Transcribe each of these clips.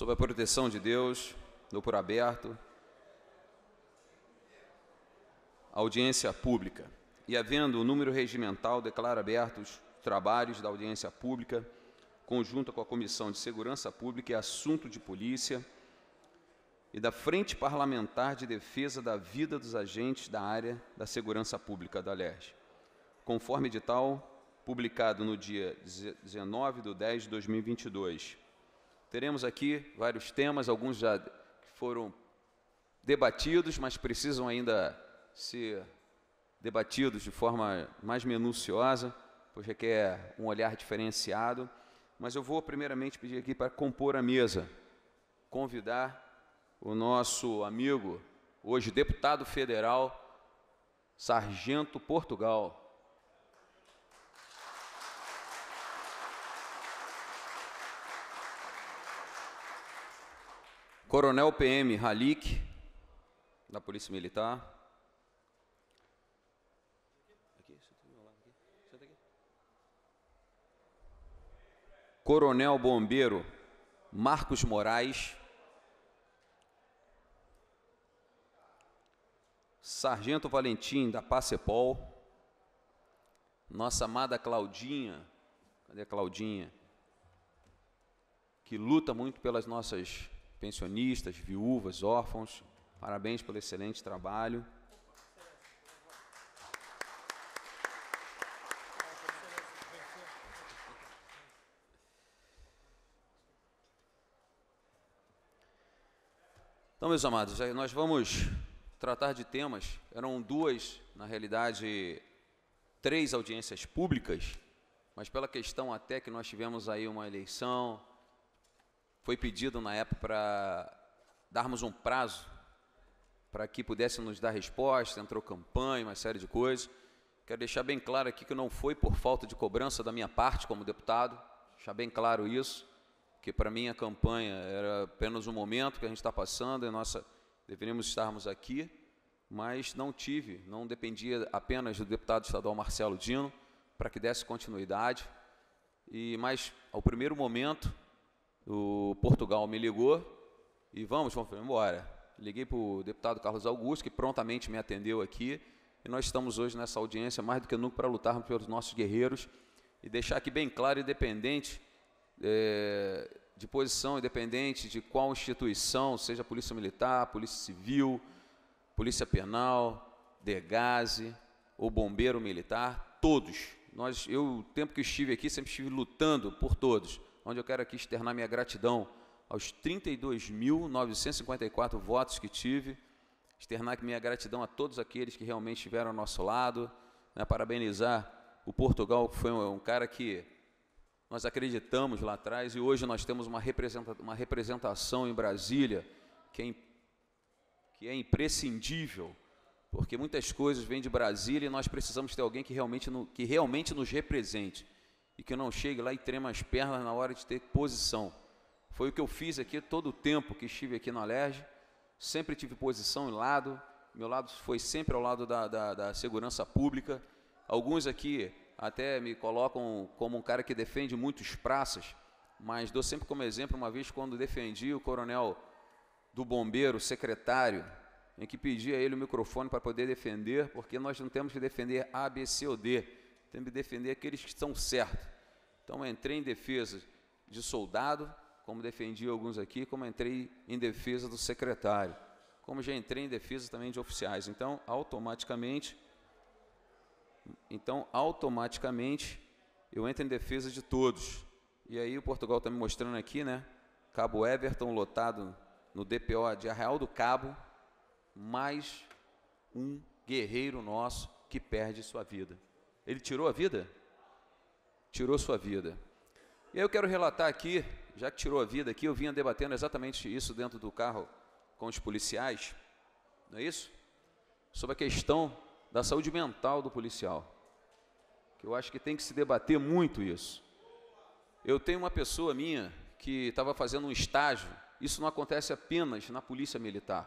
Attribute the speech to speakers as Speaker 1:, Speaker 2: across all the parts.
Speaker 1: sob a proteção de Deus, dou por aberto a audiência pública. E, havendo o número regimental, declaro abertos os trabalhos da audiência pública, conjunta com a Comissão de Segurança Pública e Assunto de Polícia e da Frente Parlamentar de Defesa da Vida dos Agentes da Área da Segurança Pública da LERJ, conforme edital publicado no dia 19 de 10 de 2022 Teremos aqui vários temas, alguns já foram debatidos, mas precisam ainda ser debatidos de forma mais minuciosa, pois requer um olhar diferenciado. Mas eu vou primeiramente pedir aqui para compor a mesa, convidar o nosso amigo, hoje deputado federal, Sargento Portugal. Coronel PM Halik, da Polícia Militar. Coronel Bombeiro Marcos Moraes. Sargento Valentim, da Pacepol. Nossa amada Claudinha. Cadê a Claudinha? Que luta muito pelas nossas pensionistas, viúvas, órfãos. Parabéns pelo excelente trabalho. Então, meus amados, nós vamos tratar de temas. Eram duas, na realidade, três audiências públicas, mas pela questão até que nós tivemos aí uma eleição, foi pedido na época para darmos um prazo para que pudesse nos dar resposta, entrou campanha, uma série de coisas. Quero deixar bem claro aqui que não foi por falta de cobrança da minha parte como deputado, deixar bem claro isso, que para mim a campanha era apenas um momento que a gente está passando, e nossa, deveríamos estarmos aqui, mas não tive, não dependia apenas do deputado estadual Marcelo Dino para que desse continuidade. E mas ao primeiro momento o Portugal me ligou e vamos, vamos embora. Liguei para o deputado Carlos Augusto, que prontamente me atendeu aqui, e nós estamos hoje nessa audiência mais do que nunca para lutarmos pelos nossos guerreiros e deixar aqui bem claro, independente é, de posição, independente de qual instituição, seja Polícia Militar, Polícia Civil, Polícia Penal, Degase ou Bombeiro Militar, todos. Nós, eu, o tempo que estive aqui, sempre estive lutando por todos onde eu quero aqui externar minha gratidão aos 32.954 votos que tive, externar minha gratidão a todos aqueles que realmente estiveram ao nosso lado, né, parabenizar o Portugal, que foi um, cara que nós acreditamos lá atrás e hoje nós temos uma, representa uma representação em Brasília que é, que é imprescindível, porque muitas coisas vêm de Brasília e nós precisamos ter alguém que realmente, no, que realmente nos represente e que eu não chegue lá e trema as pernas na hora de ter posição. Foi o que eu fiz aqui todo o tempo que estive aqui na Alerj. Sempre tive posição e lado. Meu lado foi sempre ao lado da, da, da segurança pública. Alguns aqui até me colocam como um cara que defende muitos praças, mas dou sempre como exemplo uma vez quando defendi o coronel do bombeiro, secretário, em que pedi a ele o microfone para poder defender, porque nós não temos que defender A, B, C ou D temos que defender aqueles que estão certos. Então, entrei em defesa de soldado, como defendi alguns aqui, como entrei em defesa do secretário, como já entrei em defesa também de oficiais. Então, automaticamente, então automaticamente eu entro em defesa de todos. E aí o Portugal está me mostrando aqui, né? Cabo Everton lotado no DPO de Arraial do Cabo, mais um guerreiro nosso que perde sua vida. Ele tirou a vida? Tirou sua vida. E aí eu quero relatar aqui, já que tirou a vida aqui, eu vinha debatendo exatamente isso dentro do carro com os policiais, não é isso? Sobre a questão da saúde mental do policial. Que eu acho que tem que se debater muito isso. Eu tenho uma pessoa minha que estava fazendo um estágio, isso não acontece apenas na Polícia Militar,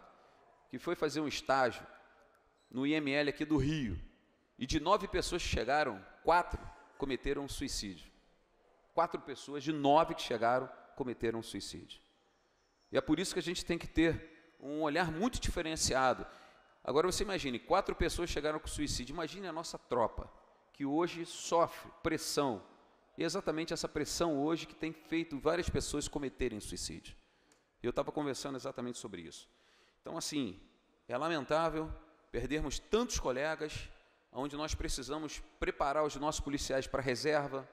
Speaker 1: que foi fazer um estágio no IML aqui do Rio. E de nove pessoas que chegaram, quatro cometeram suicídio. Quatro pessoas de nove que chegaram cometeram suicídio. E é por isso que a gente tem que ter um olhar muito diferenciado. Agora você imagine, quatro pessoas chegaram com suicídio. Imagine a nossa tropa, que hoje sofre pressão. E é exatamente essa pressão hoje que tem feito várias pessoas cometerem suicídio. Eu estava conversando exatamente sobre isso. Então, assim, é lamentável perdermos tantos colegas onde nós precisamos preparar os nossos policiais para reserva,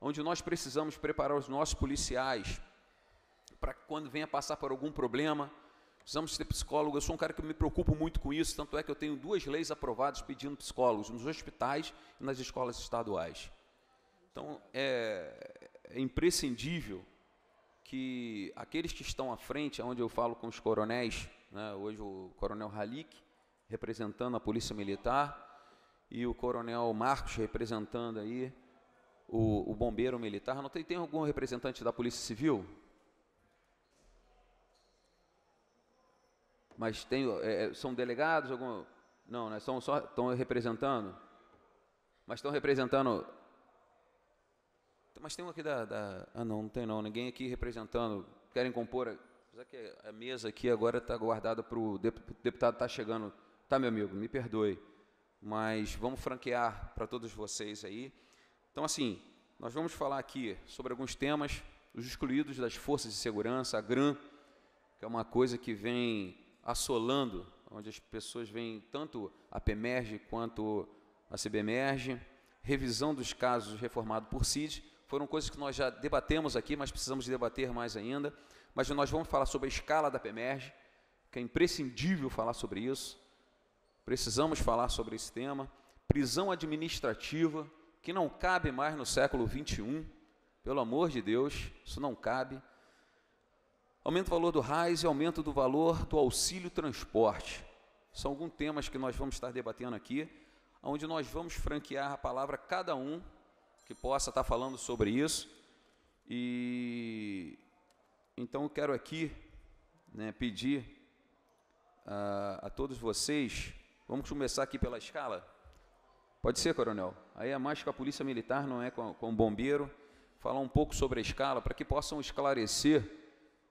Speaker 1: onde nós precisamos preparar os nossos policiais para quando venha passar por algum problema. Precisamos ter psicólogo. Eu sou um cara que me preocupo muito com isso, tanto é que eu tenho duas leis aprovadas pedindo psicólogos nos hospitais e nas escolas estaduais. Então é, é imprescindível que aqueles que estão à frente, onde eu falo com os coronéis, né, hoje o coronel Halik, representando a Polícia Militar, e o coronel Marcos representando aí o, o bombeiro militar. Não tem, tem algum representante da Polícia Civil? Mas tem, é, é são delegados? Algum, não, né? São só estão representando. Mas estão representando. Mas tem um aqui da, da, Ah, não, não tem não. Ninguém aqui representando. Querem compor. Apesar que a mesa aqui agora está guardada para o deputado estar tá chegando. Tá, meu amigo, me perdoe mas vamos franquear para todos vocês aí. Então, assim, nós vamos falar aqui sobre alguns temas, os excluídos das forças de segurança, a GRAM, que é uma coisa que vem assolando, onde as pessoas vêm tanto a PEMERG quanto a CBMERGE, revisão dos casos reformado por CID, foram coisas que nós já debatemos aqui, mas precisamos debater mais ainda. Mas nós vamos falar sobre a escala da PEMERG, que é imprescindível falar sobre isso, Precisamos falar sobre esse tema. Prisão administrativa, que não cabe mais no século 21. Pelo amor de Deus, isso não cabe. Aumento do valor do RAIS e aumento do valor do auxílio transporte. São alguns temas que nós vamos estar debatendo aqui, onde nós vamos franquear a palavra a cada um que possa estar falando sobre isso. E então eu quero aqui né, pedir a, ah, a todos vocês Vamos começar aqui pela escala? Pode ser, coronel? Aí é mais com a polícia militar, não é com, com o bombeiro. Falar um pouco sobre a escala, para que possam esclarecer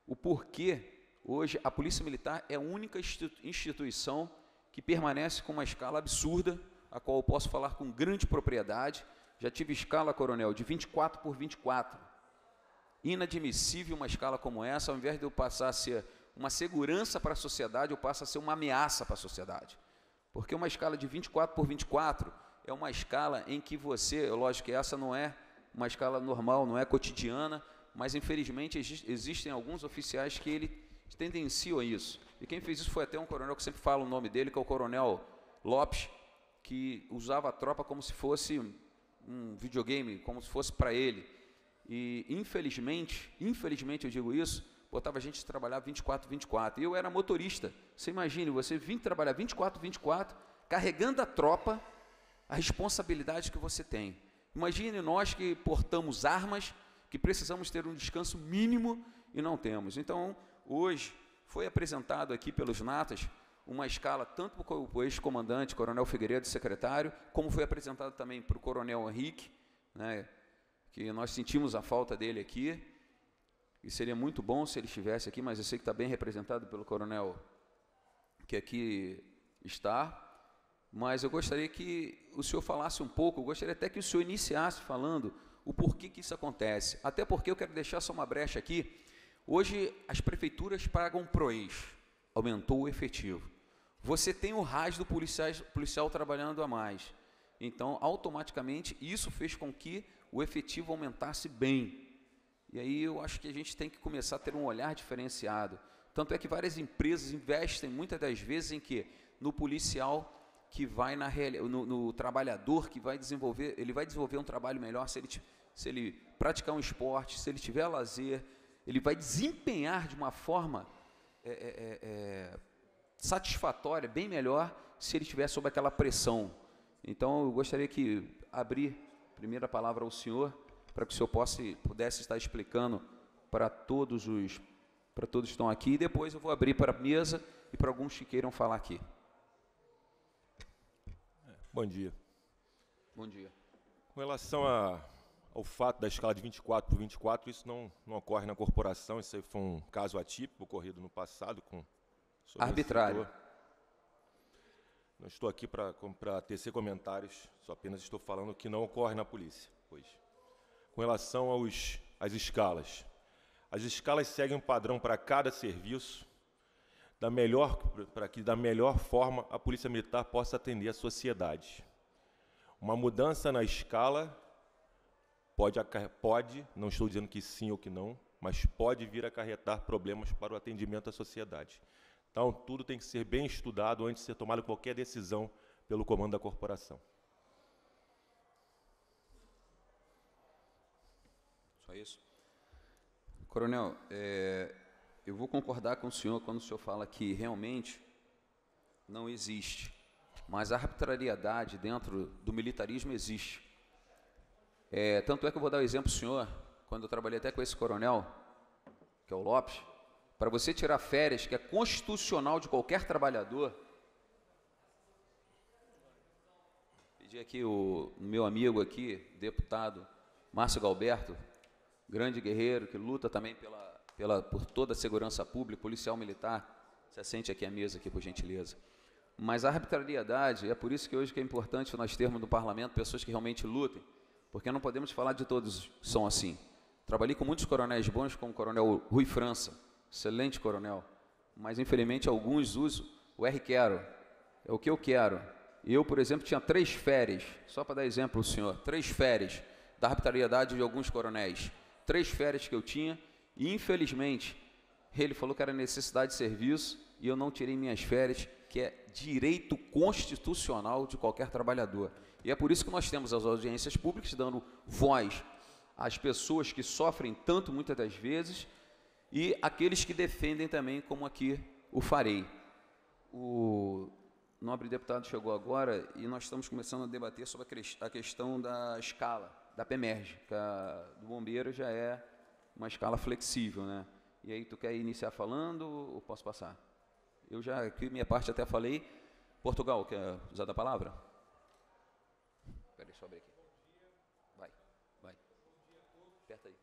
Speaker 1: o porquê hoje a polícia militar é a única instituição que permanece com uma escala absurda, a qual eu posso falar com grande propriedade. Já tive escala, coronel, de 24 por 24. Inadmissível uma escala como essa, ao invés de eu passar a ser uma segurança para a sociedade, eu passo a ser uma ameaça para a sociedade. Porque uma escala de 24 por 24 é uma escala em que você, é lógico que essa não é uma escala normal, não é cotidiana, mas infelizmente existem alguns oficiais que ele tendenciam a isso. E quem fez isso foi até um coronel que sempre fala o nome dele, que é o coronel Lopes, que usava a tropa como se fosse um videogame, como se fosse para ele. E infelizmente, infelizmente eu digo isso, botava a gente a trabalhar 24, 24. E eu era motorista. Você imagine, você vir trabalhar 24, 24, carregando a tropa, a responsabilidade que você tem. Imagine nós que portamos armas, que precisamos ter um descanso mínimo e não temos. Então, hoje, foi apresentado aqui pelos natas uma escala tanto para o ex-comandante, coronel Figueiredo, secretário, como foi apresentado também para o coronel Henrique, né, que nós sentimos a falta dele aqui, e seria muito bom se ele estivesse aqui, mas eu sei que está bem representado pelo coronel que aqui está. Mas eu gostaria que o senhor falasse um pouco, eu gostaria até que o senhor iniciasse falando o porquê que isso acontece. Até porque eu quero deixar só uma brecha aqui. Hoje as prefeituras pagam PROEX, aumentou o efetivo. Você tem o RAS do policial, policial trabalhando a mais. Então, automaticamente, isso fez com que o efetivo aumentasse bem. E aí eu acho que a gente tem que começar a ter um olhar diferenciado. Tanto é que várias empresas investem muitas das vezes em que no policial que vai na no, no trabalhador que vai desenvolver, ele vai desenvolver um trabalho melhor se ele se ele praticar um esporte, se ele tiver lazer, ele vai desempenhar de uma forma é, é, é, é satisfatória, bem melhor, se ele estiver sob aquela pressão. Então, eu gostaria que abrir primeira palavra ao senhor para que o senhor possa, pudesse estar explicando para todos os para todos que estão aqui e depois eu vou abrir para a mesa e para alguns que queiram falar aqui. Bom dia. Bom
Speaker 2: dia. Com relação a, ao fato da escala de 24 por 24, isso não, não ocorre na corporação, isso aí foi um caso atípico ocorrido no passado com arbitrário. Não estou aqui para tecer comentários, só apenas estou falando que não ocorre na polícia, pois com relação aos, às escalas. As escalas seguem um padrão para cada serviço, da melhor, para que da melhor forma a Polícia Militar possa atender a sociedade. Uma mudança na escala pode, pode, não estou dizendo que sim ou que não, mas pode vir a acarretar problemas para o atendimento à sociedade. Então, tudo tem que ser bem estudado antes de ser tomada qualquer decisão pelo comando da corporação. a é isso. Coronel,
Speaker 1: é, eu vou concordar com o senhor quando o senhor fala que realmente não existe, mas a arbitrariedade dentro do militarismo existe. É, tanto é que eu vou dar o um exemplo para o senhor, quando eu trabalhei até com esse coronel, que é o Lopes, para você tirar férias, que é constitucional de qualquer trabalhador, Pedi aqui o meu amigo aqui, deputado Márcio Galberto, grande guerreiro que luta também pela, pela, por toda a segurança pública, policial militar. Você sente aqui à mesa, aqui, por gentileza. Mas a arbitrariedade, é por isso que hoje que é importante nós termos no parlamento pessoas que realmente lutem, porque não podemos falar de todos são assim. Trabalhei com muitos coronéis bons, como o coronel Rui França, excelente coronel, mas infelizmente alguns usam o R quero, é o que eu quero. Eu, por exemplo, tinha três férias, só para dar exemplo ao senhor, três férias da arbitrariedade de alguns coronéis três férias que eu tinha, e infelizmente ele falou que era necessidade de serviço e eu não tirei minhas férias, que é direito constitucional de qualquer trabalhador. E é por isso que nós temos as audiências públicas dando voz às pessoas que sofrem tanto muitas das vezes e aqueles que defendem também, como aqui o farei. O nobre deputado chegou agora e nós estamos começando a debater sobre a questão da escala da PEMERG, que a do bombeiro já é uma escala flexível, né? E aí tu quer iniciar falando ou posso passar? Eu já aqui minha parte até falei Portugal, quer usar da palavra? Peraí, só abrir aqui. Vai, vai. Aperta aí.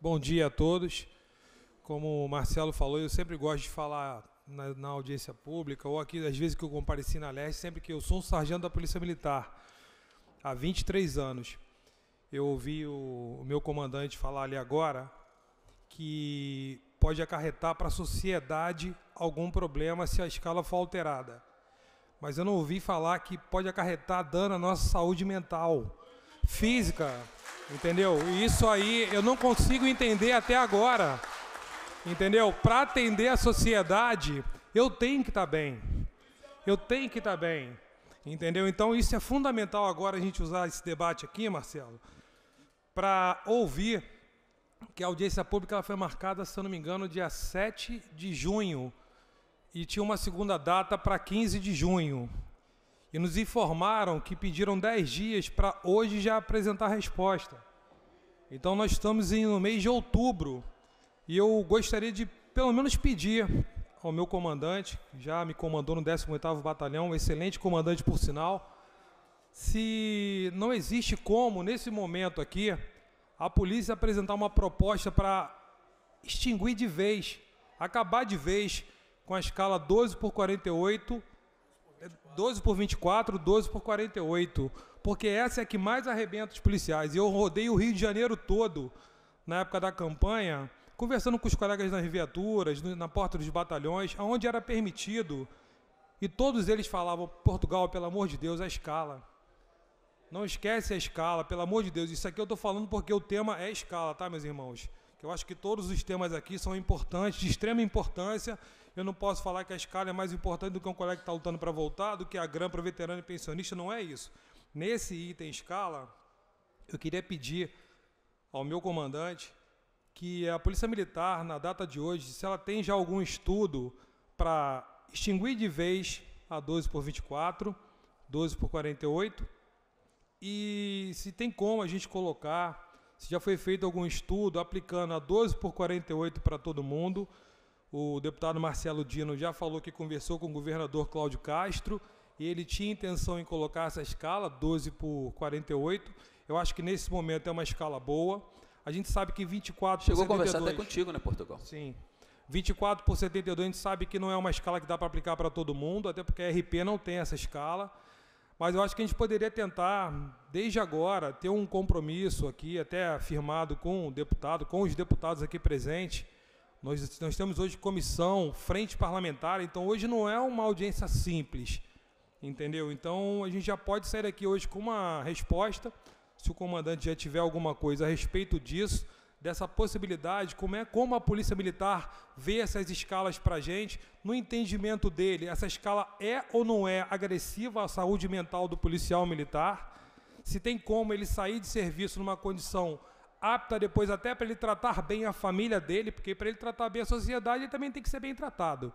Speaker 3: Bom dia a todos. Como o Marcelo falou, eu sempre gosto de falar na, na audiência pública ou aqui, às vezes que eu compareci na Leste, sempre que eu sou um sargento da Polícia Militar há 23 anos. Eu ouvi o, o meu comandante falar ali agora que pode acarretar para a sociedade algum problema se a escala for alterada. Mas eu não ouvi falar que pode acarretar dano à nossa saúde mental, física, entendeu? E isso aí eu não consigo entender até agora, entendeu? Para atender a sociedade, eu tenho que estar tá bem. Eu tenho que estar tá bem. Entendeu? Então isso é fundamental agora a gente usar esse debate aqui, Marcelo, para ouvir que a audiência pública ela foi marcada, se eu não me engano, dia 7 de junho e tinha uma segunda data para 15 de junho. E nos informaram que pediram 10 dias para hoje já apresentar a resposta. Então nós estamos no mês de outubro e eu gostaria de pelo menos pedir com o meu comandante, já me comandou no 18º Batalhão, um excelente comandante por sinal. Se não existe como, nesse momento aqui, a polícia apresentar uma proposta para extinguir de vez, acabar de vez com a escala 12 por 48, 12 por 24, 12 por 48, porque essa é a que mais arrebenta os policiais. E eu rodei o Rio de Janeiro todo na época da campanha, conversando com os colegas nas viaturas, na porta dos batalhões, aonde era permitido, e todos eles falavam: Portugal, pelo amor de Deus, a escala. Não esquece a escala, pelo amor de Deus. Isso aqui eu estou falando porque o tema é escala, tá, meus irmãos? Eu acho que todos os temas aqui são importantes, de extrema importância. Eu não posso falar que a escala é mais importante do que um colega que está lutando para voltar, do que a grana para veterano e pensionista, não é isso. Nesse item escala, eu queria pedir ao meu comandante que a Polícia Militar, na data de hoje, se ela tem já algum estudo para extinguir de vez a 12 por 24, 12 por 48, e se tem como a gente colocar, se já foi feito algum estudo aplicando a 12 por 48 para todo mundo. O deputado Marcelo Dino já falou que conversou com o governador Cláudio Castro e ele tinha intenção em colocar essa escala, 12 por 48. Eu acho que nesse momento é uma escala boa. A gente sabe que 24 Chegou por 72... Chegou a conversar até contigo, né, Portugal? Sim. 24 por 72, a gente sabe que não é uma escala que dá para aplicar para todo mundo, até porque a RP não tem essa escala. Mas eu acho que a gente poderia tentar, desde agora, ter um compromisso aqui, até firmado com o deputado, com os deputados aqui presentes. Nós, nós temos hoje comissão, frente parlamentar, então hoje não é uma audiência simples, entendeu? Então a gente já pode sair aqui hoje com uma resposta se o comandante já tiver alguma coisa a respeito disso, dessa possibilidade, como é como a Polícia Militar vê essas escalas para a gente, no entendimento dele, essa escala é ou não é agressiva à saúde mental do policial militar? Se tem como ele sair de serviço numa condição apta depois até para ele tratar bem a família dele, porque para ele tratar bem a sociedade, ele também tem que ser bem tratado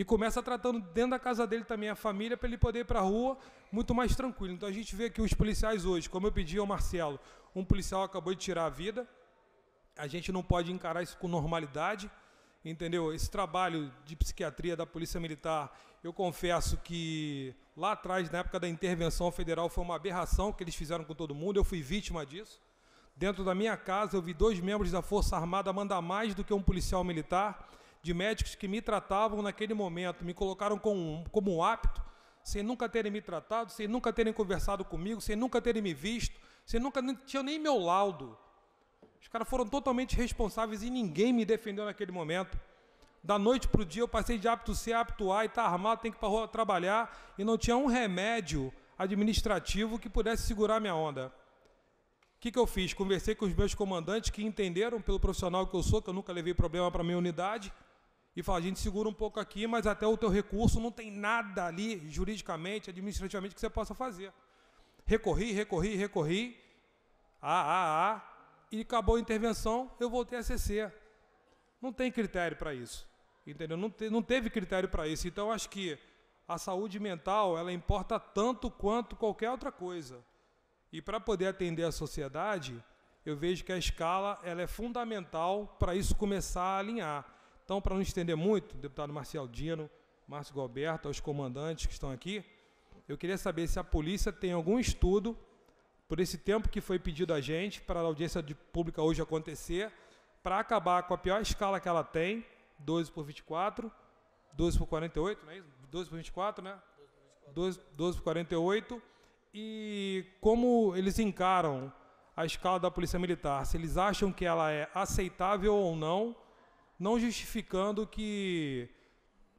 Speaker 3: e começa tratando dentro da casa dele também a família para ele poder ir para a rua muito mais tranquilo. Então a gente vê que os policiais hoje, como eu pedi ao Marcelo, um policial acabou de tirar a vida. A gente não pode encarar isso com normalidade, entendeu? Esse trabalho de psiquiatria da Polícia Militar, eu confesso que lá atrás, na época da intervenção federal, foi uma aberração que eles fizeram com todo mundo. Eu fui vítima disso. Dentro da minha casa, eu vi dois membros da Força Armada mandar mais do que um policial militar de médicos que me tratavam naquele momento, me colocaram como, como um apto, sem nunca terem me tratado, sem nunca terem conversado comigo, sem nunca terem me visto, sem nunca nem, tinha nem meu laudo. Os caras foram totalmente responsáveis e ninguém me defendeu naquele momento. Da noite para o dia eu passei de apto C a apto A e tá armado, tem que ir para trabalhar e não tinha um remédio administrativo que pudesse segurar minha onda. O que, que eu fiz? Conversei com os meus comandantes que entenderam pelo profissional que eu sou, que eu nunca levei problema para minha unidade e fala: a gente segura um pouco aqui, mas até o teu recurso não tem nada ali juridicamente, administrativamente que você possa fazer. Recorri, recorri, recorri. Ah, ah, ah. E acabou a intervenção, eu voltei a CC. Não tem critério para isso. Entendeu? Não, te, não teve critério para isso. Então, acho que a saúde mental ela importa tanto quanto qualquer outra coisa. E para poder atender a sociedade, eu vejo que a escala ela é fundamental para isso começar a alinhar. Então, para não estender muito, deputado Marcial Dino, Márcio Galberto, aos comandantes que estão aqui, eu queria saber se a polícia tem algum estudo por esse tempo que foi pedido a gente para a audiência pública hoje acontecer, para acabar com a pior escala que ela tem, 12 por 24, 12 por 48, não é isso? 12 por 24, né? 12, 12 por 48. E como eles encaram a escala da Polícia Militar, se eles acham que ela é aceitável ou não, não justificando que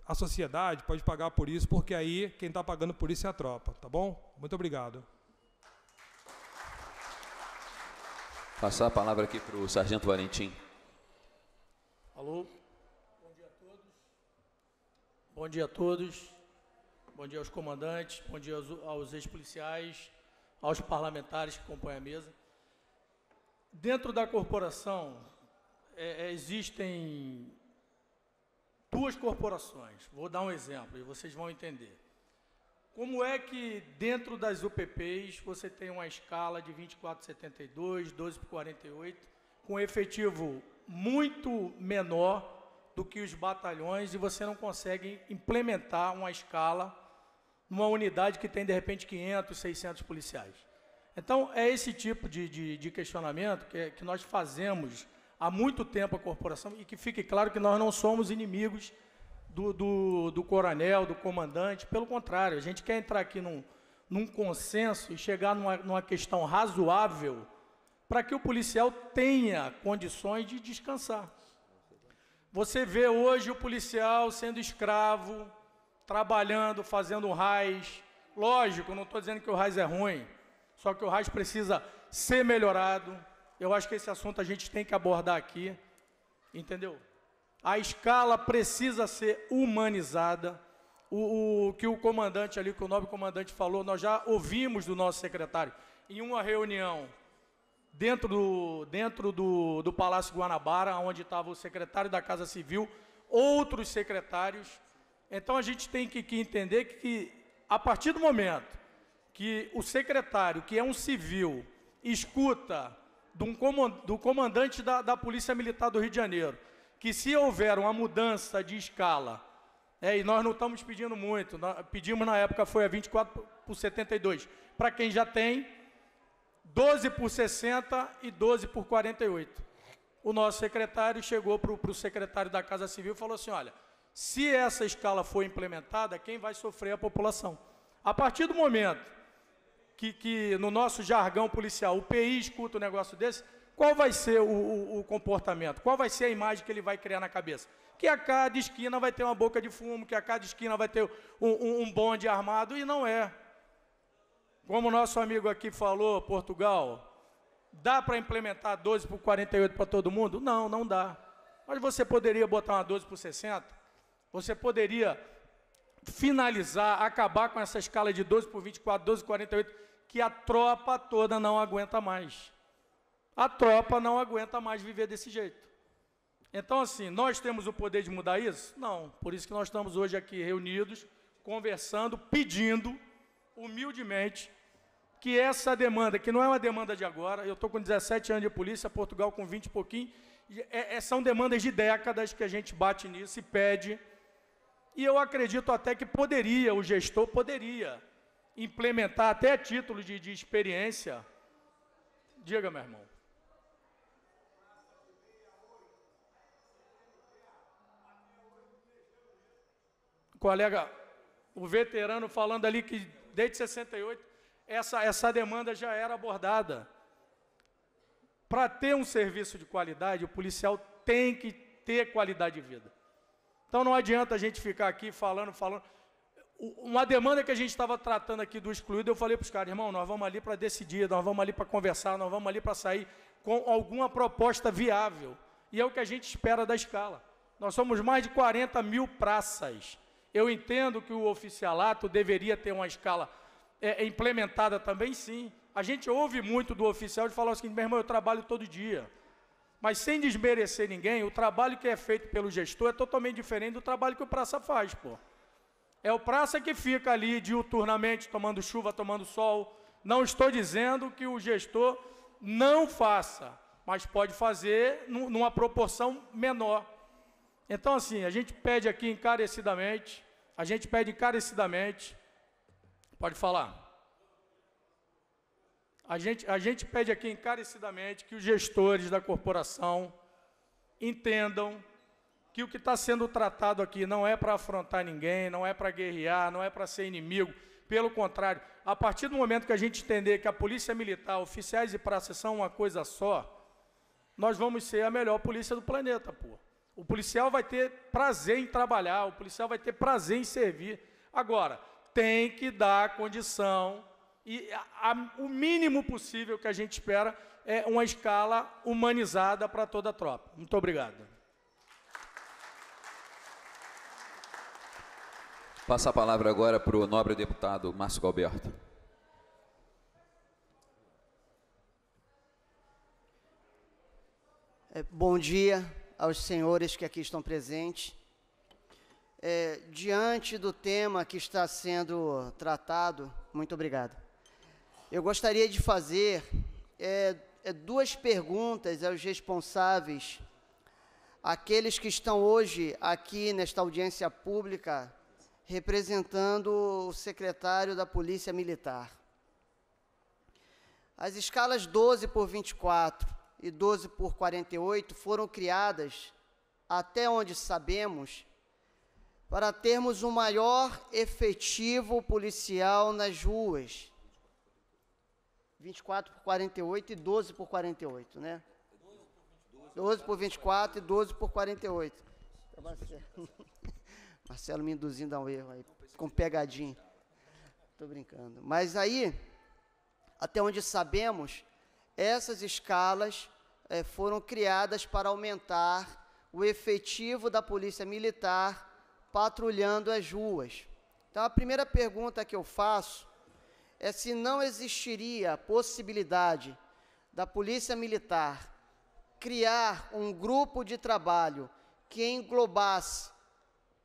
Speaker 3: a sociedade pode pagar por isso, porque aí quem está pagando por isso é a tropa, tá bom? Muito obrigado.
Speaker 1: Passar a palavra aqui para o Sargento Valentim.
Speaker 4: Alô?
Speaker 5: Bom dia a todos. Bom dia a todos. Bom dia aos comandantes, bom dia aos, aos ex-policiais, aos parlamentares que compõem a mesa. Dentro da corporação, é, é, existem duas corporações. Vou dar um exemplo e vocês vão entender. Como é que dentro das UPPs você tem uma escala de 24,72, 12 por 48, com efetivo muito menor do que os batalhões e você não consegue implementar uma escala numa unidade que tem de repente 500, 600 policiais? Então, é esse tipo de, de, de questionamento que, que nós fazemos há muito tempo a corporação, e que fique claro que nós não somos inimigos do, do, do coronel, do comandante, pelo contrário, a gente quer entrar aqui num, num consenso e chegar numa, numa questão razoável para que o policial tenha condições de descansar. Você vê hoje o policial sendo escravo, trabalhando, fazendo raiz. Lógico, não estou dizendo que o raiz é ruim, só que o raiz precisa ser melhorado eu acho que esse assunto a gente tem que abordar aqui, entendeu? A escala precisa ser humanizada. O, o que o comandante ali, que o nobre comandante falou, nós já ouvimos do nosso secretário em uma reunião dentro do, dentro do, do Palácio Guanabara, onde estava o secretário da Casa Civil, outros secretários. Então a gente tem que, que entender que, que, a partir do momento que o secretário, que é um civil, escuta do comandante da, da Polícia Militar do Rio de Janeiro, que se houver uma mudança de escala, é, e nós não estamos pedindo muito, nós, pedimos na época foi a 24 por 72, para quem já tem, 12 por 60 e 12 por 48. O nosso secretário chegou para o secretário da Casa Civil e falou assim: olha, se essa escala for implementada, quem vai sofrer é a população. A partir do momento que, que no nosso jargão policial, o PI escuta um negócio desse, qual vai ser o, o, o, comportamento? Qual vai ser a imagem que ele vai criar na cabeça? Que a cada esquina vai ter uma boca de fumo, que a cada esquina vai ter um, um, um bonde armado, e não é. Como o nosso amigo aqui falou, Portugal, dá para implementar 12 por 48 para todo mundo? Não, não dá. Mas você poderia botar uma 12 por 60? Você poderia finalizar, acabar com essa escala de 12 por 24, 12 por 48? que a tropa toda não aguenta mais. A tropa não aguenta mais viver desse jeito. Então, assim, nós temos o poder de mudar isso? Não. Por isso que nós estamos hoje aqui reunidos, conversando, pedindo, humildemente, que essa demanda, que não é uma demanda de agora, eu estou com 17 anos de polícia, Portugal com 20 e pouquinho, e é, é, são demandas de décadas que a gente bate nisso e pede. E eu acredito até que poderia, o gestor poderia implementar até título de, de experiência. Diga, meu irmão. Colega, o veterano falando ali que desde 68 essa, essa demanda já era abordada. Para ter um serviço de qualidade, o policial tem que ter qualidade de vida. Então não adianta a gente ficar aqui falando, falando uma demanda que a gente estava tratando aqui do excluído, eu falei para os caras, irmão, nós vamos ali para decidir, nós vamos ali para conversar, nós vamos ali para sair com alguma proposta viável. E é o que a gente espera da escala. Nós somos mais de 40 mil praças. Eu entendo que o oficialato deveria ter uma escala é, é, implementada também, sim. A gente ouve muito do oficial de falar o seguinte, meu irmão, eu trabalho todo dia. Mas sem desmerecer ninguém, o trabalho que é feito pelo gestor é totalmente diferente do trabalho que o praça faz, pô. É o praça que fica ali diuturnamente, tomando chuva, tomando sol. Não estou dizendo que o gestor não faça, mas pode fazer numa proporção menor. Então, assim, a gente pede aqui encarecidamente, a gente pede encarecidamente, pode falar. A gente, a gente pede aqui encarecidamente que os gestores da corporação entendam que o que está sendo tratado aqui não é para afrontar ninguém, não é para guerrear, não é para ser inimigo. Pelo contrário, a partir do momento que a gente entender que a polícia militar, oficiais e praças são uma coisa só, nós vamos ser a melhor polícia do planeta, pô. O policial vai ter prazer em trabalhar, o policial vai ter prazer em servir. Agora, tem que dar condição e a, a, o mínimo possível que a gente espera é uma escala humanizada para toda a tropa. Muito obrigado.
Speaker 1: Passa a palavra agora para o nobre deputado Márcio Galberto.
Speaker 6: É, bom dia aos senhores que aqui estão presentes. É, diante do tema que está sendo tratado, muito obrigado. Eu gostaria de fazer é, é duas perguntas aos responsáveis, aqueles que estão hoje aqui nesta audiência pública representando o secretário da Polícia Militar. As escalas 12 por 24 e 12 por 48 foram criadas, até onde sabemos, para termos um maior efetivo policial nas ruas. 24 por 48 e 12 por 48, né? 12 por 24 e 12 por 48. Marcelo me induzindo a um erro aí, com pegadinha. Estou brincando. Mas aí, até onde sabemos, essas escalas é, foram criadas para aumentar o efetivo da polícia militar patrulhando as ruas. Então, a primeira pergunta que eu faço é se não existiria a possibilidade da polícia militar criar um grupo de trabalho que englobasse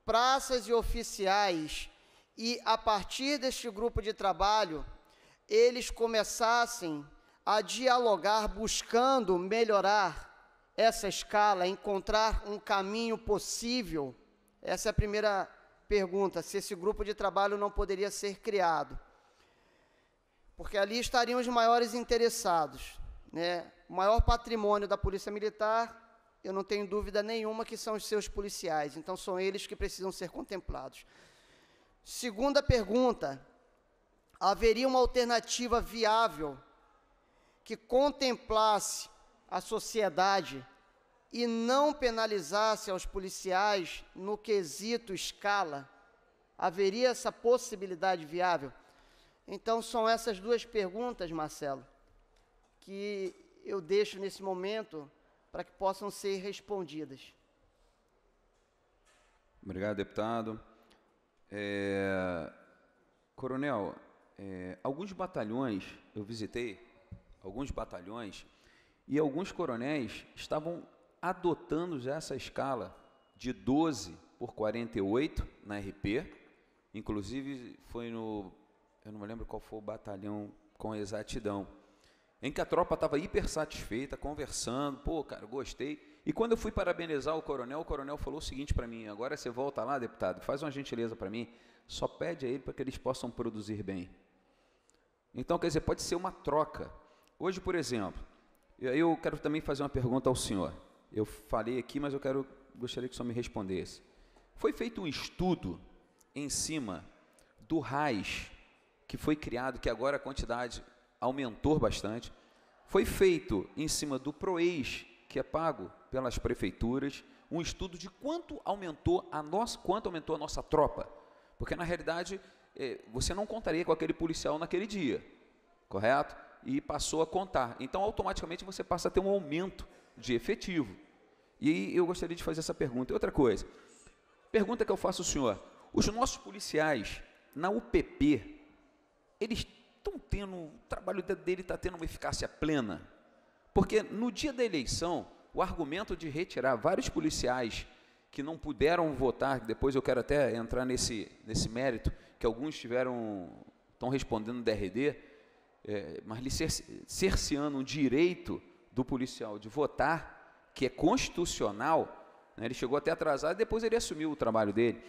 Speaker 6: praças e oficiais, e a partir deste grupo de trabalho, eles começassem a dialogar buscando melhorar essa escala, encontrar um caminho possível? Essa é a primeira pergunta, se esse grupo de trabalho não poderia ser criado. Porque ali estariam os maiores interessados. Né? O maior patrimônio da Polícia Militar eu não tenho dúvida nenhuma que são os seus policiais. Então, são eles que precisam ser contemplados. Segunda pergunta: haveria uma alternativa viável que contemplasse a sociedade e não penalizasse aos policiais no quesito escala? Haveria essa possibilidade viável? Então, são essas duas perguntas, Marcelo, que eu deixo nesse momento para que possam ser respondidas.
Speaker 1: Obrigado, deputado. É, coronel, é, alguns batalhões eu visitei, alguns batalhões, e alguns coronéis estavam adotando essa escala de 12 por 48 na RP. Inclusive, foi no. Eu não me lembro qual foi o batalhão com exatidão em que a tropa estava hiper satisfeita, conversando, pô, cara, gostei. E quando eu fui parabenizar o coronel, o coronel falou o seguinte para mim: agora você volta lá, deputado, faz uma gentileza para mim, só pede a ele para que eles possam produzir bem. Então, quer dizer, pode ser uma troca. Hoje, por exemplo, eu quero também fazer uma pergunta ao senhor. Eu falei aqui, mas eu quero, gostaria que o senhor me respondesse. Foi feito um estudo em cima do RAIS que foi criado, que agora a quantidade, aumentou bastante, foi feito em cima do PROEIS, que é pago pelas prefeituras, um estudo de quanto aumentou a nossa, quanto aumentou a nossa tropa. Porque na realidade é, você não contaria com aquele policial naquele dia, correto? E passou a contar. Então automaticamente você passa a ter um aumento de efetivo. E eu gostaria de fazer essa pergunta. E outra coisa, pergunta que eu faço ao senhor: os nossos policiais na UPP, eles estão tendo, o trabalho dele está tendo uma eficácia plena. Porque no dia da eleição, o argumento de retirar vários policiais que não puderam votar, depois eu quero até entrar nesse, nesse mérito, que alguns tiveram, estão respondendo no DRD, é, mas lhe cerceando o direito do policial de votar, que é constitucional, né, ele chegou até atrasado e depois ele assumiu o trabalho dele.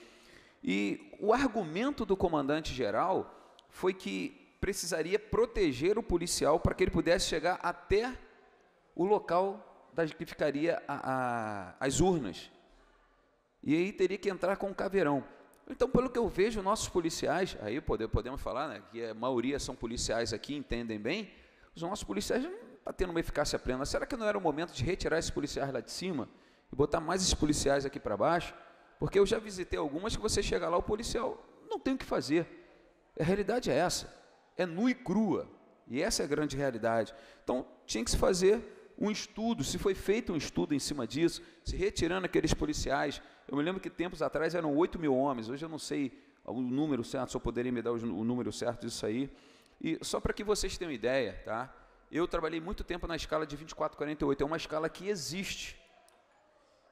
Speaker 1: E o argumento do comandante-geral foi que precisaria proteger o policial para que ele pudesse chegar até o local das que ficaria a, a, as urnas. E aí teria que entrar com o caveirão. Então, pelo que eu vejo, nossos policiais, aí podemos falar, né, que a maioria são policiais aqui, entendem bem, os nossos policiais não estão tá tendo uma eficácia plena. Será que não era o momento de retirar esses policiais lá de cima e botar mais esses policiais aqui para baixo? Porque eu já visitei algumas que você chega lá, o policial não tem o que fazer. A realidade é essa é nua e crua. E essa é a grande realidade. Então, tinha que se fazer um estudo, se foi feito um estudo em cima disso, se retirando aqueles policiais. Eu me lembro que tempos atrás eram 8 mil homens, hoje eu não sei o número certo, só poderia me dar o número certo disso aí. E só para que vocês tenham ideia, tá? Eu trabalhei muito tempo na escala de 2448, é uma escala que existe.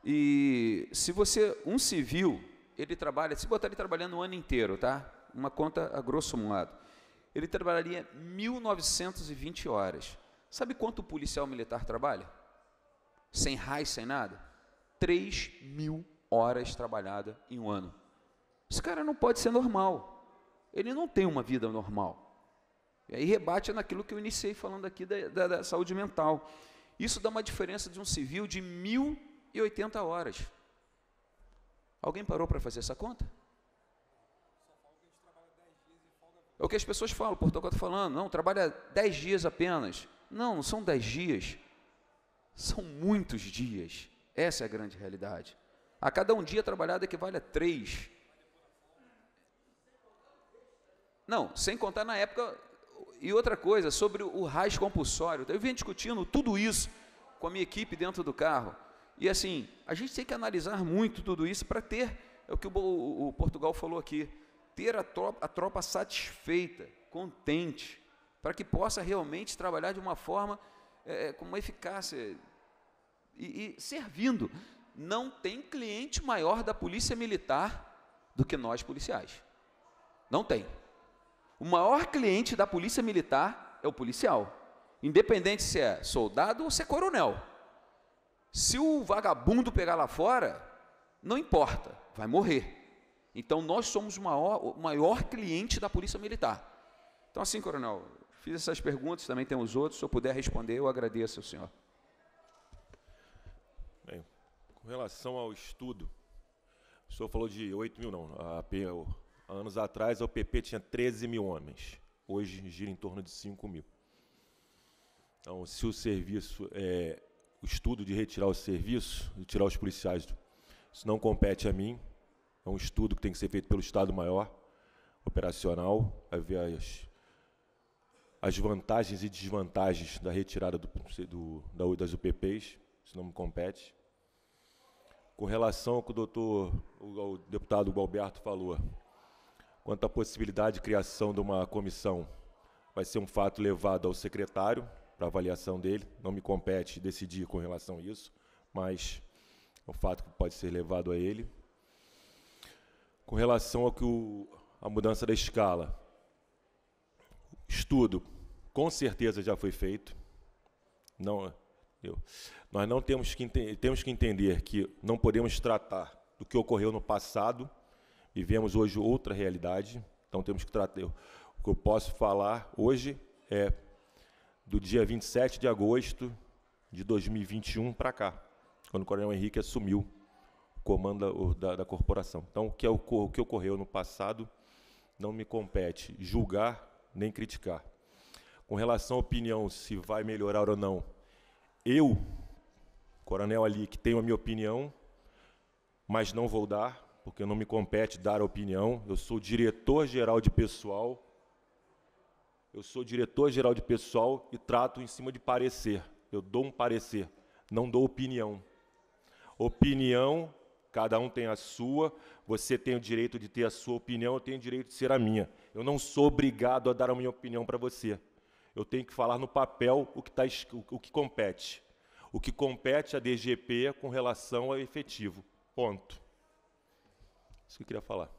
Speaker 1: E se você, um civil, ele trabalha, se botar ele trabalhando o ano inteiro, tá? Uma conta a grosso modo ele trabalharia 1920 horas. Sabe quanto o policial militar trabalha? Sem raiz, sem nada? 3 mil horas trabalhadas em um ano. Esse cara não pode ser normal. Ele não tem uma vida normal. E aí rebate naquilo que eu iniciei falando aqui da, da, da saúde mental. Isso dá uma diferença de um civil de 1.080 horas. Alguém parou para fazer essa conta? É o que as pessoas falam, o Portugal está falando, não, trabalha 10 dias apenas. Não, não são 10 dias, são muitos dias. Essa é a grande realidade. A cada um dia trabalhado equivale a 3. Não, sem contar na época. E outra coisa, sobre o raiz compulsório. Eu vim discutindo tudo isso com a minha equipe dentro do carro. E assim, a gente tem que analisar muito tudo isso para ter é o que o, o Portugal falou aqui ter a tropa, a tropa satisfeita, contente, para que possa realmente trabalhar de uma forma é, é, com uma eficácia e, e servindo. Não tem cliente maior da polícia militar do que nós policiais. Não tem. O maior cliente da polícia militar é o policial, independente se é soldado ou se é coronel. Se o vagabundo pegar lá fora, não importa, vai morrer. Então, nós somos o maior, o maior cliente da Polícia Militar. Então, assim, coronel, fiz essas perguntas, também tem os outros. Se eu puder responder, eu agradeço
Speaker 2: ao senhor. Bem, com relação ao estudo, o senhor falou de 8 mil, não. Há anos atrás, a OPP tinha 13 mil homens. Hoje, gira em torno de 5 mil. Então, se o serviço, é, o estudo de retirar o serviço, de tirar os policiais, isso não compete a mim, é um estudo que tem que ser feito pelo Estado-Maior Operacional, a ver as, as vantagens e desvantagens da retirada do, do, das UPPs, isso não me compete. Com relação ao que o doutor, o, deputado Gualberto falou, quanto à possibilidade de criação de uma comissão, vai ser um fato levado ao secretário para avaliação dele. Não me compete decidir com relação a isso, mas é um fato que pode ser levado a ele com relação ao que o, a mudança da escala. Estudo, com certeza já foi feito. Não, eu, nós não temos que temos que entender que não podemos tratar do que ocorreu no passado. Vivemos hoje outra realidade, então temos que tratar. o que eu posso falar hoje é do dia 27 de agosto de 2021 para cá, quando o Coronel Henrique assumiu comando da, da, corporação. Então, o que, é o, o que ocorreu no passado não me compete julgar nem criticar. Com relação à opinião se vai melhorar ou não, eu, coronel ali, que tenho a minha opinião, mas não vou dar, porque não me compete dar opinião. Eu sou diretor-geral de pessoal. Eu sou diretor-geral de pessoal e trato em cima de parecer. Eu dou um parecer, não dou opinião. Opinião Cada um tem a sua, você tem o direito de ter a sua opinião, eu tenho o direito de ser a minha. Eu não sou obrigado a dar a minha opinião para você. Eu tenho que falar no papel o que, tá, o que compete. O que compete à DGP com relação ao efetivo. Ponto. Isso que eu queria falar.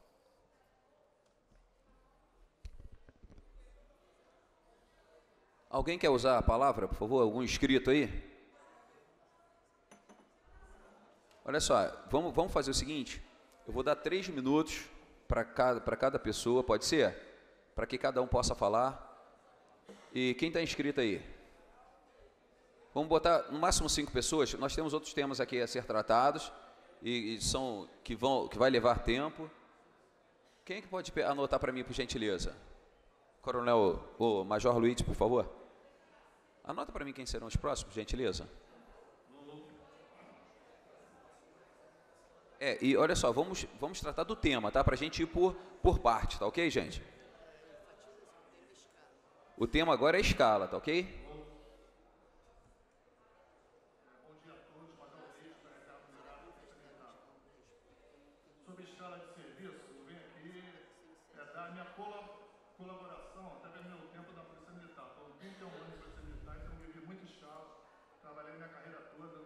Speaker 1: Alguém quer usar a palavra, por favor? Algum inscrito aí? Olha só, vamos, vamos fazer o seguinte: eu vou dar três minutos para cada, cada pessoa, pode ser? Para que cada um possa falar. E quem está inscrito aí? Vamos botar no máximo cinco pessoas. Nós temos outros temas aqui a ser tratados e, e são que vão que vai levar tempo. Quem é que pode anotar para mim, por gentileza? Coronel ou Major Luiz, por favor. Anota para mim quem serão os próximos, por gentileza. É, e olha só, vamos, vamos tratar do tema, tá? Para a gente ir por, por parte, tá ok, gente? O tema agora é escala, tá ok?
Speaker 7: Sobre escala de serviço, eu venho aqui é dar minha colaboração, até pelo meu tempo na Polícia Militar. Foram 31 anos na Polícia Militar, então vivi muito escala, trabalhei minha carreira toda,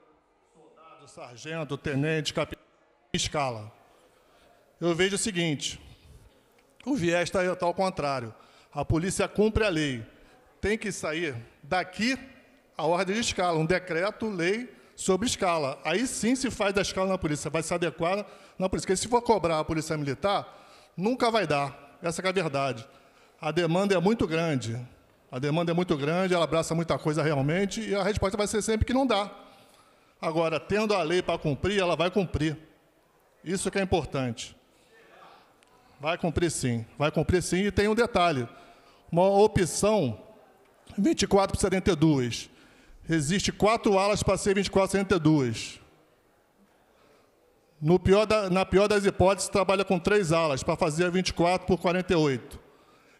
Speaker 7: soldado, sargento, tenente, capitão escala. Eu vejo o seguinte: o viés está tá ao contrário. A polícia cumpre a lei. Tem que sair daqui a ordem de escala, um decreto, lei sobre escala. Aí sim se faz da escala na polícia, vai se adequar na polícia. Porque se for cobrar a polícia militar, nunca vai dar. Essa é a verdade. A demanda é muito grande. A demanda é muito grande, ela abraça muita coisa realmente, e a resposta vai ser sempre que não dá. Agora, tendo a lei para cumprir, ela vai cumprir. Isso que é importante. Vai cumprir sim, vai cumprir sim. E tem um detalhe: uma opção 24 por 72. Existe quatro alas para ser 24 por 72. No pior da, na pior das hipóteses, trabalha com três alas para fazer 24 por 48.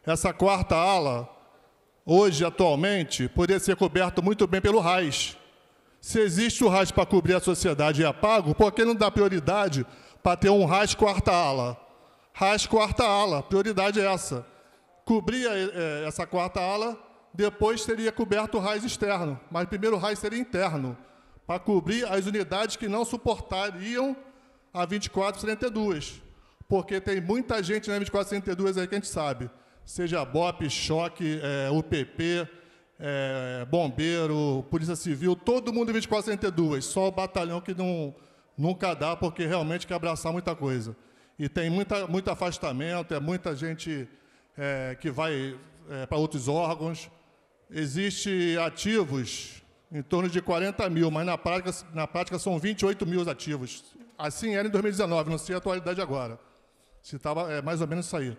Speaker 7: Essa quarta ala, hoje, atualmente, poderia ser coberta muito bem pelo RAIS. Se existe o RAIS para cobrir a sociedade e é pago, por que não dá prioridade para ter um RAS quarta ala. RAS quarta ala, prioridade é essa. Cobria é, essa quarta ala, depois seria coberto o RAS externo, mas primeiro o RAS seria interno, para cobrir as unidades que não suportariam a 2432, porque tem muita gente na 2432 aí que a gente sabe, seja BOP, Choque, é, UPP, é, Bombeiro, Polícia Civil, todo mundo em 2432, só o batalhão que não Nunca dá, porque realmente quer abraçar muita coisa. E tem muita, muito afastamento, é muita gente é, que vai é, para outros órgãos. Existe ativos em torno de 40 mil, mas na prática, na prática são 28 mil ativos. Assim era em 2019, não sei a atualidade agora. Se estava é, mais ou menos isso aí.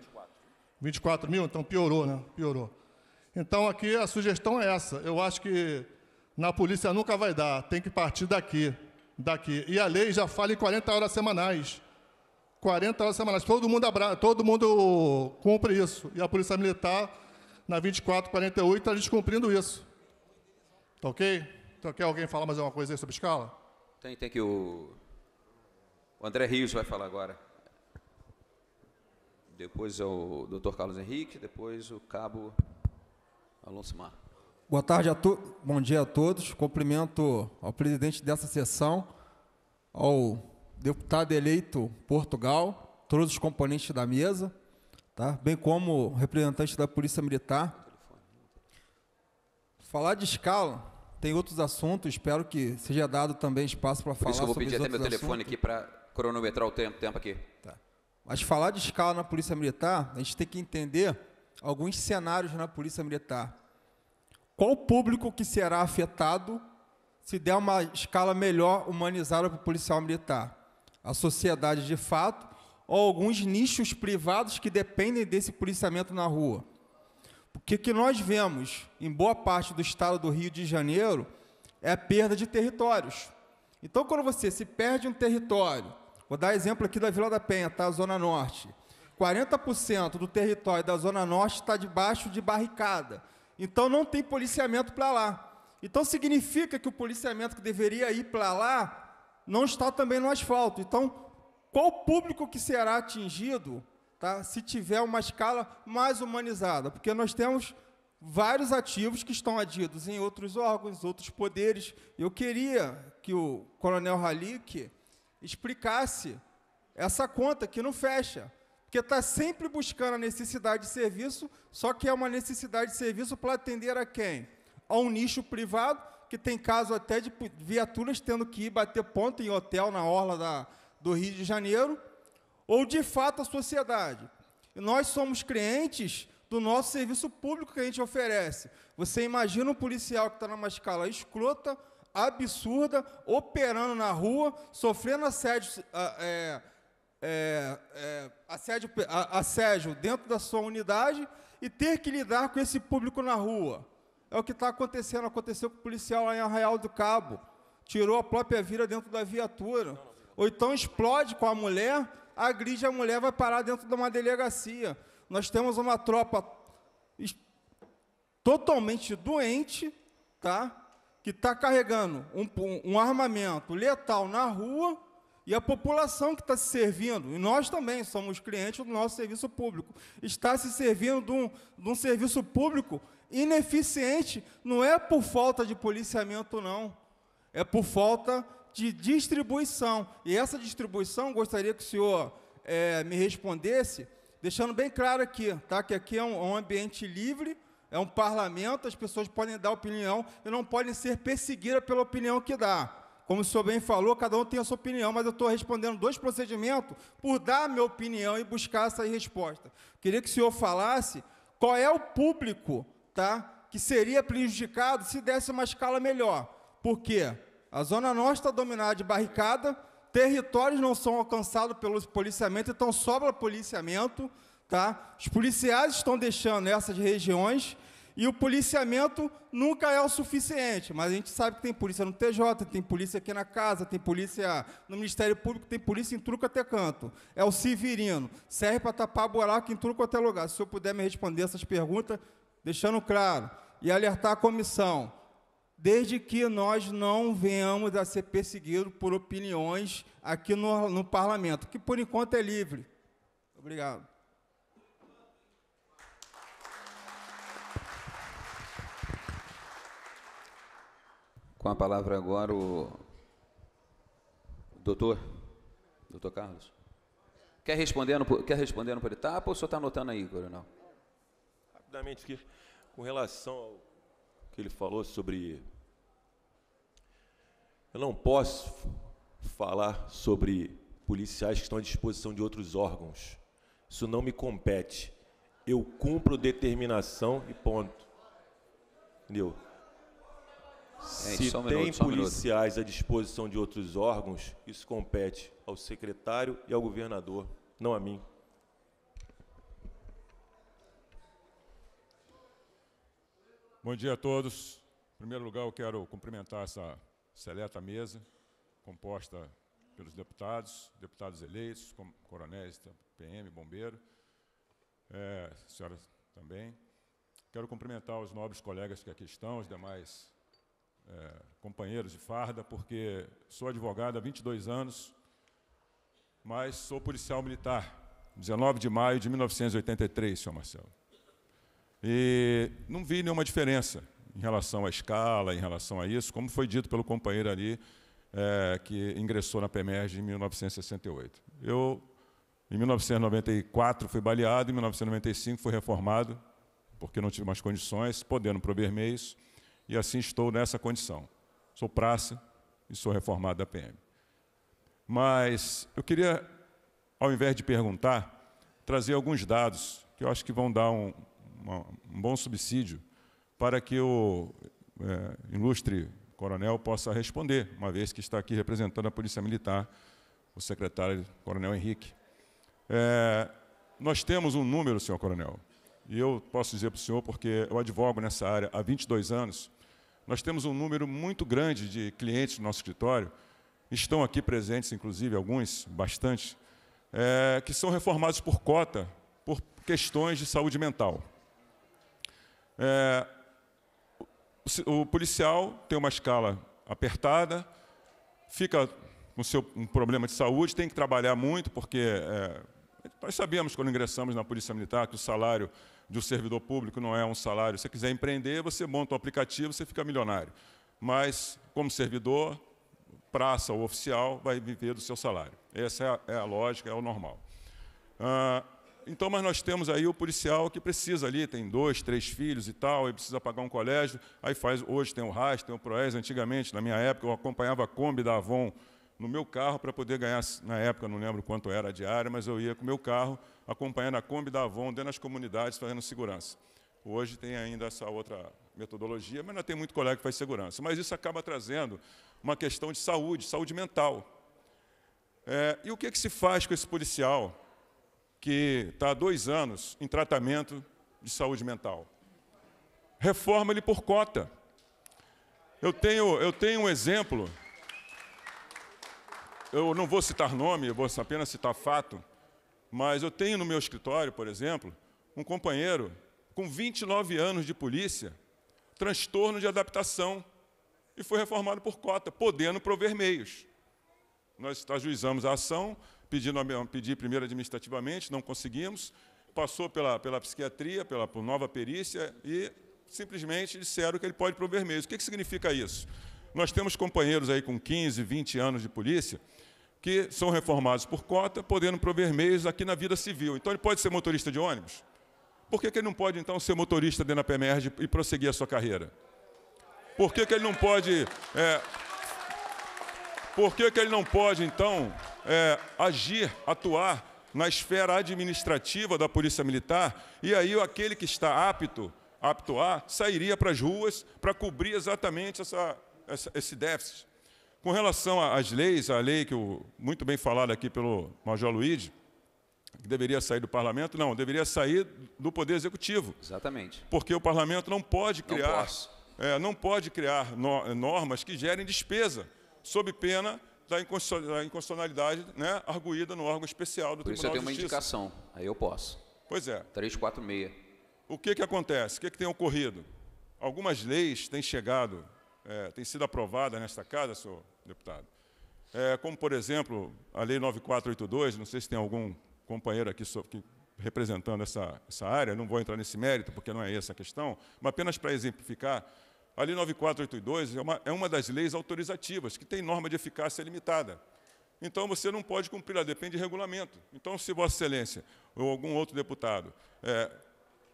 Speaker 7: 24 mil, então piorou, né? Piorou. Então aqui a sugestão é essa. Eu acho que na polícia nunca vai dar, tem que partir daqui daqui. E a lei já fala em 40 horas semanais. 40 horas semanais. Todo mundo, abra... Todo mundo cumpre isso. E a Polícia Militar, na 2448, está descumprindo isso. Tá ok? Então, quer alguém falar mais alguma coisa aí sobre escala?
Speaker 1: Tem, tem que o... o André Rios vai falar agora. Depois é o doutor Carlos Henrique, depois o cabo Alonso Mar.
Speaker 8: Boa tarde a todos, bom dia a todos. Cumprimento ao presidente dessa sessão, ao deputado eleito Portugal, todos os componentes da mesa, tá? bem como representante da Polícia Militar. Falar de escala, tem outros assuntos, espero que seja dado também espaço para falar sobre isso. Por eu vou pedir até meu telefone aqui para
Speaker 1: cronometrar o tempo, tempo aqui. Tá.
Speaker 8: Mas falar de escala na Polícia Militar, a gente tem que entender alguns cenários na Polícia Militar. Qual público que será afetado se der uma escala melhor humanizada para o policial militar? A sociedade de fato ou alguns nichos privados que dependem desse policiamento na rua? Porque o que nós vemos em boa parte do estado do Rio de Janeiro é a perda de territórios. Então, quando você se perde um território, vou dar exemplo aqui da Vila da Penha, tá? Zona Norte. 40% do território da Zona Norte está debaixo de barricada. Então não tem policiamento para lá. Então significa que o policiamento que deveria ir para lá não está também no asfalto. Então, qual público que será atingido, tá? Se tiver uma escala mais humanizada, porque nós temos vários ativos que estão adidos em outros órgãos, outros poderes. Eu queria que o Coronel Halik explicasse essa conta que não fecha que está sempre buscando a necessidade de serviço, só que é uma necessidade de serviço para atender a quem? A um nicho privado, que tem caso até de viaturas tendo que ir bater ponto em hotel na orla da, do Rio de Janeiro, ou de fato a sociedade. E nós somos crentes do nosso serviço público que a gente oferece. Você imagina um policial que está numa escala escrota, absurda, operando na rua, sofrendo assédio ah, é, é, é, assédio, assédio dentro da sua unidade e ter que lidar com esse público na rua. É o que está acontecendo. Aconteceu com o policial lá em Arraial do Cabo. Tirou a própria vira dentro da viatura. Ou então explode com a mulher, agride a mulher, vai parar dentro de uma delegacia. Nós temos uma tropa totalmente doente, tá? que está carregando um, um armamento letal na rua e a população que está se servindo, e nós também somos clientes do nosso serviço público, está se servindo de um, de um serviço público ineficiente. Não é por falta de policiamento, não. É por falta de distribuição. E essa distribuição, gostaria que o senhor é, me respondesse, deixando bem claro aqui, tá? que aqui é um, é um ambiente livre, é um parlamento, as pessoas podem dar opinião e não podem ser perseguidas pela opinião que dá. Como o senhor bem falou, cada um tem a sua opinião, mas eu estou respondendo dois procedimentos por dar a minha opinião e buscar essa resposta. Queria que o senhor falasse qual é o público tá, que seria prejudicado se desse uma escala melhor. Por quê? A Zona Norte está dominada de barricada, territórios não são alcançados pelo policiamento, então sobra policiamento. Tá? Os policiais estão deixando essas regiões e o policiamento nunca é o suficiente, mas a gente sabe que tem polícia no TJ, tem polícia aqui na casa, tem polícia no Ministério Público, tem polícia em truco até canto. É o Severino. Serve para tapar buraco em truco até lugar. Se o senhor puder me responder essas perguntas, deixando claro, e alertar a comissão, desde que nós não venhamos a ser perseguidos por opiniões aqui no, no parlamento, que por enquanto é livre. Obrigado.
Speaker 1: Com a palavra agora o doutor, doutor Carlos. Quer responder quer respondendo por etapa ou senhor está anotando aí, Coronel?
Speaker 2: Rapidamente aqui, com relação ao que ele falou sobre. Eu não posso falar sobre policiais que estão à disposição de outros órgãos. Isso não me compete. Eu cumpro determinação e ponto. Entendeu? É Se tem minuto, policiais à disposição de outros órgãos, isso compete ao secretário e ao
Speaker 4: governador, não a mim. Bom dia a todos. Em primeiro lugar, eu quero cumprimentar essa seleta mesa, composta pelos deputados, deputados eleitos, coronéis, tá, PM, bombeiro, é, senhora também. Quero cumprimentar os nobres colegas que aqui estão, os demais é, companheiros de farda, porque sou advogado há 22 anos, mas sou policial militar, 19 de maio de 1983, senhor Marcelo. E não vi nenhuma diferença em relação à escala, em relação a isso, como foi dito pelo companheiro ali, é, que ingressou na PEMERG em 1968. Eu, em 1994, fui baleado, em 1995 fui reformado, porque não tive mais condições, podendo prover meios e assim estou nessa condição. Sou praça e sou reformado da PM. Mas eu queria, ao invés de perguntar, trazer alguns dados que eu acho que vão dar um, uma, um bom subsídio para que o é, ilustre coronel possa responder, uma vez que está aqui representando a Polícia Militar, o secretário Coronel Henrique. É, nós temos um número, senhor coronel, e eu posso dizer para o senhor, porque eu advogo nessa área há 22 anos, nós temos um número muito grande de clientes no nosso escritório, estão aqui presentes, inclusive, alguns, bastante, é, que são reformados por cota, por questões de saúde mental. É, o, policial tem uma escala apertada, fica com seu, um problema de saúde, tem que trabalhar muito, porque é, nós sabíamos, quando ingressamos na Polícia Militar, que o salário de um servidor público não é um salário. Se você quiser empreender, você monta um aplicativo, você fica milionário. Mas, como servidor, praça ou oficial, vai viver do seu salário. Essa é a, é a lógica, é o normal. Ah, então, mas nós temos aí o policial que precisa ali, tem dois, três filhos e tal, e precisa pagar um colégio, aí faz, hoje tem o RAS, tem o PROES, antigamente, na minha época, eu acompanhava a Kombi da Avon, no meu carro para poder ganhar, na época não lembro quanto era a diária, mas eu ia com o meu carro acompanhando a Kombi da Avon dentro das comunidades fazendo segurança. Hoje tem ainda essa outra metodologia, mas não tem muito colega que faz segurança. Mas isso acaba trazendo uma questão de saúde, saúde mental. É, e o que, que se faz com esse policial que está há dois anos em tratamento de saúde mental? Reforma ele por cota. Eu tenho, eu tenho um exemplo eu não vou citar nome, eu vou apenas citar fato, mas eu tenho no meu escritório, por exemplo, um companheiro com 29 anos de polícia, transtorno de adaptação, e foi reformado por cota, podendo prover meios. Nós ajuizamos a ação, pedindo, pedi primeiro administrativamente, não conseguimos, passou pela, pela psiquiatria, pela por nova perícia, e simplesmente disseram que ele pode prover meios. O que, que significa isso? Nós temos companheiros aí com 15, 20 anos de polícia que são reformados por cota, podendo prover meios aqui na vida civil. Então ele pode ser motorista de ônibus? Por que, que ele não pode, então, ser motorista dentro da PMERG e prosseguir a sua carreira? Por que, que ele não pode. É, por que, que ele não pode, então, é, agir, atuar na esfera administrativa da Polícia Militar? E aí aquele que está apto, apto a, sairia para as ruas para cobrir exatamente essa, essa, esse déficit. Com relação às leis, a lei que eu, muito bem falada aqui pelo Major Luiz, que deveria sair do parlamento, não, deveria sair do poder executivo. Exatamente. Porque o parlamento não pode criar, não, é, não pode criar no, normas que gerem despesa, sob pena da inconstitucionalidade né, arguída no órgão especial do Por Tribunal de Justiça. Por isso eu tenho uma indicação, aí eu posso. Pois é. 346. O que, que acontece? O que, que tem ocorrido? Algumas leis têm chegado, é, têm sido aprovadas nesta casa, senhor deputado. É, como, por exemplo, a Lei 9482, não sei se tem algum companheiro aqui so, que, representando essa, essa área, não vou entrar nesse mérito, porque não é essa a questão, mas apenas para exemplificar, a Lei 9482 é uma, é uma das leis autorizativas, que tem norma de eficácia limitada. Então, você não pode cumprir, ela depende de regulamento. Então, se Vossa Excelência ou algum outro deputado é,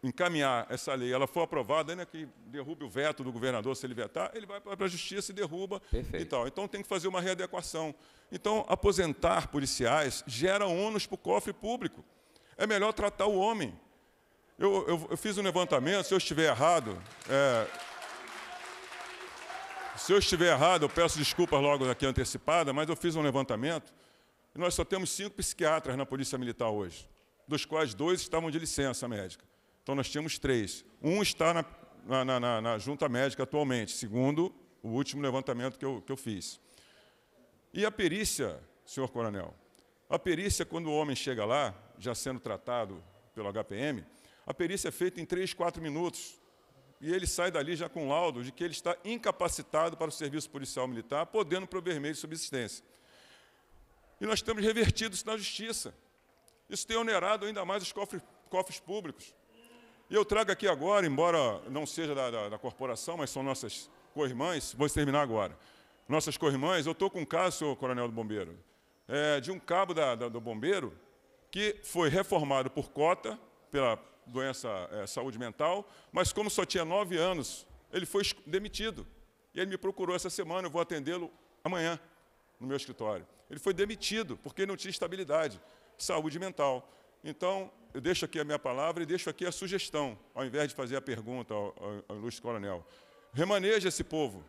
Speaker 4: encaminhar essa lei, ela for aprovada, ainda né, que derrube o veto do governador, se ele vetar, ele vai para a justiça e derruba e tal. Então tem que fazer uma readequação. Então, aposentar policiais gera ônus para o cofre público. É melhor tratar o homem. Eu, eu, eu fiz um levantamento, se eu estiver errado. É, se eu estiver errado, eu peço desculpas logo aqui antecipada, mas eu fiz um levantamento nós só temos cinco psiquiatras na Polícia Militar hoje, dos quais dois estavam de licença médica. Então nós tínhamos três. Um está na, na, na, na junta médica atualmente, segundo o último levantamento que eu, que eu fiz. E a perícia, senhor coronel? A perícia, quando o homem chega lá, já sendo tratado pelo HPM, a perícia é feita em três, quatro minutos. E ele sai dali já com laudo de que ele está incapacitado para o serviço policial militar, podendo prover meio de subsistência. E nós temos revertido isso na justiça. Isso tem onerado ainda mais os cofres, cofres públicos. E eu trago aqui agora, embora não seja da, da, da corporação, mas são nossas co-irmãs, vou terminar agora. Nossas co-irmãs, eu estou com um caso, senhor coronel do bombeiro, é, de um cabo da, do bombeiro que foi reformado por cota, pela doença é, saúde mental, mas como só tinha nove anos, ele foi demitido. E ele me procurou essa semana, eu vou atendê-lo amanhã no meu escritório. Ele foi demitido porque não tinha estabilidade de saúde mental. Então, eu deixo aqui a minha palavra e deixo aqui a sugestão, ao invés de fazer a pergunta ao, ao, ao ilustre coronel. Remaneja esse povo,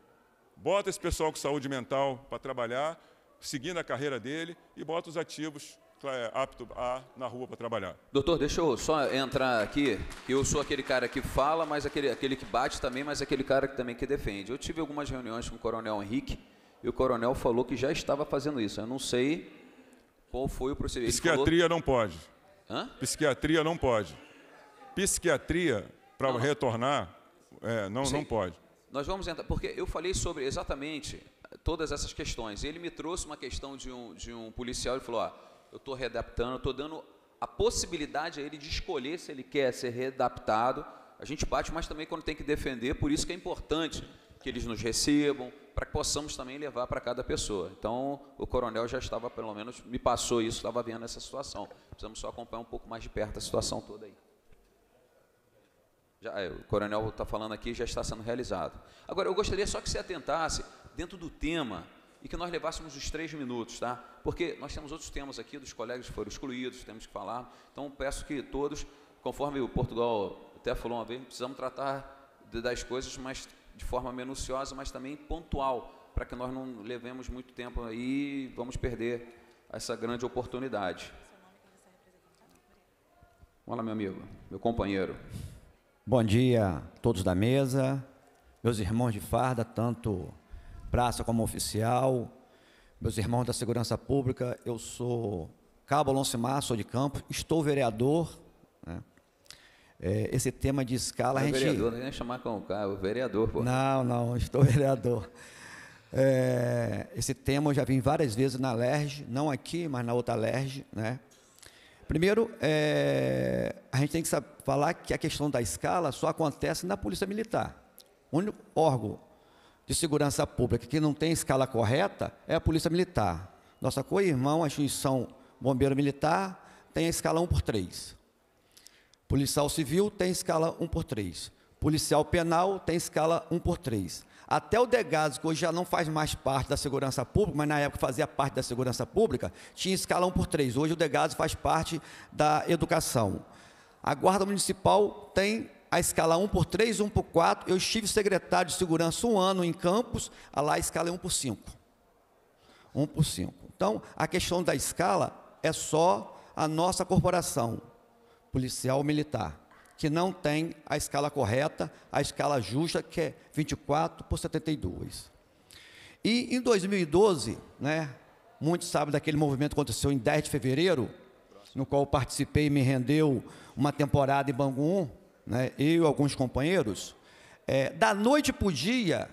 Speaker 4: bota esse pessoal com saúde mental para trabalhar, seguindo a carreira dele, e bota os ativos é apto a na rua para trabalhar.
Speaker 1: Doutor, deixa eu só entrar aqui, que eu sou aquele cara que fala, mas aquele, aquele que bate também, mas aquele cara que também que defende. Eu tive algumas reuniões com o coronel Henrique,
Speaker 4: e o coronel falou que já estava fazendo isso. Eu não sei
Speaker 1: qual foi o procedimento.
Speaker 4: Psiquiatria falou... não pode. Hã? Psiquiatria não pode. Psiquiatria, para retornar, é, não, não pode.
Speaker 1: Nós vamos entrar, porque eu falei sobre exatamente eh, todas essas questões. Ele me trouxe uma questão de um, de um policial, e falou, ó, eu estou readaptando, estou dando a possibilidade a ele de escolher se ele quer ser readaptado. A gente bate, mas também quando tem que defender, por isso que é importante que eles nos recebam, para que possamos também levar para cada pessoa. Então, o coronel já estava, pelo menos, me passou isso, estava vendo essa situação. Precisamos só acompanhar um pouco mais de perto a situação toda aí. Já, é, o coronel está falando aqui, já está sendo realizado. Agora, eu gostaria só que se atentasse dentro do tema e que nós levássemos os três minutos, tá? Porque nós temos outros temas aqui dos colegas que foram excluídos, temos que falar. Então, peço que todos, conforme o Portugal até falou uma vez, precisamos tratar das coisas, mas de forma minuciosa, mas também pontual, para que nós não levemos muito tempo aí e vamos perder essa grande oportunidade. Olá, meu amigo, meu companheiro. Bom
Speaker 9: dia a todos da mesa, meus irmãos de farda, tanto praça como oficial, meus irmãos da segurança pública, eu sou Cabo Alonso Mar, sou de campo, estou vereador, né? é, esse tema de escala. a gente... vereador, não
Speaker 1: é chamar com o carro, é vereador, pô.
Speaker 9: Não, não, estou vereador. É, esse tema eu já vim várias vezes na LERJ, não aqui, mas na outra LERJ, né? Primeiro, é, a gente tem que falar que a questão da escala só acontece na Polícia Militar. O único órgão de segurança pública que não tem escala correta é a Polícia Militar. Nossa co-irmão, a instituição Bombeiro Militar, tem a escala 1 por 3. Policial civil tem escala 1 por 3. Policial penal tem escala 1 por 3. Até o DEGAS, que hoje já não faz mais parte da segurança pública, mas na época fazia parte da segurança pública, tinha escala 1 por 3. Hoje o DEGAS faz parte da educação. A Guarda Municipal tem a escala 1 por 3, 1 por 4. Eu estive secretário de segurança um ano em Campos, lá a escala é 1 por 5. 1 por 5. Então, a questão da escala é só a nossa corporação policial ou militar, que não tem a escala correta, a escala justa, que é 24 por 72. E em 2012, né, muitos sabem daquele movimento que aconteceu em 10 de fevereiro, no qual participei e me rendeu uma temporada em Bangu 1, né, eu e alguns companheiros. É, da noite para o dia,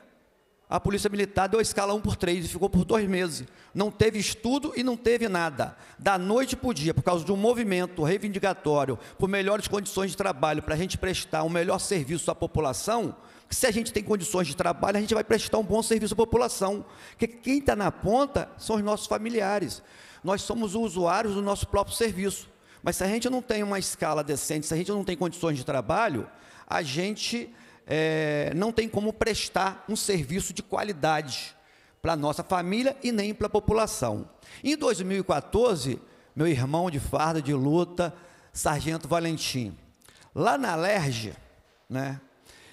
Speaker 9: a Polícia Militar deu a escala 1 por 3 e ficou por dois meses. Não teve estudo e não teve nada. Da noite para o dia, por causa de um movimento reivindicatório por melhores condições de trabalho, para a gente prestar um melhor serviço à população, que se a gente tem condições de trabalho, a gente vai prestar um bom serviço à população. Porque quem está na ponta são os nossos familiares. Nós somos usuários do nosso próprio serviço. Mas se a gente não tem uma escala decente, se a gente não tem condições de trabalho, a gente é, não tem como prestar um serviço de qualidade para a nossa família e nem para a população. Em 2014, meu irmão de farda de luta, Sargento Valentim, lá na Lerge, né?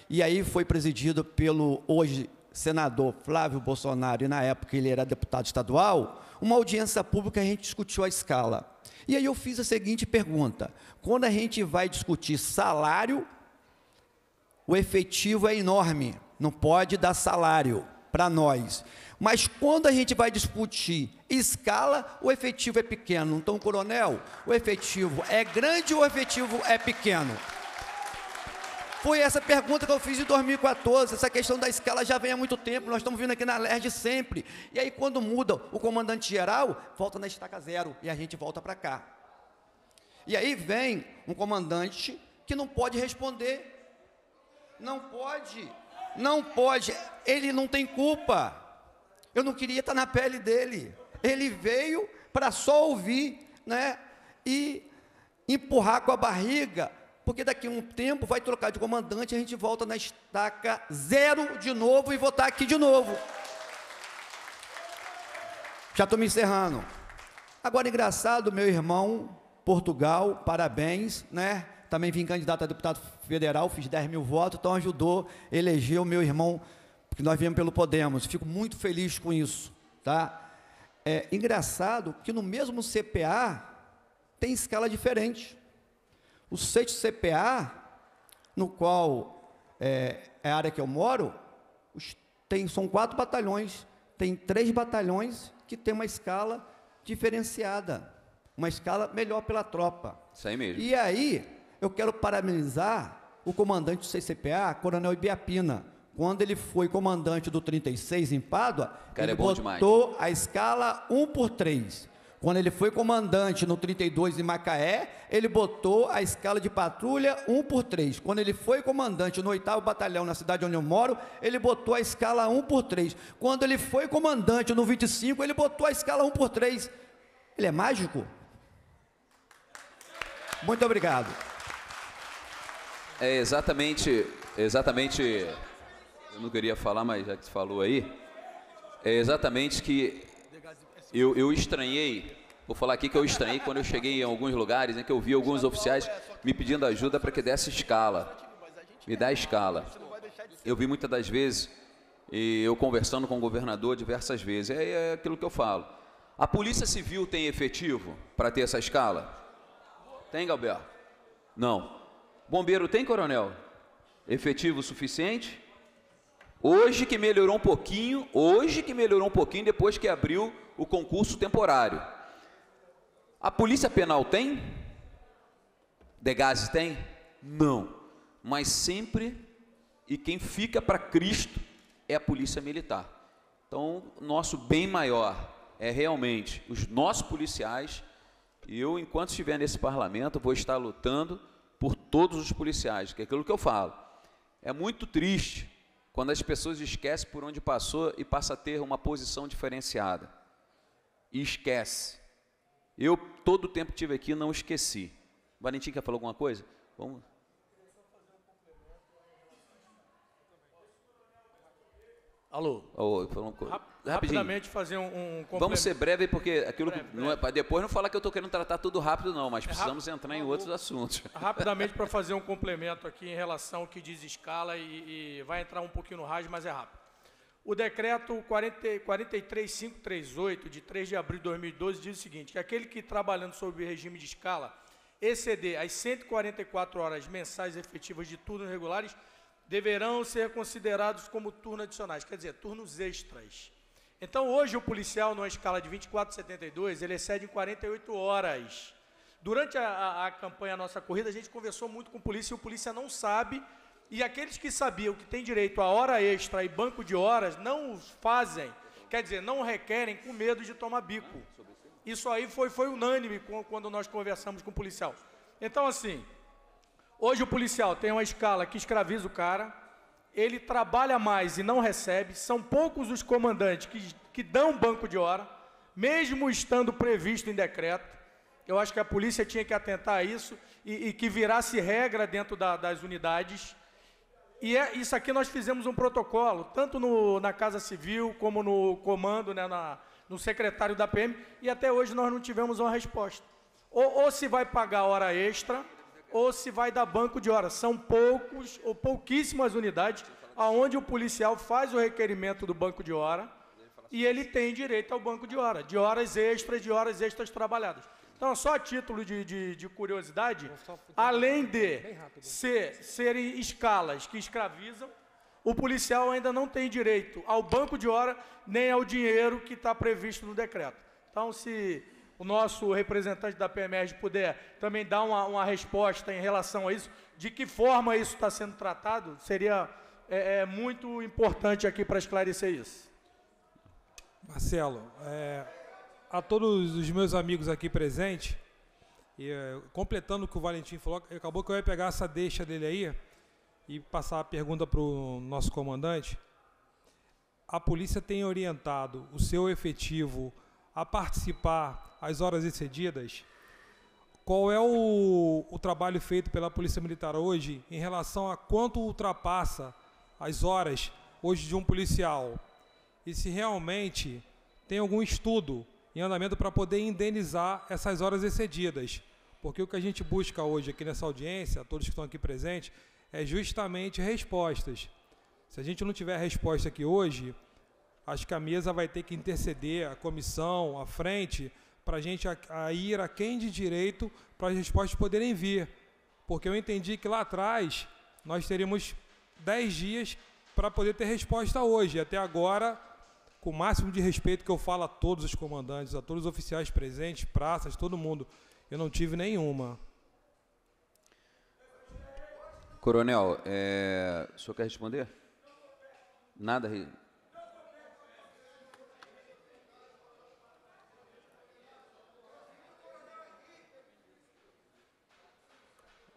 Speaker 9: E aí foi presidido pelo hoje senador Flávio Bolsonaro, e na época ele era deputado estadual, uma audiência pública a gente discutiu a escala. E aí eu fiz a seguinte pergunta: quando a gente vai discutir salário o efetivo é enorme, não pode dar salário para nós. Mas quando a gente vai discutir escala, o efetivo é pequeno. Então, coronel, o efetivo é grande ou o efetivo é pequeno? Foi essa pergunta que eu fiz em 2014. Essa questão da escala já vem há muito tempo. Nós estamos vindo aqui na LERJ sempre. E aí, quando muda o comandante geral, volta na estaca zero e a gente volta para cá. E aí vem um comandante que não pode responder não pode, não pode. Ele não tem culpa. Eu não queria estar na pele dele. Ele veio para só ouvir, né? E empurrar com a barriga, porque daqui a um tempo vai trocar de comandante e a gente volta na estaca zero de novo e votar aqui de novo. Já estou me encerrando. Agora, engraçado, meu irmão, Portugal, parabéns, né? Também vim candidato a deputado federal, fiz 10 mil votos, então ajudou a eleger o meu irmão, porque nós viemos pelo Podemos. Fico muito feliz com isso. Tá? É engraçado que no mesmo CPA tem escala diferente. O sexto CPA, no qual é, é a área que eu moro, tem, são quatro batalhões, tem três batalhões que tem uma escala diferenciada, uma escala melhor pela tropa.
Speaker 1: Isso aí mesmo. E
Speaker 9: aí, eu quero parabenizar o comandante do CCPA, Coronel Ibiapina. Quando ele foi comandante do 36 em Pádua, Cara, ele é botou demais. a escala 1 por 3. Quando ele foi comandante no 32 em Macaé, ele botou a escala de patrulha 1 por 3. Quando ele foi comandante no 8 Batalhão, na cidade onde eu moro, ele botou a escala 1 por 3. Quando ele foi comandante no 25, ele botou a escala 1 por 3. Ele é mágico? Muito obrigado
Speaker 1: é exatamente, exatamente, eu não queria falar, mas já que você falou aí, é exatamente que eu, eu estranhei, vou falar aqui que eu estranhei quando eu cheguei em alguns lugares em né, que eu vi alguns oficiais me pedindo ajuda para que desse escala, me dá escala. Eu vi muitas das vezes, e eu conversando com o governador diversas vezes, é, é aquilo que eu falo. A Polícia Civil tem efetivo para ter essa escala? Tem, Gabriel? Não. Bombeiro tem, coronel? Efetivo suficiente? Hoje que melhorou um pouquinho, hoje que melhorou um pouquinho depois que abriu o concurso temporário. A Polícia Penal tem? Degases tem? Não. Mas sempre e quem fica para Cristo é a Polícia Militar. Então, nosso bem maior é realmente os nossos policiais. E eu, enquanto estiver nesse parlamento, vou estar lutando por todos os policiais, que é aquilo que eu falo. É muito triste quando as pessoas esquecem por onde passou e passa a ter uma posição diferenciada. E esquece. Eu, todo o tempo que estive aqui, não esqueci. Valentim quer falar alguma coisa? Vamos. Alô. rapidamente
Speaker 5: fazer um, um Vamos ser
Speaker 1: breve, porque aquilo Não é, depois não falar que eu estou querendo tratar tudo rápido, não, mas é precisamos entrar em outros assuntos.
Speaker 5: Rapidamente, para fazer um complemento aqui em relação ao que diz escala, e, e vai entrar um pouquinho no rádio, mas é rápido. O decreto 43538, de 3 de abril de 2012, diz o seguinte: que aquele que trabalhando sob regime de escala exceder as 144 horas mensais efetivas de turnos regulares deverão ser considerados como turnos adicionais, quer dizer, turnos extras. Então, hoje, o policial, numa escala de 24,72, ele excede em 48 horas. Durante a, a, a campanha a Nossa Corrida, a gente conversou muito com o polícia e o polícia não sabe. E aqueles que sabiam que tem direito a hora extra e banco de horas não fazem, quer dizer, não requerem com medo de tomar bico. Isso aí foi, foi unânime quando nós conversamos com o policial. Então, assim, Hoje o policial tem uma escala que escraviza o cara, ele trabalha mais e não recebe, são poucos os comandantes que, que dão banco de hora, mesmo estando previsto em decreto. Eu acho que a polícia tinha que atentar a isso e, e que virasse regra dentro da, das unidades. E é, isso aqui nós fizemos um protocolo, tanto no, na Casa Civil, como no comando, né, na, no secretário da PM, e até hoje nós não tivemos uma resposta. Ou, ou se vai pagar hora extra, ou se vai dar banco de horas. São poucos ou pouquíssimas unidades aonde o policial faz o requerimento do banco de hora e ele tem direito ao banco de hora, de horas extras, de horas extras trabalhadas. Então, só a título de, de, de curiosidade, além de ser, serem escalas que escravizam, o policial ainda não tem direito ao banco de hora nem ao dinheiro que está previsto no decreto. Então, se o nosso representante da PMR puder também dar uma, uma, resposta em relação a isso, de que forma isso está sendo tratado, seria é, é muito importante aqui para esclarecer isso.
Speaker 3: Marcelo, é, a todos os meus amigos aqui presentes, e, é, completando o que o Valentim falou, acabou que eu ia pegar essa deixa dele aí e passar a pergunta para o nosso comandante. A polícia tem orientado o seu efetivo a participar as horas excedidas, qual é o, o trabalho feito pela Polícia Militar hoje em relação a quanto ultrapassa as horas hoje de um policial? E se realmente tem algum estudo em andamento para poder indenizar essas horas excedidas? Porque o que a gente busca hoje aqui nessa audiência, todos que estão aqui presentes, é justamente respostas. Se a gente não tiver resposta aqui hoje, acho que a mesa vai ter que interceder, a comissão, a frente, para a gente ir a quem de direito para as respostas poderem vir. Porque eu entendi que lá atrás nós teríamos 10 dias para poder ter resposta hoje. Até agora, com o máximo de respeito que eu falo a todos os comandantes, a todos os oficiais presentes, praças, todo mundo, eu não tive nenhuma.
Speaker 1: Coronel, é... o senhor quer responder? Nada,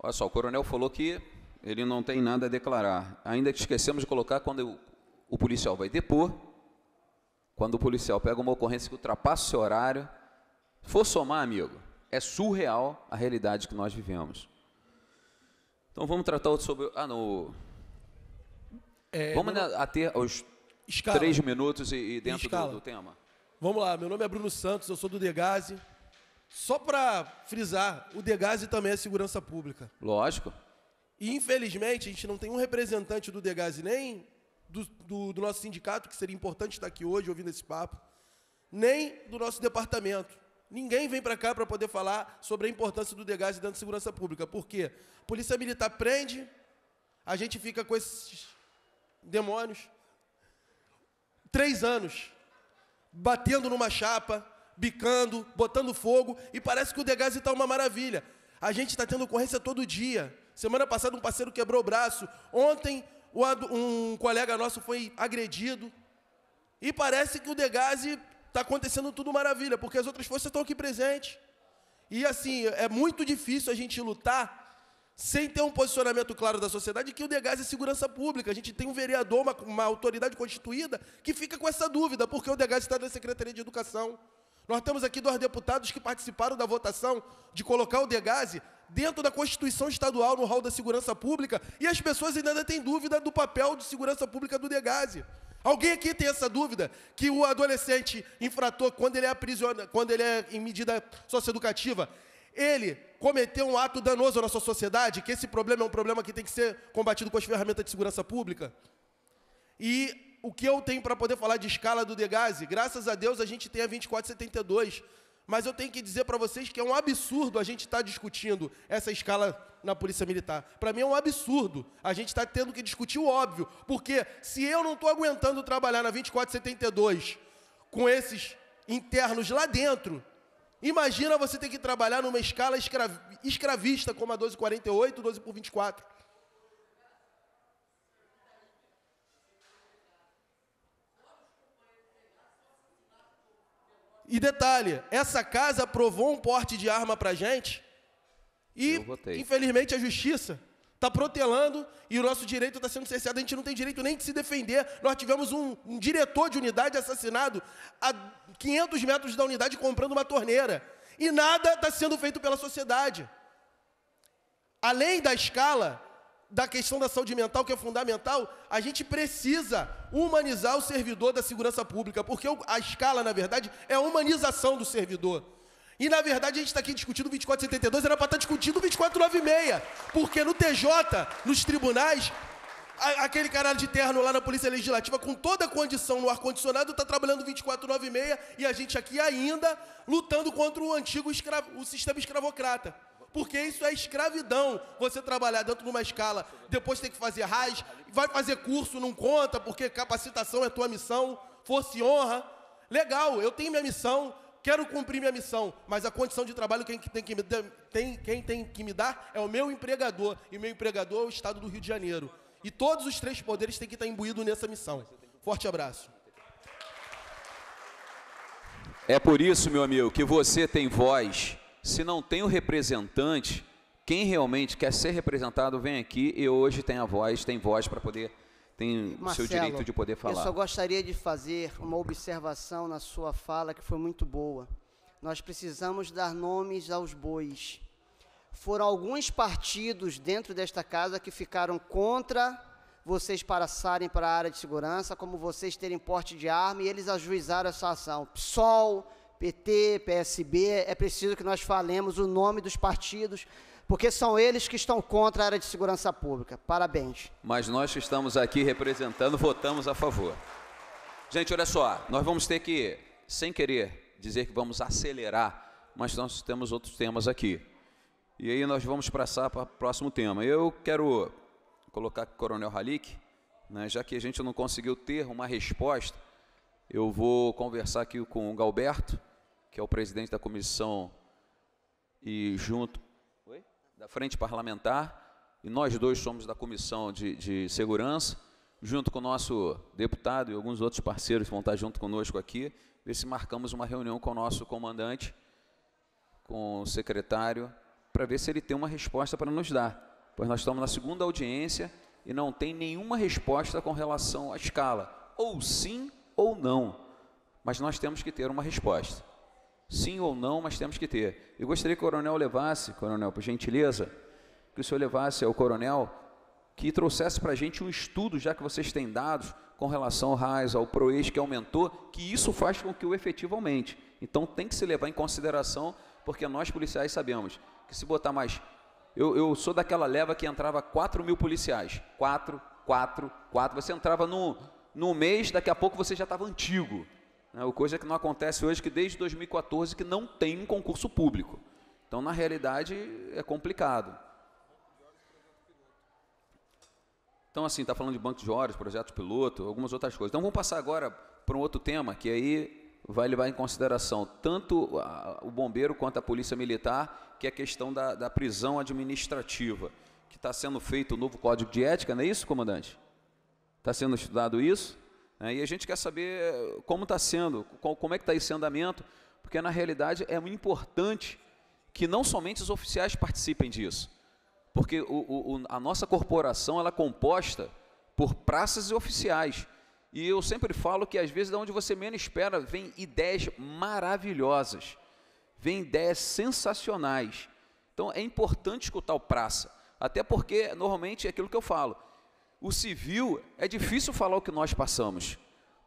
Speaker 1: Olha só, o coronel falou que ele não tem nada a declarar. Ainda que esquecemos de colocar quando o policial vai depor, quando o policial pega uma ocorrência que ultrapassa o seu horário. For somar, amigo, é surreal a realidade que nós vivemos. Então vamos tratar sobre. Ah, no É, vamos né, nome... ater aos Escala. três minutos e, e dentro do, do, tema.
Speaker 10: Vamos lá, meu nome é Bruno Santos, eu sou do Degase. Só para frisar, o Degazi também é segurança pública. Lógico. E infelizmente a gente não tem um representante do Degazi, nem do, do, do nosso sindicato, que seria importante estar aqui hoje ouvindo esse papo, nem do nosso departamento. Ninguém vem para cá para poder falar sobre a importância do Degazi dentro da segurança pública. Por quê? polícia militar prende, a gente fica com esses demônios. Três anos batendo numa chapa, bicando, botando fogo, e parece que o degaze está uma maravilha. A gente está tendo ocorrência todo dia. Semana passada um parceiro quebrou o braço. Ontem um colega nosso foi agredido. E parece que o degaze está acontecendo tudo maravilha, porque as outras forças estão aqui presentes. E assim, é muito difícil a gente lutar sem ter um posicionamento claro da sociedade que o degaze é segurança pública. A gente tem um vereador, uma, uma autoridade constituída, que fica com essa dúvida, porque o degaze está na Secretaria de Educação. Nós temos aqui dois deputados que participaram da votação de colocar o Degase dentro da Constituição Estadual no hall da segurança pública e as pessoas ainda têm dúvida do papel de segurança pública do Degase. Alguém aqui tem essa dúvida que o adolescente infrator, quando ele é aprisionado, quando ele é em medida socioeducativa, ele cometeu um ato danoso na sua sociedade, que esse problema é um problema que tem que ser combatido com as ferramentas de segurança pública? E o que eu tenho para poder falar de escala do Degazi? Graças a Deus a gente tem a 2472. Mas eu tenho que dizer para vocês que é um absurdo a gente estar tá discutindo essa escala na Polícia Militar. Para mim é um absurdo. A gente está tendo que discutir o óbvio. Porque se eu não estou aguentando trabalhar na 2472 com esses internos lá dentro, imagina você ter que trabalhar numa escala escravista como a 1248, 12 por 24. E detalhe, essa casa aprovou um porte de arma pra gente. E, infelizmente, a justiça está protelando e o nosso direito está sendo cerceado. A gente não tem direito nem de se defender. Nós tivemos um, um diretor de unidade assassinado a 500 metros da unidade comprando uma torneira. E nada está sendo feito pela sociedade. Além da escala, da questão da saúde mental, que é fundamental, a gente precisa humanizar o servidor da segurança pública, porque a escala, na verdade, é a humanização do servidor. E, na verdade, a gente está aqui discutindo 2472, era para estar tá discutindo 2496, porque no TJ, nos tribunais, a, aquele caralho de terno lá na Polícia Legislativa, com toda a condição no ar-condicionado, está trabalhando 2496 e a gente aqui ainda lutando contra o antigo escravo, o sistema escravocrata porque isso é escravidão. Você trabalhar dentro de uma escala, depois tem que fazer RAS, vai fazer curso, não conta, porque capacitação é tua missão, força e honra. Legal, eu tenho minha missão, quero cumprir minha missão, mas a condição de trabalho quem tem que me, tem, quem tem que me dar é o meu empregador, e meu empregador é o Estado do Rio de Janeiro. E todos os três poderes têm que estar imbuídos nessa missão. Forte abraço.
Speaker 1: É por isso, meu amigo, que você tem voz se não tem o representante, quem realmente quer ser representado vem aqui e hoje tem a voz, tem voz para poder, tem o seu direito de poder falar. Eu só
Speaker 6: gostaria de fazer uma observação na sua fala que foi muito boa. Nós precisamos dar nomes aos bois. Foram alguns partidos dentro desta casa que ficaram contra vocês passarem para a área de segurança, como vocês terem porte de arma, e eles ajuizaram essa ação. PSOL, PT, PSB, é preciso que nós falemos o nome dos partidos, porque são eles que estão contra a área de segurança pública. Parabéns.
Speaker 1: Mas nós que estamos aqui representando, votamos a favor. Gente, olha só, nós vamos ter que, sem querer, dizer que vamos acelerar, mas nós temos outros temas aqui. E aí nós vamos passar para o próximo tema. Eu quero colocar o Coronel Halik, né, já que a gente não conseguiu ter uma resposta eu vou conversar aqui com o Galberto, que é o presidente da comissão e junto Oi? da frente parlamentar, e nós dois somos da comissão de, de segurança, junto com o nosso deputado e alguns outros parceiros que vão estar junto conosco aqui, ver se marcamos uma reunião com o nosso comandante, com o secretário, para ver se ele tem uma resposta para nos dar. Pois nós estamos na segunda audiência e não tem nenhuma resposta com relação à escala. Ou sim ou não, mas nós temos que ter uma resposta. Sim ou não, mas temos que ter. Eu gostaria que o coronel levasse, coronel, por gentileza, que o senhor levasse ao coronel que trouxesse para a gente um estudo, já que vocês têm dados com relação ao RAIS, ao PROEX que aumentou, que isso faz com que o efetivo aumente. Então tem que se levar em consideração, porque nós policiais sabemos que se botar mais. Eu, eu sou daquela leva que entrava 4 mil policiais. 4, 4, 4. Você entrava no, no mês, daqui a pouco você já estava antigo. Né? O coisa que não acontece hoje, que desde 2014 que não tem um concurso público. Então, na realidade, é complicado. Então, assim, está falando de banco de horas, projetos piloto, algumas outras coisas. Então, vamos passar agora para um outro tema, que aí vai levar em consideração tanto a, o bombeiro quanto a polícia militar, que é a questão da, da prisão administrativa, que está sendo feito o novo código de ética, não é isso, comandante? Está sendo estudado isso? Né? E a gente quer saber como está sendo, como é que está esse andamento, porque na realidade é importante que não somente os oficiais participem disso, porque o, o, a nossa corporação ela é composta por praças e oficiais. E eu sempre falo que às vezes da onde você menos espera vem ideias maravilhosas, vem ideias sensacionais. Então é importante escutar o praça, até porque normalmente é aquilo que eu falo. O civil, é difícil falar o que nós passamos,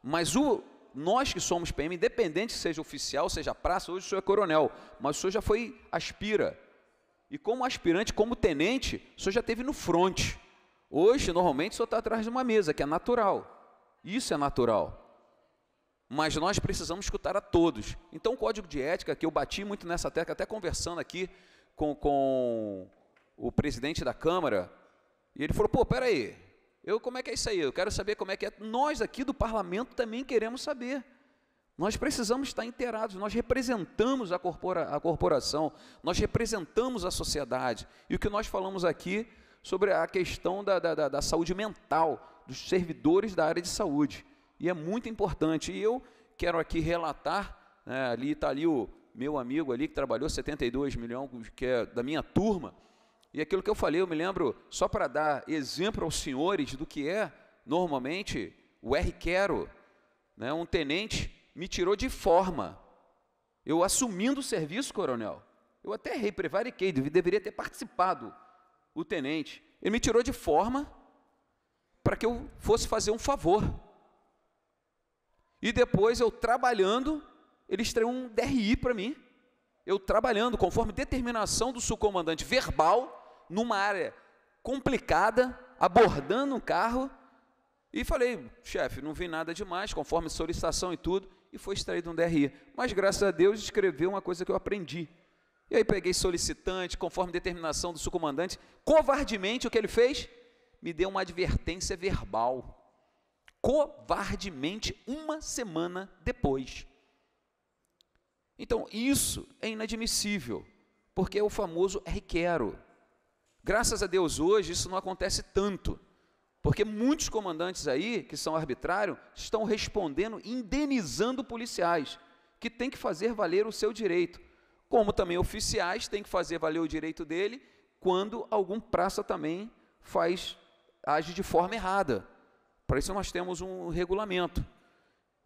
Speaker 1: mas o nós que somos PM, independente seja oficial, seja praça, hoje o senhor é coronel, mas o senhor já foi aspira. E como aspirante, como tenente, o senhor já teve no fronte. Hoje, normalmente, o senhor está atrás de uma mesa, que é natural. Isso é natural. Mas nós precisamos escutar a todos. Então, o código de ética, que eu bati muito nessa tecla, até conversando aqui com, com o presidente da Câmara, e ele falou: pô, peraí, eu, como é que é isso aí? Eu quero saber como é que é. Nós aqui do parlamento também queremos saber. Nós precisamos estar inteirados, nós representamos a, corpora, a corporação, nós representamos a sociedade. E o que nós falamos aqui sobre a questão da, da, da, saúde mental, dos servidores da área de saúde. E é muito importante. E eu quero aqui relatar, né, ali está ali o meu amigo ali que trabalhou 72 milhões, que é da minha turma, e aquilo que eu falei, eu me lembro, só para dar exemplo aos senhores do que é normalmente o R. Quero, né, um tenente, me tirou de forma. Eu assumindo o serviço, coronel, eu até errei, prevariquei, deveria ter participado o tenente. Ele me tirou de forma para que eu fosse fazer um favor. E depois eu trabalhando, ele estreou um DRI para mim. Eu trabalhando conforme determinação do subcomandante verbal, numa área complicada, abordando um carro, e falei, chefe, não vi nada demais, conforme solicitação e tudo, e foi extraído um DRI. Mas graças a Deus escreveu uma coisa que eu aprendi. E aí peguei solicitante, conforme determinação do subcomandante, covardemente o que ele fez? Me deu uma advertência verbal. Covardemente, uma semana depois. Então, isso é inadmissível, porque é o famoso requero. Graças a Deus hoje isso não acontece tanto, porque muitos comandantes aí, que são arbitrários, estão respondendo, indenizando policiais, que tem que fazer valer o seu direito, como também oficiais têm que fazer valer o direito dele quando algum praça também faz, age de forma errada. Para isso nós temos um regulamento.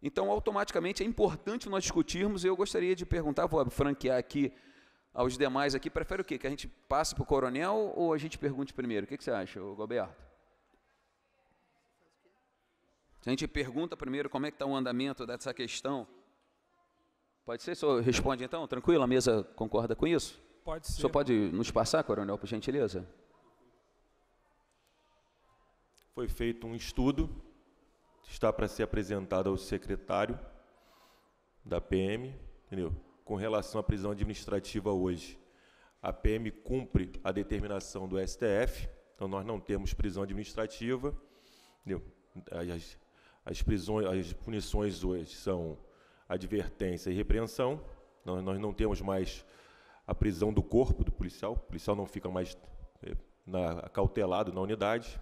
Speaker 1: Então, automaticamente é importante nós discutirmos, e eu gostaria de perguntar, vou franquear aqui aos demais aqui, prefere o quê? Que a gente passe para o coronel ou a gente pergunte primeiro? O que, que você acha, Goberto? Se a gente pergunta primeiro como é que está o andamento dessa questão, pode ser? senhor responde então, tranquilo? A mesa concorda com isso? Pode ser. O senhor pode nos
Speaker 2: passar, coronel, por gentileza? Foi feito um estudo, está para ser apresentado ao secretário da PM, entendeu? com relação à prisão administrativa hoje. A PM cumpre a determinação do STF, então nós não temos prisão administrativa. As, as, prisões, as punições hoje são advertência e repreensão. Nós, nós não temos mais a prisão do corpo do policial, o policial não fica mais é, na, cautelado na unidade.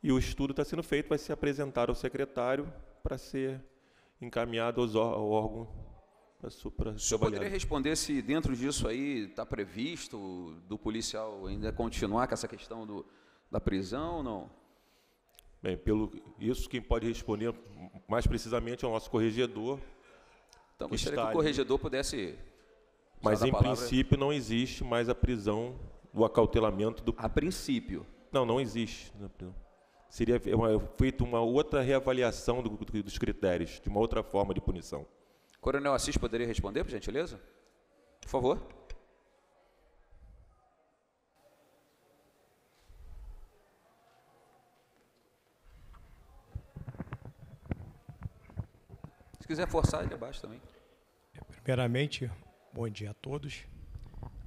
Speaker 2: E o estudo está sendo feito, vai ser apresentado ao secretário para ser encaminhado aos, ao órgão o senhor poderia
Speaker 1: responder se dentro disso aí está previsto do policial ainda continuar com essa questão do, da prisão ou não? Bem,
Speaker 2: pelo isso quem pode responder mais precisamente é o nosso corregedor. Então gostaria que, que o
Speaker 1: corregedor pudesse. Mas em princípio
Speaker 2: não existe mais a prisão, o acautelamento do. A princípio. Não, não existe. Né, Seria é é feita uma outra reavaliação do, dos critérios, de uma outra forma de punição.
Speaker 1: Coronel Assis poderia responder, por gentileza? Por favor. Se quiser forçar, ele abaixa é também.
Speaker 11: Primeiramente, bom dia a todos.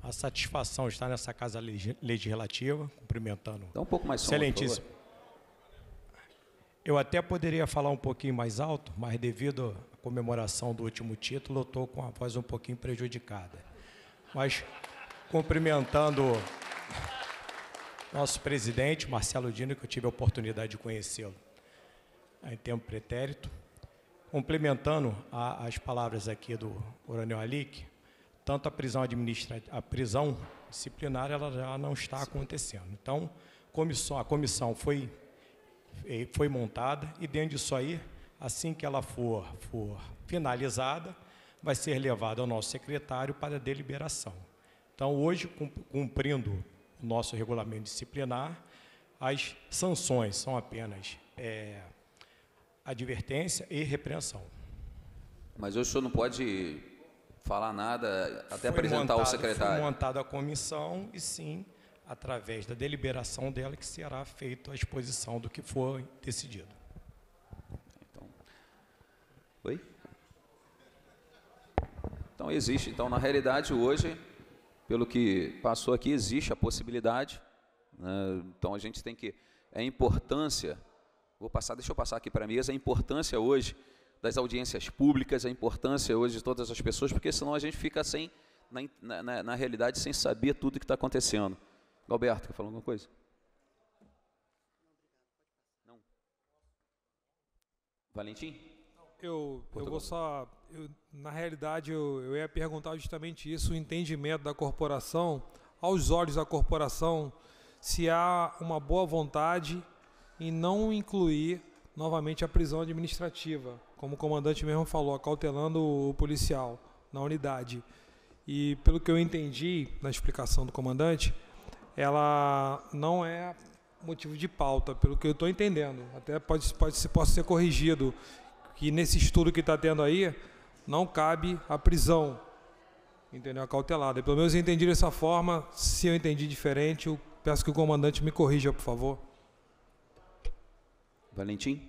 Speaker 11: A satisfação estar nessa casa legislativa, cumprimentando. Dá um pouco mais som, excelentíssimo. Eu até poderia falar um pouquinho mais alto, mas devido à comemoração do último título, eu estou com a voz um pouquinho prejudicada. Mas cumprimentando nosso presidente, Marcelo Dino, que eu tive a oportunidade de conhecê-lo em tempo pretérito. Complementando a, as palavras aqui do Coronel Alic, tanto a prisão administrativa, a prisão disciplinar, ela já não está acontecendo. Então, comissão, a comissão foi foi montada e dentro disso aí, assim que ela for, for finalizada, vai ser levada ao nosso secretário para deliberação. Então, hoje, cumprindo o nosso regulamento disciplinar, as sanções são apenas é, advertência e repreensão.
Speaker 1: Mas o senhor não pode falar nada até foi apresentar montado, o secretário? Foi
Speaker 11: montada a comissão e sim através da deliberação dela, que será feita a exposição do que for
Speaker 1: decidido. Então, oi? Então existe, então na realidade hoje, pelo que passou aqui, existe a possibilidade. Né? Então a gente tem que é a importância. Vou passar, deixa eu passar aqui para a mesa a importância hoje das audiências públicas, a importância hoje de todas as pessoas, porque senão a gente fica sem na, na, na realidade sem saber tudo o que está acontecendo. Galberto, quer falar alguma coisa? Não. Valentim?
Speaker 3: Eu, eu vou só. Eu, na realidade, eu, eu ia perguntar justamente isso: o entendimento da corporação, aos olhos da corporação, se há uma boa vontade em não incluir novamente a prisão administrativa, como o comandante mesmo falou, acautelando o policial na unidade. E pelo que eu entendi na explicação do comandante, ela não é motivo de pauta, pelo que eu estou entendendo. Até pode, pode se possa ser corrigido que nesse estudo que está tendo aí não cabe a prisão, entendeu? A cautelada. Pelo menos eu entendi dessa forma. Se eu entendi diferente, eu peço que o comandante me corrija, por favor.
Speaker 1: Valentim.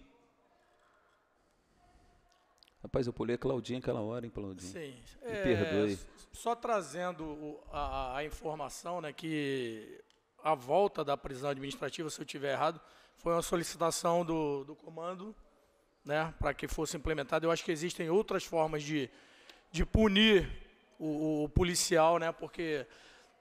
Speaker 1: Rapaz, eu pulei a Claudinha aquela hora, hein, Claudinha? Sim. Me é, perdoe.
Speaker 5: Só trazendo a, a informação né, que a volta da prisão administrativa, se eu tiver errado, foi uma solicitação do, do comando né, para que fosse implementada. Eu acho que existem outras formas de, de punir o, o, policial, né, porque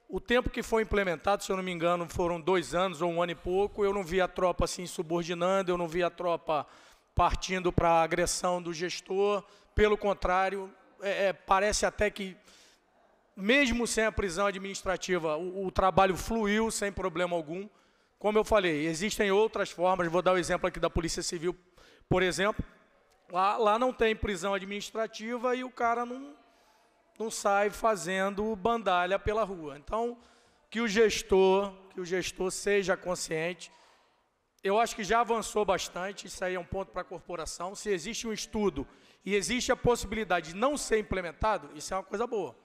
Speaker 5: o tempo que foi implementado, se eu não me engano, foram dois anos ou um ano e pouco, eu não vi a tropa se assim subordinando, eu não vi a tropa partindo para a agressão do gestor, pelo contrário, é, é, parece até que mesmo sem a prisão administrativa, o, o trabalho fluiu sem problema algum. Como eu falei, existem outras formas, vou dar o um exemplo aqui da Polícia Civil, por exemplo. Lá, lá não tem prisão administrativa e o cara não, não sai fazendo bandalha pela rua. Então, que o gestor, que o gestor seja consciente. Eu acho que já avançou bastante, isso aí é um ponto para a corporação. Se existe um estudo e existe a possibilidade de não ser implementado, isso é uma coisa boa.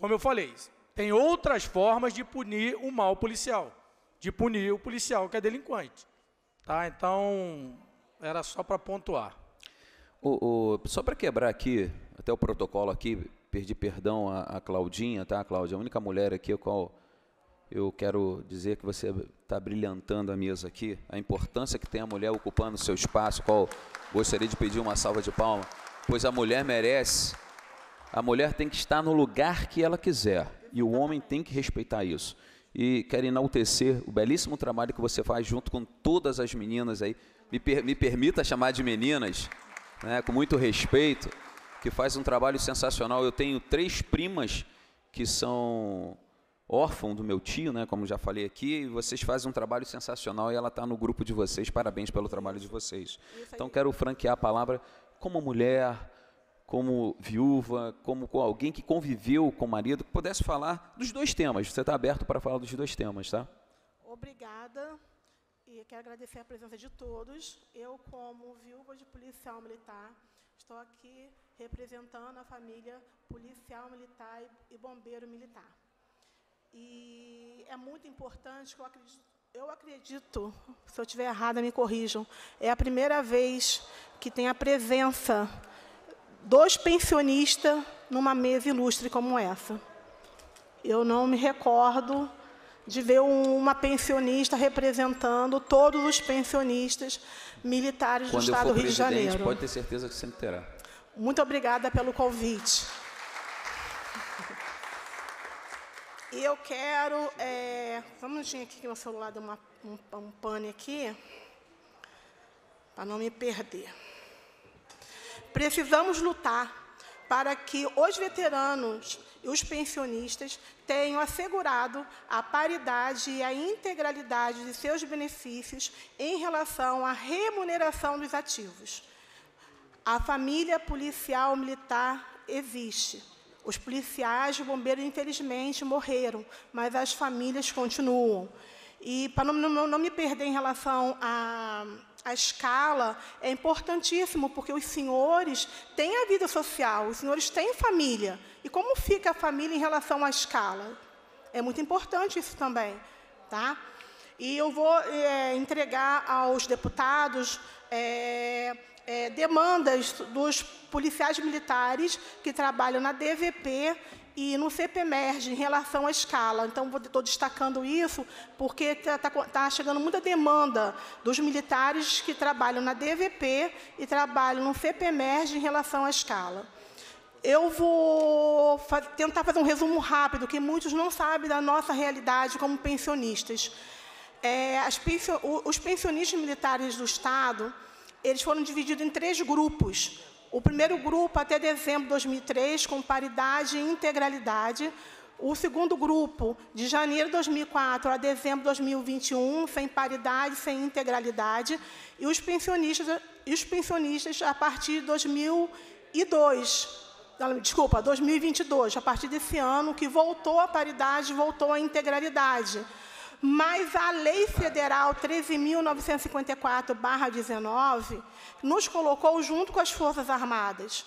Speaker 5: Como eu falei, tem outras formas de punir o mal policial, de punir o policial que é delinquente. Tá? Então, era só para pontuar.
Speaker 1: O, o, só para quebrar aqui, até o protocolo aqui, perdi perdão a, a Claudinha, tá, Cláudia? A única mulher aqui a qual eu quero dizer que você está brilhantando a mesa aqui, a importância que tem a mulher ocupando o seu espaço, qual gostaria de pedir uma salva de palmas, pois a mulher merece a mulher tem que estar no lugar que ela quiser e o homem tem que respeitar isso. E quero enaltecer o belíssimo trabalho que você faz junto com todas as meninas aí. Me, per, me permita chamar de meninas, né, com muito respeito, que faz um trabalho sensacional. Eu tenho três primas que são órfãs do meu tio, né, como já falei aqui, e vocês fazem um trabalho sensacional e ela está no grupo de vocês. Parabéns pelo trabalho de vocês. Então quero franquear a palavra como mulher, como viúva, como com alguém que conviveu com o marido, que pudesse falar dos dois temas. Você está aberto para falar dos dois temas, tá?
Speaker 12: Obrigada. E quero agradecer a presença de todos. Eu, como viúva de policial militar, estou aqui representando a família policial militar e, bombeiro militar. E é muito importante que eu acredito, eu acredito, se eu estiver errada, me corrijam, é a primeira vez que tem a presença dois pensionistas numa mesa ilustre como essa. Eu não me recordo de ver uma pensionista representando todos os pensionistas militares Quando do Estado do Rio de Janeiro. Pode ter
Speaker 1: certeza que sempre terá.
Speaker 12: Muito obrigada pelo convite. E eu quero. É, só um aqui que meu celular deu uma, um, um pane aqui, para não me perder. Precisamos lutar para que os veteranos e os pensionistas tenham assegurado a paridade e a integralidade de seus benefícios em relação à remuneração dos ativos. A família policial militar existe. Os policiais e bombeiros, infelizmente, morreram, mas as famílias continuam. E, para não, não, não me perder em relação a a escala é importantíssimo, porque os senhores têm a vida social, os senhores têm família. E como fica a família em relação à escala? É muito importante isso também, tá? E eu vou é, entregar aos deputados é, é, demandas dos policiais militares que trabalham na DVP e no CPMERG em relação à escala. Então, estou destacando isso porque está tá, tá, tá chegando muita demanda dos militares que trabalham na DVP e trabalham no CPMERG em relação à escala. Eu vou fa tentar fazer um resumo rápido, que muitos não sabem da nossa realidade como pensionistas. É, os pensionistas militares do Estado, eles foram divididos em três grupos o primeiro grupo até dezembro de 2003, com paridade e integralidade. O segundo grupo, de janeiro de 2004 a dezembro de 2021, sem paridade, sem integralidade. E os pensionistas, e os pensionistas a partir de 2002, desculpa, 2022, a partir desse ano, que voltou a paridade, voltou a integralidade. Mas a Lei Federal 13.954-19, nos colocou junto com as Forças Armadas.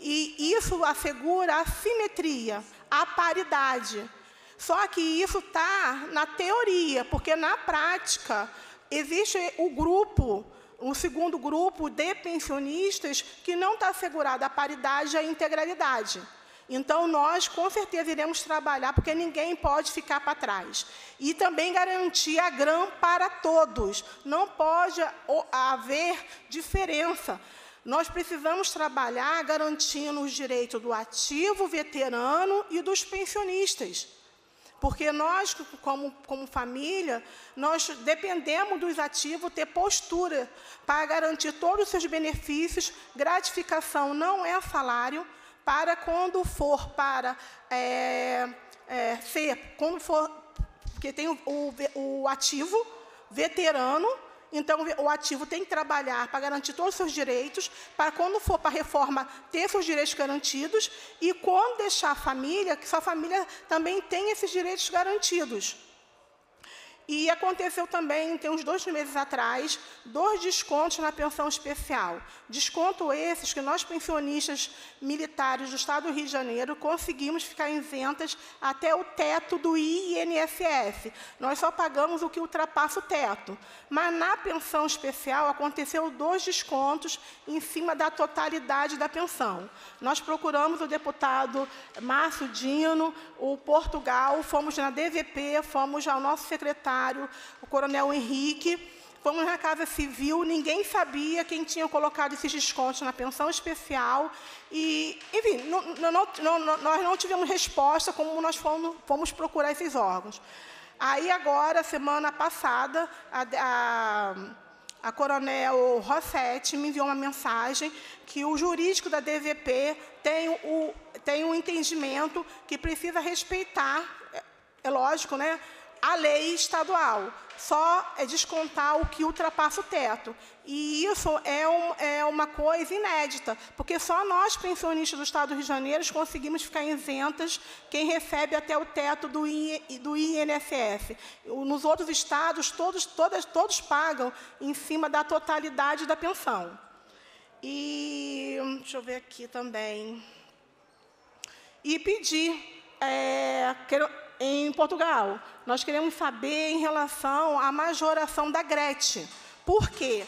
Speaker 12: E isso assegura a simetria, a paridade. Só que isso está na teoria, porque na prática existe o grupo, o segundo grupo de pensionistas, que não está assegurada a paridade e a integralidade. Então, nós, com certeza, iremos trabalhar, porque ninguém pode ficar para trás. E também garantir a grã para todos. Não pode haver diferença. Nós precisamos trabalhar garantindo os direitos do ativo, veterano e dos pensionistas. Porque nós, como, como família, nós dependemos dos ativos ter postura para garantir todos os seus benefícios. Gratificação não é salário, para quando for para é, é, ser, quando for, porque tem o, o, o ativo veterano, então, o ativo tem que trabalhar para garantir todos os seus direitos, para quando for para a reforma ter seus direitos garantidos, e quando deixar a família, que sua família também tem esses direitos garantidos. E aconteceu também, tem uns dois meses atrás, dois descontos na pensão especial. Desconto esses que nós, pensionistas militares do Estado do Rio de Janeiro, conseguimos ficar isentas até o teto do INSS. Nós só pagamos o que ultrapassa o teto. Mas na pensão especial aconteceu dois descontos em cima da totalidade da pensão. Nós procuramos o deputado Márcio Dino, o Portugal, fomos na DVP, fomos ao nosso secretário o coronel Henrique. Fomos na Casa Civil, ninguém sabia quem tinha colocado esses descontos na pensão especial. E, enfim, não, não, não, nós não tivemos resposta como nós fomos, fomos, procurar esses órgãos. Aí, agora, semana passada, a, a, a coronel Rossetti me enviou uma mensagem que o jurídico da DVP tem o, tem o um entendimento que precisa respeitar, é, é lógico, né? a lei estadual. Só é descontar o que ultrapassa o teto. E isso é, um, é, uma coisa inédita, porque só nós, pensionistas do Estado do Rio de Janeiro, conseguimos ficar isentas quem recebe até o teto do, I, do INSS. Nos outros estados, todos, todas, todos pagam em cima da totalidade da pensão. E deixa eu ver aqui também. E pedir. É, quero, em Portugal. Nós queremos saber em relação à majoração da Grete. Por quê?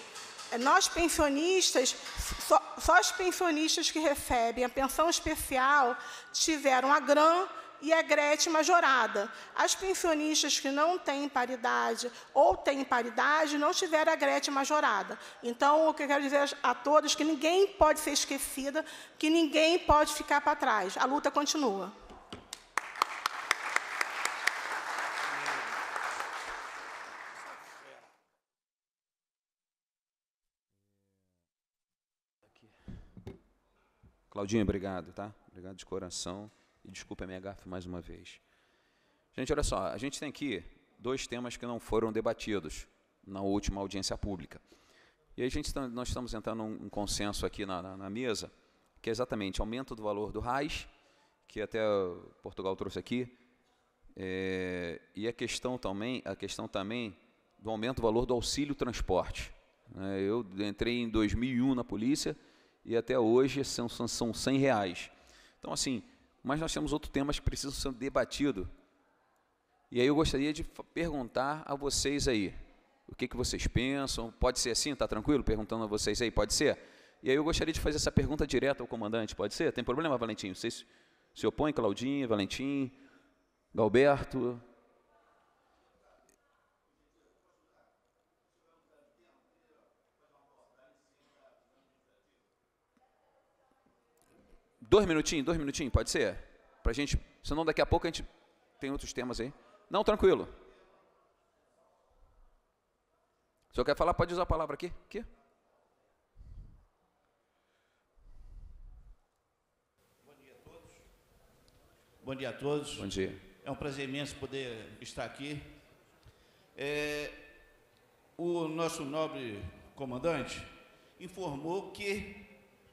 Speaker 12: Nós pensionistas, só, só os pensionistas que recebem a pensão especial tiveram a grã e a Grete majorada. As pensionistas que não têm paridade ou têm paridade não tiveram a Grete majorada. Então, o que eu quero dizer a todos é que ninguém pode ser esquecida, que ninguém pode ficar para trás. A luta continua.
Speaker 1: Claudinho, obrigado, tá? Obrigado de coração. E desculpa a minha gafe mais uma vez. Gente, olha só, a gente tem aqui dois temas que não foram debatidos na última audiência pública. E a gente tá, nós estamos entrando num consenso aqui na, na, na, mesa, que é exatamente aumento do valor do RAIS, que até Portugal trouxe aqui, é, e a questão também, a questão também do aumento do valor do auxílio transporte. É, eu entrei em 2001 na polícia, e até hoje são, são 100 reais. Então, assim, mas nós temos outros temas que precisam ser debatidos. E aí eu gostaria de perguntar a vocês aí, o que, que vocês pensam? Pode ser assim, tá tranquilo? Perguntando a vocês aí, pode ser? E aí eu gostaria de fazer essa pergunta direta ao comandante, pode ser? Tem problema, Valentim? Vocês se opõem, Claudinho, Valentim, Galberto, Dois minutinhos, dois minutinhos, pode ser? Para a gente, senão daqui a pouco a gente tem outros temas aí. Não, tranquilo. Se eu quer falar, pode usar a palavra aqui. Aqui.
Speaker 13: Bom dia a todos. Bom dia a todos. Bom dia. É um prazer imenso poder estar aqui. É, o nosso nobre comandante informou que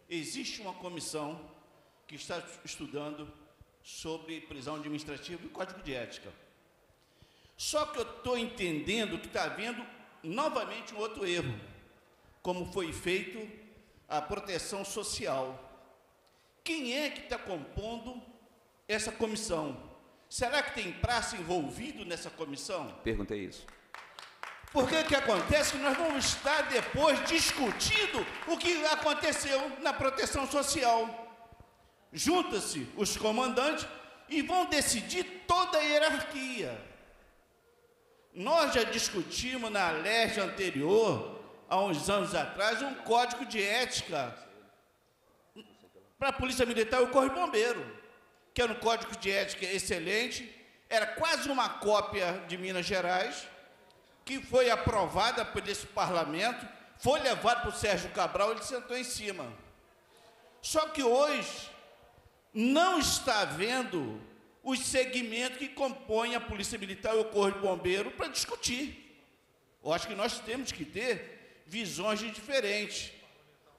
Speaker 13: existe uma comissão que está estudando sobre prisão administrativa e código de ética. Só que eu estou entendendo que está havendo novamente um outro erro, como foi feito a proteção social. Quem é que está compondo essa comissão? Será que tem praça envolvido nessa comissão?
Speaker 1: Perguntei isso.
Speaker 13: Porque que acontece é que nós vamos estar depois discutindo o que aconteceu na proteção social. Junta-se os comandantes e vão decidir toda a hierarquia. Nós já discutimos na LERJ anterior, há uns anos atrás, um código de ética para a Polícia Militar e o Corpo Bombeiro, que era um código de ética excelente, era quase uma cópia de Minas Gerais, que foi aprovada por esse parlamento, foi levado para o Sérgio Cabral, ele sentou em cima. Só que hoje não está vendo os segmentos que compõem a Polícia Militar e o Corpo de Bombeiro para discutir. Eu acho que nós temos que ter visões diferentes.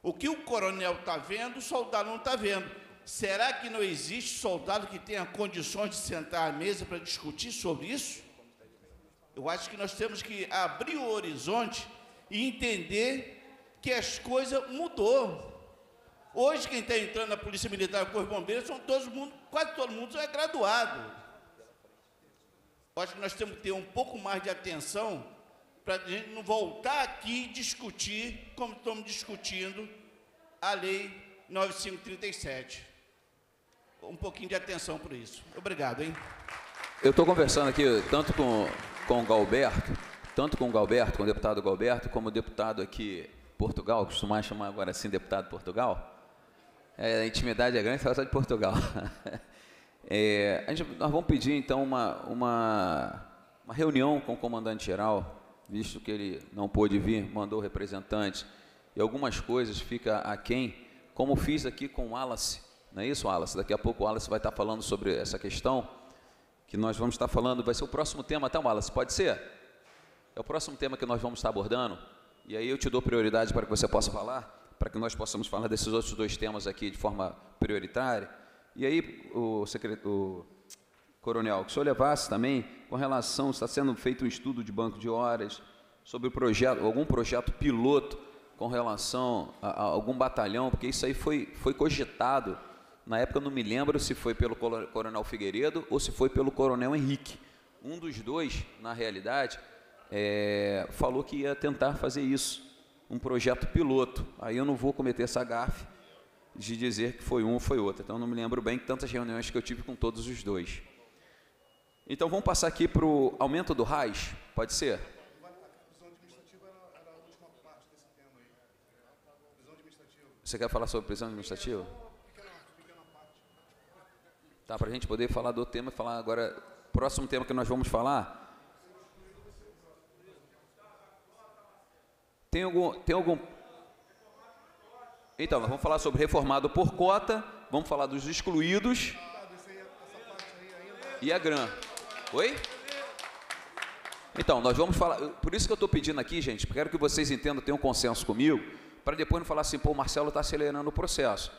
Speaker 13: O que o coronel está vendo, o soldado não está vendo. Será que não existe soldado que tenha condições de sentar à mesa para discutir sobre isso? Eu acho que nós temos que abrir o horizonte e entender que as coisas mudou. Hoje, quem está entrando na Polícia Militar e Corpo de Bombeiros são todos mundo, quase todo mundo é graduado. Acho que nós temos que ter um pouco mais de atenção para a gente não voltar aqui e discutir, como estamos discutindo, a Lei 9537. Um pouquinho de atenção por isso. Obrigado, hein?
Speaker 1: Eu estou conversando aqui tanto com, com o Galberto, tanto com o Galberto, com o deputado Galberto, como o deputado aqui Portugal, costumar chamar agora assim deputado Portugal, é, a intimidade é grande, fala só de Portugal. É, gente, nós vamos pedir, então, uma, uma, uma reunião com o comandante-geral, visto que ele não pôde vir, mandou o representante, e algumas coisas fica a quem, como fiz aqui com o Wallace, não é isso, Wallace? Daqui a pouco o Wallace vai estar falando sobre essa questão, que nós vamos estar falando, vai ser o próximo tema, o tá, Wallace? Pode ser? É o próximo tema que nós vamos estar abordando, e aí eu te dou prioridade para que você possa falar para que nós possamos falar desses outros dois temas aqui de forma prioritária. E aí, o, o coronel, que o senhor levasse também com relação, está sendo feito um estudo de banco de horas sobre projeto, algum projeto piloto com relação a, a algum batalhão, porque isso aí foi, foi cogitado. Na época, eu não me lembro se foi pelo coronel Figueiredo ou se foi pelo coronel Henrique. Um dos dois, na realidade, é, falou que ia tentar fazer isso um projeto piloto. Aí eu não vou cometer essa gafe de dizer que foi um ou foi outro. Então eu não me lembro bem tantas reuniões que eu tive com todos os dois. Então vamos passar aqui para o aumento do RAIS, pode ser? Você quer falar sobre prisão administrativa? Tá, para a gente poder falar do tema, falar agora, próximo tema que nós vamos falar Tem algum, tem algum. Então, nós vamos falar sobre reformado por cota, vamos falar dos excluídos. E a GRAM. Oi? Então, nós vamos falar. Por isso que eu estou pedindo aqui, gente, quero que vocês entendam, tenham um consenso comigo, para depois não falar assim, pô, o Marcelo está acelerando o processo.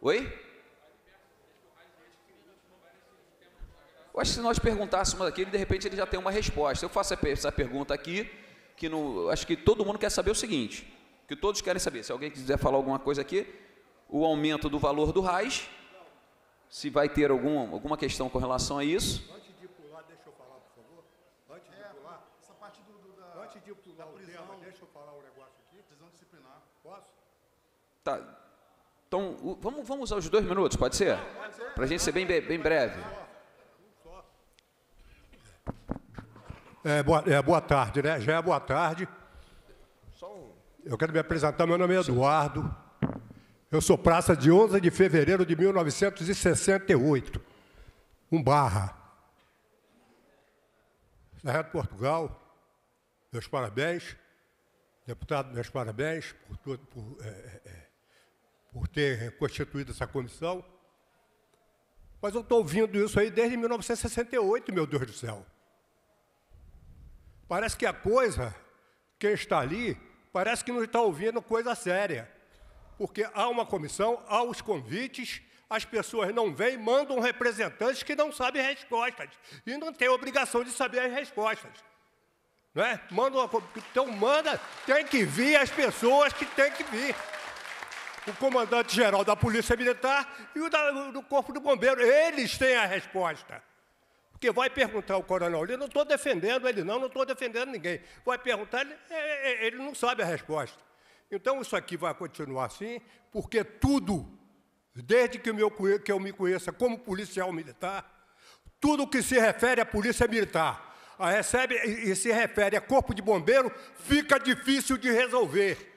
Speaker 1: Oi? Eu acho que se nós perguntássemos aqui, de repente ele já tem uma resposta. Eu faço essa pergunta aqui, que no, acho que todo mundo quer saber o seguinte, que todos querem saber. Se alguém quiser falar alguma coisa aqui, o aumento do valor do RAIS, se vai ter algum, alguma questão com relação a isso. Antes de pular,
Speaker 14: deixa eu falar, por favor. Antes de é, pular. Essa parte do, do, da, antes de pular o tema, deixa eu falar o um negócio
Speaker 15: aqui. Prisão disciplinar. Posso?
Speaker 1: Tá. Então, o, vamos, vamos usar os dois minutos, pode ser? Para a gente ser bem, bem breve. Tá
Speaker 14: É, boa, é, boa tarde, né? Já é boa tarde. Eu quero me apresentar. Meu nome é Eduardo. Eu sou praça de 11 de fevereiro de 1968. Um barra. Na Rádio Portugal, meus parabéns. Deputado, meus parabéns por, por, é, é, é, por ter constituído essa comissão. Mas eu estou ouvindo isso aí desde 1968, meu Deus do céu. Parece que a coisa, quem está ali, parece que não está ouvindo coisa séria. Porque há uma comissão, há os convites, as pessoas não vêm, mandam representantes que não sabem respostas e não têm obrigação de saber as respostas. Né? Manda uma, então manda, tem que vir as pessoas que tem que vir. O comandante-geral da Polícia Militar e o da, do Corpo do Bombeiro, eles têm a resposta. Porque vai perguntar ao coronel Eu não estou defendendo ele não, não estou defendendo ninguém. Vai perguntar, ele, é, é, é, ele não sabe a resposta. Então, isso aqui vai continuar assim, porque tudo, desde que, meu, que eu me conheça como policial militar, tudo que se refere à polícia militar, a recebe e se refere a corpo de bombeiro, fica difícil de resolver.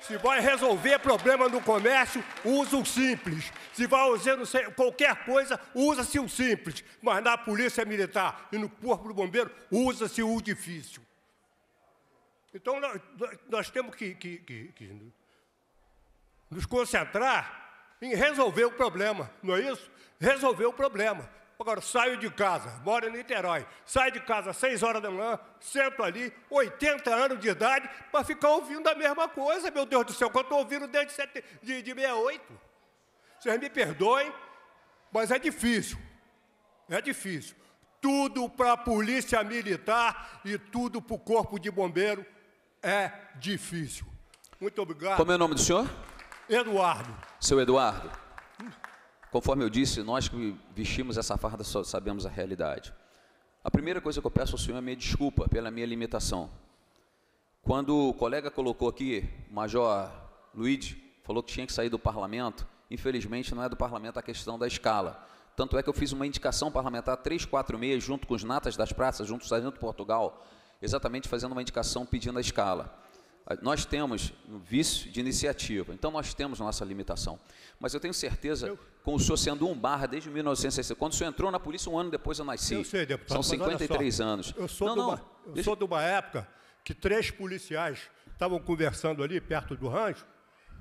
Speaker 14: Se vai resolver problema no comércio, usa o simples. Se vai usando qualquer coisa, usa-se o simples. Mas na polícia militar e no corpo do bombeiro, usa-se o difícil. Então, nós, nós temos que, que, que, que, nos concentrar em resolver o problema, não é isso? Resolver o problema. Agora, saio de casa, moro em Niterói, saio de casa às 6 horas da manhã, sento ali, 80 anos de idade, para ficar ouvindo a mesma coisa, meu Deus do céu, que eu estou ouvindo desde sete, de, de 68. Vocês me perdoem, mas é difícil. É difícil. Tudo para a polícia militar e tudo para o corpo de bombeiro é
Speaker 1: difícil.
Speaker 14: Muito obrigado. Como é o nome do senhor? Eduardo.
Speaker 1: Seu Eduardo. Conforme eu disse, nós que vestimos essa farda só sabemos a realidade. A primeira coisa que eu peço ao Senhor é minha desculpa pela minha limitação. Quando o colega colocou aqui, o Major Luiz, falou que tinha que sair do parlamento, infelizmente não é do parlamento a questão da escala. Tanto é que eu fiz uma indicação parlamentar três, quatro, meses, junto com os natas das praças, junto com o Sargento Portugal, exatamente fazendo uma indicação pedindo a escala. Ah, nós temos um vício de iniciativa, então nós temos nossa limitação. Mas eu tenho certeza, com o senhor sendo um barra desde 1960, quando o senhor entrou na polícia, um ano depois eu nasci. Eu sei, deputado. São 53 só, anos. Eu sou, não, de, uma,
Speaker 14: eu deixa... sou de uma época que três policiais estavam conversando ali perto do rancho.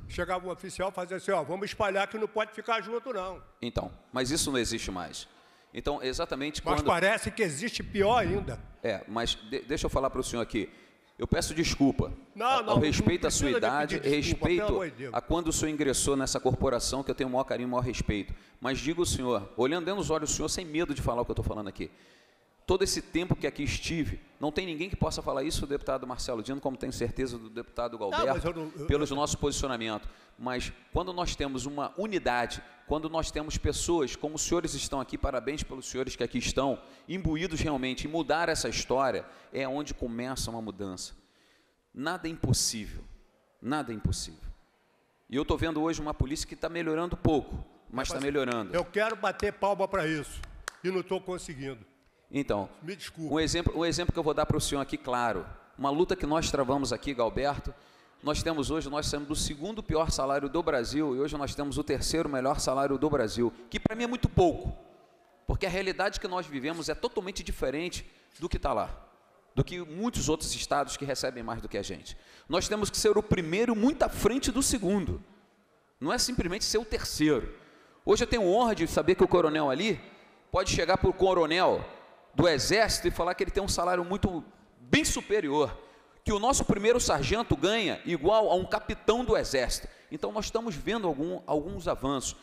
Speaker 14: Chegava um oficial e fazia assim: ó, vamos espalhar que não pode ficar junto, não.
Speaker 1: Então, mas isso não existe mais. Então, exatamente mas quando. Mas parece que existe
Speaker 14: pior ainda.
Speaker 1: É, mas de, deixa eu falar para o senhor aqui. Eu peço desculpa. Não, ao, não, ao respeito à sua idade, desculpa, respeito a quando o senhor ingressou nessa corporação, que eu tenho o maior carinho, o maior respeito. Mas digo o senhor, olhando dentro dos olhos do senhor, sem medo de falar o que eu estou falando aqui todo esse tempo que aqui estive, não tem ninguém que possa falar isso do deputado Marcelo Dino, como tenho certeza do deputado Galberto, não, não, eu... pelos nossos posicionamentos. Mas quando nós temos uma unidade, quando nós temos pessoas, como os senhores estão aqui, parabéns pelos senhores que aqui estão, imbuídos realmente em mudar essa história, é onde começa uma mudança. Nada é impossível, nada é impossível. E eu estou vendo hoje uma polícia que está melhorando pouco, mas está melhorando.
Speaker 14: Eu quero bater palma para isso e não estou conseguindo.
Speaker 1: Então, Me desculpa. um exemplo, um exemplo que eu vou dar para o senhor aqui, claro. Uma luta que nós travamos aqui, Galberto. Nós temos hoje, nós saímos do segundo pior salário do Brasil e hoje nós temos o terceiro melhor salário do Brasil, que para mim é muito pouco, porque a realidade que nós vivemos é totalmente diferente do que está lá, do que muitos outros estados que recebem mais do que a gente. Nós temos que ser o primeiro muito à frente do segundo, não é simplesmente ser o terceiro. Hoje eu tenho honra de saber que o coronel ali pode chegar para o coronel do exército e falar que ele tem um salário muito bem superior, que o nosso primeiro sargento ganha igual a um capitão do exército. Então nós estamos vendo algum, alguns avanços.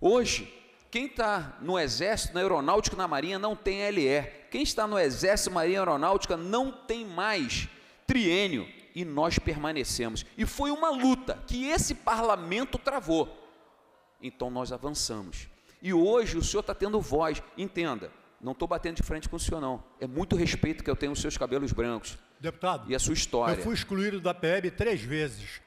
Speaker 1: Hoje, quem está no exército, na aeronáutica, na marinha, não tem LE. Quem está no exército, marinha, aeronáutica, não tem mais triênio. E nós permanecemos. E foi uma luta que esse parlamento travou. Então nós avançamos. E hoje o senhor está tendo voz, entenda não estou batendo de frente com o senhor, não. É muito respeito que eu tenho os seus cabelos brancos. Deputado. E a sua história. Eu fui
Speaker 14: excluído da PEB três vezes.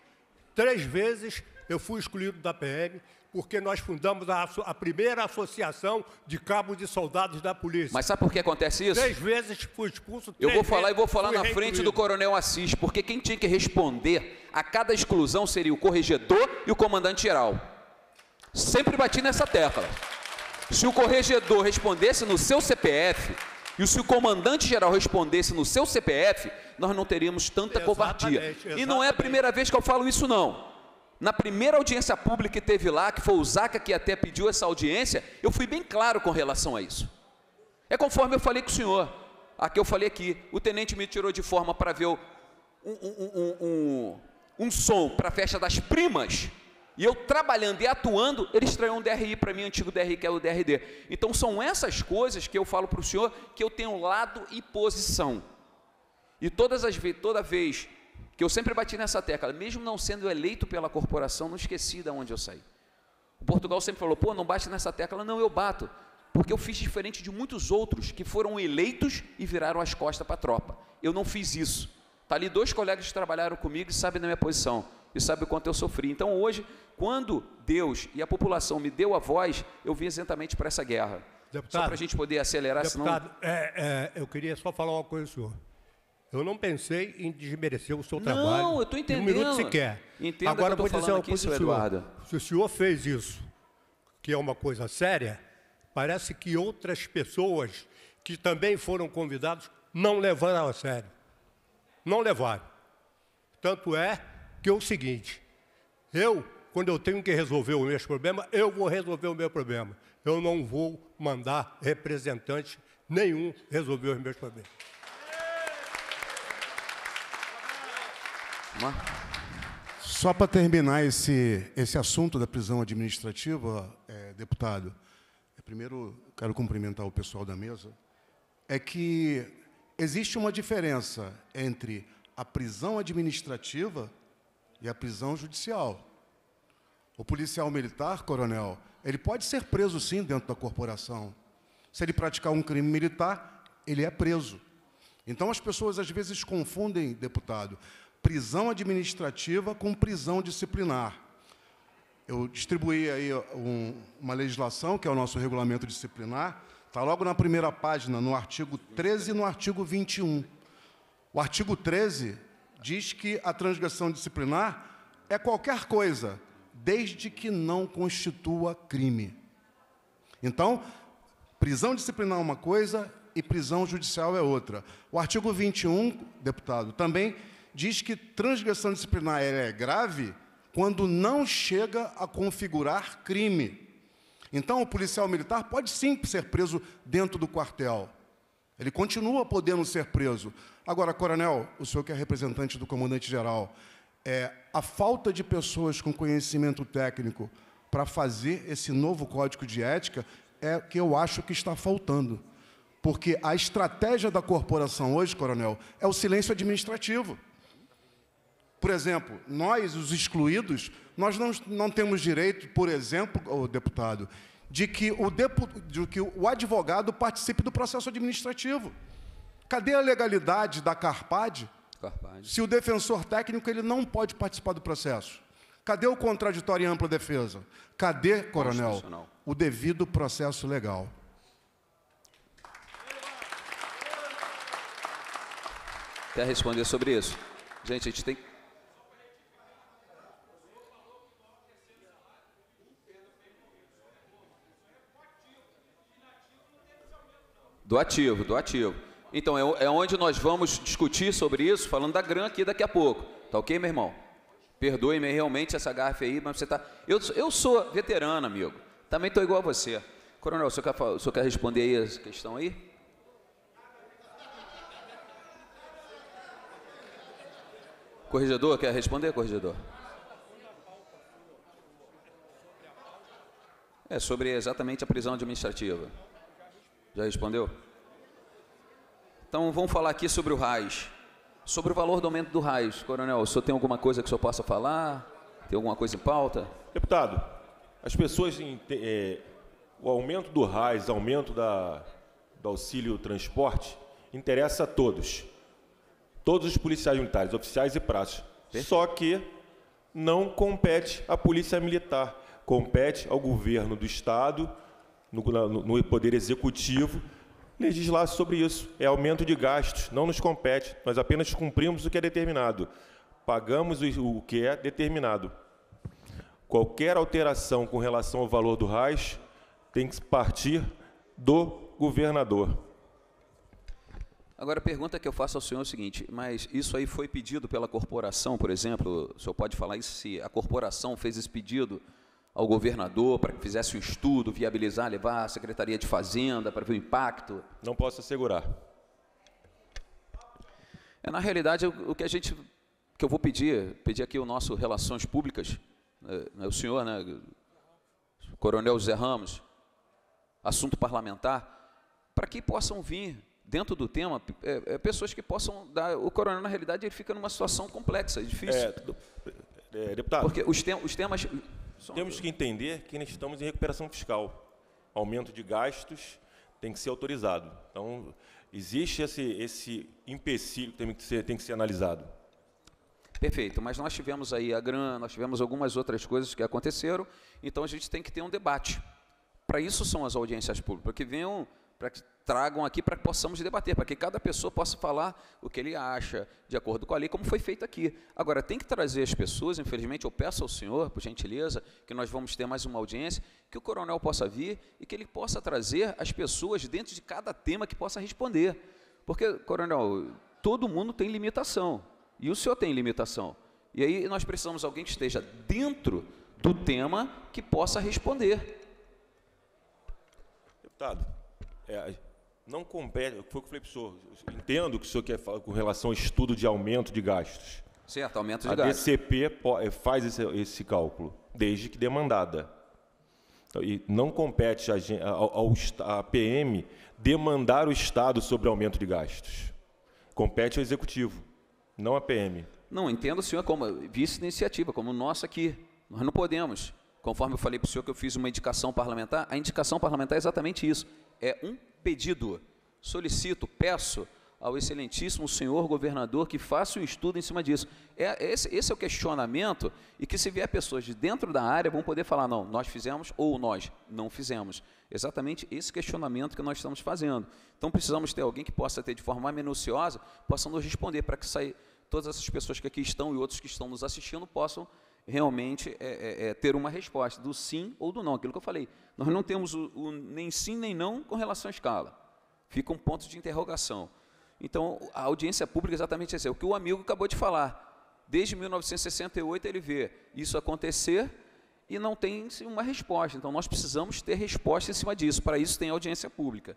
Speaker 14: Três vezes eu fui excluído da PM porque nós fundamos a, a, primeira associação de cabos e soldados da polícia.
Speaker 1: Mas sabe por que acontece isso? Três vezes fui expulso. Eu vou falar e vou falar na frente do Coronel Assis, porque quem tinha que responder a cada exclusão seria o corregedor e o comandante geral. Sempre bati nessa tecla. Se o corregedor respondesse no seu CPF, e se o comandante geral respondesse no seu CPF, nós não teríamos tanta exatamente, covardia. Exatamente. E não é a primeira vez que eu falo isso, não. Na primeira audiência pública que teve lá, que foi o Zaca que até pediu essa audiência, eu fui bem claro com relação a isso. É conforme eu falei com o senhor. Aqui eu falei aqui, o tenente me tirou de forma para ver um, um, um, um, um som para a festa das primas e eu trabalhando e atuando, ele estranhou um DRI para mim, antigo DRI, que é o DRD. Então são essas coisas que eu falo para o senhor que eu tenho lado e posição. E todas as vezes, toda vez que eu sempre bati nessa tecla, mesmo não sendo eleito pela corporação, não esqueci de onde eu saí. O Portugal sempre falou: pô, não bate nessa tecla. Não, eu bato. Porque eu fiz diferente de muitos outros que foram eleitos e viraram as costas para a tropa. Eu não fiz isso. Tá ali dois colegas que trabalharam comigo e sabem da minha posição e sabe o quanto eu sofri. Então hoje, quando Deus e a população me deu a voz, eu vim exatamente para essa guerra. Deputado, só para a gente poder acelerar, deputado, senão... É,
Speaker 14: é, eu queria só falar uma coisa, senhor. Eu não pensei em desmerecer o seu não, trabalho. Não, eu estou entendendo. Um minuto sequer. Entenda Agora que eu vou dizer uma coisa, Eduardo. Se o senhor fez isso, que é uma coisa séria, parece que outras pessoas que também foram convidadas não levaram a sério. Não levaram. Tanto é que é o seguinte: eu, quando eu tenho que resolver o meu problema, eu vou resolver o meu problema. Eu não vou mandar representante nenhum resolver os meus problemas.
Speaker 15: Só para terminar esse, esse assunto da prisão administrativa, é, deputado, é, primeiro quero cumprimentar o pessoal da mesa, é que existe uma diferença entre a prisão administrativa e a prisão judicial. O policial militar, coronel, ele pode ser preso sim dentro da corporação. Se ele praticar um crime militar, ele é preso. Então as pessoas às vezes confundem, deputado, prisão administrativa com prisão disciplinar. Eu distribuí aí um, uma legislação, que é o nosso regulamento disciplinar, está logo na primeira página, no artigo 13 e no artigo 21. O artigo 13 diz que a transgressão disciplinar é qualquer coisa, desde que não constitua crime. Então, prisão disciplinar é uma coisa e prisão judicial é outra. O artigo 21, deputado, também diz que transgressão disciplinar é grave quando não chega a configurar crime. Então, o policial militar pode sim ser preso dentro do quartel, ele continua podendo ser preso. Agora, coronel, o senhor que é representante do comandante-geral, é, a falta de pessoas com conhecimento técnico para fazer esse novo código de ética é que eu acho que está faltando. Porque a estratégia da corporação hoje, coronel, é o silêncio administrativo. Por exemplo, nós, os excluídos, nós não, não temos direito, por exemplo, oh, deputado, de que o, depu, de que o advogado participe do processo administrativo. Cadê a legalidade da Carpade? se o defensor técnico ele não pode participar do processo? Cadê o contraditório e ampla defesa? Cadê, coronel, o devido processo legal?
Speaker 1: Quer responder sobre isso? Gente, a gente tem que Do ativo, do ativo. Então, é, é onde nós vamos discutir sobre isso, falando da GRAM aqui daqui a pouco. Tá ok, meu irmão? Perdoe-me realmente essa garrafa aí, mas você tá. Eu, eu sou veterano, amigo. Também estou igual a você. Coronel, o senhor, quer, o senhor quer responder aí essa questão aí? Corregedor, quer responder, corregedor? É sobre exatamente a prisão administrativa. Já respondeu? Então vamos falar aqui sobre o RAIS. Sobre o valor do aumento do RAIS. Coronel, o senhor tem alguma
Speaker 2: coisa que o senhor possa falar? Tem alguma coisa em pauta? Deputado, as pessoas. É, o aumento do RAIS, aumento da, do auxílio transporte, interessa a todos. Todos os policiais militares, oficiais e praças. Só que não compete à polícia militar, compete ao governo do Estado no, no Poder Executivo legislar sobre isso. É aumento de gastos, não nos compete. Nós apenas cumprimos o que é determinado. Pagamos o, o que é determinado. Qualquer alteração com relação ao valor do RAIS tem que partir do governador.
Speaker 1: Agora, a pergunta que eu faço ao senhor é o seguinte: mas isso aí foi pedido pela corporação, por exemplo? O senhor pode falar isso? Se a corporação fez esse pedido ao governador para que fizesse um estudo, viabilizar, levar a Secretaria de Fazenda para ver o impacto? Não posso assegurar. É, na realidade, o que a gente, que eu vou pedir, pedir aqui o nosso Relações Públicas, né, né, o senhor, né, Coronel José Ramos, assunto parlamentar, para que possam vir dentro do tema, é, é, pessoas que possam dar. O coronel, na realidade, ele fica numa situação complexa, é difícil. É,
Speaker 2: é, deputado. Porque os, te,
Speaker 1: os temas. Temos que
Speaker 2: entender que estamos em recuperação fiscal. Aumento de gastos tem que ser autorizado. Então, existe esse, esse empecilho que tem que, ser, tem que ser analisado. Perfeito, mas
Speaker 1: nós tivemos aí a grana, nós tivemos algumas outras coisas que aconteceram, então a gente tem que ter um debate. Para isso são as audiências públicas, para que venham, para que tragam aqui para que possamos debater, para que cada pessoa possa falar o que ele acha, de acordo com a lei, como foi feito aqui. Agora, tem que trazer as pessoas, infelizmente, eu peço ao senhor, por gentileza, que nós vamos ter mais uma audiência, que o coronel possa vir e que ele possa trazer as pessoas dentro de cada tema que possa responder. Porque, coronel, todo mundo tem limitação, e o senhor tem limitação. E aí nós precisamos de alguém que esteja dentro do tema que possa responder.
Speaker 2: Deputado, é, não compete, foi o que eu falei para o senhor, entendo o que o senhor quer falar com relação ao estudo de aumento de gastos. Certo, aumento de a gastos. A DCP eh, faz esse, esse, cálculo, desde que demandada. Então, e não compete à PM demandar o Estado sobre aumento de gastos. Compete ao Executivo, não à PM.
Speaker 1: Não, entendo o senhor como vice-iniciativa, como nossa aqui. Nós não podemos. Conforme eu falei para o senhor que eu fiz uma indicação parlamentar, a indicação parlamentar é exatamente isso. É um pedido, solicito, peço ao excelentíssimo senhor governador que faça um estudo em cima disso. É, esse, esse é o questionamento e que se vier pessoas de dentro da área vão poder falar, não, nós fizemos ou nós não fizemos. Exatamente esse questionamento que nós estamos fazendo. Então precisamos ter alguém que possa ter de forma minuciosa, possa nos responder para que saia, todas essas pessoas que aqui estão e outros que estão nos assistindo possam realmente é, é, é ter uma resposta do sim ou do não. Aquilo que eu falei, nós não temos o, o nem sim nem não com relação à escala. Fica um ponto de interrogação. Então, a audiência pública é exatamente isso. É o que o amigo acabou de falar. Desde 1968 ele vê isso acontecer e não tem uma resposta. Então, nós precisamos ter resposta em cima disso. Para isso tem audiência pública.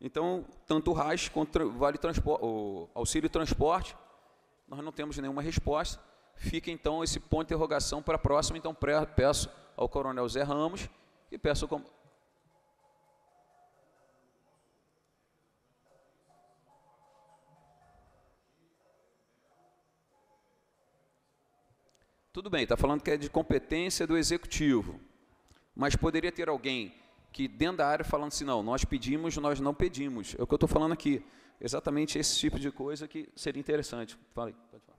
Speaker 1: Então, tanto o RAS quanto o vale transporte, o auxílio transporte, nós não temos nenhuma resposta Fica então esse ponto de interrogação para a próxima. Então peço ao Coronel Zé Ramos e peço ao. Tudo bem, está falando que é de competência do executivo, mas poderia ter alguém que dentro da área falando assim, não, nós pedimos, nós não pedimos. É o que eu estou falando aqui. Exatamente esse tipo de coisa que seria interessante. Fala aí, pode falar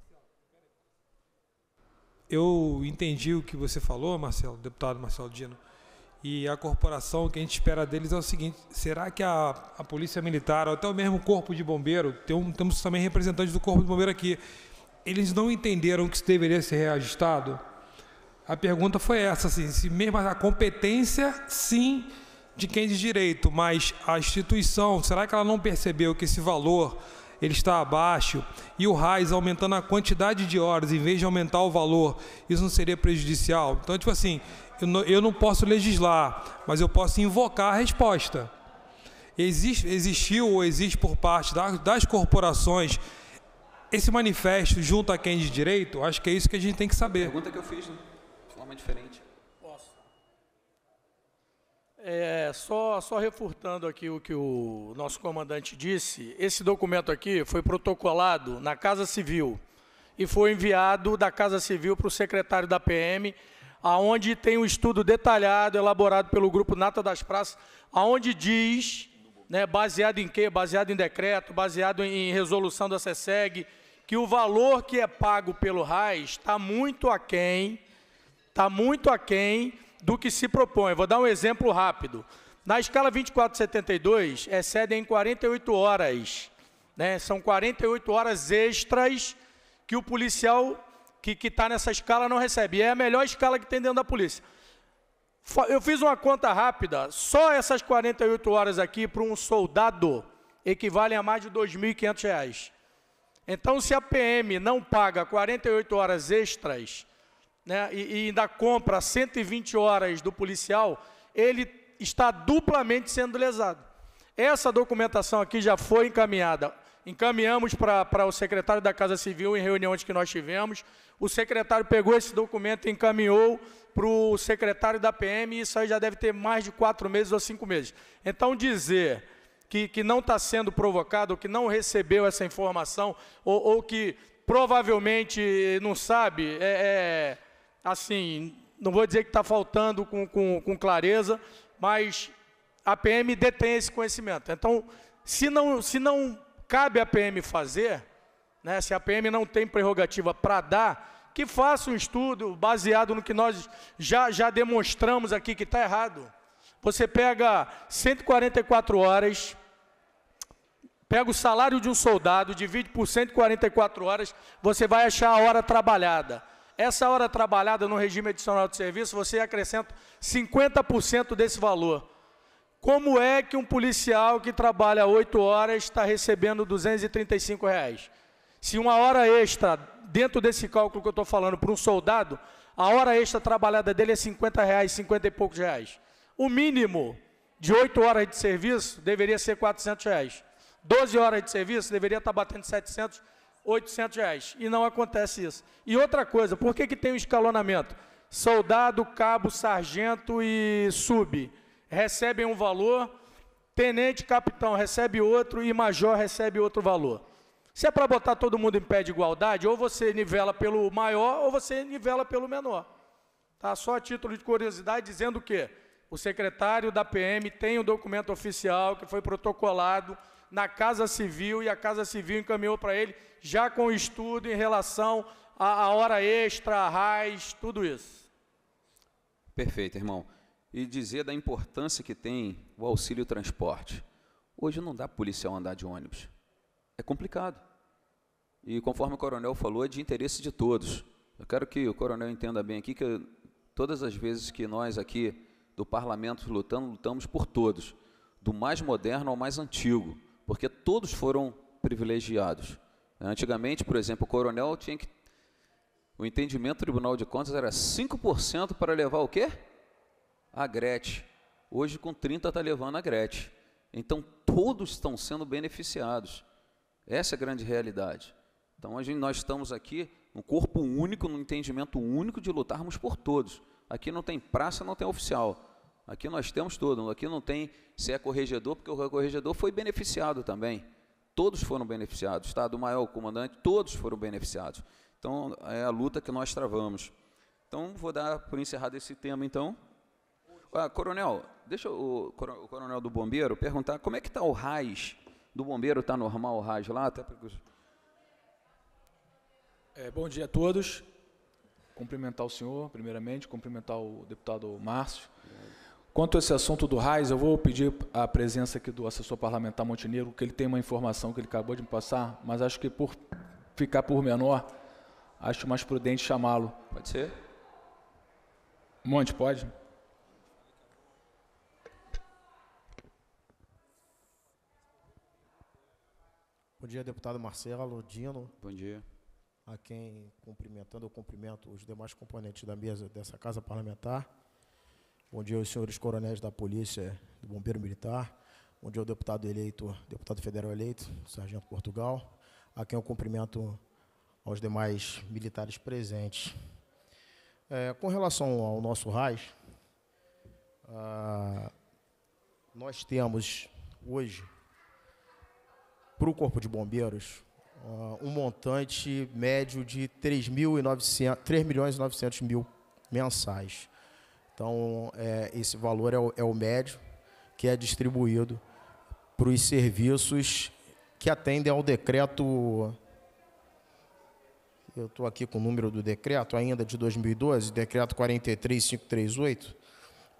Speaker 3: eu entendi o que você falou, Marcelo, deputado Marcelo Dino, e a corporação, o que a gente espera deles é o seguinte: será que a, a Polícia Militar, ou até o mesmo Corpo de Bombeiro, tem um, temos também representantes do Corpo de Bombeiro aqui, eles não entenderam que isso deveria ser reajustado? A pergunta foi essa, assim, se mesmo a competência, sim, de quem é de direito, mas a instituição, será que ela não percebeu que esse valor ele está abaixo e o RAIS aumentando a quantidade de horas em vez de aumentar o valor, isso não seria prejudicial? Então, tipo assim, eu não, eu não posso legislar, mas eu posso invocar a resposta. Existe, existiu ou existe por parte das, das corporações esse manifesto junto a quem é de direito? Acho que é isso que a gente tem que saber. A
Speaker 1: pergunta que eu fiz, de né? forma diferente.
Speaker 5: É, só, só refurtando aqui o que o nosso comandante disse, esse documento aqui foi protocolado na Casa Civil e foi enviado da Casa Civil para o secretário da PM, aonde tem um estudo detalhado elaborado pelo grupo Nata das Praças, aonde diz, né, baseado em quê? Baseado em decreto, baseado em resolução da SESEG, que o valor que é pago pelo RAIS está muito aquém, está muito aquém do que se propõe. Vou dar um exemplo rápido. Na escala 2472, excedem 48 horas. Né? São 48 horas extras que o policial que está nessa escala não recebe. é a melhor escala que tem dentro da polícia. Eu fiz uma conta rápida. Só essas 48 horas aqui para um soldado equivalem a mais de R$ 2.500. Então, se a PM não paga 48 horas extras né, e, e ainda compra 120 horas do policial, ele está duplamente sendo lesado. Essa documentação aqui já foi encaminhada. Encaminhamos para o secretário da Casa Civil em reuniões que nós tivemos. O secretário pegou esse documento e encaminhou para o secretário da PM, e isso aí já deve ter mais de quatro meses ou cinco meses. Então, dizer que, que não está sendo provocado, que não recebeu essa informação, ou, ou que provavelmente não sabe, é, é assim, não vou dizer que está faltando com, com, com clareza, mas a PM detém esse conhecimento. Então, se não, se não cabe a PM fazer, né, se a PM não tem prerrogativa para dar, que faça um estudo baseado no que nós já, já demonstramos aqui que está errado. Você pega 144 horas, pega o salário de um soldado, divide por 144 horas, você vai achar a hora trabalhada essa hora trabalhada no regime adicional de serviço, você acrescenta 50% desse valor. Como é que um policial que trabalha 8 horas está recebendo 235 reais? Se uma hora extra, dentro desse cálculo que eu estou falando, para um soldado, a hora extra trabalhada dele é 50 reais, 50 e poucos reais. O mínimo de 8 horas de serviço deveria ser 400 reais. 12 horas de serviço deveria estar batendo 700 800 reais. E não acontece isso. E outra coisa, por que, que tem o um escalonamento? Soldado, cabo, sargento e sub recebem um valor, tenente, capitão recebe outro e major recebe outro valor. Se é para botar todo mundo em pé de igualdade, ou você nivela pelo maior ou você nivela pelo menor. Tá? Só a título de curiosidade, dizendo o quê? o secretário da PM tem um documento oficial que foi protocolado na Casa Civil e a Casa Civil encaminhou para ele já com estudo em relação à, hora extra, a RAIS, tudo isso.
Speaker 1: Perfeito, irmão. E dizer da importância que tem o auxílio transporte. Hoje não dá policial andar de ônibus. É complicado. E conforme o coronel falou, é de interesse de todos. Eu quero que o coronel entenda bem aqui que todas as vezes que nós aqui do parlamento lutando, lutamos por todos, do mais moderno ao mais antigo, porque todos foram privilegiados. Antigamente, por exemplo, o coronel tinha que. O entendimento do Tribunal de Contas era 5% para levar o quê? A Grete. Hoje, com 30%, está levando a Grete. Então, todos estão sendo beneficiados. Essa é a grande realidade. Então, a gente, nós estamos aqui um corpo único, num entendimento único de lutarmos por todos. Aqui não tem praça, não tem oficial. Aqui nós temos tudo. Aqui não tem se é corregedor, porque o corregedor foi beneficiado também todos foram beneficiados, O tá? Estado maior comandante, todos foram beneficiados. Então, é a luta que nós travamos. Então, vou dar por encerrado esse tema, então. Ah, coronel, deixa o, o, coronel do bombeiro perguntar como é que está o RAS do bombeiro, está normal o RAS lá? Até porque...
Speaker 16: É, bom dia a todos. Cumprimentar o senhor, primeiramente, cumprimentar o deputado Márcio, Quanto a esse assunto do RAIS, eu vou pedir a presença aqui do assessor parlamentar Montenegro, que ele tem uma informação que ele acabou de me passar, mas acho que por ficar por menor, acho mais prudente chamá-lo. Pode ser? Monte, pode?
Speaker 17: Bom dia, deputado Marcelo, Dino. Bom dia. A quem cumprimentando, eu cumprimento os demais componentes da mesa dessa Casa Parlamentar Bom dia aos senhores coronéis da Polícia do Bombeiro Militar. Bom dia ao deputado eleito, deputado federal eleito, Sargento Portugal, a quem eu cumprimento aos demais militares presentes. É, com relação ao nosso RAIS, ah, nós temos hoje, para o Corpo de Bombeiros, ah, um montante médio de 3 milhões e 900 mil mensais. Então, é, esse valor é o, é o médio que é distribuído para os serviços que atendem ao decreto. Eu estou aqui com o número do decreto ainda de 2012, decreto 43538,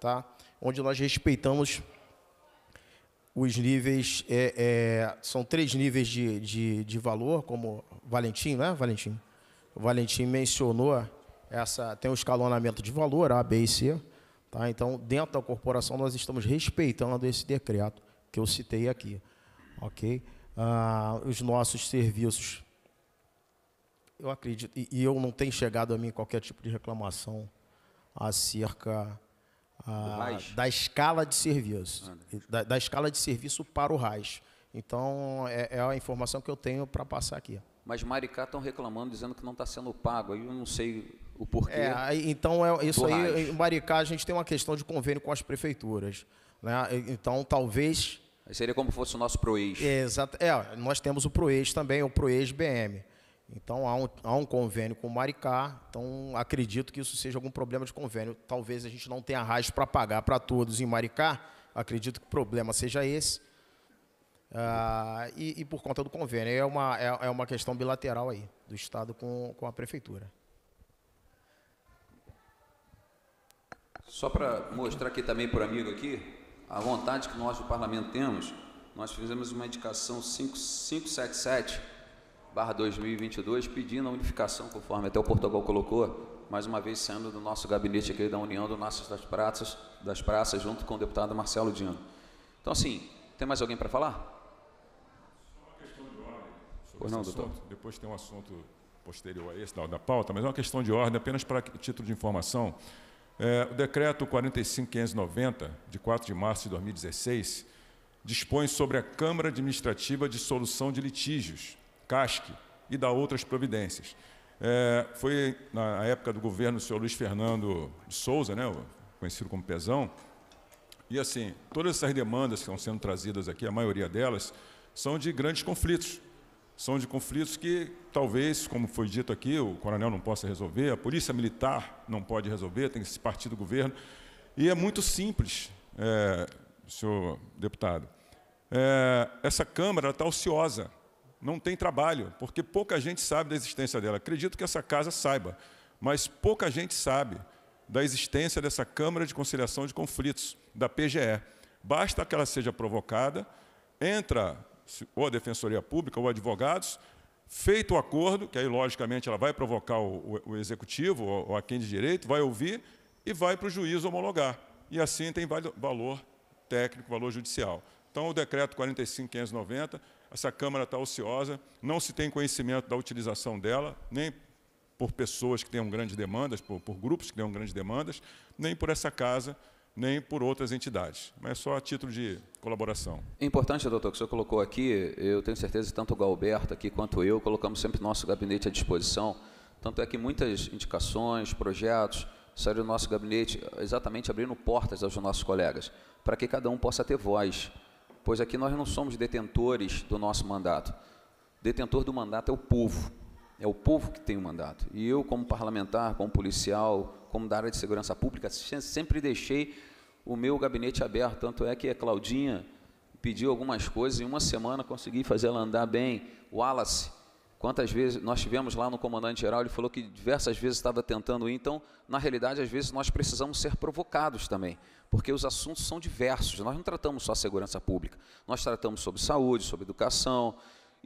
Speaker 17: tá? onde nós respeitamos os níveis, é, é, são três níveis de, de, de valor, como Valentim, né, Valentim? O Valentim mencionou essa tem o um escalonamento de valor, A, B e C. Tá? Então, dentro da corporação, nós estamos respeitando esse decreto que eu citei aqui. Ok? Ah, os nossos serviços, eu acredito, e, e, eu não tenho chegado a mim qualquer tipo de reclamação acerca ah, da escala de serviço, ah, da, da, escala de serviço para o RAIS. Então, é, é a informação que eu tenho para passar aqui
Speaker 1: mas Maricá estão reclamando, dizendo que não está sendo pago. Aí eu não sei o porquê. É, então, é, isso aí, em
Speaker 17: Maricá, a gente tem uma questão de convênio com as prefeituras. Né? Então, talvez.
Speaker 1: seria como fosse o nosso ProEx. É,
Speaker 17: exato. É, nós temos o ProEx também, o ProEx BM. Então, há um, há um convênio com o Maricá, então acredito que isso seja algum problema de convênio. Talvez a gente não tenha raiz para pagar para todos em Maricá, acredito que o problema seja esse. Ah, e, e, por conta do convênio. É uma, é, é uma questão bilateral aí, do Estado com, com a Prefeitura.
Speaker 1: Só para mostrar aqui também para o amigo aqui, a vontade que nós do parlamento temos, nós fizemos uma indicação 577 barra 2022 pedindo a unificação, conforme até o Portugal colocou, mais uma vez sendo do nosso gabinete aqui da União do Nassos das Praças, das Praças, junto com o
Speaker 4: deputado Marcelo Dino.
Speaker 1: Então, assim, tem mais alguém para falar?
Speaker 4: Pois não, doutor. Depois tem um assunto posterior a esse, da pauta, mas é uma questão de ordem, apenas para título de informação. É, o decreto 45590 de 4 de março de 2016 dispõe sobre a Câmara Administrativa de Solução de Litígios, CASC, e da outras providências. É, foi na época do governo do senhor Luiz Fernando de Souza, né, conhecido como Pezão, e assim, todas essas demandas que estão sendo trazidas aqui, a maioria delas, são de grandes conflitos são de conflitos que talvez, como foi dito aqui, o coronel não possa resolver, a polícia militar não pode resolver, tem que se partir do governo. E é muito simples, é, senhor deputado. É, essa Câmara está ociosa, não tem trabalho, porque pouca gente sabe da existência dela. Acredito que essa casa saiba, mas pouca gente sabe da existência dessa Câmara de Conciliação de Conflitos, da PGE. Basta que ela seja provocada, entra ou a Defensoria Pública ou advogados, feito o acordo, que aí, logicamente, ela vai provocar o, o, o executivo ou, ou a quem de direito, vai ouvir e vai para o juiz homologar. E assim tem valor técnico, valor judicial. Então, o decreto 45.590, essa Câmara está ociosa, não se tem conhecimento da utilização dela, nem por pessoas que tenham grandes demandas, por, por grupos que tenham grandes demandas, nem por essa casa nem por outras entidades, mas é só a título de colaboração.
Speaker 1: Importante, doutor, que o senhor colocou aqui, eu tenho certeza que tanto o Galberto aqui quanto eu colocamos sempre nosso gabinete à disposição, tanto é que muitas indicações, projetos saíram do nosso gabinete exatamente abrindo portas aos nossos colegas, para que cada um possa ter voz, pois aqui nós não somos detentores do nosso mandato. Detentor do mandato é o povo, é o povo que tem o mandato. E eu, como parlamentar, como policial, como da área de segurança pública, sempre deixei o meu gabinete aberto. Tanto é que a Claudinha pediu algumas coisas, em uma semana consegui fazer ela andar bem. O Wallace, quantas vezes nós tivemos lá no comandante-geral, ele falou que diversas vezes estava tentando ir. Então, na realidade, às vezes nós precisamos ser provocados também, porque os assuntos são diversos. Nós não tratamos só segurança pública, nós tratamos sobre saúde, sobre educação,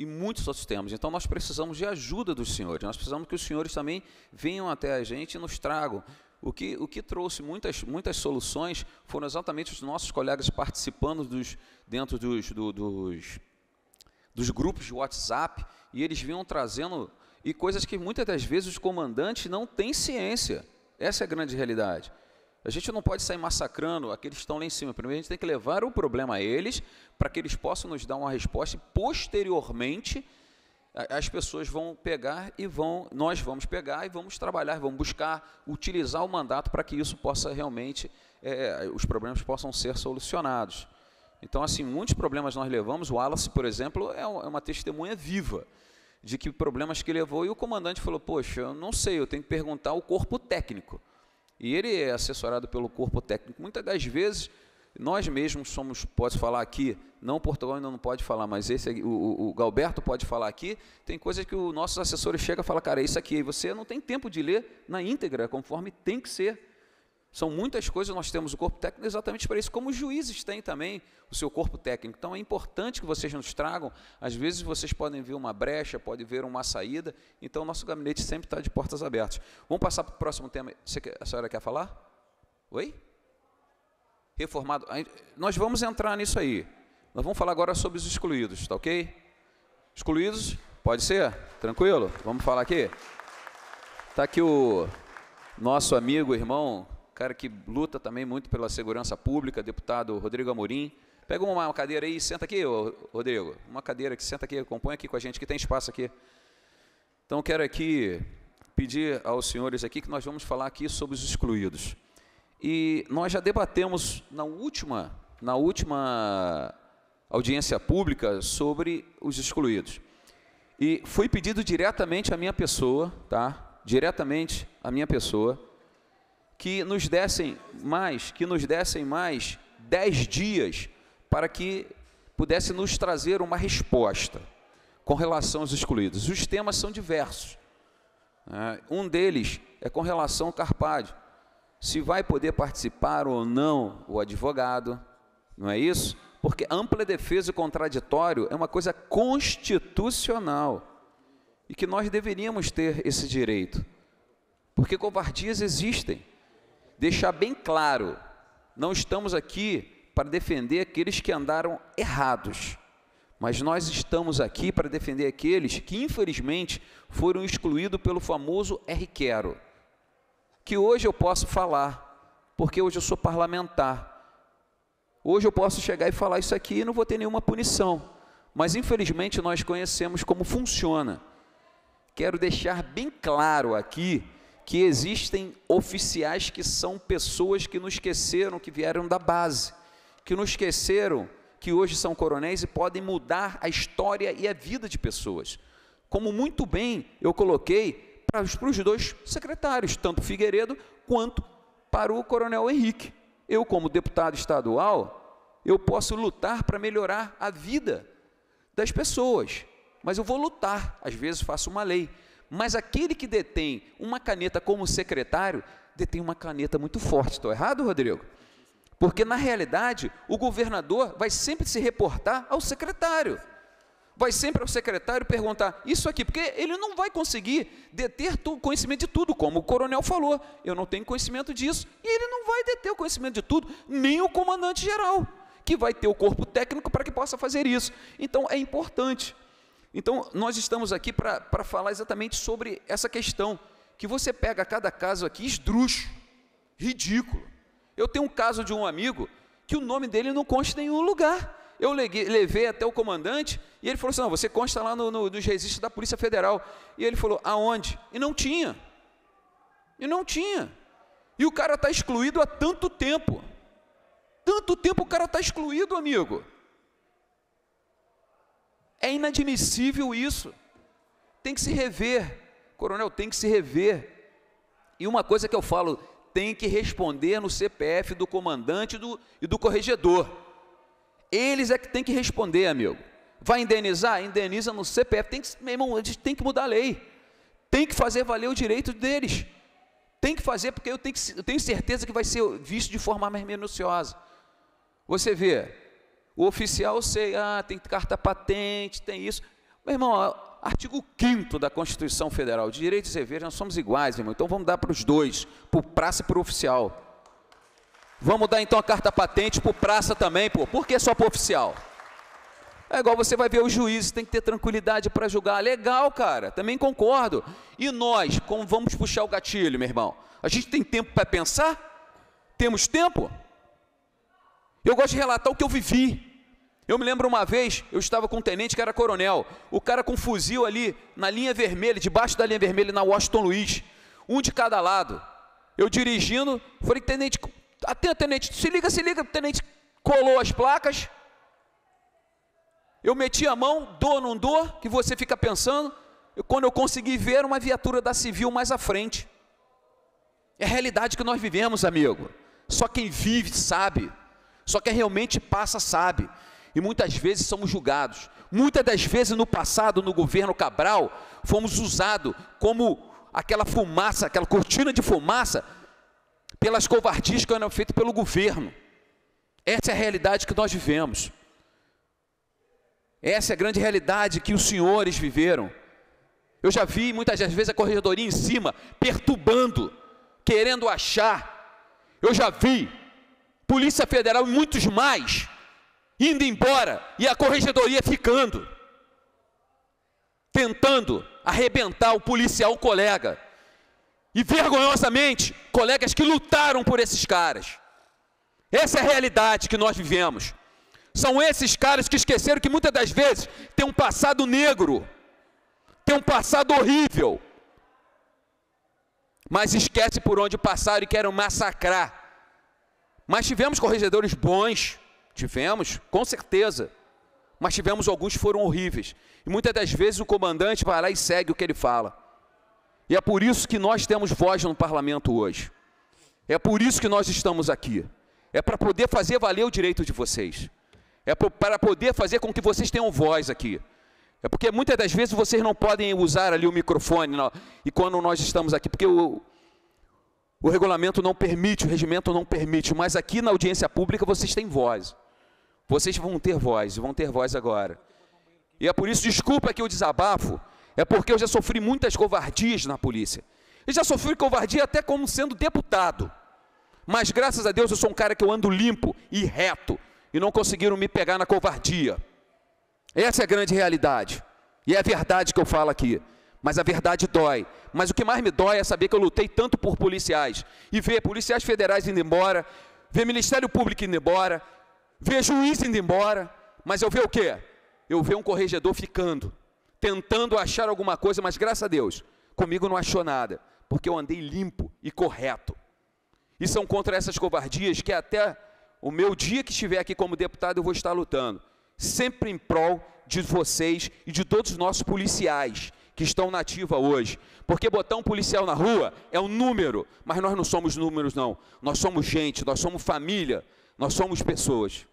Speaker 1: e muitos outros temas. Então nós precisamos de ajuda dos senhores, nós precisamos que os senhores também venham até a gente e nos tragam. O que, o que trouxe muitas, muitas soluções foram exatamente os nossos colegas participando dos, dentro dos, do, dos, dos grupos de WhatsApp e eles vinham trazendo e coisas que muitas das vezes os comandantes não têm ciência. Essa é a grande realidade. A gente não pode sair massacrando aqueles que estão lá em cima. Primeiro, a gente tem que levar o problema a eles, para que eles possam nos dar uma resposta e, posteriormente, as pessoas vão pegar e vão, nós vamos pegar e vamos trabalhar, vamos buscar utilizar o mandato para que isso possa realmente, é, os problemas possam ser solucionados. Então, assim, muitos problemas nós levamos, o Wallace, por exemplo, é, é uma testemunha viva de que problemas que levou, e o comandante falou, poxa, eu não sei, eu tenho que perguntar ao corpo técnico. E ele é assessorado pelo corpo técnico. Muitas das vezes, nós mesmos somos, posso falar aqui, não o Portugal ainda não pode falar, mas esse o, o, o Galberto pode falar aqui, tem coisas que os nossos assessores chegam e falam, cara, é isso aqui, e você não tem tempo de ler na íntegra, conforme tem que ser são muitas coisas, nós temos o corpo técnico exatamente para isso, como os juízes têm também o seu corpo técnico. Então é importante que vocês nos tragam, às vezes vocês podem ver uma brecha, podem ver uma saída, então nosso gabinete sempre está de portas abertas. Vamos passar para o próximo tema. Você, a senhora quer falar? Oi? Reformado. Nós vamos entrar nisso aí. Nós vamos falar agora sobre os excluídos, tá ok? Excluídos, pode ser? Tranquilo? Vamos falar aqui? Está aqui o nosso amigo, irmão, cara que luta também muito pela segurança pública, deputado Rodrigo Amorim. Pega uma cadeira aí, senta aqui, Rodrigo. Uma cadeira que senta aqui, compõe aqui com a gente, que tem espaço aqui. Então, quero aqui pedir aos senhores aqui que nós vamos falar aqui sobre os excluídos. E nós já debatemos na última, na última audiência pública sobre os excluídos. E foi pedido diretamente à minha pessoa, tá? Diretamente à minha pessoa, que nos dessem mais, que nos dessem mais dez dias para que pudesse nos trazer uma resposta com relação aos excluídos. Os temas são diversos. Né? Um deles é com relação ao Carpade. Se vai poder participar ou não o advogado, não é isso? Porque ampla defesa e contraditório é uma coisa constitucional e que nós deveríamos ter esse direito. Porque covardias existem deixar bem claro: não estamos aqui para defender aqueles que andaram errados, mas nós estamos aqui para defender aqueles que, infelizmente, foram excluídos pelo famoso R-Quero. Que hoje eu posso falar, porque hoje eu sou parlamentar. Hoje eu posso chegar e falar isso aqui e não vou ter nenhuma punição. Mas infelizmente nós conhecemos como funciona. Quero deixar bem claro aqui que existem oficiais que são pessoas que não esqueceram, que vieram da base, que não esqueceram que hoje são coronéis e podem mudar a história e a vida de pessoas. Como muito bem eu coloquei para os, para os dois secretários, tanto Figueiredo quanto para o coronel Henrique. Eu, como deputado estadual, eu posso lutar para melhorar a vida das pessoas, mas eu vou lutar, às vezes faço uma lei, mas aquele que detém uma caneta como secretário, detém uma caneta muito forte. Estou errado, Rodrigo? Porque, na realidade, o governador vai sempre se reportar ao secretário. Vai sempre ao secretário perguntar isso aqui, porque ele não vai conseguir deter o conhecimento de tudo, como o coronel falou. Eu não tenho conhecimento disso. E ele não vai deter o conhecimento de tudo, nem o comandante-geral, que vai ter o corpo técnico para que possa fazer isso. Então, é importante então, nós estamos aqui para falar exatamente sobre essa questão, que você pega cada caso aqui esdrúxulo, ridículo. Eu tenho um caso de um amigo que o nome dele não consta em nenhum lugar. Eu levei até o comandante e ele falou assim: não, você consta lá no, no, nos registros da Polícia Federal. E ele falou: aonde? E não tinha. E não tinha. E o cara está excluído há tanto tempo. Tanto tempo o cara está excluído, amigo. É inadmissível isso. Tem que se rever, coronel, tem que se rever. E uma coisa que eu falo, tem que responder no CPF do comandante do, e do corregedor. Eles é que tem que responder, amigo. Vai indenizar? Indeniza no CPF. Tem que, meu irmão, a gente tem que mudar a lei. Tem que fazer valer o direito deles. Tem que fazer, porque eu tenho, eu tenho certeza que vai ser visto de forma mais minuciosa. Você vê, o oficial sei, ah, tem carta patente, tem isso. Meu irmão, artigo 5 da Constituição Federal, de direitos e deveres, nós somos iguais, irmão. Então vamos dar para os dois, para o praça e para o oficial. Vamos dar então a carta patente para o praça também, pô. Por que só para o oficial? É igual você vai ver os juízes, tem que ter tranquilidade para julgar. Legal, cara, também concordo. E nós, como vamos puxar o gatilho, meu irmão? A gente tem tempo para pensar? Temos tempo? Eu gosto de relatar o que eu vivi. Eu me lembro uma vez, eu estava com um tenente que era coronel, o cara com um fuzil ali na linha vermelha, debaixo da linha vermelha, na Washington Luiz, um de cada lado. Eu dirigindo, falei, tenente, atenta, tenente, se liga, se liga, o tenente, colou as placas. Eu meti a mão, dor não dor, que você fica pensando. Eu, quando eu consegui ver uma viatura da civil mais à frente. É a realidade que nós vivemos, amigo. Só quem vive sabe. Só quem realmente passa sabe e muitas vezes somos julgados. Muitas das vezes no passado, no governo Cabral, fomos usados como aquela fumaça, aquela cortina de fumaça, pelas covardias que eram feitas pelo governo. Essa é a realidade que nós vivemos. Essa é a grande realidade que os senhores viveram. Eu já vi muitas das vezes a corregedoria em cima, perturbando, querendo achar. Eu já vi Polícia Federal e muitos mais indo embora e a corregedoria ficando, tentando arrebentar o policial o colega. E vergonhosamente, colegas que lutaram por esses caras. Essa é a realidade que nós vivemos. São esses caras que esqueceram que muitas das vezes tem um passado negro, tem um passado horrível, mas esquece por onde passaram e querem massacrar. Mas tivemos corregedores bons, Tivemos, com certeza. Mas tivemos alguns que foram horríveis. E muitas das vezes o comandante vai lá e segue o que ele fala. E é por isso que nós temos voz no parlamento hoje. É por isso que nós estamos aqui. É para poder fazer valer o direito de vocês. É para poder fazer com que vocês tenham voz aqui. É porque muitas das vezes vocês não podem usar ali o microfone não, e quando nós estamos aqui, porque o, o regulamento não permite, o regimento não permite, mas aqui na audiência pública vocês têm voz. Vocês vão ter voz, vão ter voz agora. E é por isso, desculpa que eu desabafo, é porque eu já sofri muitas covardias na polícia. Eu já sofri covardia até como sendo deputado. Mas graças a Deus eu sou um cara que eu ando limpo e reto. E não conseguiram me pegar na covardia. Essa é a grande realidade. E é a verdade que eu falo aqui. Mas a verdade dói. Mas o que mais me dói é saber que eu lutei tanto por policiais. E ver policiais federais indo embora, ver Ministério Público indo embora, o juiz indo embora, mas eu vejo o quê? Eu vejo um corregedor ficando, tentando achar alguma coisa, mas graças a Deus, comigo não achou nada, porque eu andei limpo e correto. E são contra essas covardias que até o meu dia que estiver aqui como deputado eu vou estar lutando, sempre em prol de vocês e de todos os nossos policiais que estão na ativa hoje. Porque botar um policial na rua é um número, mas nós não somos números, não. Nós somos gente, nós somos família, nós somos pessoas.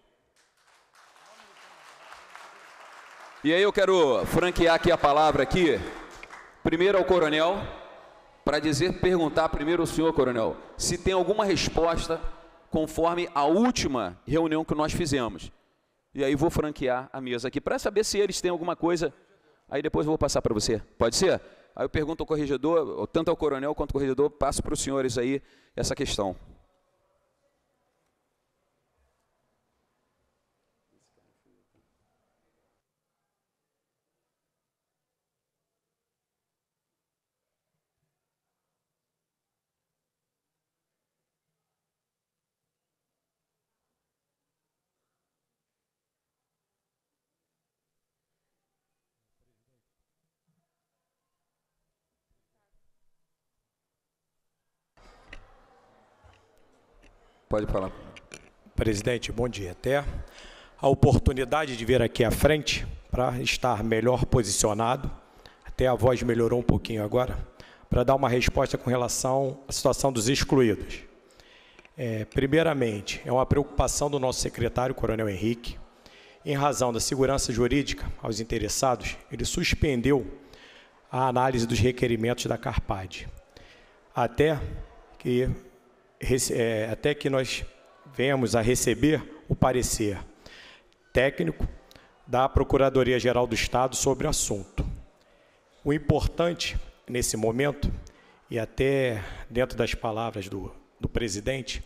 Speaker 1: E aí eu quero franquear aqui a palavra aqui, primeiro ao coronel, para dizer, perguntar primeiro ao senhor coronel, se tem alguma resposta conforme a última reunião que nós fizemos. E aí vou franquear a mesa aqui para saber se eles têm alguma coisa. Aí depois eu vou passar para você. Pode ser? Aí eu pergunto ao corregedor, tanto ao coronel quanto ao corregedor, passo para os senhores aí essa questão.
Speaker 11: Pode falar. Presidente, bom dia. Até a oportunidade de vir aqui à frente para estar melhor posicionado. Até a voz melhorou um pouquinho agora para dar uma resposta com relação à situação dos excluídos. É, primeiramente, é uma preocupação do nosso secretário, Coronel Henrique, em razão da segurança jurídica aos interessados, ele suspendeu a análise dos requerimentos da CARPAD, até que é, até que nós venhamos a receber o parecer técnico da Procuradoria-Geral do Estado sobre o assunto. O importante nesse momento, e até dentro das palavras do, do presidente,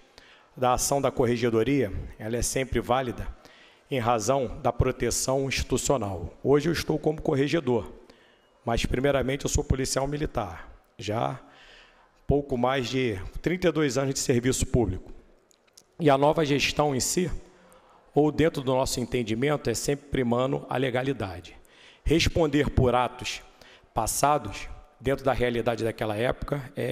Speaker 11: da ação da Corregedoria, ela é sempre válida em razão da proteção institucional. Hoje eu estou como corregedor, mas primeiramente eu sou policial militar. Já pouco mais de 32 anos de serviço público. E a nova gestão em si, ou dentro do nosso entendimento, é sempre primando a legalidade. Responder por atos passados, dentro da realidade daquela época, é,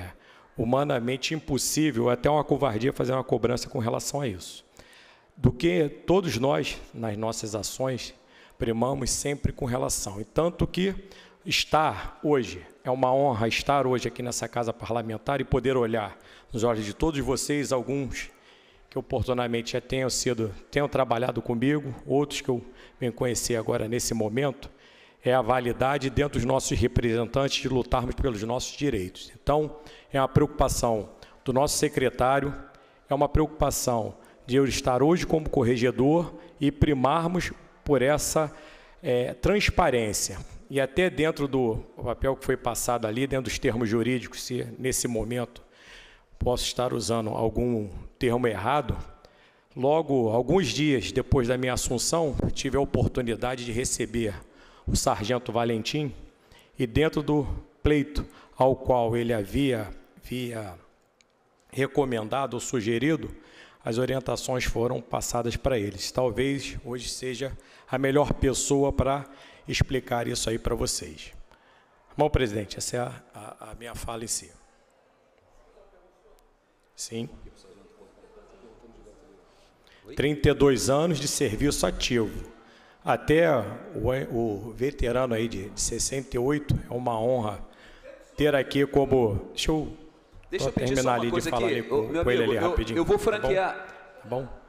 Speaker 11: é humanamente impossível, até uma covardia fazer uma cobrança com relação a isso. Do que todos nós, nas nossas ações, primamos sempre com relação. E tanto que estar hoje, é uma honra estar hoje aqui nessa casa parlamentar e poder olhar nos olhos de todos vocês, alguns que oportunamente já tenham sido, tenham trabalhado comigo, outros que eu venho conhecer agora nesse momento, é a validade dentro dos nossos representantes de lutarmos pelos nossos direitos. Então, é uma preocupação do nosso secretário, é uma preocupação de eu estar hoje como corregedor e primarmos por essa é, transparência e até dentro do papel que foi passado ali, dentro dos termos jurídicos, se nesse momento posso estar usando algum termo errado, logo alguns dias depois da minha assunção, tive a oportunidade de receber o sargento Valentim e dentro do pleito ao qual ele havia via recomendado ou sugerido, as orientações foram passadas para eles. Talvez hoje seja a melhor pessoa para explicar isso aí para vocês. Bom, presidente, essa é a, a, a minha fala em si. Sim. 32 anos de serviço ativo. Até o, o veterano aí de, de 68, é uma honra ter aqui como. Deixa eu,
Speaker 12: Deixa eu terminar ali de falar aqui. ali com, com amigo, ele ali eu, rapidinho. Eu vou tá franquear. Tá
Speaker 11: bom? Tá bom?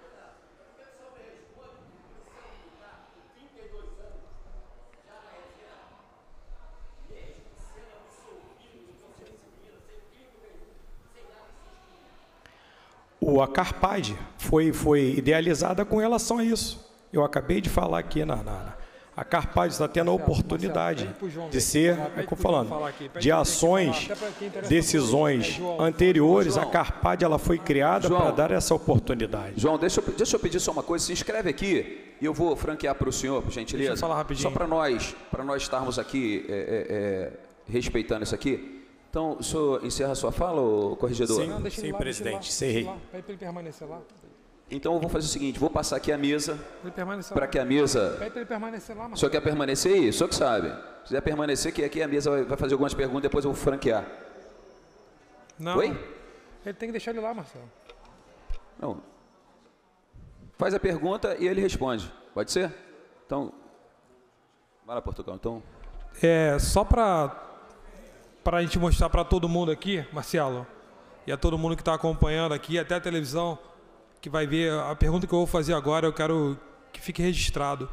Speaker 11: o, a Carpad foi, foi idealizada com relação a isso. Eu acabei de falar aqui na, na, na a Carpaz está tendo a oportunidade de ser, é como falando, de ações, decisões anteriores. A Carpade ela foi criada para dar essa oportunidade.
Speaker 1: João, deixa eu, deixa eu pedir só uma coisa. Se inscreve aqui e eu vou franquear para o senhor, por gentileza. Deixa eu falar rapidinho. Só para nós, para nós estarmos aqui é, é, é respeitando isso aqui. Então, o senhor encerra a sua fala, corregedor? Sim, não, deixa sim lá, presidente, encerrei.
Speaker 3: Para ele permanecer lá.
Speaker 1: Então eu vou fazer o seguinte, vou passar aqui a mesa
Speaker 3: para que a mesa. Pede ele permanecer lá, mas... O senhor
Speaker 1: quer permanecer aí? O senhor que sabe. Se quiser permanecer, que aqui a mesa vai fazer algumas perguntas, depois eu vou franquear.
Speaker 3: Não. Oi? Ele tem que deixar ele lá, Marcelo.
Speaker 1: Não. Faz a pergunta e ele responde. Pode ser? Então. Vai lá, Portugal. Então.
Speaker 3: É, só para para a gente mostrar para todo mundo aqui, Marcelo, e a todo mundo que está acompanhando aqui, até a televisão, que vai ver a pergunta que eu vou fazer agora, eu quero que fique registrado.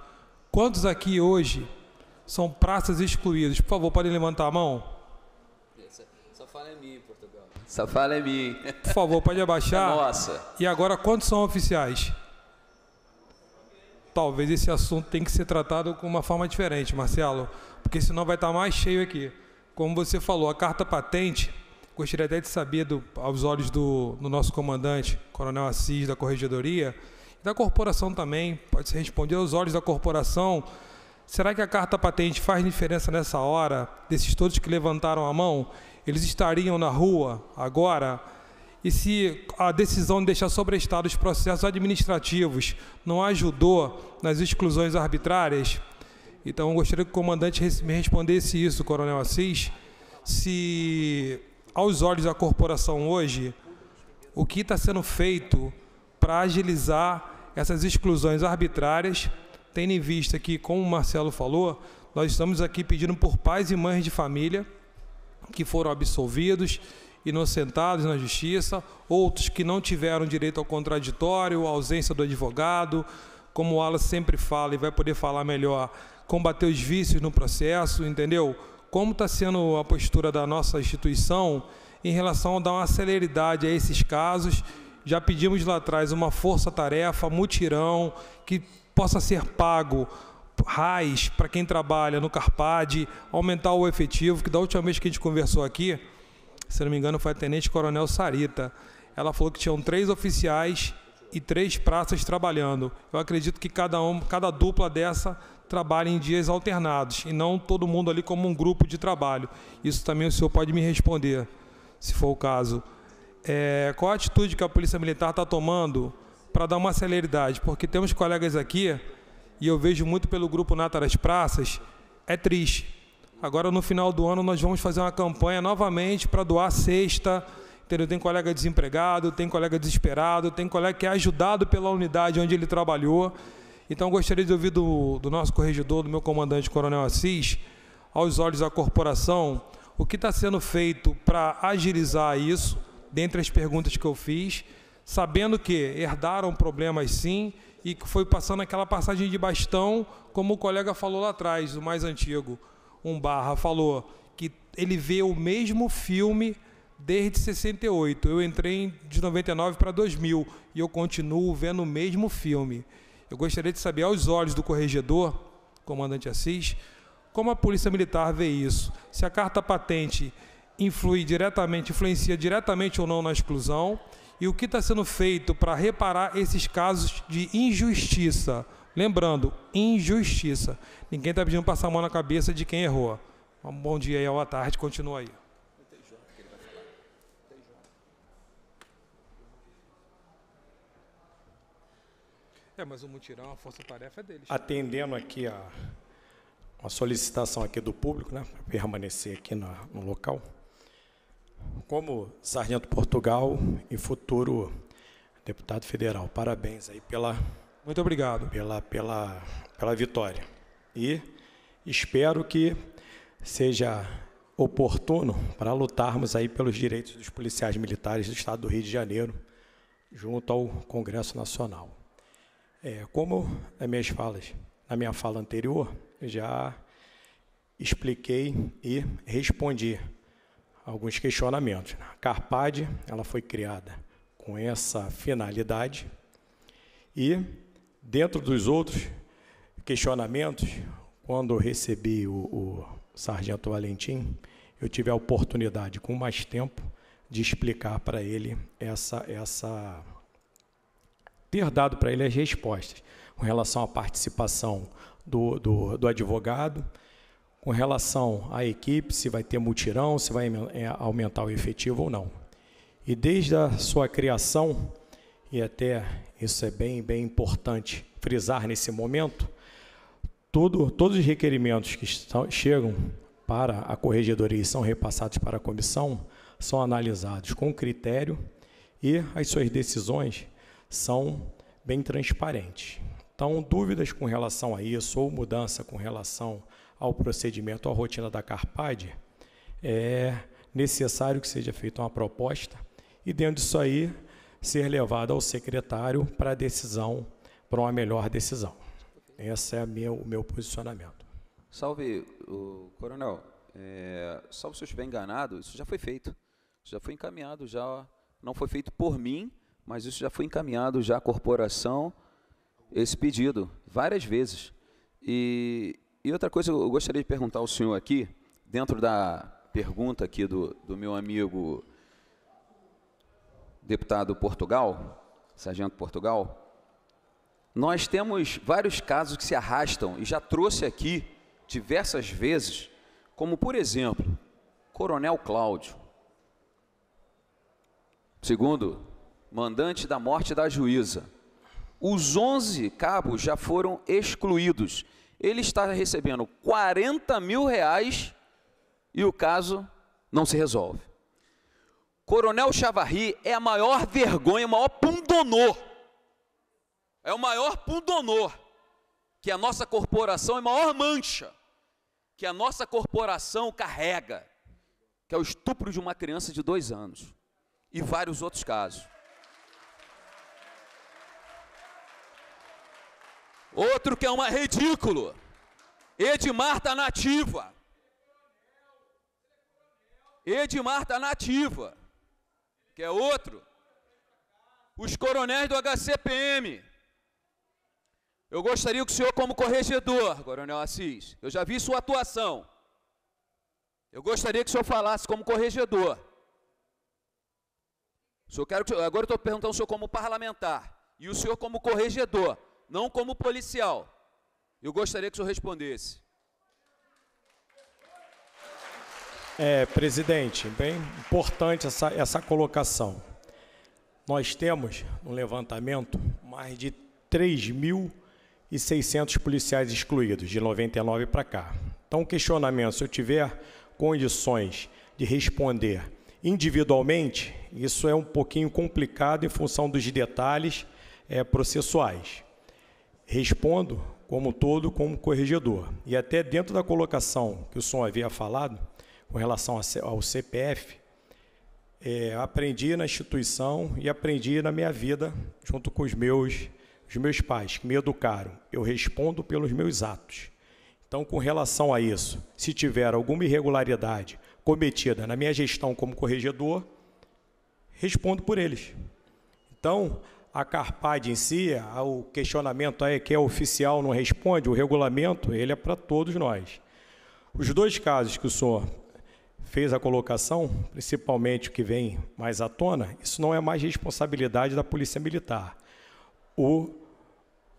Speaker 3: Quantos aqui hoje são praças excluídas? Por favor, podem levantar a mão.
Speaker 1: Só fala em mim, Portugal.
Speaker 3: Só fala em mim. Por favor, pode abaixar. É nossa. E agora, quantos são oficiais? Talvez esse assunto tenha que ser tratado com uma forma diferente, Marcelo, porque senão vai estar tá mais cheio aqui. Como você falou, a carta patente, gostaria até de saber do, aos olhos do, do nosso comandante, Coronel Assis, da Corregedoria, e da corporação também, pode se responder aos olhos da corporação, será que a carta patente faz diferença nessa hora, desses todos que levantaram a mão? Eles estariam na rua agora? E se a decisão de deixar estado os processos administrativos não ajudou nas exclusões arbitrárias? Então, eu gostaria que o comandante me respondesse isso, Coronel Assis, se, aos olhos da corporação hoje, o que está sendo feito para agilizar essas exclusões arbitrárias, tendo em vista que, como o Marcelo falou, nós estamos aqui pedindo por pais e mães de família que foram absolvidos, inocentados na justiça, outros que não tiveram direito ao contraditório, ausência do advogado, como o Alas sempre fala e vai poder falar melhor, combater os vícios no processo, entendeu? Como está sendo a postura da nossa instituição em relação a dar uma celeridade a esses casos. Já pedimos lá atrás uma força-tarefa, mutirão, que possa ser pago RAIS para quem trabalha no CARPAD, aumentar o efetivo, que da última vez que a gente conversou aqui, se não me engano, foi a Tenente Coronel Sarita. Ela falou que tinham três oficiais e três praças trabalhando. Eu acredito que cada, um, cada dupla dessa trabalha em dias alternados e não todo mundo ali como um grupo de trabalho. Isso também o senhor pode me responder, se for o caso. É, qual a atitude que a Polícia Militar está tomando para dar uma celeridade? Porque temos colegas aqui, e eu vejo muito pelo grupo Nata das Praças, é triste. Agora, no final do ano, nós vamos fazer uma campanha novamente para doar cesta, entendeu? Tem colega desempregado, tem colega desesperado, tem colega que é ajudado pela unidade onde ele trabalhou. Então gostaria de ouvir do, do nosso corregedor, do meu comandante Coronel Assis, aos olhos da corporação, o que está sendo feito para agilizar isso, dentre as perguntas que eu fiz, sabendo que herdaram problemas sim e que foi passando aquela passagem de bastão, como o colega falou lá atrás, o mais antigo, um barra, falou que ele vê o mesmo filme desde 68. Eu entrei de 99 para 2000 e eu continuo vendo o mesmo filme. Eu gostaria de saber, aos olhos do corregedor, comandante Assis, como a Polícia Militar vê isso? Se a carta patente influi diretamente, influencia diretamente ou não na exclusão? E o que está sendo feito para reparar esses casos de injustiça? Lembrando, injustiça. Ninguém está pedindo passar a mão na cabeça de quem errou. Um bom dia e boa tarde. Continua aí. É, mas o mutirão, a força-tarefa é deles. Né? Atendendo
Speaker 11: aqui a uma solicitação aqui do público, né, para permanecer aqui na, no local. Como sargento Portugal e futuro deputado federal, parabéns aí pela muito obrigado pela pela pela vitória e espero que seja oportuno para lutarmos aí pelos direitos dos policiais militares do Estado do Rio de Janeiro junto ao Congresso Nacional. É, como as minhas falas, na minha fala anterior, já expliquei e respondi alguns questionamentos. A Carpad, ela foi criada com essa finalidade e dentro dos outros questionamentos, quando recebi o, o sargento Valentim, eu tive a oportunidade com mais tempo de explicar para ele essa essa ter dado para ele as respostas com relação à participação do, do, do advogado, com relação à equipe, se vai ter mutirão, se vai é, aumentar o efetivo ou não. E desde a sua criação, e até isso é bem, bem importante frisar nesse momento, todo, todos os requerimentos que estão, chegam para a corregedoria e são repassados para a comissão são analisados com critério e as suas decisões são bem transparentes. Então, dúvidas com relação a isso ou mudança com relação ao procedimento, à rotina da CARPAD, é necessário que seja feita uma proposta e, dentro disso aí, ser levado ao secretário para decisão, para uma melhor decisão. Esse é o meu posicionamento.
Speaker 1: Salve, o coronel. É, salve se eu estiver enganado, isso já foi feito. Já foi encaminhado, já não foi feito por mim, mas isso já foi encaminhado já à corporação, esse pedido, várias vezes. E, e outra coisa, eu gostaria de perguntar ao senhor aqui, dentro da pergunta aqui do, do meu amigo deputado Portugal, sargento Portugal, nós temos vários casos que se arrastam e já trouxe aqui diversas vezes, como por exemplo, Coronel Cláudio. Segundo mandante da morte da juíza. Os 11 cabos já foram excluídos. Ele está recebendo 40 mil reais e o caso não se resolve. Coronel Chavarri é a maior vergonha, o maior pundonor. É o maior pundonor que a nossa corporação é a maior mancha que a nossa corporação carrega, que é o estupro de uma criança de dois anos e vários outros casos. Outro que é uma ridículo. Edmar da tá nativa. Edmar da tá nativa. Que é outro. Os coronéis do HCPM. Eu gostaria que o senhor, como corregedor, Coronel Assis, eu já vi sua atuação. Eu gostaria que o senhor falasse como corregedor. O senhor quero que, agora eu estou perguntando o senhor como parlamentar e o senhor como corregedor não como policial. Eu gostaria que o senhor respondesse.
Speaker 11: É, presidente, bem importante essa, essa colocação. Nós temos, no levantamento, mais de 3.600 policiais excluídos, de 99 para cá. Então, o questionamento, se eu tiver condições de responder individualmente, isso é um pouquinho complicado em função dos detalhes é, processuais. Respondo, como todo, como corregedor. E até dentro da colocação que o senhor havia falado, com relação ao CPF, é, aprendi na instituição e aprendi na minha vida, junto com os meus, os meus pais, que me educaram. Eu respondo pelos meus atos. Então, com relação a isso, se tiver alguma irregularidade cometida na minha gestão como corregedor, respondo por eles. Então, a CARPAD em si, o questionamento aí é que é oficial não responde, o regulamento, ele é para todos nós. Os dois casos que o senhor fez a colocação, principalmente o que vem mais à tona, isso não é mais responsabilidade da Polícia Militar. O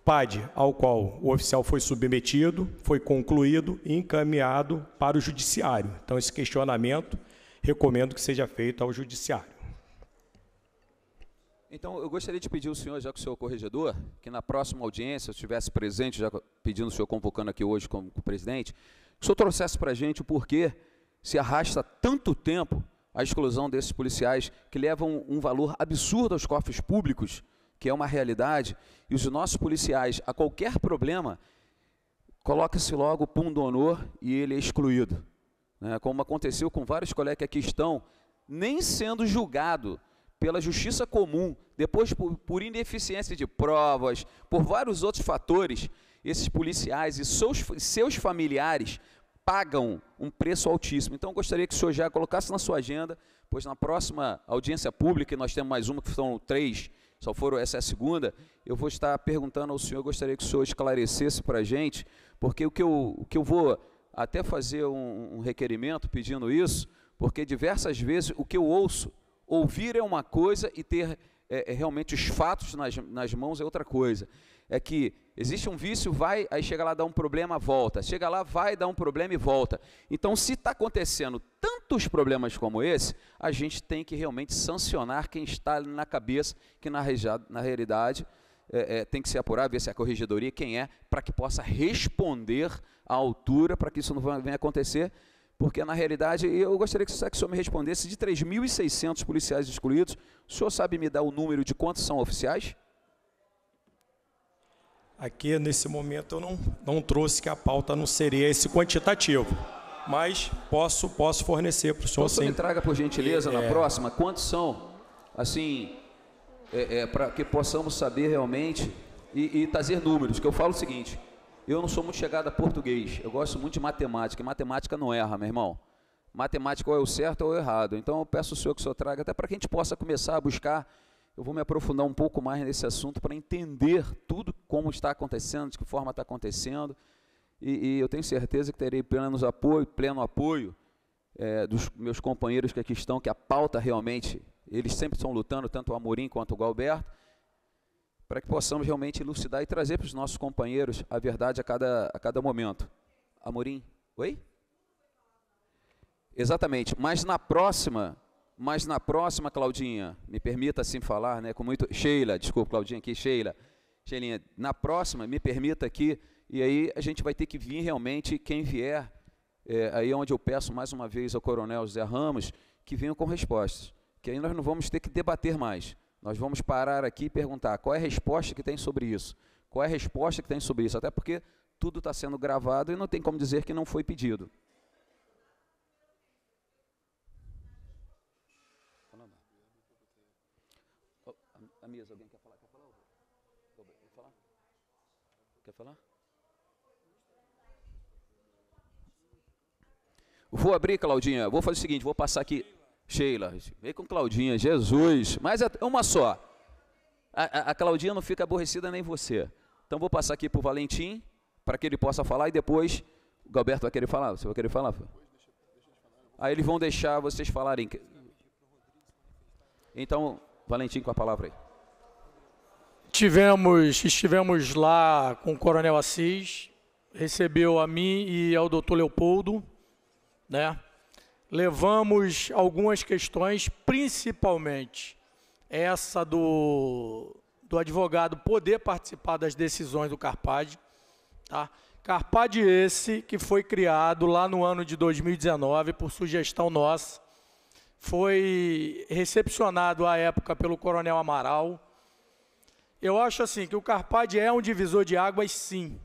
Speaker 11: PAD, ao qual o oficial foi submetido, foi concluído e encaminhado para o Judiciário. Então, esse questionamento recomendo que seja feito ao Judiciário.
Speaker 1: Então, eu gostaria de pedir ao senhor, já que o senhor é corregedor, que na próxima audiência, eu estivesse presente, já pedindo o senhor, convocando aqui hoje como presidente, que o senhor trouxesse para a gente o porquê se arrasta tanto tempo a exclusão desses policiais que levam um valor absurdo aos cofres públicos, que é uma realidade, e os nossos policiais, a qualquer problema, coloca-se logo o pum do honor e ele é excluído. Né? Como aconteceu com vários colegas que aqui estão, nem sendo julgado, pela justiça comum, depois por, por ineficiência de provas, por vários outros fatores, esses policiais e seus, seus familiares pagam um preço altíssimo. Então, eu gostaria que o senhor já colocasse na sua agenda, pois na próxima audiência pública, e nós temos mais uma que são três, só foram essa é a segunda, eu vou estar perguntando ao senhor, gostaria que o senhor esclarecesse para a gente, porque o que, eu, o que eu vou até fazer um, um requerimento pedindo isso, porque diversas vezes o que eu ouço ouvir é uma coisa e ter é, é, realmente os fatos nas, nas mãos é outra coisa. É que existe um vício, vai, aí chega lá, dá um problema, volta. Chega lá, vai, dá um problema e volta. Então, se está acontecendo tantos problemas como esse, a gente tem que realmente sancionar quem está na cabeça, que na, na realidade é, é, tem que ser apurado, ver se é a corregedoria, quem é, para que possa responder à altura, para que isso não venha acontecer. Porque, na realidade, eu gostaria que o senhor me respondesse, de 3.600 policiais excluídos, o senhor sabe me dar o número de quantos são oficiais?
Speaker 11: Aqui, nesse momento, eu não, não trouxe que a pauta não seria esse quantitativo. Mas posso, posso fornecer para então, o senhor, então, me traga,
Speaker 1: por gentileza, na é... próxima, quantos são, assim, é, é, para que possamos saber realmente e, e trazer números. Que eu falo o seguinte, eu não sou muito chegada a português, eu gosto muito de matemática, e matemática não erra, meu irmão. Matemática ou é o certo ou é o errado. Então eu peço o senhor que o senhor traga, até para que a gente possa começar a buscar. Eu vou me aprofundar um pouco mais nesse assunto para entender tudo como está acontecendo, de que forma está acontecendo. E, e, eu tenho certeza que terei pleno apoio, pleno apoio é, dos meus companheiros que aqui estão, que a pauta realmente, eles sempre estão lutando, tanto o Amorim quanto o Galberto para que possamos realmente elucidar e trazer para os nossos companheiros a verdade a cada, a cada momento. Amorim, oi? Exatamente, mas na próxima, mas na próxima, Claudinha, me permita assim falar, né, com muito, Sheila, desculpa, Claudinha aqui, Sheila, Sheilinha, na próxima, me permita aqui, e aí a gente vai ter que vir realmente, quem vier, é, aí é onde eu peço mais uma vez ao coronel José Ramos, que venham com respostas, que aí nós não vamos ter que debater mais, nós vamos parar aqui e perguntar qual é a resposta que tem sobre isso. Qual é a resposta que tem sobre isso? Até porque tudo está sendo gravado e não tem como dizer que não foi pedido. A mesa, alguém quer falar? Quer falar? Quer falar? Quer falar? Vou abrir, Claudinha. Vou fazer o seguinte, vou passar aqui. Sheila, veio com Claudinha, Jesus. Mas é uma só. A, a, a Claudinha não fica aborrecida nem você. Então vou passar aqui para o Valentim, para que ele possa falar e depois o Galberto vai querer falar. Você vai querer falar? Aí eles vão deixar vocês falarem. Então, Valentim com a palavra aí.
Speaker 5: Tivemos, estivemos lá com o Coronel Assis, recebeu a mim e ao Dr. Leopoldo, né? levamos algumas questões, principalmente essa do, do advogado poder participar das decisões do Carpad. Tá? Carpad esse que foi criado lá no ano de 2019 por sugestão nossa, foi recepcionado à época pelo Coronel Amaral. Eu acho assim que o Carpad é um divisor de águas, sim.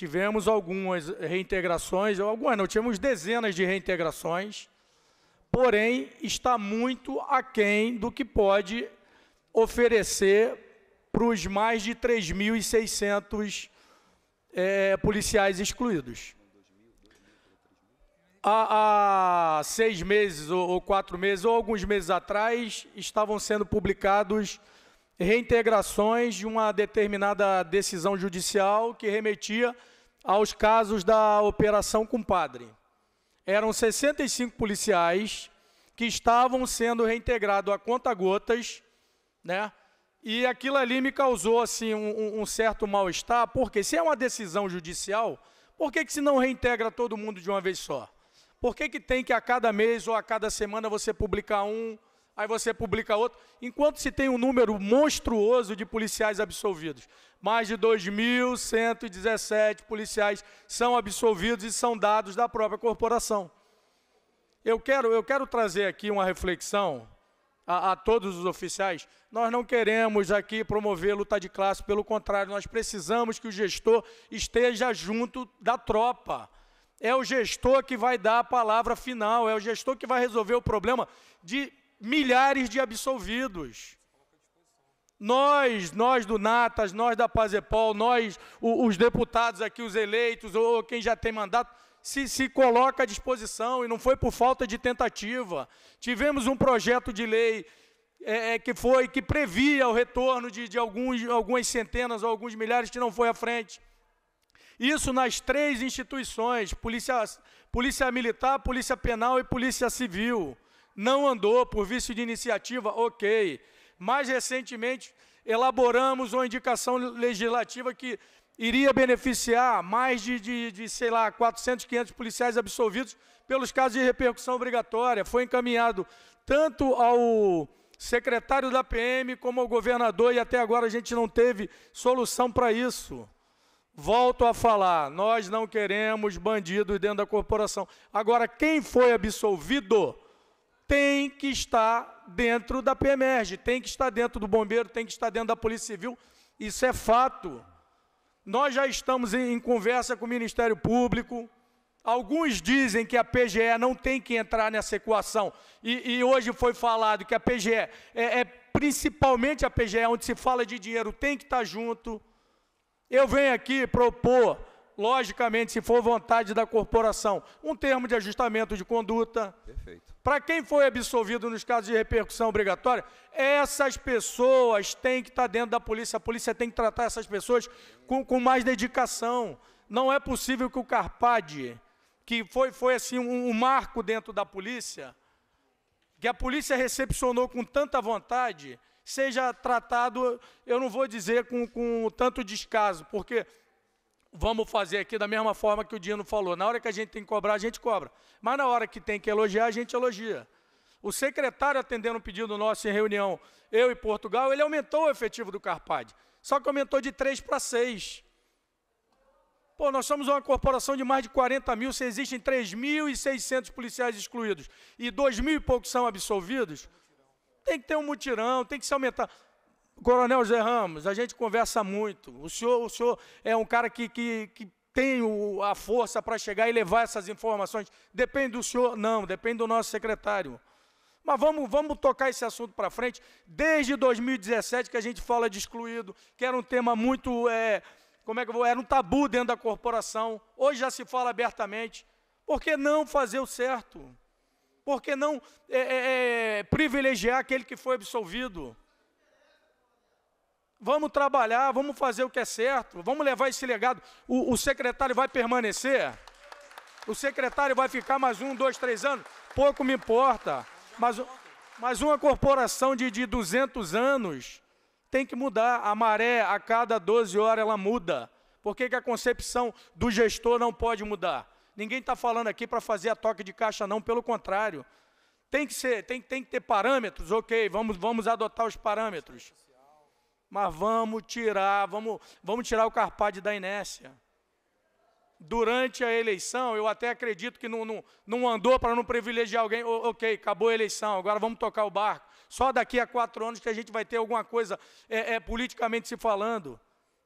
Speaker 5: Tivemos algumas reintegrações, algumas não, tivemos dezenas de reintegrações, porém está muito aquém do que pode oferecer para os mais de 3.600 é, policiais excluídos. Há, há, seis meses ou, ou quatro meses, ou alguns meses atrás, estavam sendo publicados reintegrações de uma determinada decisão judicial que remetia aos casos da Operação Compadre. Eram 65 policiais que estavam sendo reintegrados a conta-gotas, né? E aquilo ali me causou assim um, um certo mal-estar, porque se é uma decisão judicial, por que, que se não reintegra todo mundo de uma vez só? Por que, que tem que a cada mês ou a cada semana você publicar um, aí você publica outro. Enquanto se tem um número monstruoso de policiais absolvidos, mais de 2.117 policiais são absolvidos e são dados da própria corporação. Eu quero, eu quero trazer aqui uma reflexão a, a todos os oficiais. Nós não queremos aqui promover luta de classe, pelo contrário, nós precisamos que o gestor esteja junto da tropa. É o gestor que vai dar a palavra final, é o gestor que vai resolver o problema de milhares de absolvidos. Nós, nós do Natas, nós da Pazepol, nós, os deputados aqui, os eleitos, ou quem já tem mandato, se, se coloca à disposição, e não foi por falta de tentativa. Tivemos um projeto de lei é, é que foi, que previa o retorno de, de alguns, algumas centenas ou alguns milhares que não foi à frente. Isso nas três instituições, polícia, polícia militar, polícia penal e polícia civil não andou por vício de iniciativa, ok. Mais recentemente, elaboramos uma indicação legislativa que iria beneficiar mais de, de, de, sei lá, 400, 500 policiais absolvidos pelos casos de repercussão obrigatória. Foi encaminhado tanto ao secretário da PM como ao governador, e até agora a gente não teve solução para isso. Volto a falar, nós não queremos bandidos dentro da corporação. Agora, quem foi absolvido tem que estar dentro da PEMERG, tem que estar dentro do bombeiro, tem que estar dentro da Polícia Civil. Isso é fato. Nós já estamos em, em conversa com o Ministério Público. Alguns dizem que a PGE não tem que entrar nessa equação. E, e hoje foi falado que a PGE, é, é, principalmente a PGE, onde se fala de dinheiro, tem que estar junto. Eu venho aqui propor logicamente, se for vontade da corporação, um termo de ajustamento de conduta. Perfeito. Para quem foi absolvido nos casos de repercussão obrigatória, essas pessoas têm que estar tá dentro da polícia. A polícia tem que tratar essas pessoas com, com mais dedicação. Não é possível que o Carpade, que foi, foi assim um, um marco dentro da polícia, que a polícia recepcionou com tanta vontade, seja tratado, eu não vou dizer com, com tanto descaso, porque vamos fazer aqui da mesma forma que o Dino falou. Na hora que a gente tem que cobrar, a gente cobra. Mas na hora que tem que elogiar, a gente elogia. O secretário, atendendo um pedido nosso em reunião, eu e Portugal, ele aumentou o efetivo do Carpad. Só que aumentou de 3 para 6. Pô, nós somos uma corporação de mais de 40 mil, se existem 3.600 policiais excluídos e 2 mil e poucos são absolvidos, tem que ter um mutirão, tem que se aumentar. Coronel Zé Ramos, a gente conversa muito. O senhor, o senhor é um cara que, que, que tem o, a força para chegar e levar essas informações. Depende do senhor? Não, depende do nosso secretário. Mas vamos, vamos tocar esse assunto para frente. Desde 2017 que a gente fala de excluído, que era um tema muito. É, como é que vou? Era um tabu dentro da corporação. Hoje já se fala abertamente. Por que não fazer o certo? Por que não é, é, é privilegiar aquele que foi absolvido? vamos trabalhar, vamos fazer o que é certo, vamos levar esse legado. O, o secretário vai permanecer? O secretário vai ficar mais um, dois, três anos? Pouco me importa. Mas, mas uma corporação de, de 200 anos tem que mudar. A maré, a cada 12 horas, ela muda. Por que, que a concepção do gestor não pode mudar? Ninguém está falando aqui para fazer a toque de caixa, não, pelo contrário. Tem que, ser, tem, tem que ter parâmetros, ok, vamos, vamos adotar os parâmetros. Mas vamos tirar, vamos, vamos tirar o Carpade da inércia. Durante a eleição, eu até acredito que não, não, não andou para não privilegiar alguém. O, ok, acabou a eleição, agora vamos tocar o barco. Só daqui a quatro anos que a gente vai ter alguma coisa é, é politicamente se falando.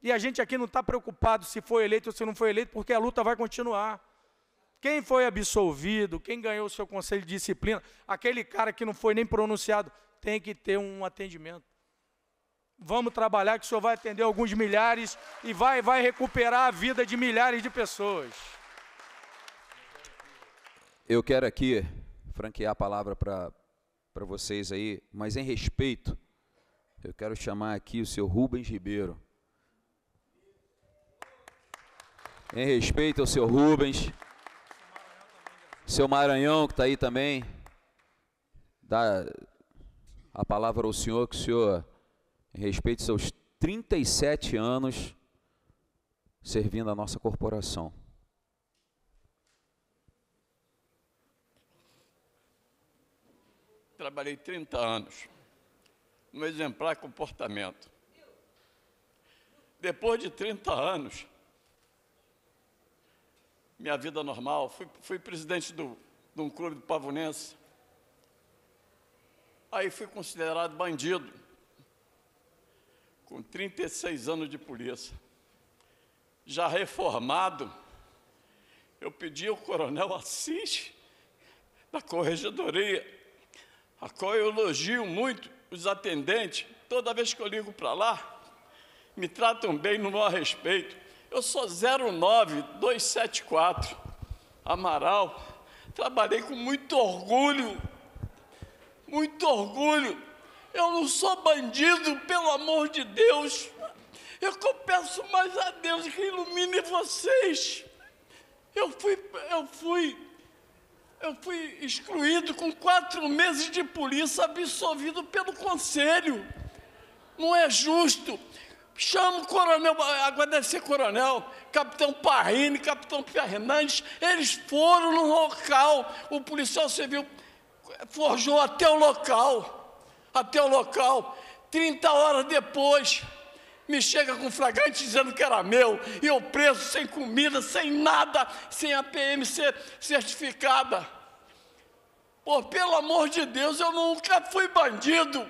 Speaker 5: E a gente aqui não está preocupado se foi eleito ou se não foi eleito, porque a luta vai continuar. Quem foi absolvido, quem ganhou o seu conselho de disciplina, aquele cara que não foi nem pronunciado, tem que ter um atendimento. Vamos trabalhar que o senhor vai atender alguns milhares e vai, vai recuperar a vida de milhares de pessoas.
Speaker 1: Eu quero aqui franquear a palavra para vocês aí, mas em respeito, eu quero chamar aqui o senhor Rubens Ribeiro. Em respeito ao senhor Rubens, seu Maranhão que está aí também, dá a palavra ao senhor que o senhor em respeito aos seus 37 anos servindo a nossa corporação.
Speaker 18: Trabalhei 30 anos no exemplar comportamento. Depois de 30 anos, minha vida normal, fui, fui presidente do, de um clube do Pavonense. Aí fui considerado bandido com 36 anos de polícia, já reformado, eu pedi ao coronel Assis, da corregedoria, a qual eu elogio muito os atendentes, toda vez que eu ligo para lá, me tratam bem no meu respeito. Eu sou 09274, Amaral, trabalhei com muito orgulho, muito orgulho eu não sou bandido, pelo amor de Deus. Eu peço mais a Deus que ilumine vocês. Eu fui, eu fui, eu fui excluído com quatro meses de polícia, absolvido pelo conselho. Não é justo. Chama o coronel, agora deve ser coronel, capitão Parrini, capitão Fernandes, eles foram no local, o policial civil forjou até o local até o local. 30 horas depois, me chega com flagrante dizendo que era meu, e eu preso, sem comida, sem nada, sem a PMC certificada. Pô, pelo amor de Deus, eu nunca fui bandido.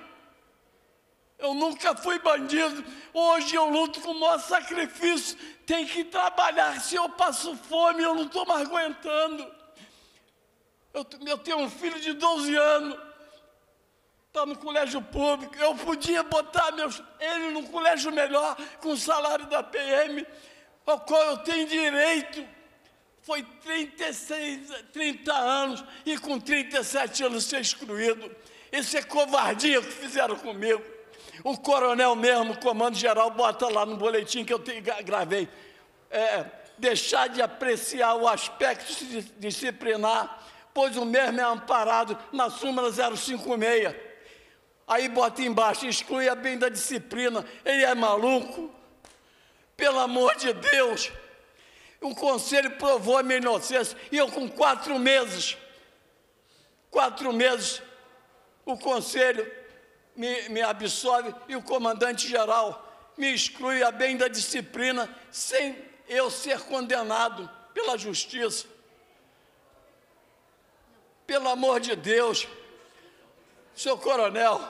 Speaker 18: Eu nunca fui bandido. Hoje eu luto com o maior sacrifício. Tem que trabalhar. Se eu passo fome, eu não estou mais aguentando. Eu, eu tenho um filho de 12 anos está no colégio público, eu podia botar meus, ele no colégio melhor, com o salário da PM, ao qual eu tenho direito. Foi 36, 30 anos, e com 37 anos ser excluído. Isso é covardia que fizeram comigo. O coronel mesmo, comando geral, bota lá no boletim que eu te, gravei. É, deixar de apreciar o aspecto disciplinar, pois o mesmo é amparado na súmula 056. Aí bota embaixo, exclui a bem da disciplina. Ele é maluco? Pelo amor de Deus! O conselho provou a minha inocência. E eu, com quatro meses, quatro meses, o conselho me, me absolve e o comandante-geral me exclui a bem da disciplina, sem eu ser condenado pela justiça. Pelo amor de Deus! Seu coronel,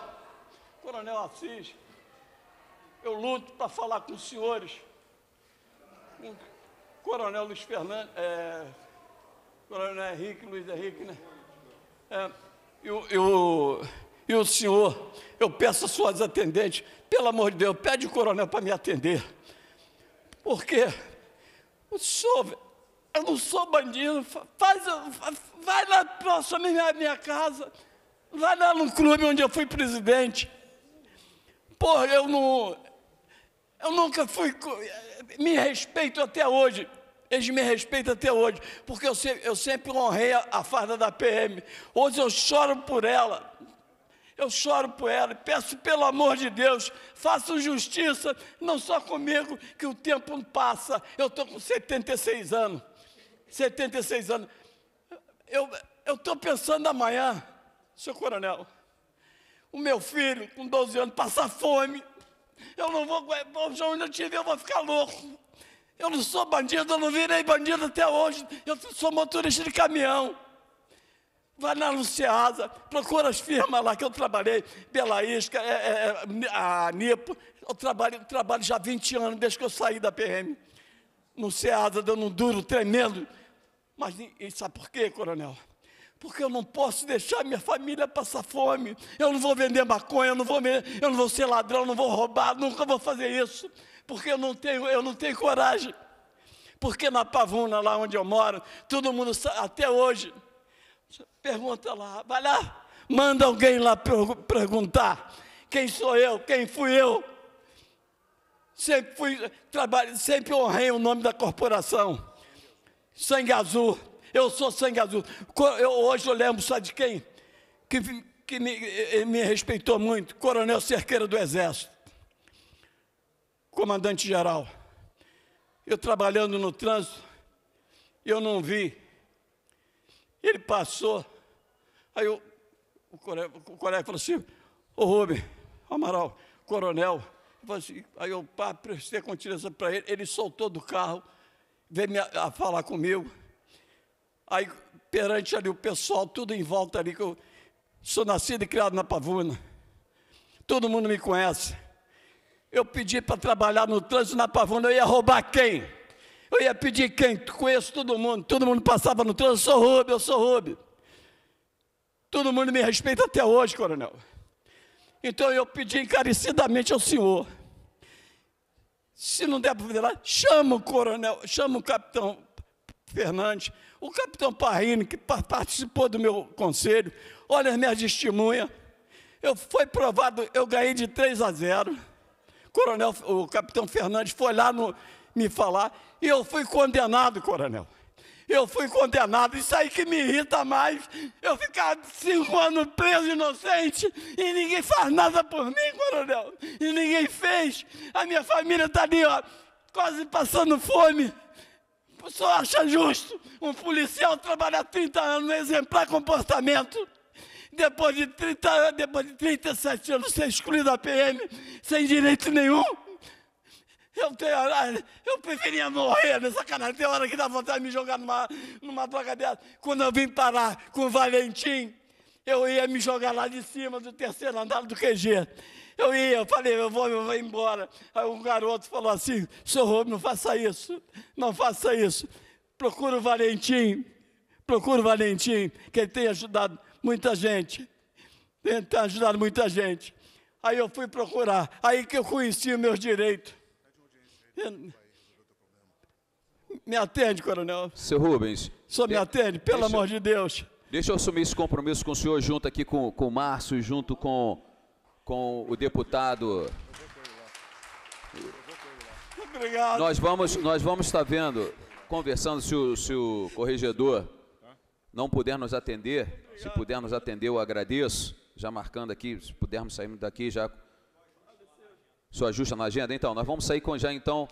Speaker 18: coronel Assis, eu luto para falar com os senhores, com o coronel Luiz Fernando, é, coronel Henrique, Luiz Henrique, né? É, e, o, e, o, e o senhor, eu peço às suas atendentes, pelo amor de Deus, pede o coronel para me atender. Porque o senhor, eu não sou bandido, faz, faz, vai lá próximo à minha, minha casa lá no clube onde eu fui presidente. Porra, eu não. Eu nunca fui. Me respeito até hoje. Eles me respeitam até hoje, porque eu, se, eu sempre honrei a, a farda da PM. Hoje eu choro por ela. Eu choro por ela. Peço, pelo amor de Deus, façam justiça, não só comigo, que o tempo passa. Eu estou com 76 anos. 76 anos. Eu estou pensando amanhã seu coronel, o meu filho com 12 anos passa fome, eu não vou, já onde eu tive, eu vou ficar louco. Eu não sou bandido, eu não virei bandido até hoje, eu sou motorista de caminhão. Vai na Luciasa, procura as firmas lá que eu trabalhei, Bela Isca, é, é, é a Nipo. Eu trabalho, trabalho já 20 anos, desde que eu saí da PM. No Ceasa, dando um duro tremendo. Mas e, sabe por quê, coronel? porque eu não posso deixar minha família passar fome. Eu não vou vender maconha, eu não vou, eu não vou ser ladrão, não vou roubar, nunca vou fazer isso, porque eu não tenho, eu não tenho coragem. Porque na Pavuna, lá onde eu moro, todo mundo até hoje pergunta lá, vai lá, manda alguém lá perguntar quem sou eu, quem fui eu. Sempre fui, trabalho, sempre honrei o nome da corporação. Sangue azul eu sou sangue azul. Eu, hoje eu lembro, sabe de quem? Que, que me, eh, me respeitou muito, Coronel Cerqueira do Exército, comandante geral. Eu trabalhando no trânsito, eu não vi. Ele passou, aí eu, o, coronel, o falou assim, ô Rubem, Amaral, coronel, assim, aí eu pá, prestei continência para ele, ele soltou do carro, veio me, a, a falar comigo. Aí, perante ali o pessoal, tudo em volta ali, que eu sou nascido e criado na Pavuna. Todo mundo me conhece. Eu pedi para trabalhar no trânsito na Pavuna, eu ia roubar quem? Eu ia pedir quem? Conheço todo mundo. Todo mundo passava no trânsito, eu sou Rubio, eu sou Rubio. Todo mundo me respeita até hoje, coronel. Então eu pedi encarecidamente ao senhor. Se não der para fazer lá, chama o coronel, chama o capitão Fernandes, o capitão Parrini, que participou do meu conselho, olha as minhas testemunhas. Eu fui provado, eu ganhei de 3 a 0. Coronel, o capitão Fernandes foi lá no, me falar e eu fui condenado, coronel. Eu fui condenado, isso aí que me irrita mais. Eu ficar cinco anos preso, inocente, e ninguém faz nada por mim, coronel. E ninguém fez. A minha família está ali, ó, quase passando fome. O senhor acha justo um policial trabalhar 30 anos no exemplar comportamento? Depois de, 30, depois de 37 anos ser excluído da PM, sem direito nenhum? Eu tenho eu preferia morrer nessa canalha. Tem hora que dá vontade de me jogar numa, numa placa dessa. Quando eu vim parar com o Valentim, eu ia me jogar lá de cima do terceiro andar do QG. Eu ia, eu falei, eu vou, eu vou embora. Aí um garoto falou assim: Senhor Rubens, não faça isso, não faça isso. Procura o Valentim, procura o Valentim, que ele tem ajudado muita gente. Ele tem ajudado muita gente. Aí eu fui procurar, aí que eu conheci os meus direitos.
Speaker 1: Me atende, coronel. Seu Rubens. Só me atende, pelo deixa, amor de Deus. Deixa eu assumir esse compromisso com o senhor, junto aqui com, com o Márcio, junto com com o deputado. Obrigado. Nós vamos, nós vamos estar tá vendo, conversando, se o, se o corregedor não puder nos atender, se puder nos atender, eu agradeço. Já marcando aqui, se pudermos sair daqui, já só ajusta na agenda. Então, nós vamos sair com já então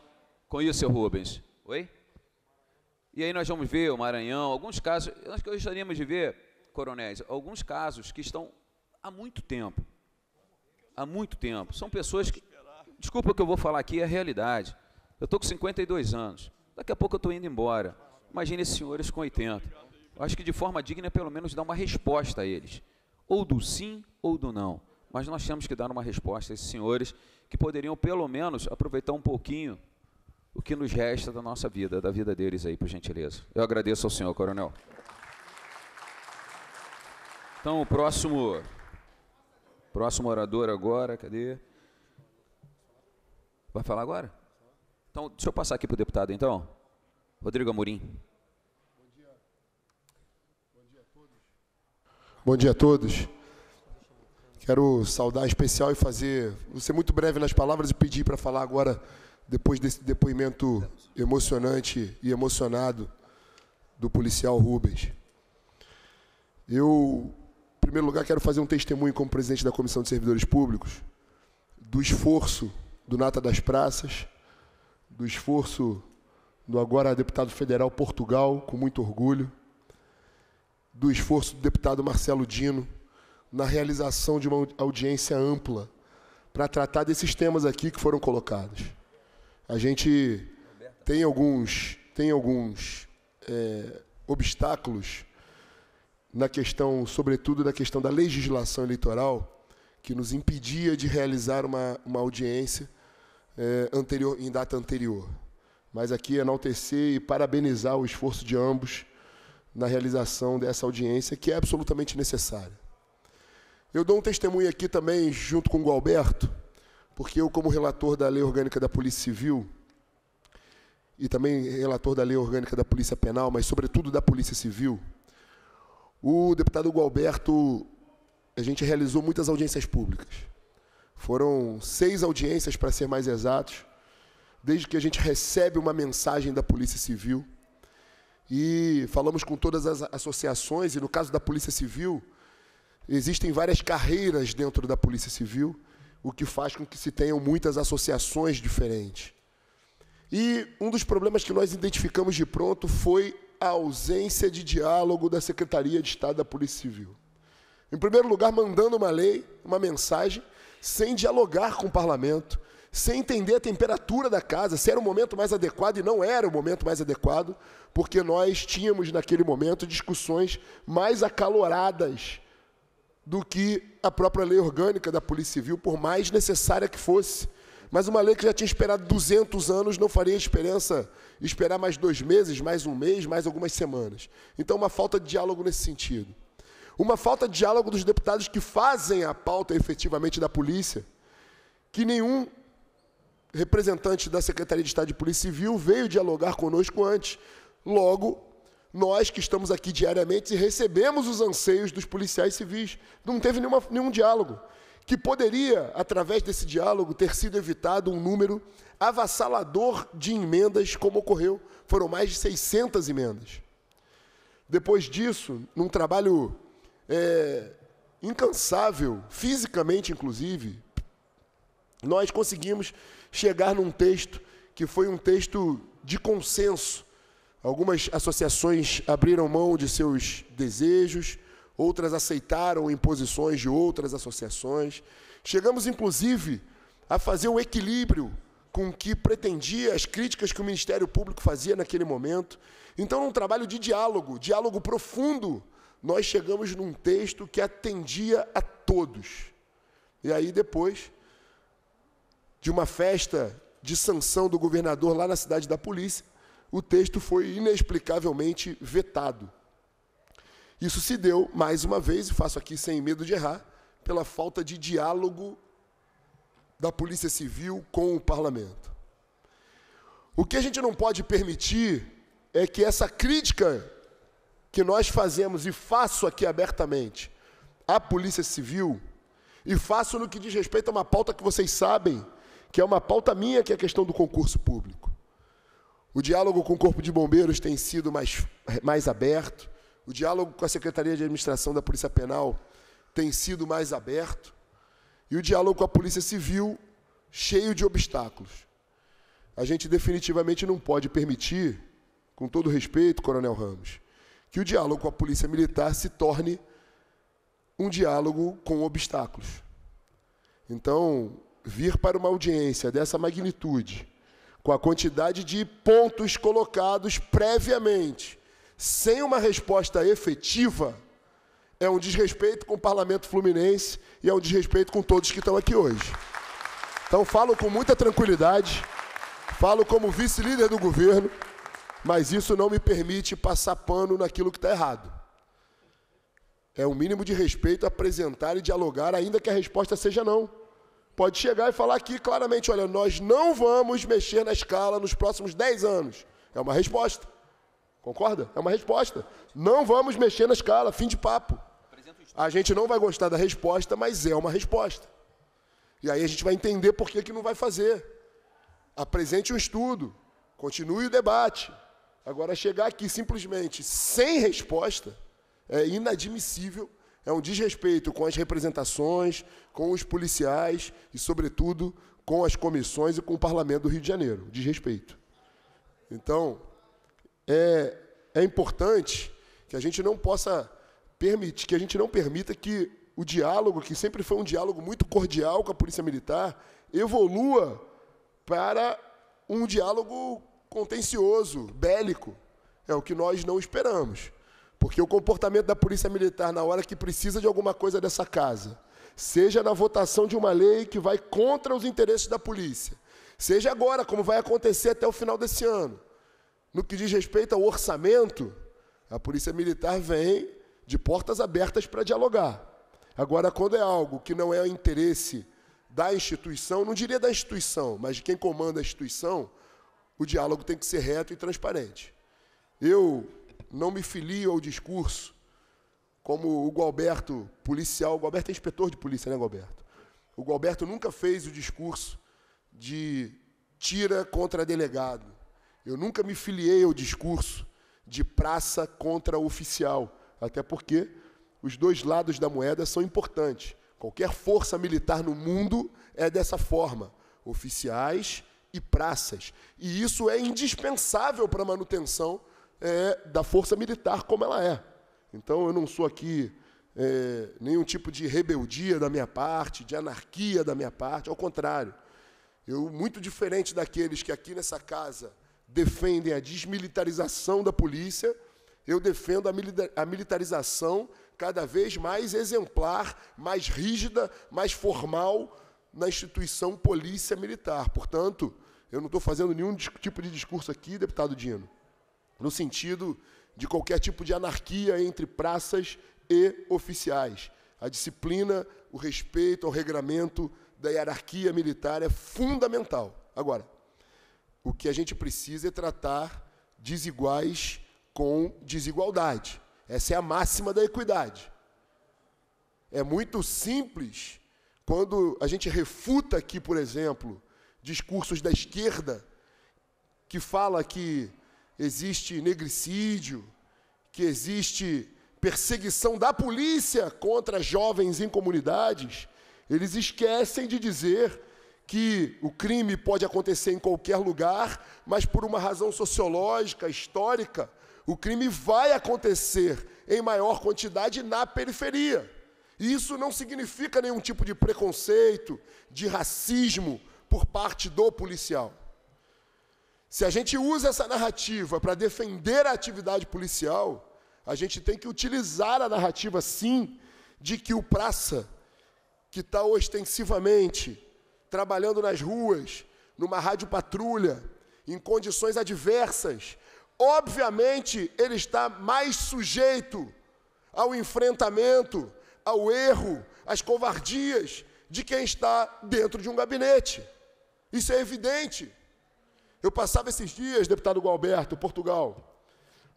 Speaker 1: com isso, seu Rubens. Oi? E aí nós vamos ver o Maranhão, alguns casos, nós gostaríamos de ver, coronéis, alguns casos que estão há muito tempo há muito tempo. São pessoas que. Desculpa o que eu vou falar aqui, é a realidade. Eu estou com 52 anos. Daqui a pouco eu estou indo embora. Imagine esses senhores com 80. Eu acho que de forma digna, pelo menos, dar uma resposta a eles. Ou do sim ou do não. Mas nós temos que dar uma resposta a esses senhores que poderiam, pelo menos, aproveitar um pouquinho o que nos resta da nossa vida, da vida deles aí, por gentileza. Eu agradeço ao senhor, coronel. Então, o próximo Próximo orador agora, cadê? Vai falar agora? Então, deixa eu passar aqui para o deputado, então. Rodrigo Amorim. Bom dia.
Speaker 19: Bom dia a todos. Bom dia a todos. Quero saudar em especial e fazer, vou ser muito breve nas palavras e pedir para falar agora, depois desse depoimento emocionante e emocionado do policial Rubens. Eu primeiro lugar, quero fazer um testemunho como presidente da Comissão de Servidores Públicos do esforço do Nata das Praças, do esforço do agora deputado federal Portugal, com muito orgulho, do esforço do deputado Marcelo Dino na realização de uma audiência ampla para tratar desses temas aqui que foram colocados. A gente tem alguns, tem alguns é, obstáculos na questão, sobretudo da questão da legislação eleitoral, que nos impedia de realizar uma, uma audiência é, anterior, em data anterior. Mas aqui enaltecer e parabenizar o esforço de ambos na realização dessa audiência, que é absolutamente necessária. Eu dou um testemunho aqui também, junto com o Gualberto, porque eu, como relator da Lei Orgânica da Polícia Civil, e também relator da Lei Orgânica da Polícia Penal, mas sobretudo da Polícia Civil, o deputado Gualberto, a gente realizou muitas audiências públicas. Foram seis audiências, para ser mais exatos, desde que a gente recebe uma mensagem da Polícia Civil. E falamos com todas as associações, e no caso da Polícia Civil, existem várias carreiras dentro da Polícia Civil, o que faz com que se tenham muitas associações diferentes. E um dos problemas que nós identificamos de pronto foi a ausência de diálogo da Secretaria de Estado da Polícia Civil. Em primeiro lugar, mandando uma lei, uma mensagem, sem dialogar com o parlamento, sem entender a temperatura da casa, se era o momento mais adequado e não era o momento mais adequado, porque nós tínhamos naquele momento discussões mais acaloradas do que a própria lei orgânica da Polícia Civil, por mais necessária que fosse. Mas uma lei que já tinha esperado 200 anos não faria esperança esperar mais dois meses, mais um mês, mais algumas semanas. Então, uma falta de diálogo nesse sentido. Uma falta de diálogo dos deputados que fazem a pauta efetivamente da polícia, que nenhum representante da Secretaria de Estado de Polícia Civil veio dialogar conosco antes. Logo, nós que estamos aqui diariamente recebemos os anseios dos policiais civis. Não teve nenhuma, nenhum diálogo que poderia, através desse diálogo, ter sido evitado um número avassalador de emendas, como ocorreu. Foram mais de 600 emendas. Depois disso, num trabalho é, incansável, fisicamente inclusive, nós conseguimos chegar num texto que foi um texto de consenso. Algumas associações abriram mão de seus desejos, outras aceitaram imposições de outras associações. Chegamos, inclusive, a fazer um equilíbrio com o que pretendia as críticas que o Ministério Público fazia naquele momento. Então, num trabalho de diálogo, diálogo profundo, nós chegamos num texto que atendia a todos. E aí, depois de uma festa de sanção do governador lá na cidade da polícia, o texto foi inexplicavelmente vetado. Isso se deu, mais uma vez, e faço aqui sem medo de errar, pela falta de diálogo da Polícia Civil com o parlamento. O que a gente não pode permitir é que essa crítica que nós fazemos e faço aqui abertamente à Polícia Civil, e faço no que diz respeito a uma pauta que vocês sabem, que é uma pauta minha, que é a questão do concurso público. O diálogo com o Corpo de Bombeiros tem sido mais, mais aberto, o diálogo com a Secretaria de Administração da Polícia Penal tem sido mais aberto e o diálogo com a Polícia Civil cheio de obstáculos. A gente definitivamente não pode permitir, com todo respeito, Coronel Ramos, que o diálogo com a Polícia Militar se torne um diálogo com obstáculos. Então, vir para uma audiência dessa magnitude, com a quantidade de pontos colocados previamente, sem uma resposta efetiva, é um desrespeito com o parlamento fluminense e é um desrespeito com todos que estão aqui hoje. Então falo com muita tranquilidade, falo como vice-líder do governo, mas isso não me permite passar pano naquilo que está errado. É o um mínimo de respeito apresentar e dialogar, ainda que a resposta seja não. Pode chegar e falar aqui claramente, olha, nós não vamos mexer na escala nos próximos 10 anos. É uma resposta. Concorda? É uma resposta. Não vamos mexer na escala, fim de papo. A gente não vai gostar da resposta, mas é uma resposta. E aí a gente vai entender por que, que não vai fazer. Apresente um estudo, continue o debate. Agora, chegar aqui simplesmente sem resposta é inadmissível, é um desrespeito com as representações, com os policiais e, sobretudo, com as comissões e com o parlamento do Rio de Janeiro. Desrespeito. Então, é, é importante que a gente não possa permitir, que a gente não permita que o diálogo, que sempre foi um diálogo muito cordial com a Polícia Militar, evolua para um diálogo contencioso, bélico. É o que nós não esperamos. Porque o comportamento da Polícia Militar na hora que precisa de alguma coisa dessa casa, seja na votação de uma lei que vai contra os interesses da polícia, seja agora, como vai acontecer até o final desse ano, no que diz respeito ao orçamento, a Polícia Militar vem de portas abertas para dialogar. Agora, quando é algo que não é o interesse da instituição, não diria da instituição, mas de quem comanda a instituição, o diálogo tem que ser reto e transparente. Eu não me filio ao discurso como o Gualberto, policial, o Gualberto é inspetor de polícia, né, Gualberto? O Gualberto nunca fez o discurso de tira contra delegado, eu nunca me filiei ao discurso de praça contra oficial, até porque os dois lados da moeda são importantes. Qualquer força militar no mundo é dessa forma: oficiais e praças. E isso é indispensável para a manutenção é, da força militar como ela é. Então eu não sou aqui é, nenhum tipo de rebeldia da minha parte, de anarquia da minha parte, ao contrário. Eu, muito diferente daqueles que aqui nessa casa defendem a desmilitarização da polícia, eu defendo a, militarização cada vez mais exemplar, mais rígida, mais formal na instituição polícia militar. Portanto, eu não estou fazendo nenhum tipo de discurso aqui, deputado Dino, no sentido de qualquer tipo de anarquia entre praças e oficiais. A disciplina, o respeito ao regramento da hierarquia militar é fundamental. Agora, o que a gente precisa é tratar desiguais com desigualdade. Essa é a máxima da equidade. É muito simples quando a gente refuta aqui, por exemplo, discursos da esquerda que fala que existe negricídio, que existe perseguição da polícia contra jovens em comunidades, eles esquecem de dizer que o crime pode acontecer em qualquer lugar, mas por uma razão sociológica, histórica, o crime vai acontecer em maior quantidade na periferia. E isso não significa nenhum tipo de preconceito, de racismo por parte do policial. Se a gente usa essa narrativa para defender a atividade policial, a gente tem que utilizar a narrativa, sim, de que o praça, que está ostensivamente trabalhando nas ruas, numa rádio patrulha, em condições adversas, obviamente ele está mais sujeito ao enfrentamento, ao erro, às covardias de quem está dentro de um gabinete. Isso é evidente. Eu passava esses dias, deputado Gualberto, Portugal,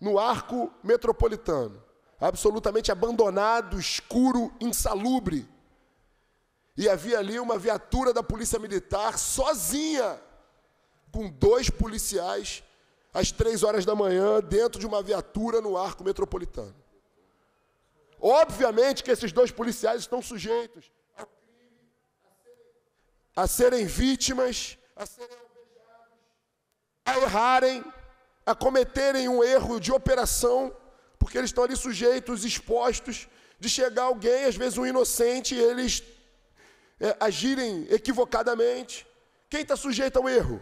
Speaker 19: no arco metropolitano, absolutamente abandonado, escuro, insalubre, e havia ali uma viatura da polícia militar sozinha, com dois policiais, às três horas da manhã, dentro de uma viatura no arco metropolitano. Obviamente que esses dois policiais estão sujeitos a serem vítimas, a serem a errarem, a cometerem um erro de operação, porque eles estão ali sujeitos, expostos, de chegar alguém, às vezes um inocente, e eles é, agirem equivocadamente. Quem está sujeito ao erro?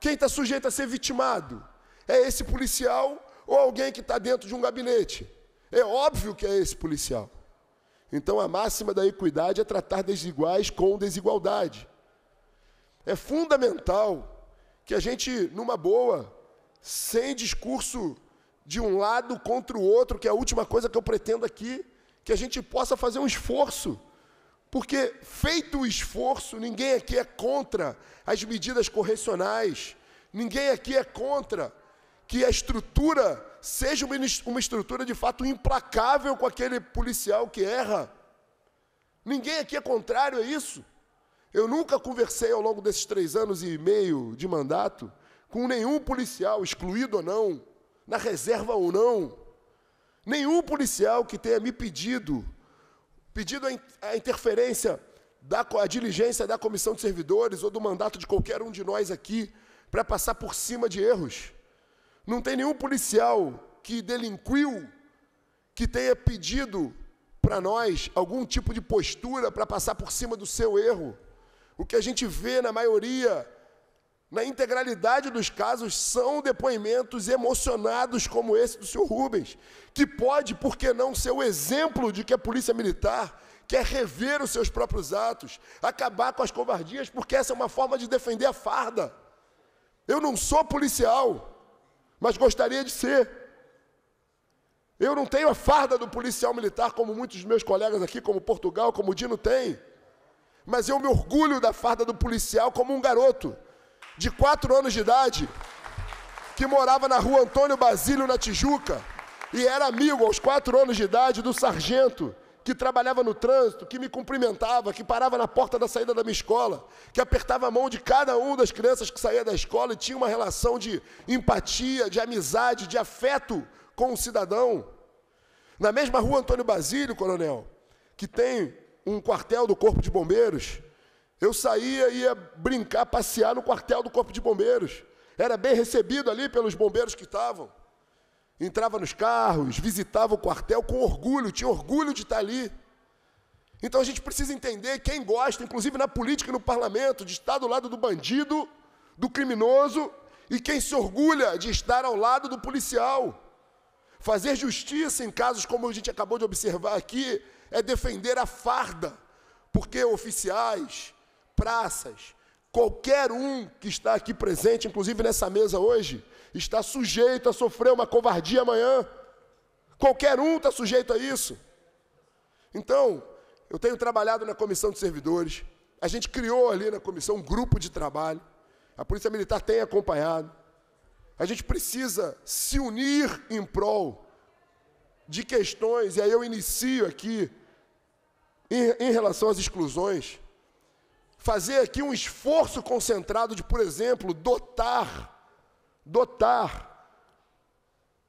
Speaker 19: Quem está sujeito a ser vitimado? É esse policial ou alguém que está dentro de um gabinete? É óbvio que é esse policial. Então a máxima da equidade é tratar desiguais com desigualdade. É fundamental que a gente, numa boa, sem discurso de um lado contra o outro, que é a última coisa que eu pretendo aqui, que a gente possa fazer um esforço porque, feito o esforço, ninguém aqui é contra as medidas correcionais, ninguém aqui é contra que a estrutura seja uma estrutura de fato implacável com aquele policial que erra. Ninguém aqui é contrário a isso. Eu nunca conversei ao longo desses três anos e meio de mandato com nenhum policial, excluído ou não, na reserva ou não, nenhum policial que tenha me pedido pedido a interferência da a diligência da comissão de servidores ou do mandato de qualquer um de nós aqui para passar por cima de erros. Não tem nenhum policial que delinquiu que tenha pedido para nós algum tipo de postura para passar por cima do seu erro. O que a gente vê na maioria na integralidade dos casos, são depoimentos emocionados como esse do senhor Rubens, que pode, por que não, ser o exemplo de que a polícia militar quer rever os seus próprios atos, acabar com as covardias, porque essa é uma forma de defender a farda. Eu não sou policial, mas gostaria de ser. Eu não tenho a farda do policial militar, como muitos dos meus colegas aqui, como Portugal, como o Dino tem. Mas eu me orgulho da farda do policial como um garoto de quatro anos de idade, que morava na rua Antônio Basílio, na Tijuca, e era amigo aos quatro anos de idade do sargento que trabalhava no trânsito, que me cumprimentava, que parava na porta da saída da minha escola, que apertava a mão de cada um das crianças que saía da escola e tinha uma relação de empatia, de amizade, de afeto com o cidadão. Na mesma rua Antônio Basílio, coronel, que tem um quartel do Corpo de Bombeiros, eu saía e ia brincar, passear no quartel do Corpo de Bombeiros. Era bem recebido ali pelos bombeiros que estavam. Entrava nos carros, visitava o quartel com orgulho, tinha orgulho de estar ali. Então a gente precisa entender quem gosta, inclusive na política e no parlamento, de estar do lado do bandido, do criminoso, e quem se orgulha de estar ao lado do policial. Fazer justiça em casos como a gente acabou de observar aqui é defender a farda, porque oficiais, praças, qualquer um que está aqui presente, inclusive nessa mesa hoje, está sujeito a sofrer uma covardia amanhã. Qualquer um está sujeito a isso. Então, eu tenho trabalhado na comissão de servidores, a gente criou ali na comissão um grupo de trabalho, a Polícia Militar tem acompanhado. A gente precisa se unir em prol de questões, e aí eu inicio aqui em, em relação às exclusões fazer aqui um esforço concentrado de, por exemplo, dotar, dotar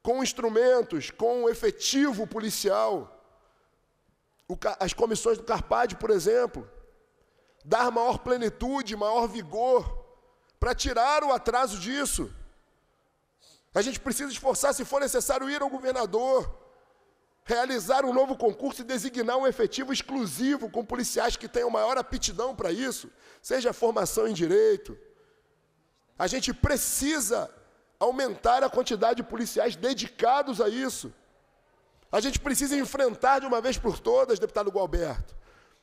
Speaker 19: com instrumentos, com efetivo policial, as comissões do Carpad, por exemplo, dar maior plenitude, maior vigor, para tirar o atraso disso. A gente precisa esforçar, se for necessário, ir ao governador realizar um novo concurso e designar um efetivo exclusivo com policiais que tenham maior aptidão para isso, seja formação em direito. A gente precisa aumentar a quantidade de policiais dedicados a isso. A gente precisa enfrentar de uma vez por todas, deputado Gualberto,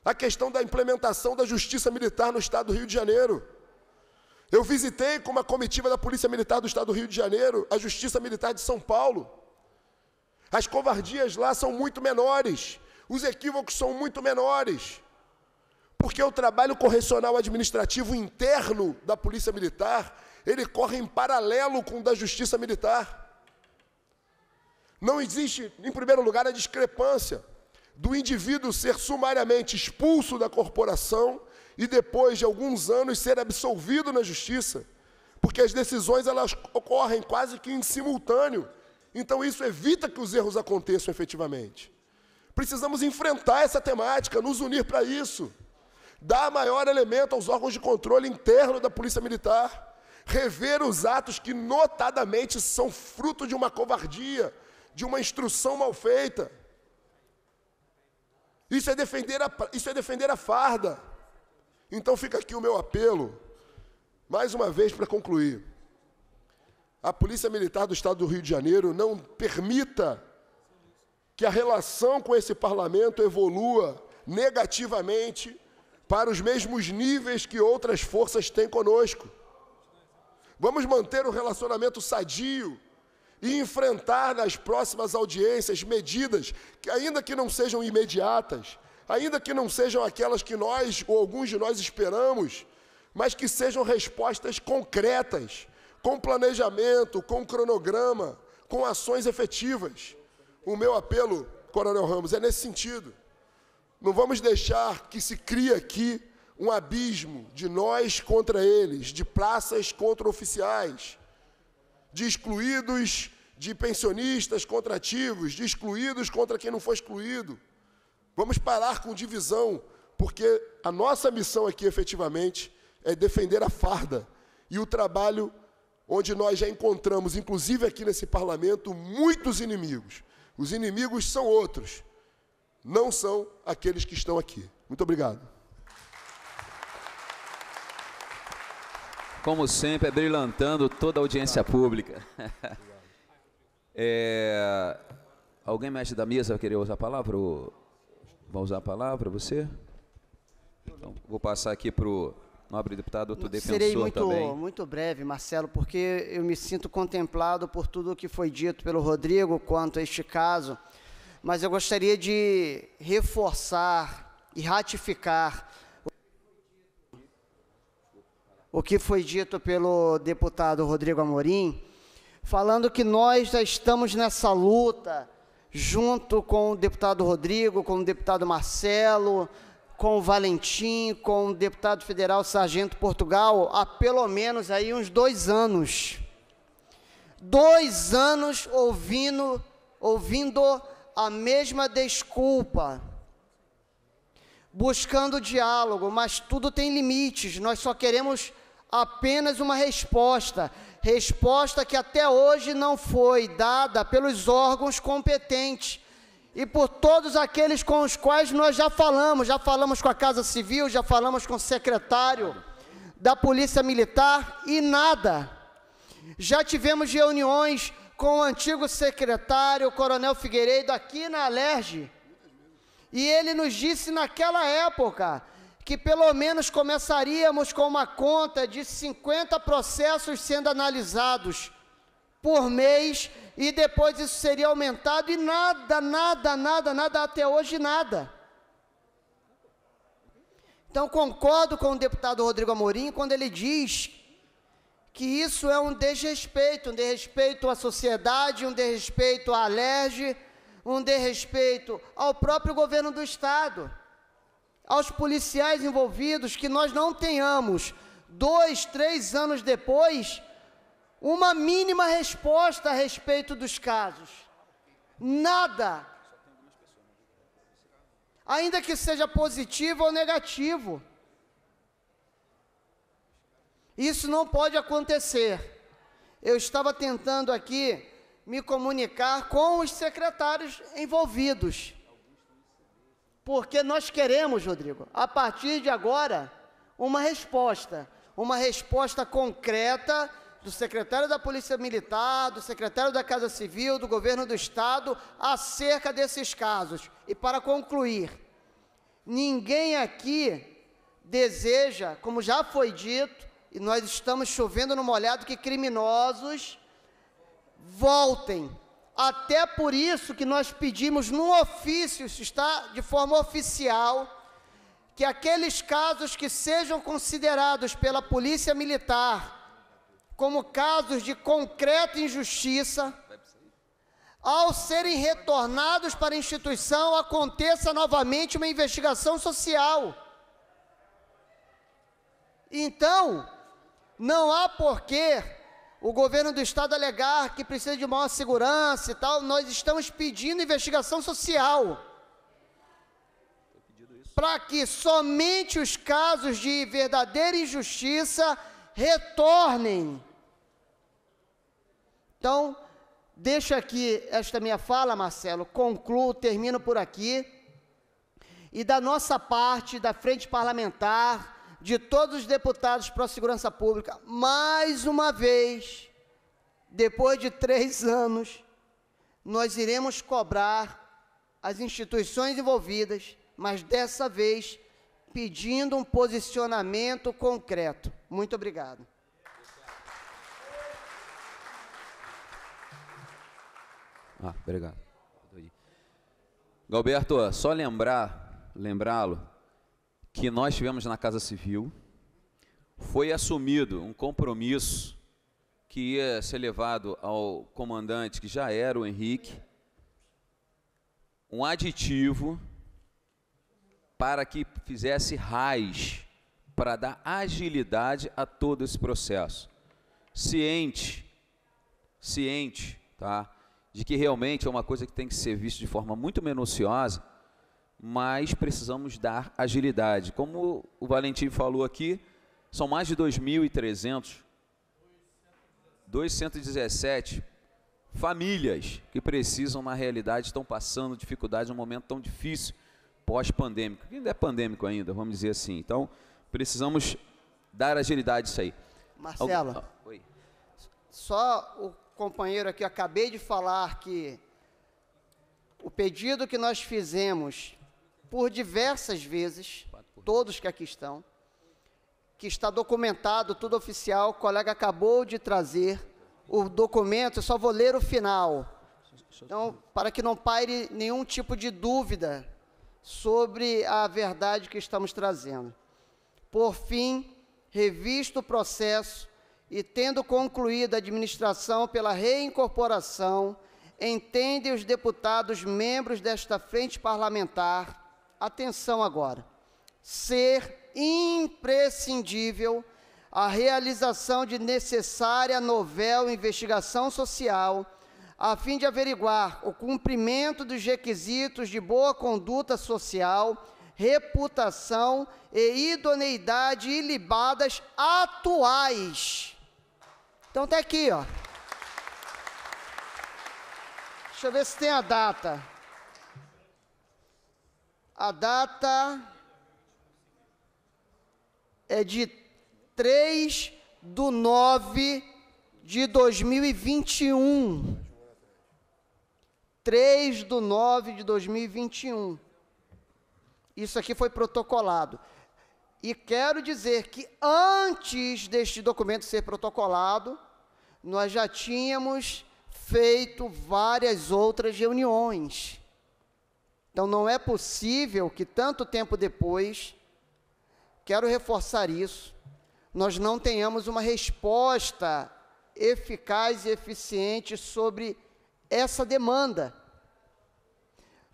Speaker 19: a questão da implementação da justiça militar no estado do Rio de Janeiro. Eu visitei com uma comitiva da Polícia Militar do estado do Rio de Janeiro a Justiça Militar de São Paulo. As covardias lá são muito menores, os equívocos são muito menores. Porque o trabalho correcional administrativo interno da Polícia Militar, ele corre em paralelo com o da Justiça Militar. Não existe, em primeiro lugar, a discrepância do indivíduo ser sumariamente expulso da corporação e depois de alguns anos ser absolvido na justiça, porque as decisões elas ocorrem quase que em simultâneo então isso evita que os erros aconteçam efetivamente. Precisamos enfrentar essa temática, nos unir para isso. Dar maior elemento aos órgãos de controle interno da Polícia Militar. Rever os atos que notadamente são fruto de uma covardia, de uma instrução mal feita. Isso é defender a, isso é defender a farda. Então fica aqui o meu apelo, mais uma vez para concluir a Polícia Militar do Estado do Rio de Janeiro não permita que a relação com esse parlamento evolua negativamente para os mesmos níveis que outras forças têm conosco. Vamos manter um relacionamento sadio e enfrentar nas próximas audiências medidas que, ainda que não sejam imediatas, ainda que não sejam aquelas que nós ou alguns de nós esperamos, mas que sejam respostas concretas com planejamento, com cronograma, com ações efetivas. O meu apelo, Coronel Ramos, é nesse sentido. Não vamos deixar que se crie aqui um abismo de nós contra eles, de praças contra oficiais, de excluídos, de pensionistas contra ativos, de excluídos contra quem não foi excluído. Vamos parar com divisão, porque a nossa missão aqui efetivamente é defender a farda e o trabalho onde nós já encontramos, inclusive aqui nesse parlamento, muitos inimigos. Os inimigos são outros, não são aqueles que estão aqui. Muito obrigado.
Speaker 1: Como sempre, é brilhantando toda a audiência pública. É... Alguém mexe da mesa querer usar a palavra? Vão usar a palavra, você? Então, vou passar aqui para o nobre deputado, outro defensor Serei muito, também.
Speaker 6: muito breve, Marcelo, porque eu me sinto contemplado por tudo o que foi dito pelo Rodrigo quanto a este caso, mas eu gostaria de reforçar e ratificar o que foi dito pelo deputado Rodrigo Amorim, falando que nós já estamos nessa luta junto com o deputado Rodrigo, com o deputado Marcelo, com o Valentim, com o deputado federal Sargento Portugal, há pelo menos aí uns dois anos. Dois anos ouvindo, ouvindo a mesma desculpa, buscando diálogo, mas tudo tem limites. Nós só queremos apenas uma resposta, resposta que até hoje não foi dada pelos órgãos competentes e por todos aqueles com os quais nós já falamos, já falamos com a Casa Civil, já falamos com o secretário da Polícia Militar e nada. Já tivemos reuniões com o antigo secretário, o Coronel Figueiredo, aqui na Alerj, e ele nos disse naquela época que pelo menos começaríamos com uma conta de 50 processos sendo analisados por mês e depois isso seria aumentado e nada, nada, nada, nada, até hoje nada. Então concordo com o deputado Rodrigo Amorim quando ele diz que isso é um desrespeito, um desrespeito à sociedade, um desrespeito à alerge, um desrespeito ao próprio governo do Estado, aos policiais envolvidos, que nós não tenhamos dois, três anos depois uma mínima resposta a respeito dos casos. Nada. Ainda que seja positivo ou negativo. Isso não pode acontecer. Eu estava tentando aqui me comunicar com os secretários envolvidos. Porque nós queremos, Rodrigo, a partir de agora, uma resposta. Uma resposta concreta do secretário da Polícia Militar, do secretário da Casa Civil, do governo do Estado, acerca desses casos. E para concluir, ninguém aqui deseja, como já foi dito, e nós estamos chovendo no molhado, que criminosos voltem. Até por isso que nós pedimos no ofício, isso está de forma oficial, que aqueles casos que sejam considerados pela Polícia Militar, como casos de concreta injustiça, ao serem retornados para a instituição, aconteça novamente uma investigação social. Então, não há porquê o governo do Estado alegar que precisa de maior segurança e tal. Nós estamos pedindo investigação social. Para que somente os casos de verdadeira injustiça retornem então, deixo aqui esta minha fala, Marcelo, concluo, termino por aqui. E da nossa parte, da frente parlamentar, de todos os deputados para a segurança pública, mais uma vez, depois de três anos, nós iremos cobrar as instituições envolvidas, mas dessa vez pedindo um posicionamento concreto. Muito obrigado.
Speaker 1: Ah, obrigado. Galberto, só lembrar, lembrá-lo que nós tivemos na Casa Civil, foi assumido um compromisso que ia ser levado ao comandante, que já era o Henrique, um aditivo para que fizesse raiz, para dar agilidade a todo esse processo. Ciente, ciente, tá? de que realmente é uma coisa que tem que ser vista de forma muito minuciosa, mas precisamos dar agilidade. Como o Valentim falou aqui, são mais de 2.300, 217 famílias que precisam, na realidade, estão passando dificuldades num momento tão difícil pós-pandêmico. Ainda é pandêmico ainda, vamos dizer assim. Então, precisamos dar agilidade a isso aí.
Speaker 6: Marcelo, Algu... ah, só o companheiro aqui, acabei de falar que o pedido que nós fizemos por diversas vezes, todos que aqui estão, que está documentado, tudo oficial, o colega acabou de trazer o documento, eu só vou ler o final. Então, para que não paire nenhum tipo de dúvida sobre a verdade que estamos trazendo. Por fim, revisto o processo e, tendo concluído a administração pela reincorporação, entendem os deputados membros desta frente parlamentar, atenção agora, ser imprescindível a realização de necessária novel investigação social, a fim de averiguar o cumprimento dos requisitos de boa conduta social, reputação e idoneidade ilibadas atuais então tá aqui, ó. Deixa eu ver se tem a data. A data é de 3 do 9 de 2021. 3 do 9 de 2021. Isso aqui foi protocolado. E quero dizer que antes deste documento ser protocolado, nós já tínhamos feito várias outras reuniões. Então não é possível que tanto tempo depois, quero reforçar isso, nós não tenhamos uma resposta eficaz e eficiente sobre essa demanda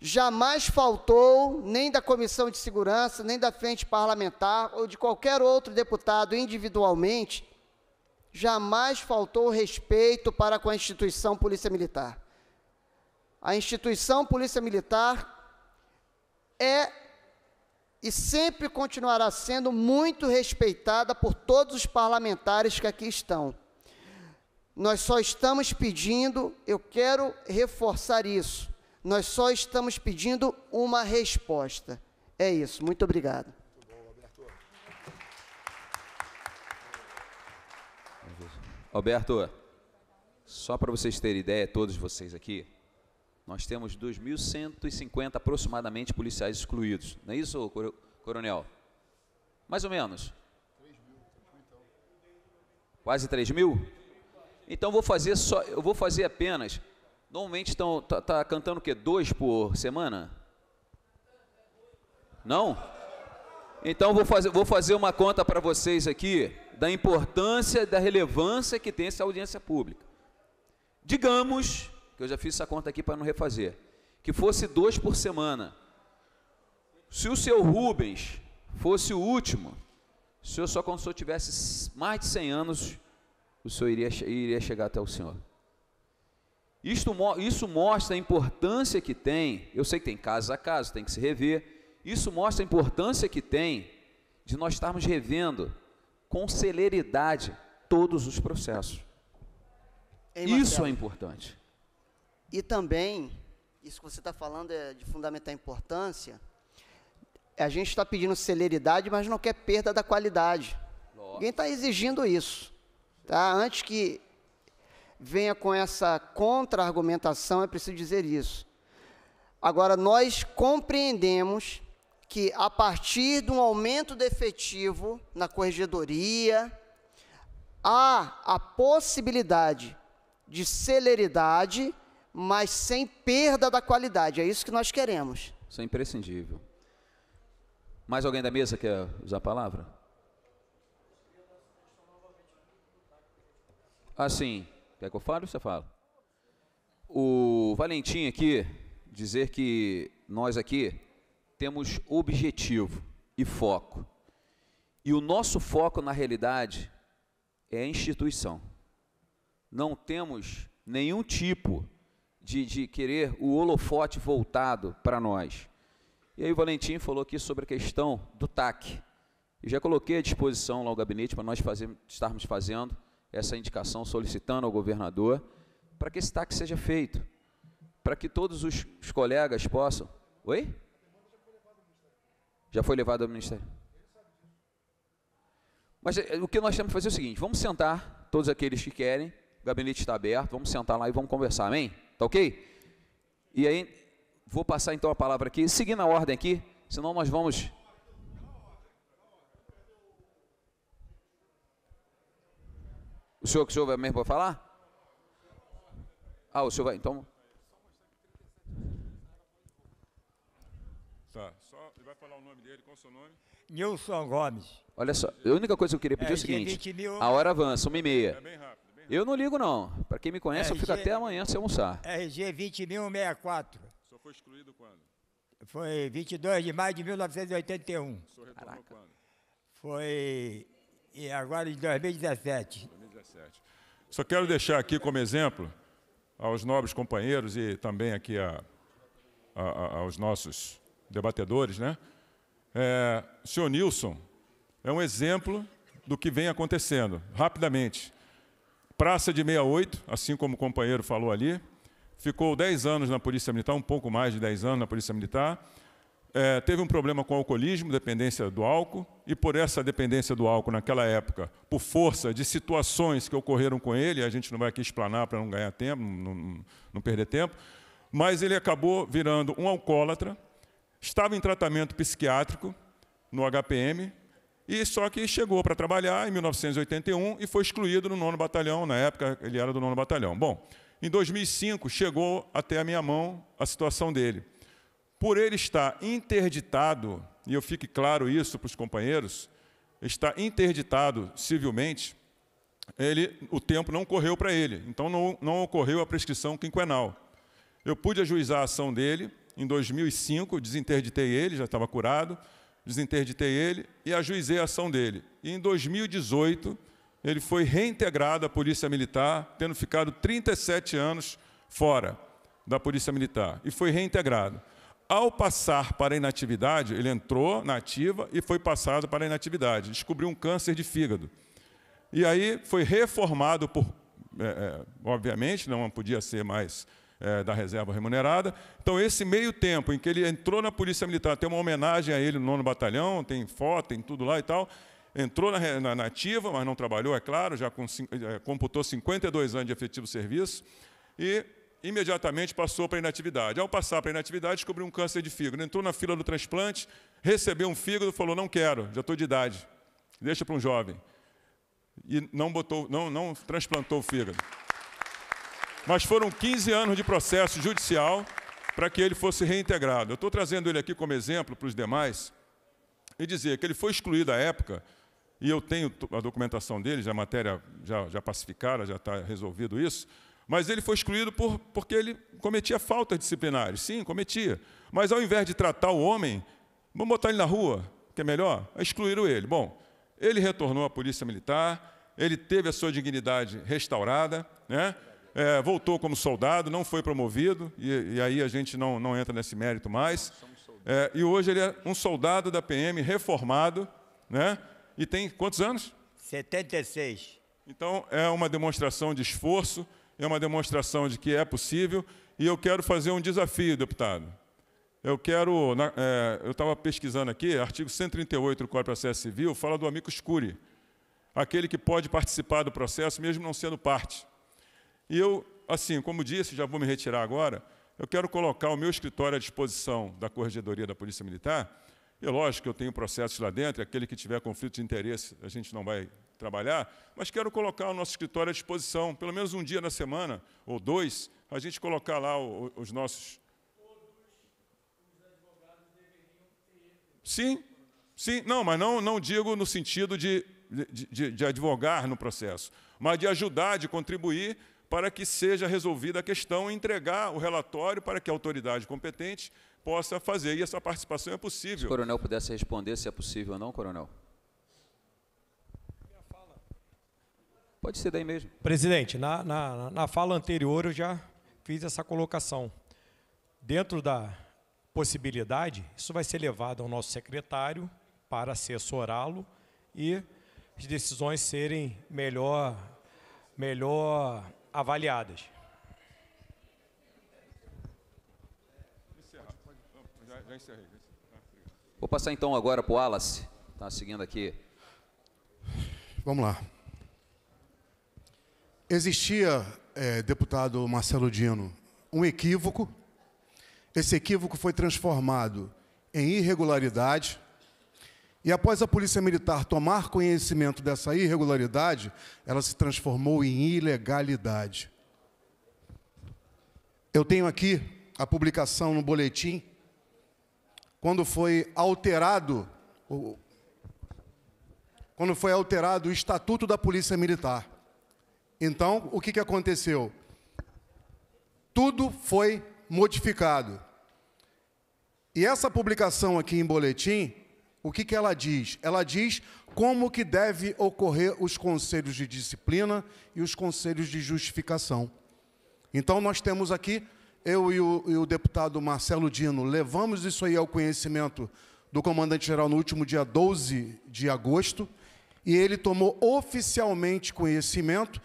Speaker 6: jamais faltou, nem da Comissão de Segurança, nem da Frente Parlamentar ou de qualquer outro deputado individualmente, jamais faltou respeito para com a instituição Polícia Militar. A instituição Polícia Militar é e sempre continuará sendo muito respeitada por todos os parlamentares que aqui estão. Nós só estamos pedindo, eu quero reforçar isso, nós só estamos pedindo uma resposta. É isso. Muito obrigado.
Speaker 1: Alberto, só para vocês terem ideia, todos vocês aqui, nós temos 2.150 aproximadamente policiais excluídos. Não é isso, coronel? Mais ou menos. Quase 3 mil? Então vou fazer só, eu vou fazer apenas Normalmente estão tá, tá, cantando o quê? Dois por semana? Não? Então vou fazer, vou fazer uma conta para vocês aqui da importância, da relevância que tem essa audiência pública. Digamos, que eu já fiz essa conta aqui para não refazer, que fosse dois por semana. Se o seu Rubens fosse o último, se o senhor só quando o senhor tivesse mais de 100 anos, o senhor iria, iria chegar até o senhor. Isto, isso mostra a importância que tem, eu sei que tem caso a caso, tem que se rever, isso mostra a importância que tem de nós estarmos revendo com celeridade todos os processos. Ei, isso é importante.
Speaker 6: E também, isso que você está falando é de fundamental importância, a gente está pedindo celeridade, mas não quer perda da qualidade. Nossa. Ninguém está exigindo isso. Tá? Antes que venha com essa contra-argumentação, é preciso dizer isso. Agora, nós compreendemos que a partir de um aumento do efetivo na corregedoria, há a possibilidade de celeridade, mas sem perda da qualidade. É isso que nós queremos. Isso é imprescindível.
Speaker 1: Mais alguém da mesa quer usar a palavra? Assim, Quer que eu fale ou você fala? O Valentim aqui dizer que nós aqui temos objetivo e foco. E o nosso foco, na realidade, é a instituição. Não temos nenhum tipo de, de querer o holofote voltado para nós. E aí o Valentim falou aqui sobre a questão do TAC. Eu já coloquei à disposição lá o gabinete para nós fazer, estarmos fazendo essa indicação solicitando ao governador para que esse TAC seja feito, para que todos os, os colegas possam. Oi? Já foi levado ao Ministério? Mas eh, o que nós temos que fazer é o seguinte: vamos sentar, todos aqueles que querem, o gabinete está aberto, vamos sentar lá e vamos conversar, amém? Tá ok? E aí, vou passar então a palavra aqui, seguindo a ordem aqui, senão nós vamos O senhor que vai mesmo para falar? Ah, o senhor vai, então.
Speaker 4: Tá, só ele vai falar o nome dele, qual o seu nome?
Speaker 1: Nilson Gomes. Olha só, a única coisa que eu queria pedir é, é o seguinte: mil... a hora avança, uma e meia. É bem rápido, Eu não ligo, não. Para quem me conhece, eu é, fico até amanhã sem almoçar.
Speaker 8: RG 20.064. Só foi excluído quando?
Speaker 1: Foi 22
Speaker 4: de maio de 1981. O senhor retornou Caraca. quando? Foi e agora em 2017. 2017. Só quero deixar aqui como exemplo aos nobres companheiros e também aqui a, a, a, aos nossos debatedores, né? É, o senhor Nilson é um exemplo do que vem acontecendo, rapidamente. Praça de 68, assim como o companheiro falou ali, ficou 10 anos na Polícia Militar, um pouco mais de 10 anos na Polícia Militar, é, teve um problema com alcoolismo, dependência do álcool, e por essa dependência do álcool naquela época, por força de situações que ocorreram com ele, a gente não vai aqui explanar para não ganhar tempo, não, não perder tempo, mas ele acabou virando um alcoólatra, estava em tratamento psiquiátrico no HPM, e só que chegou para trabalhar em 1981 e foi excluído no nono batalhão, na época ele era do nono batalhão. Bom, em 2005 chegou até a minha mão a situação dele. Por ele estar interditado, e eu fique claro isso para os companheiros, está interditado civilmente, ele, o tempo não correu para ele, então não, não ocorreu a prescrição quinquenal. Eu pude ajuizar a ação dele em 2005, desinterditei ele, já estava curado, desinterditei ele e ajuizei a ação dele. E em 2018, ele foi reintegrado à Polícia Militar, tendo ficado 37 anos fora da Polícia Militar, e foi reintegrado ao passar para a inatividade, ele entrou na ativa e foi passado para a inatividade. Descobriu um câncer de fígado. E aí foi reformado por, é, é, obviamente, não podia ser mais é, da reserva remunerada. Então, esse meio tempo em que ele entrou na Polícia Militar, tem uma homenagem a ele no nono batalhão, tem foto, tem tudo lá e tal. Entrou na, na, na ativa, mas não trabalhou, é claro, já com, é, computou 52 anos de efetivo serviço. E imediatamente passou para a inatividade. Ao passar para a inatividade, descobriu um câncer de fígado. Entrou na fila do transplante, recebeu um fígado, falou: Não quero, já estou de idade, deixa para um jovem. E não, botou, não, não transplantou o fígado. Mas foram 15 anos de processo judicial para que ele fosse reintegrado. Eu estou trazendo ele aqui como exemplo para os demais e dizer que ele foi excluído à época, e eu tenho a documentação dele, já a matéria já, já pacificada, já está resolvido isso mas ele foi excluído por, porque ele cometia faltas disciplinares. Sim, cometia. Mas ao invés de tratar o homem, vamos botar ele na rua, que é melhor, é excluíram ele. Bom, ele retornou à polícia militar, ele teve a sua dignidade restaurada, né? É, voltou como soldado, não foi promovido, e, e, aí a gente não, não entra nesse mérito mais. É, e hoje ele é um soldado da PM reformado, né? E tem quantos anos? 76. Então é uma demonstração de esforço, é uma demonstração de que é possível. E eu quero fazer um desafio, deputado. Eu quero. Na, é, eu estava pesquisando aqui, artigo 138 do Código de Processo Civil fala do amigo escure, aquele que pode participar do processo, mesmo não sendo parte. E eu, assim, como disse, já vou me retirar agora, eu quero colocar o meu escritório à disposição da Corregedoria da Polícia Militar. E lógico que eu tenho processos lá dentro, aquele que tiver conflito de interesse, a gente não vai trabalhar, mas quero colocar o nosso escritório à disposição, pelo menos um dia na semana, ou dois, a gente colocar lá o, os nossos. Sim, sim, não, mas não, não digo no sentido de, de, de advogar no processo, mas de ajudar, de contribuir para que seja resolvida a questão e entregar o relatório para que a autoridade competente possa fazer. E essa participação é possível. Se o
Speaker 1: coronel pudesse responder se é possível ou não, coronel. Pode ser daí mesmo.
Speaker 11: Presidente, na, na, na fala anterior eu já fiz essa colocação. Dentro da possibilidade, isso vai ser levado ao nosso secretário para assessorá-lo e as decisões serem melhor, melhor avaliadas.
Speaker 1: Vou passar então agora para o Wallace, está seguindo aqui. Vamos lá.
Speaker 15: Existia, é, deputado Marcelo Dino, um equívoco. Esse equívoco foi transformado em irregularidade. E após a Polícia Militar tomar conhecimento dessa irregularidade, ela se transformou em ilegalidade. Eu tenho aqui a publicação no boletim, quando foi alterado quando foi alterado o Estatuto da Polícia Militar. Então, o que, que aconteceu? Tudo foi modificado. E essa publicação aqui em boletim, o que, que ela diz? Ela diz como que deve ocorrer os conselhos de disciplina e os conselhos de justificação. Então, nós temos aqui, eu e o, e o deputado Marcelo Dino, levamos isso aí ao conhecimento do comandante-geral no último dia 12 de agosto, e ele tomou oficialmente conhecimento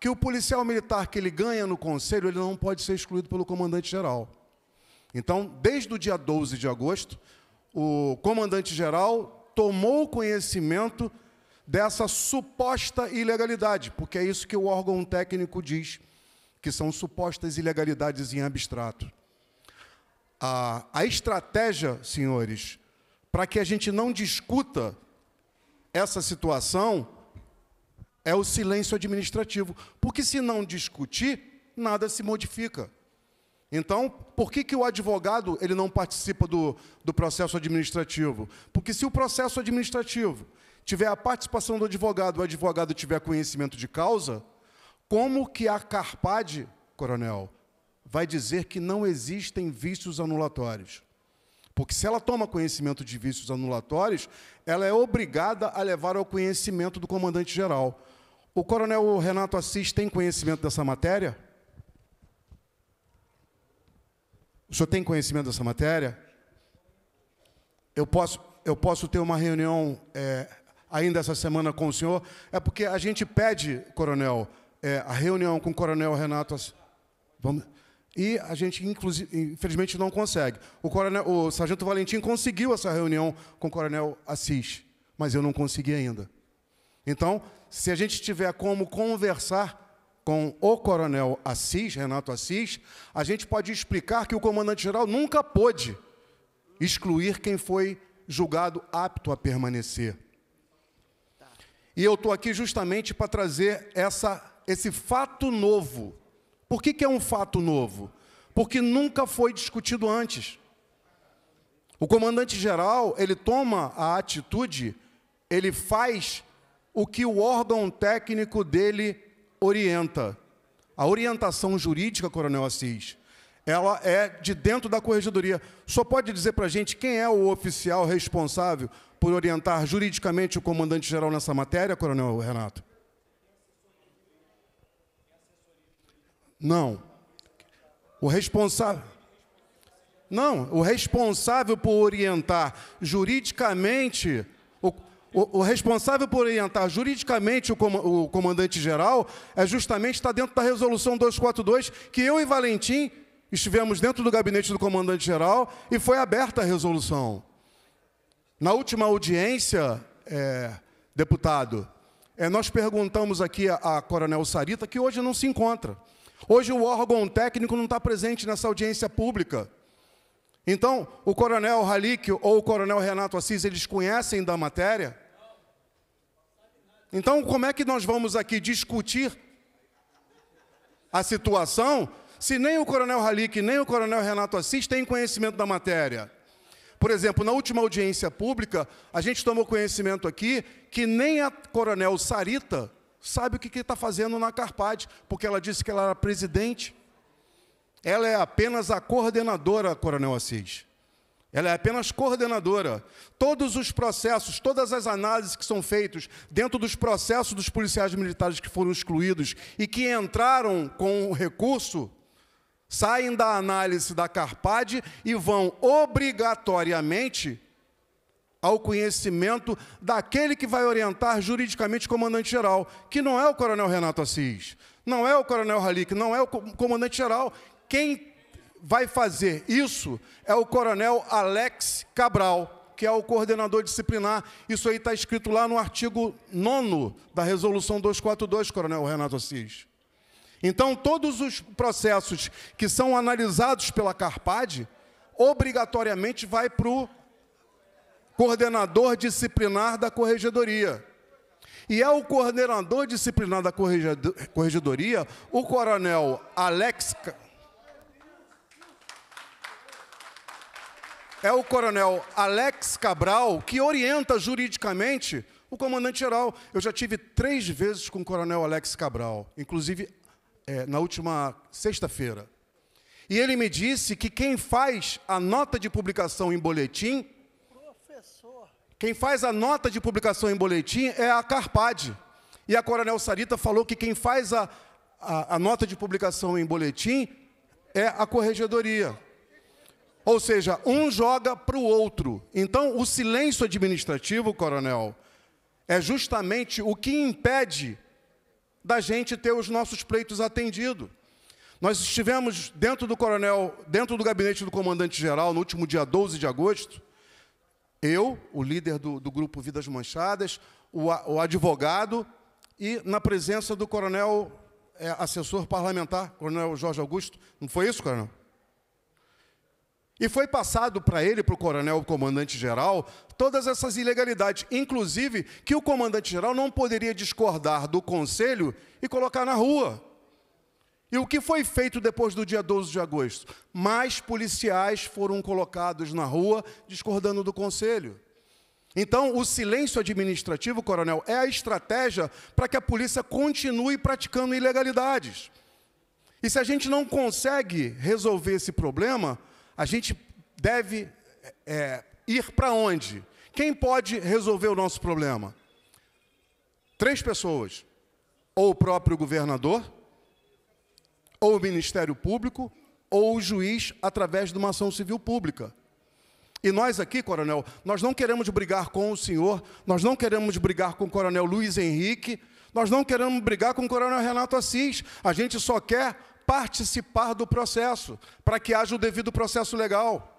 Speaker 15: que o policial militar que ele ganha no conselho, ele não pode ser excluído pelo comandante-geral. Então, desde o dia 12 de agosto, o comandante-geral tomou conhecimento dessa suposta ilegalidade, porque é isso que o órgão técnico diz, que são supostas ilegalidades em abstrato. A, a estratégia, senhores, para que a gente não discuta essa situação, é o silêncio administrativo, porque se não discutir, nada se modifica. Então, por que, que o advogado ele não participa do, do processo administrativo? Porque se o processo administrativo tiver a participação do advogado, o advogado tiver conhecimento de causa, como que a Carpad, coronel, vai dizer que não existem vícios anulatórios? Porque se ela toma conhecimento de vícios anulatórios, ela é obrigada a levar ao conhecimento do comandante-geral. O coronel Renato Assis tem conhecimento dessa matéria? O senhor tem conhecimento dessa matéria? Eu posso, eu posso ter uma reunião é, ainda essa semana com o senhor? É porque a gente pede, coronel, é, a reunião com o coronel Renato Assis. Vamos, e a gente, infelizmente, não consegue. O, coronel, o sargento Valentim conseguiu essa reunião com o coronel Assis, mas eu não consegui ainda. Então, se a gente tiver como conversar com o coronel Assis, Renato Assis, a gente pode explicar que o comandante-geral nunca pôde excluir quem foi julgado apto a permanecer. E eu estou aqui justamente para trazer essa, esse fato novo. Por que, que é um fato novo? Porque nunca foi discutido antes. O comandante-geral, ele toma a atitude, ele faz o que o órgão técnico dele orienta. A orientação jurídica, Coronel Assis, ela é de dentro da corregedoria. Só pode dizer para a gente quem é o oficial responsável por orientar juridicamente o comandante-geral nessa matéria, Coronel Renato? Não. O responsável. Não, o responsável por orientar juridicamente o, o responsável por orientar juridicamente o, com, o comandante-geral é justamente está dentro da resolução 242, que eu e Valentim estivemos dentro do gabinete do comandante-geral e foi aberta a resolução. Na última audiência, é, deputado, é, nós perguntamos aqui ao Coronel Sarita, que hoje não se encontra. Hoje o órgão técnico não está presente nessa audiência pública. Então, o coronel Halik ou o coronel Renato Assis, eles conhecem da matéria? Então, como é que nós vamos aqui discutir a situação se nem o coronel Halik, nem o coronel Renato Assis têm conhecimento da matéria? Por exemplo, na última audiência pública, a gente tomou conhecimento aqui que nem a coronel Sarita sabe o que está fazendo na Carpad, porque ela disse que ela era presidente. Ela é apenas a coordenadora, coronel Assis. Ela é apenas coordenadora. Todos os processos, todas as análises que são feitos dentro dos processos dos policiais militares que foram excluídos e que entraram com o recurso, saem da análise da CARPAD e vão obrigatoriamente ao conhecimento daquele que vai orientar juridicamente o comandante-geral, que não é o coronel Renato Assis, não é o coronel Halik, não é o comandante-geral. Quem vai fazer isso é o coronel Alex Cabral, que é o coordenador disciplinar. Isso aí está escrito lá no artigo 9 da Resolução 242, coronel Renato Assis. Então, todos os processos que são analisados pela CARPAD, obrigatoriamente vai para o coordenador disciplinar da corregedoria. E é o coordenador disciplinar da corregedoria, o coronel Alex é o coronel Alex Cabral que orienta juridicamente o comandante-geral. Eu já tive três vezes com o coronel Alex Cabral, inclusive é, na última sexta-feira. E ele me disse que quem faz a nota de publicação em boletim. Professor. Quem faz a nota de publicação em boletim é a Carpad. E a Coronel Sarita falou que quem faz a, a, a nota de publicação em boletim é a corregedoria. Ou seja, um joga para o outro. Então, o silêncio administrativo, coronel, é justamente o que impede da gente ter os nossos pleitos atendidos. Nós estivemos dentro do coronel, dentro do gabinete do comandante-geral, no último dia 12 de agosto, eu, o líder do, do grupo Vidas Manchadas, o, o, advogado, e na presença do coronel é, assessor parlamentar, coronel Jorge Augusto. Não foi isso, coronel? E foi passado para ele, para o coronel comandante-geral, todas essas ilegalidades, inclusive que o comandante-geral não poderia discordar do conselho e colocar na rua. E o que foi feito depois do dia 12 de agosto? Mais policiais foram colocados na rua discordando do conselho. Então, o silêncio administrativo, coronel, é a estratégia para que a polícia continue praticando ilegalidades. E se a gente não consegue resolver esse problema, a gente deve é, ir para onde? Quem pode resolver o nosso problema? Três pessoas: ou o próprio governador, ou o Ministério Público, ou o juiz através de uma ação civil pública. E nós aqui, coronel, nós não queremos brigar com o senhor, nós não queremos brigar com o coronel Luiz Henrique, nós não queremos brigar com o coronel Renato Assis. A gente só quer participar do processo, para que haja o devido processo legal.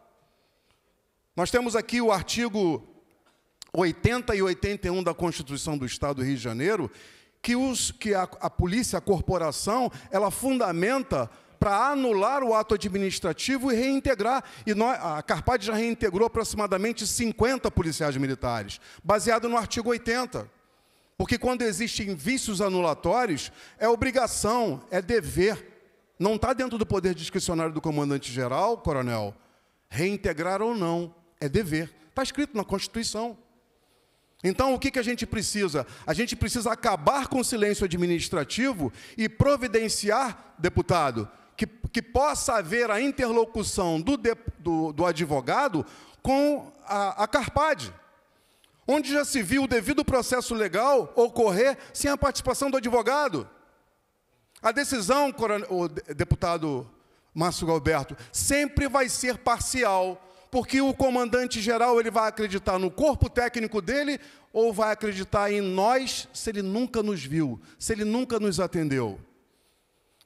Speaker 15: Nós temos aqui o artigo 80 e 81 da Constituição do Estado do Rio de Janeiro, que, os, que a, a polícia, a corporação, ela fundamenta para anular o ato administrativo e reintegrar. E nós, a Carpad já reintegrou aproximadamente 50 policiais militares, baseado no artigo 80. Porque quando existem vícios anulatórios, é obrigação, é dever não está dentro do poder discricionário do comandante-geral, coronel, reintegrar ou não, é dever. Está escrito na Constituição. Então, o que, que a gente precisa? A gente precisa acabar com o silêncio administrativo e providenciar, deputado, que, que possa haver a interlocução do, de, do, do advogado com a, a CARPAD, onde já se viu o devido processo legal ocorrer sem a participação do advogado. A decisão, o deputado Márcio Galberto, sempre vai ser parcial, porque o comandante geral ele vai acreditar no corpo técnico dele ou vai acreditar em nós se ele nunca nos viu, se ele nunca nos atendeu.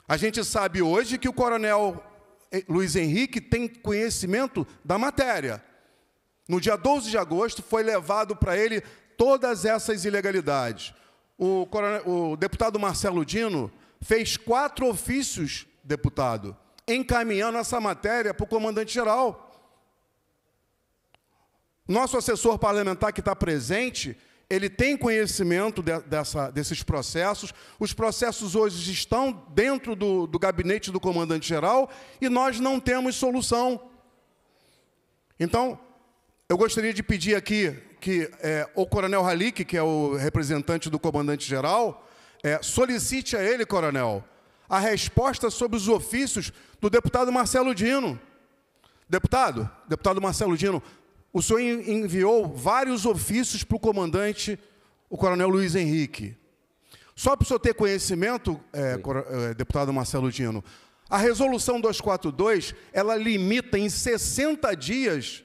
Speaker 15: A gente sabe hoje que o coronel eh, Luiz Henrique tem conhecimento da matéria. No dia 12 de agosto foi levado para ele todas essas ilegalidades. O, coronel, o deputado Marcelo Dino fez quatro ofícios, deputado, encaminhando essa matéria para o comandante-geral. Nosso assessor parlamentar que está presente, ele tem conhecimento de, dessa, desses processos. Os processos hoje estão dentro do, do gabinete do comandante-geral e nós não temos solução. Então, eu gostaria de pedir aqui que é, o coronel Halik, que é o representante do comandante-geral, é, solicite a ele, coronel, a resposta sobre os ofícios do deputado Marcelo Dino. Deputado, deputado Marcelo Dino, o senhor enviou vários ofícios para o comandante, o coronel Luiz Henrique. Só para o senhor ter conhecimento, é, é, deputado Marcelo Dino, a resolução 242, ela limita em 60 dias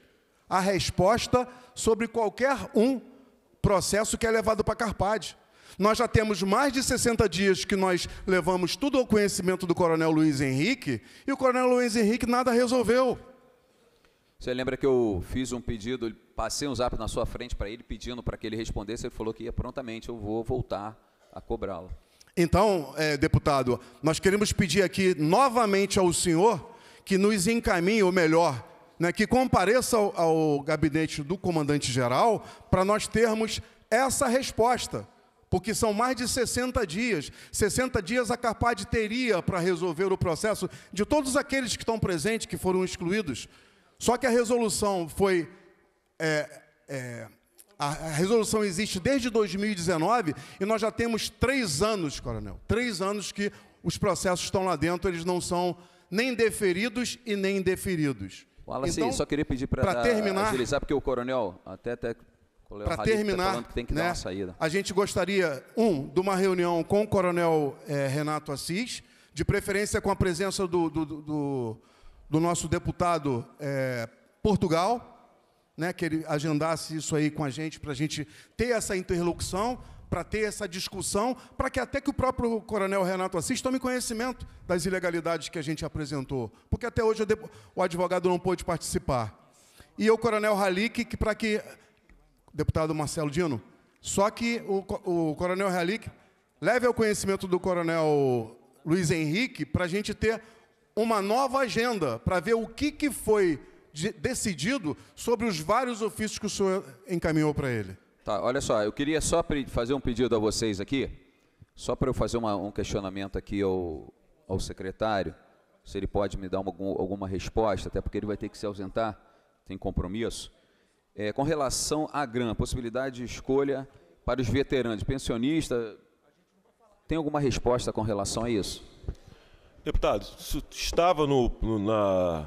Speaker 15: a resposta sobre qualquer um processo que é levado para a Carpade. Nós já temos mais de 60 dias que nós levamos tudo ao conhecimento do Coronel Luiz Henrique e o Coronel Luiz Henrique nada resolveu.
Speaker 1: Você lembra que eu fiz um pedido, passei um zap na sua frente para ele pedindo para que ele respondesse, ele falou que ia prontamente, eu vou voltar a cobrá-lo.
Speaker 15: Então, é, deputado, nós queremos pedir aqui novamente ao senhor que nos encaminhe, ou melhor, né, que compareça ao, ao gabinete do comandante-geral para nós termos essa resposta porque são mais de 60 dias. 60 dias a CAPAD teria para resolver o processo de todos aqueles que estão presentes, que foram excluídos. Só que a resolução foi. É, é, a resolução existe desde 2019 e nós já temos três anos, coronel. Três anos que os processos estão lá dentro, eles não são nem deferidos
Speaker 1: e nem deferidos. Wallace, então, só queria pedir para terminar, agilizar, porque o coronel, até, até para tá terminar, tá né,
Speaker 15: a gente gostaria, um, de uma reunião com o coronel eh, Renato Assis, de preferência com a presença do, do, do, do nosso deputado eh, Portugal, né, que ele agendasse isso aí com a gente, para a gente ter essa interlocução, para ter essa discussão, para que até que o próprio coronel Renato Assis tome conhecimento das ilegalidades que a gente apresentou, porque até hoje o, advogado não pôde participar. E o coronel Halik, que para que deputado Marcelo Dino. Só que o, o coronel Relic leve ao conhecimento do coronel Luiz Henrique para a gente ter uma nova agenda, para ver o que, que foi de, decidido sobre os vários ofícios que o senhor encaminhou para ele.
Speaker 1: Tá, olha só, eu queria só fazer um pedido a vocês aqui, só para eu fazer uma, um questionamento aqui ao, ao secretário, se ele pode me dar uma, alguma resposta, até porque ele vai ter que se ausentar, tem compromisso. É, com relação à GRAM, possibilidade de escolha para os veteranos, pensionista,
Speaker 2: tem alguma resposta com relação a isso? Deputado, isso estava no, no, na,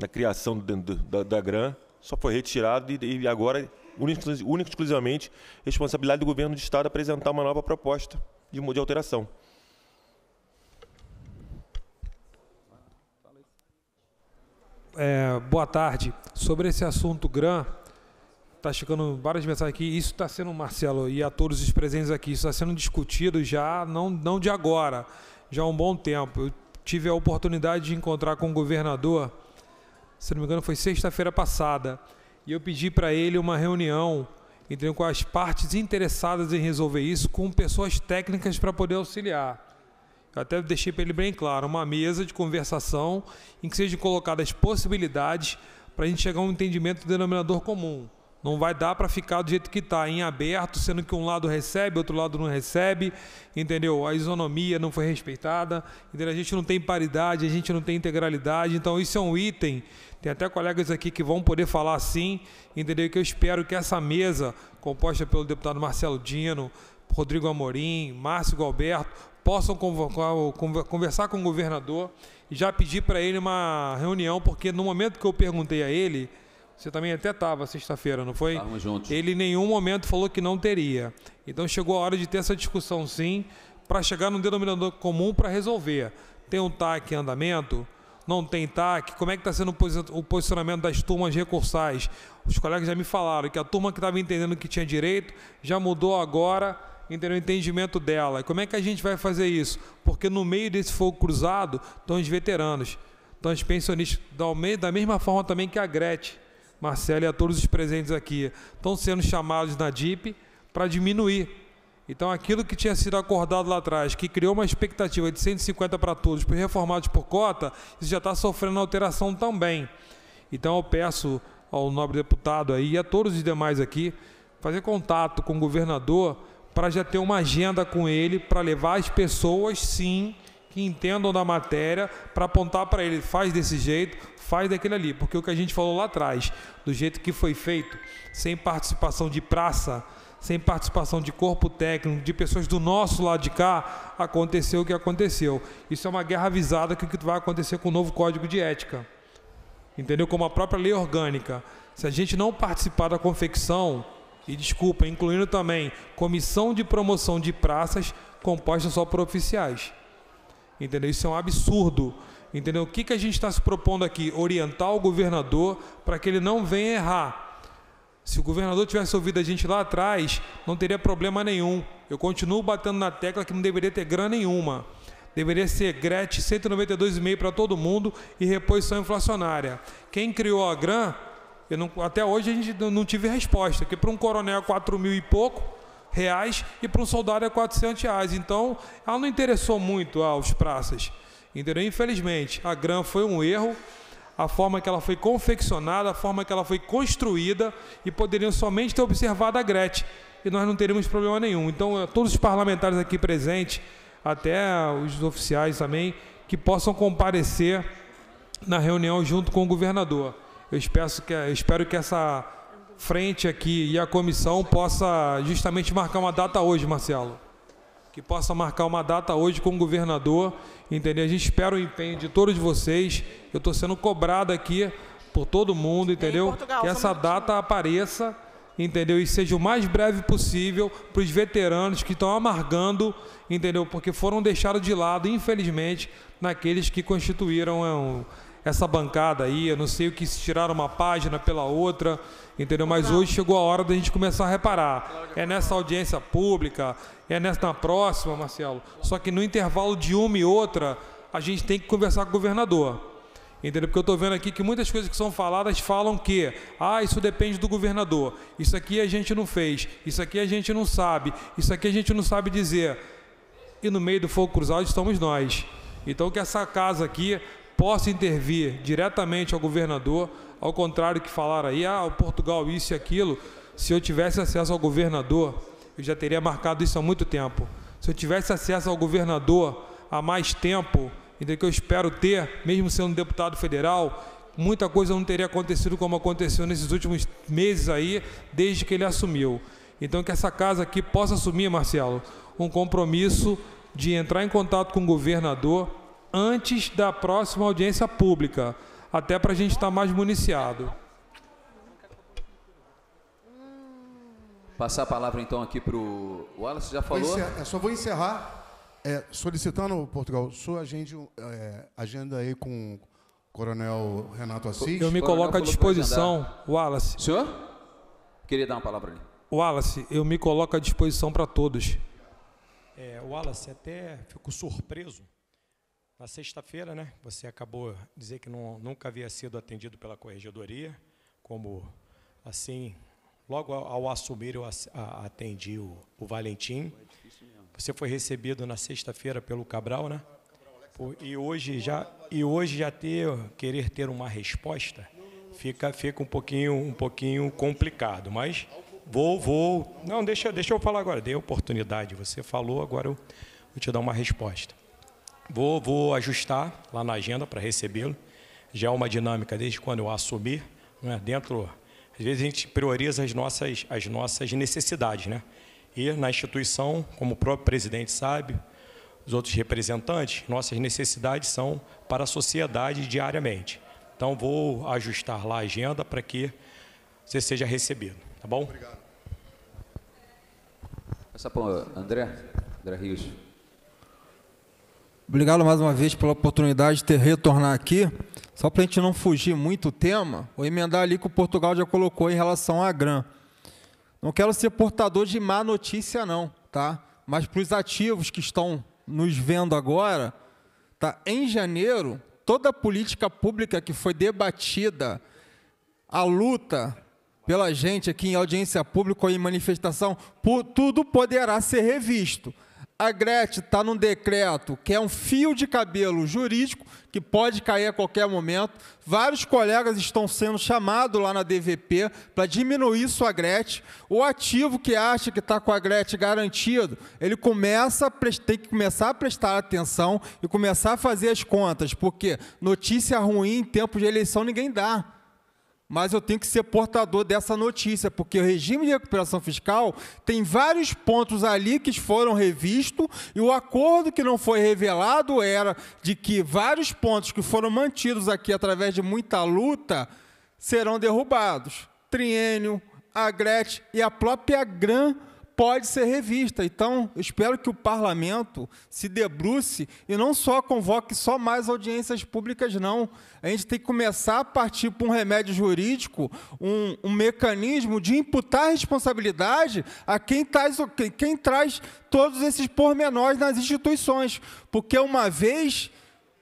Speaker 2: na, criação do, do, da, da GRAM, só foi retirado e, e agora, única e exclusivamente, responsabilidade do governo de Estado apresentar uma nova proposta de, de alteração.
Speaker 3: É, boa tarde. Sobre esse assunto GRAM, está chegando várias mensagens aqui. Isso está sendo, Marcelo, e a todos os presentes aqui, isso está sendo discutido já, não, não de agora, já há um bom tempo. Eu tive a oportunidade de encontrar com o governador, se não me engano, foi sexta-feira passada, e eu pedi para ele uma reunião entre com as partes interessadas em resolver isso, com pessoas técnicas para poder auxiliar. Eu até deixei para ele bem claro, uma mesa de conversação em que sejam colocadas possibilidades para a gente chegar a um entendimento do denominador comum. Não vai dar para ficar do jeito que está, em aberto, sendo que um lado recebe, outro lado não recebe, entendeu? A isonomia não foi respeitada, entendeu? a gente não tem paridade, a gente não tem integralidade, então isso é um item. Tem até colegas aqui que vão poder falar assim, entendeu? Que eu espero que essa mesa, composta pelo deputado Marcelo Dino, Rodrigo Amorim, Márcio Galberto, possam conversar com o governador e já pedir para ele uma reunião, porque no momento que eu perguntei a ele, você também até estava sexta-feira, não foi? Estávamos juntos. Ele em nenhum momento falou que não teria. Então chegou a hora de ter essa discussão sim, para chegar num denominador comum para resolver. Tem um TAC em andamento? Não tem TAC? Como é que está sendo o posicionamento das turmas recursais? Os colegas já me falaram que a turma que estava entendendo que tinha direito já mudou agora entendeu? o entendimento dela. Como é que a gente vai fazer isso? Porque no meio desse fogo cruzado estão os veteranos, estão os pensionistas, da mesma forma também que a Gretchen, Marcela e a todos os presentes aqui, estão sendo chamados na DIP para diminuir. Então, aquilo que tinha sido acordado lá atrás, que criou uma expectativa de 150 para todos, para reformados por cota, isso já está sofrendo alteração também. Então, eu peço ao nobre deputado aí e a todos os demais aqui fazer contato com o governador para já ter uma agenda com ele, para levar as pessoas, sim, que entendam da matéria, para apontar para ele, faz desse jeito, faz daquele ali. Porque o que a gente falou lá atrás, do jeito que foi feito, sem participação de praça, sem participação de corpo técnico, de pessoas do nosso lado de cá, aconteceu o que aconteceu. Isso é uma guerra avisada que vai acontecer com o novo código de ética. Entendeu? Como a própria lei orgânica. Se a gente não participar da confecção, e desculpa, incluindo também comissão de promoção de praças composta só por oficiais. Entendeu? Isso é um absurdo. Entendeu? O que, que a gente está se propondo aqui? Orientar o governador para que ele não venha errar. Se o governador tivesse ouvido a gente lá atrás, não teria problema nenhum. Eu continuo batendo na tecla que não deveria ter grana nenhuma. Deveria ser GRET 192,5 para todo mundo e reposição inflacionária. Quem criou a grana não, até hoje a gente não tive resposta, que para um coronel é 4 mil e pouco reais e para um soldado é 400 reais. Então, ela não interessou muito aos praças, entendeu? Infelizmente, a GRAM foi um erro, a forma que ela foi confeccionada, a forma que ela foi construída e poderiam somente ter observado a Grete, e nós não teríamos problema nenhum. Então, eh, todos os parlamentares aqui presentes, até os oficiais também, que possam comparecer na reunião junto com o governador. Eu espero que, eu espero que essa frente aqui e a comissão possa justamente marcar uma data hoje, Marcelo. Que possa marcar uma data hoje com o governador, entendeu? A gente espera o empenho de todos vocês. Eu estou sendo cobrado aqui por todo mundo, entendeu? Portugal, que essa data apareça, entendeu? E seja o mais breve possível para os veteranos que estão amargando, entendeu? Porque foram deixados de lado, infelizmente, naqueles que constituíram é, essa bancada aí, eu não sei o que se tiraram uma página pela outra, entendeu? Mas hoje chegou a hora da gente começar a reparar. É nessa audiência pública, é nessa na próxima, Marcelo. Só que no intervalo de uma e outra, a gente tem que conversar com o governador. Entendeu? Porque eu estou vendo aqui que muitas coisas que são faladas falam que, ah, isso depende do governador, isso aqui a gente não fez, isso aqui a gente não sabe, isso aqui a gente não sabe dizer. E no meio do fogo cruzado estamos nós. Então que essa casa aqui possa intervir diretamente ao governador, ao contrário que falaram aí, ah, o Portugal isso e aquilo. Se eu tivesse acesso ao governador, eu já teria marcado isso há muito tempo. Se eu tivesse acesso ao governador há mais tempo, ainda que eu espero ter, mesmo sendo deputado federal, muita coisa não teria acontecido como aconteceu nesses últimos meses aí, desde que ele assumiu. Então que essa casa aqui possa assumir, Marcelo, um compromisso de entrar em contato com o governador antes da próxima audiência pública, até para a gente estar tá mais municiado. Passar a palavra então aqui para o Wallace, já falou?
Speaker 1: É
Speaker 15: só vou encerrar é, solicitando, Portugal, sua agende, é, agenda aí com o
Speaker 3: Coronel Renato Assis. Eu me coloco à disposição, Wallace. Senhor?
Speaker 1: Queria dar uma palavra ali.
Speaker 3: Wallace, eu me coloco à disposição para todos.
Speaker 11: É, Wallace, até fico surpreso na sexta-feira, né, você acabou de dizer que não, nunca havia sido atendido pela corregedoria, como assim, logo ao, ao assumir eu atendi o, o Valentim. É você foi recebido na sexta-feira pelo Cabral, né? Por, e hoje já e hoje já ter querer ter uma resposta fica fica um pouquinho um pouquinho complicado, mas vou vou não deixa deixa eu falar agora dei oportunidade você falou agora eu vou te dar uma resposta. Vou, vou ajustar lá na agenda para recebê-lo. Já é uma dinâmica desde quando eu assumi, né? dentro. Às vezes a gente prioriza as nossas, as nossas necessidades, né? E na instituição, como o próprio presidente sabe, os outros representantes, nossas necessidades são para a sociedade diariamente. Então vou ajustar lá a agenda para que você seja recebido,
Speaker 1: tá bom? Obrigado. Essa, André, André Rios.
Speaker 8: Obrigado mais uma vez pela oportunidade de ter retornar aqui. Só para a gente não fugir muito do tema, vou emendar ali que o Portugal já colocou em relação à GRAM. Não quero ser portador de má notícia, não, tá? Mas para os ativos que estão nos vendo agora, tá? em janeiro, toda a política pública que foi debatida, a luta pela gente aqui em audiência pública ou em manifestação, tudo poderá ser revisto. A Gretchen está num decreto que é um fio de cabelo jurídico que pode cair a qualquer momento. Vários colegas estão sendo chamados lá na DVP para diminuir sua Gretchen. O ativo que acha que está com a Gretchen garantido, ele começa tem que começar a prestar atenção e começar a fazer as contas, porque notícia ruim em tempo de eleição ninguém dá mas eu tenho que ser portador dessa notícia, porque o regime de recuperação fiscal tem vários pontos ali que foram revistos e o acordo que não foi revelado era de que vários pontos que foram mantidos aqui através de muita luta serão derrubados. Triênio, Agrete e a própria Gran pode ser revista. Então, espero que o parlamento se debruce e não só convoque só mais audiências públicas, não. A gente tem que começar a partir para um remédio jurídico, um, um mecanismo de imputar responsabilidade a quem traz, quem traz todos esses pormenores nas instituições. Porque uma vez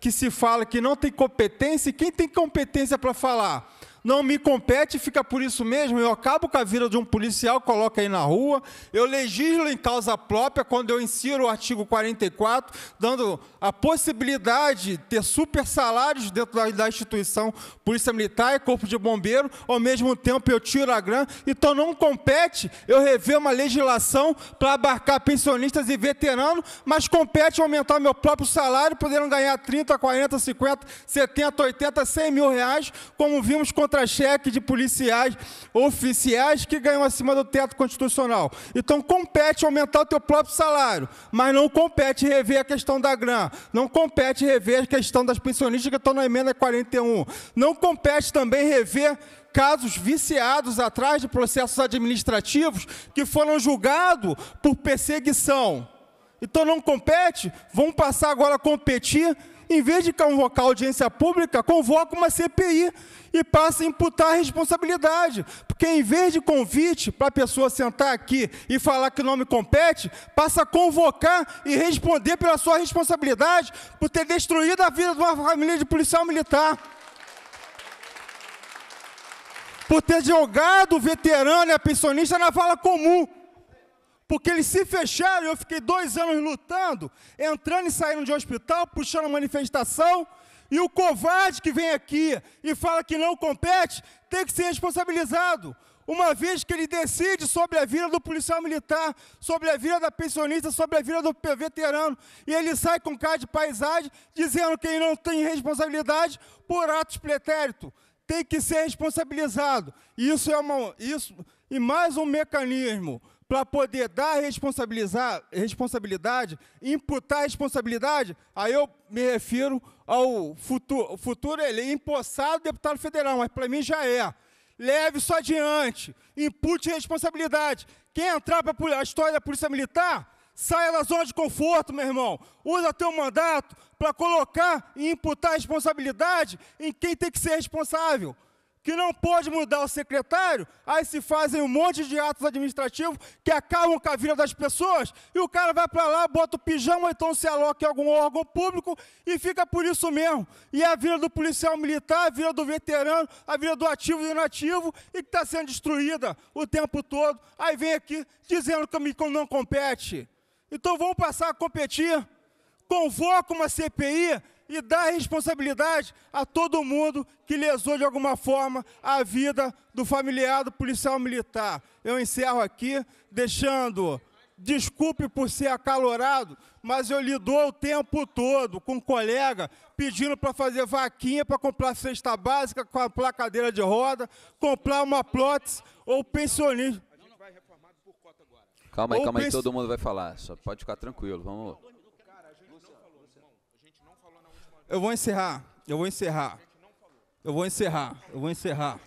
Speaker 8: que se fala que não tem competência, quem tem competência para falar? não me compete, fica por isso mesmo. Eu acabo com a vida de um policial, coloca aí na rua. Eu legislo em causa própria quando eu insiro o artigo 44, dando a possibilidade de ter super salários dentro da, da instituição Polícia Militar e Corpo de Bombeiro. Ao mesmo tempo, eu tiro a grana. Então, não compete eu rever uma legislação para abarcar pensionistas e veteranos, mas compete aumentar meu próprio salário, podendo ganhar 30, 40, 50, 70, 80, 100 mil reais, como vimos com contra-cheque de policiais oficiais que ganham acima do teto constitucional. Então compete aumentar o teu próprio salário, mas não compete rever a questão da grana, não compete rever a questão das pensionistas que estão na emenda 41, não compete também rever casos viciados atrás de processos administrativos que foram julgados por perseguição. Então não compete, vão passar agora a competir em vez de convocar audiência pública, convoca uma CPI e passa a imputar a responsabilidade. Porque em vez de convite para a pessoa sentar aqui e falar que não me compete, passa a convocar e responder pela sua responsabilidade por ter destruído a vida de uma família de policial militar por ter jogado o veterano e a pensionista na vala comum porque eles se fecharam. Eu fiquei dois anos lutando, entrando e saindo de hospital, puxando manifestação. E o covarde que vem aqui e fala que não compete tem que ser responsabilizado, uma vez que ele decide sobre a vida do policial militar, sobre a vida da pensionista, sobre a vida do veterano, e ele sai com cara de paisagem dizendo que ele não tem responsabilidade por atos pretérito. Tem que ser responsabilizado. Isso é uma, isso e mais um mecanismo para poder dar responsabilizar, responsabilidade, imputar responsabilidade, aí eu me refiro ao futuro, futuro ele é empossado deputado federal, mas para mim já é. Leve isso adiante, impute responsabilidade. Quem entrar para a história da Polícia Militar, saia da zona de conforto, meu irmão. Usa teu mandato para colocar e imputar responsabilidade em quem tem que ser responsável que não pode mudar o secretário, aí se fazem um monte de atos administrativos que acabam com a vida das pessoas, e o cara vai para lá, bota o pijama, então se aloca em algum órgão público e fica por isso mesmo. E a vida do policial militar, a vida do veterano, a vida do ativo e inativo, e que está sendo destruída o tempo todo, aí vem aqui dizendo que me não compete. Então vamos passar a competir. Convoca uma CPI e dar responsabilidade a todo mundo que lesou de alguma forma a vida do familiar do policial militar. Eu encerro aqui deixando desculpe por ser acalorado, mas eu lidou o tempo todo com um colega pedindo para fazer vaquinha para comprar cesta básica, comprar cadeira de roda, comprar uma prótese ou pensionista.
Speaker 1: Calma aí, calma aí, todo mundo vai falar. Só pode ficar tranquilo. Vamos.
Speaker 8: Eu vou encerrar. Eu vou encerrar. Eu vou encerrar. Eu vou encerrar.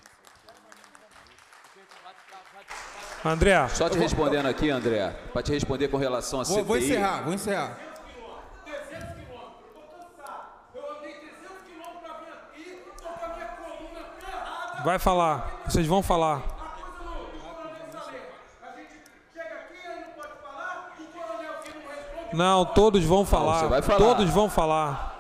Speaker 1: André. Só te respondendo aqui, André, para te responder com relação a CPI. Vou encerrar, vou
Speaker 8: encerrar.
Speaker 3: Vai falar, vocês vão falar. Não, todos vão falar. Não, você vai falar. Todos vão falar.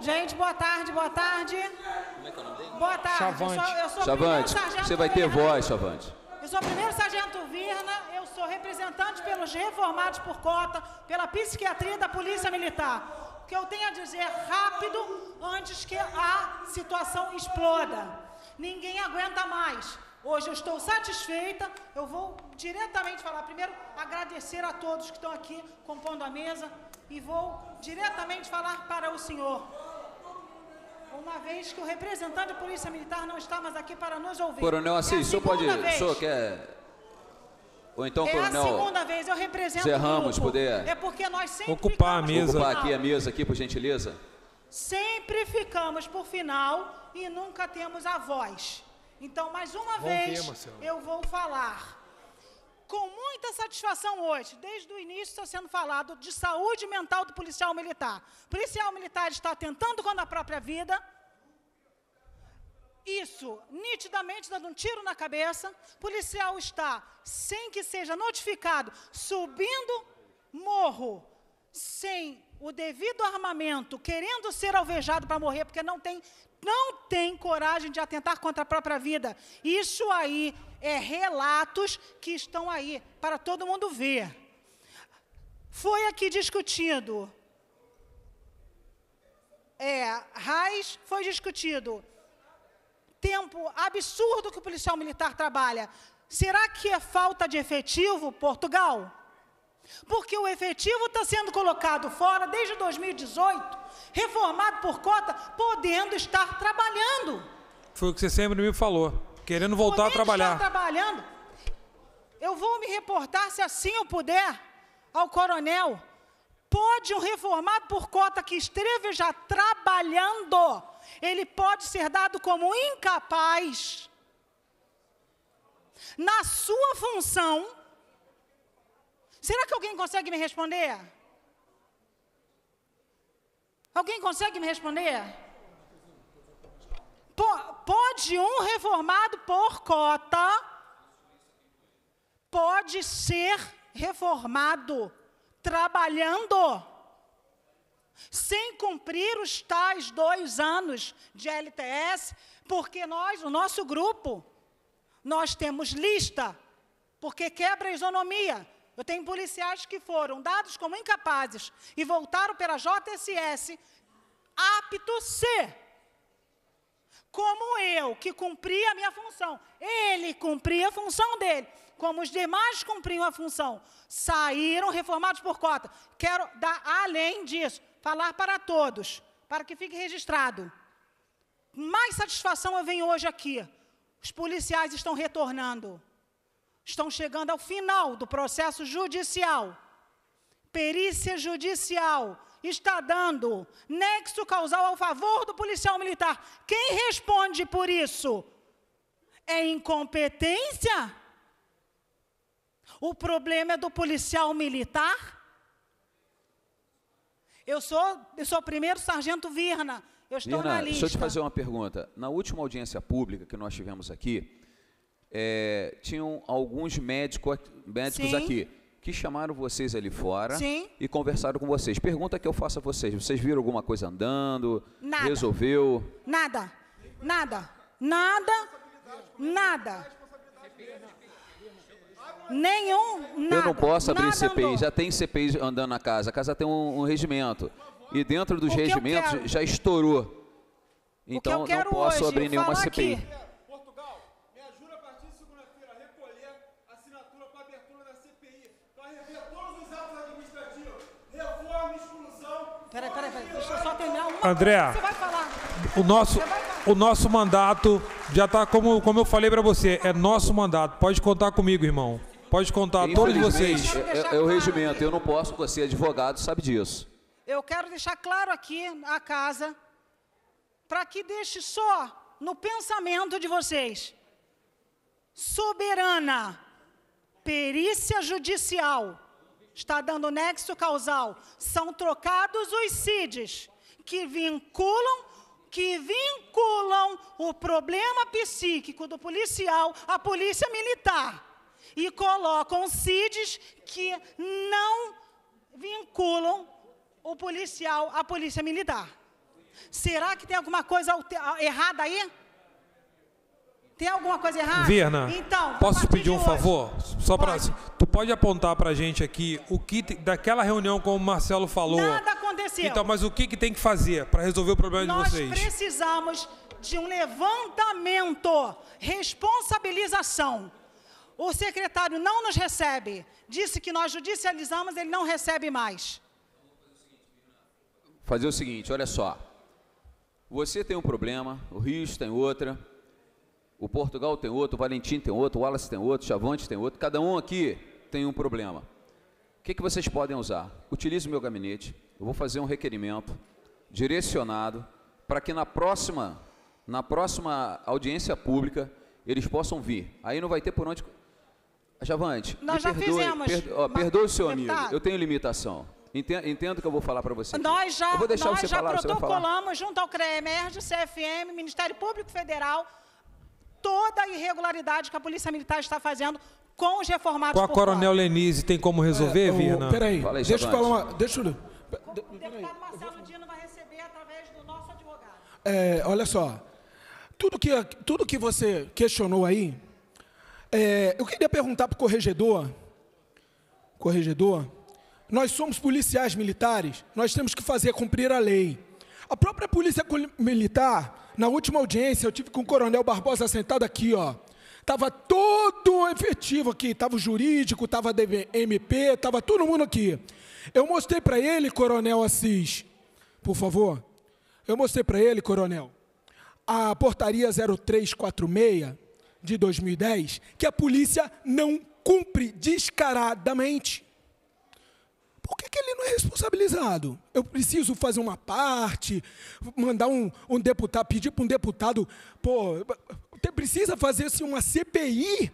Speaker 20: Gente, boa tarde, boa tarde. Como é que é o nome dele? Boa tarde. Chavante. Eu sou, eu sou Chavante, você vai ter voz, Chavante. Eu sou o primeiro sargento Virna, eu sou representante pelos reformados por cota, pela psiquiatria da Polícia Militar. O que eu tenho a dizer rápido antes que a situação exploda. Ninguém aguenta mais. Hoje eu estou satisfeita, eu vou diretamente falar. Primeiro, agradecer a todos que estão aqui compondo a mesa e vou diretamente falar para o senhor. Uma vez que o representante da Polícia Militar não está mais aqui para nos ouvir. Coronel é Assis, é o senhor pode. Vez. O senhor
Speaker 1: quer. Ou então, é coronel. É a segunda
Speaker 20: vez, eu represento. Cerramos, poder. É porque nós sempre. Ocupar a mesa. Ocupar aqui a
Speaker 1: mesa, aqui, por gentileza.
Speaker 20: Sempre ficamos por final e nunca temos a voz. Então, mais uma Bom vez, eu vou falar com muita satisfação hoje, desde o início está sendo falado de saúde mental do policial militar. O policial militar está tentando contra a própria vida. Isso, nitidamente dando um tiro na cabeça. O policial está, sem que seja notificado, subindo morro, sem o devido armamento, querendo ser alvejado para morrer, porque não tem, não tem coragem de atentar contra a própria vida. Isso aí é, relatos que estão aí para todo mundo ver. Foi aqui discutido. É, Raiz foi discutido. Tempo absurdo que o policial militar trabalha. Será que é falta de efetivo, Portugal? Porque o efetivo está sendo colocado fora desde 2018, reformado por cota, podendo estar trabalhando.
Speaker 3: Foi o que você sempre me falou. Querendo voltar a trabalhar. Está
Speaker 20: trabalhando. Eu vou me reportar, se assim eu puder, ao coronel. Pode um reformado por cota que esteja trabalhando, ele pode ser dado como incapaz. Na sua função, será que alguém consegue me responder? Alguém consegue me responder? pode um reformado por cota, pode ser reformado trabalhando, sem cumprir os tais dois anos de LTS, porque nós, o nosso grupo, nós temos lista, porque quebra a isonomia. Eu tenho policiais que foram dados como incapazes e voltaram pela JSS apto C como eu, que cumpri a minha função, ele cumpria a função dele, como os demais cumpriam a função, saíram reformados por cota. Quero dar além disso, falar para todos, para que fique registrado. Mais satisfação eu venho hoje aqui. Os policiais estão retornando. Estão chegando ao final do processo judicial. Perícia judicial está dando nexo causal ao favor do policial militar. Quem responde por isso? É incompetência? O problema é do policial militar? Eu sou, eu sou primeiro sargento Virna. Eu estou Virna, na lista. Deixa eu te
Speaker 1: fazer uma pergunta. Na última audiência pública que nós tivemos aqui, é, tinham alguns médico, médicos Sim. aqui que chamaram vocês ali fora Sim. e conversaram com vocês. Pergunta que eu faço a vocês: vocês viram alguma coisa andando? Nada. Resolveu?
Speaker 20: Nada. Nada. Nada. Nada. Nenhum. Nada. Eu não
Speaker 1: posso abrir CPI. Já tem CPI andando na casa. A casa tem um, um regimento. E dentro dos regimentos já estourou. Então eu não posso abrir nenhuma CPI. Aqui.
Speaker 20: André, o nosso,
Speaker 3: o nosso mandato já está como, como eu falei para você, é nosso mandato. Pode contar comigo, irmão. Pode contar a todos vocês.
Speaker 1: É, é o regimento, eu não posso, você é advogado, sabe disso.
Speaker 20: Eu quero deixar claro aqui a casa, para que deixe só no pensamento de vocês. Soberana, perícia judicial, está dando nexo causal. São trocados os CIDs que vinculam que vinculam o problema psíquico do policial à polícia militar e colocam CIDs que não vinculam o policial à polícia militar. Será que tem alguma coisa errada aí? Tem alguma coisa errada? Virna, então, posso te pedir um hoje? favor?
Speaker 3: Só para tu pode apontar para a gente aqui o que daquela reunião como o Marcelo falou? Nada
Speaker 20: aconteceu. Então,
Speaker 3: mas o que, que tem que fazer para resolver o problema Nós de vocês? Nós
Speaker 20: precisamos de um levantamento, responsabilização. O secretário não nos recebe. Disse que nós judicializamos, ele não recebe mais.
Speaker 1: Fazer o seguinte, olha só. Você tem um problema, o Rio tem outra, o Portugal tem outro, o Valentim tem outro, o Wallace tem outro, o Chavante tem outro, cada um aqui tem um problema. O que, que vocês podem usar? Utilize o meu gabinete, eu vou fazer um requerimento direcionado para que na próxima, na próxima audiência pública eles possam vir. Aí não vai ter por onde. Javante, nós já perdoe, fizemos. perdoe o seu amigo, tá. eu tenho limitação. Entendo, que eu vou falar para você. Nós já, eu vou deixar nós você já falar, protocolamos
Speaker 20: você junto ao CREEMERG, CFM, Ministério Público Federal, toda a irregularidade que a Polícia Militar está fazendo com os reformados. Com a Coronel
Speaker 3: fora. Lenise tem como resolver, é, Virna? Peraí, aí, deixa eu falar uma. Deixa eu.
Speaker 20: O deputado Marcelo Dino vai receber através do nosso
Speaker 21: advogado. É, olha só. Tudo que, tudo que você questionou aí, é, eu queria perguntar para o corregedor. Corregedor, nós somos policiais militares, nós temos que fazer cumprir a lei. A própria polícia militar, na última audiência, eu tive com o coronel Barbosa sentado aqui, ó. Tava todo o efetivo aqui, tava o jurídico, tava a DMP, tava todo mundo aqui. Eu mostrei para ele, coronel Assis, por favor. Eu mostrei para ele, coronel, a portaria 0346 de 2010, que a polícia não cumpre descaradamente. Por que, que ele não é responsabilizado? Eu preciso fazer uma parte, mandar um, um deputado, pedir para um deputado, pô, você precisa fazer assim uma CPI,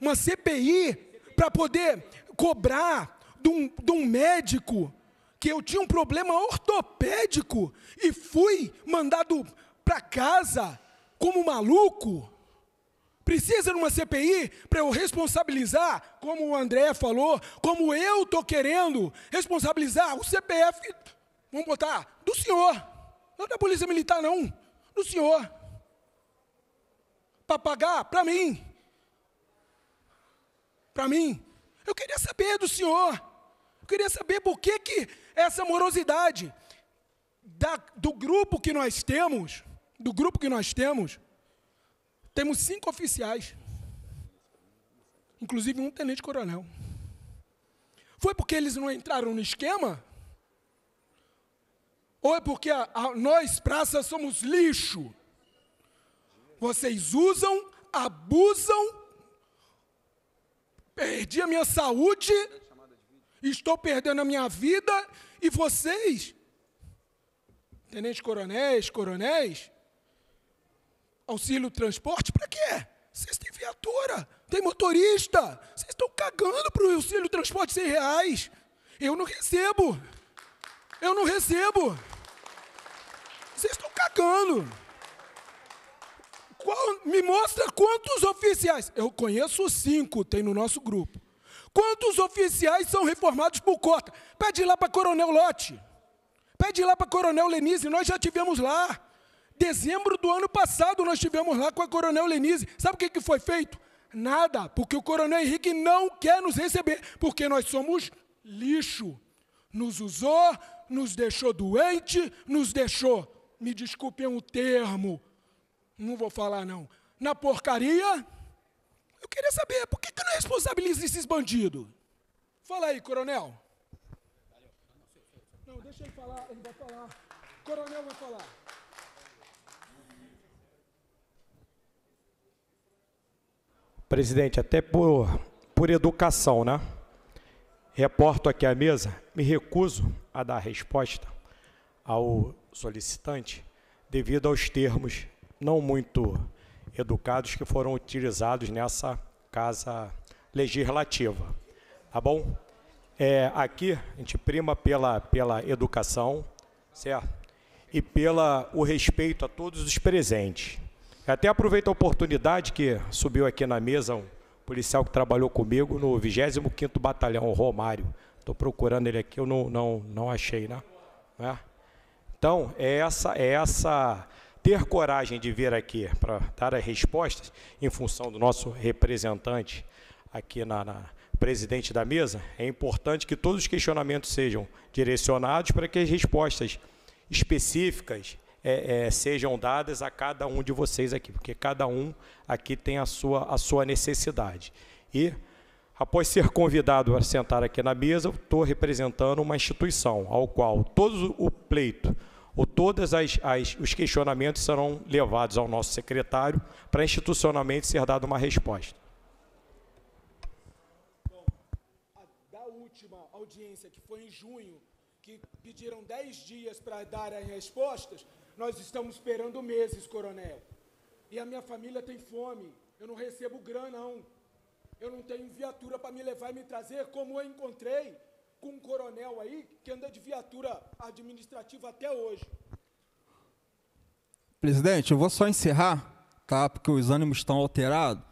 Speaker 21: uma CPI, para poder cobrar de um, de um médico que eu tinha um problema ortopédico e fui mandado para casa como maluco. Precisa de uma CPI para eu responsabilizar, como o André falou, como eu estou querendo responsabilizar o CPF, vamos botar, do senhor. Não é da Polícia Militar, não. Do senhor. Para pagar para mim. Para mim. Eu queria saber do senhor. Eu queria saber por que, que essa morosidade da, do grupo que nós temos, do grupo que nós temos, temos cinco oficiais, inclusive um tenente-coronel. Foi porque eles não entraram no esquema? Ou é porque a, a, nós, praças, somos lixo? Vocês usam, abusam, perdi a minha saúde, estou perdendo a minha vida, e vocês, tenentes coronéis, coronéis, auxílio transporte para quê? Vocês têm viatura, tem motorista, vocês estão cagando para o auxílio transporte 100 reais. Eu não recebo. Eu não recebo. Vocês estão cagando. Qual, me mostra quantos oficiais. Eu conheço cinco, tem no nosso grupo. Quantos oficiais são reformados por cota? Pede lá para Coronel Lote. Pede lá para Coronel Lenise, nós já tivemos lá. Dezembro do ano passado nós tivemos lá com a Coronel Lenise. Sabe o que, que foi feito? Nada, porque o Coronel Henrique não quer nos receber, porque nós somos lixo. Nos usou, nos deixou doente, nos deixou, me desculpem o termo, não vou falar não, na porcaria. Eu queria saber, por que, que não responsabiliza esses bandidos? Fala aí, coronel.
Speaker 20: Não, deixa ele falar,
Speaker 21: ele vai falar. Coronel vai falar.
Speaker 11: Presidente, até por, por educação, né? Reporto aqui à mesa, me recuso a dar resposta ao solicitante devido aos termos não muito educados que foram utilizados nessa casa legislativa. Tá bom? É, aqui a gente prima pela, pela educação, certo? E pela o respeito a todos os presentes. Eu até aproveito a oportunidade que subiu aqui na mesa um policial que trabalhou comigo no 25º Batalhão, Romário. Estou procurando ele aqui, eu não, não, não achei, né? né? Então, é essa, é essa ter coragem de vir aqui para dar as respostas, em função do nosso representante aqui na, na presidente da mesa, é importante que todos os questionamentos sejam direcionados para que as respostas específicas é, é, sejam dadas a cada um de vocês aqui, porque cada um aqui tem a sua, a sua necessidade. E, após ser convidado a sentar aqui na mesa, estou representando uma instituição ao qual todo o pleito ou todos os questionamentos serão levados ao nosso secretário para institucionalmente ser dada uma resposta.
Speaker 21: Bom, da última audiência, que foi em junho, que pediram 10 dias para darem respostas, nós estamos esperando meses, coronel. E a minha família tem fome. Eu não recebo grana, não. Eu não tenho viatura para me levar e me trazer, como eu encontrei com um coronel aí que anda de viatura administrativa até hoje.
Speaker 8: Presidente, eu vou só encerrar, tá? Porque os ânimos estão alterados.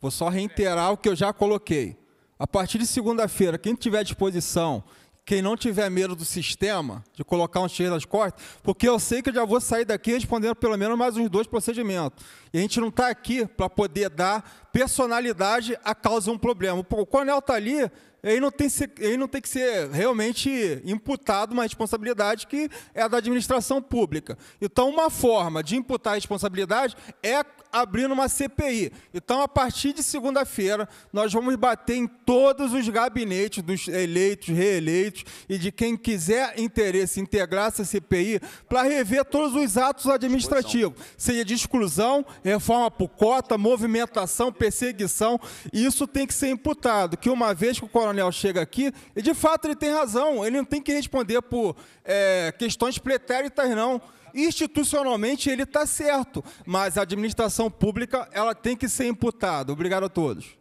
Speaker 8: Vou só reiterar o que eu já coloquei. A partir de segunda-feira, quem tiver disposição, quem não tiver medo do sistema, de colocar um cheiro nas costas, porque eu sei que eu já vou sair daqui respondendo pelo menos mais uns dois procedimentos. E a gente não está aqui para poder dar personalidade à causa de um problema. O coronel está ali, ele não, tem, ele não tem que ser realmente imputado uma responsabilidade que é da administração pública. Então, uma forma de imputar a responsabilidade é abrindo uma CPI. Então, a partir de segunda-feira, nós vamos bater em todos os gabinetes dos eleitos, reeleitos e de quem quiser interesse integrar essa CPI para rever todos os atos administrativos, seja de exclusão, reforma por cota, movimentação, perseguição. Isso tem que ser imputado, que uma vez que o coronel chega aqui, e de fato ele tem razão, ele não tem que responder por é, questões pretéritas, não. Institucionalmente ele está certo, mas a administração pública ela tem que ser imputada. Obrigado a todos.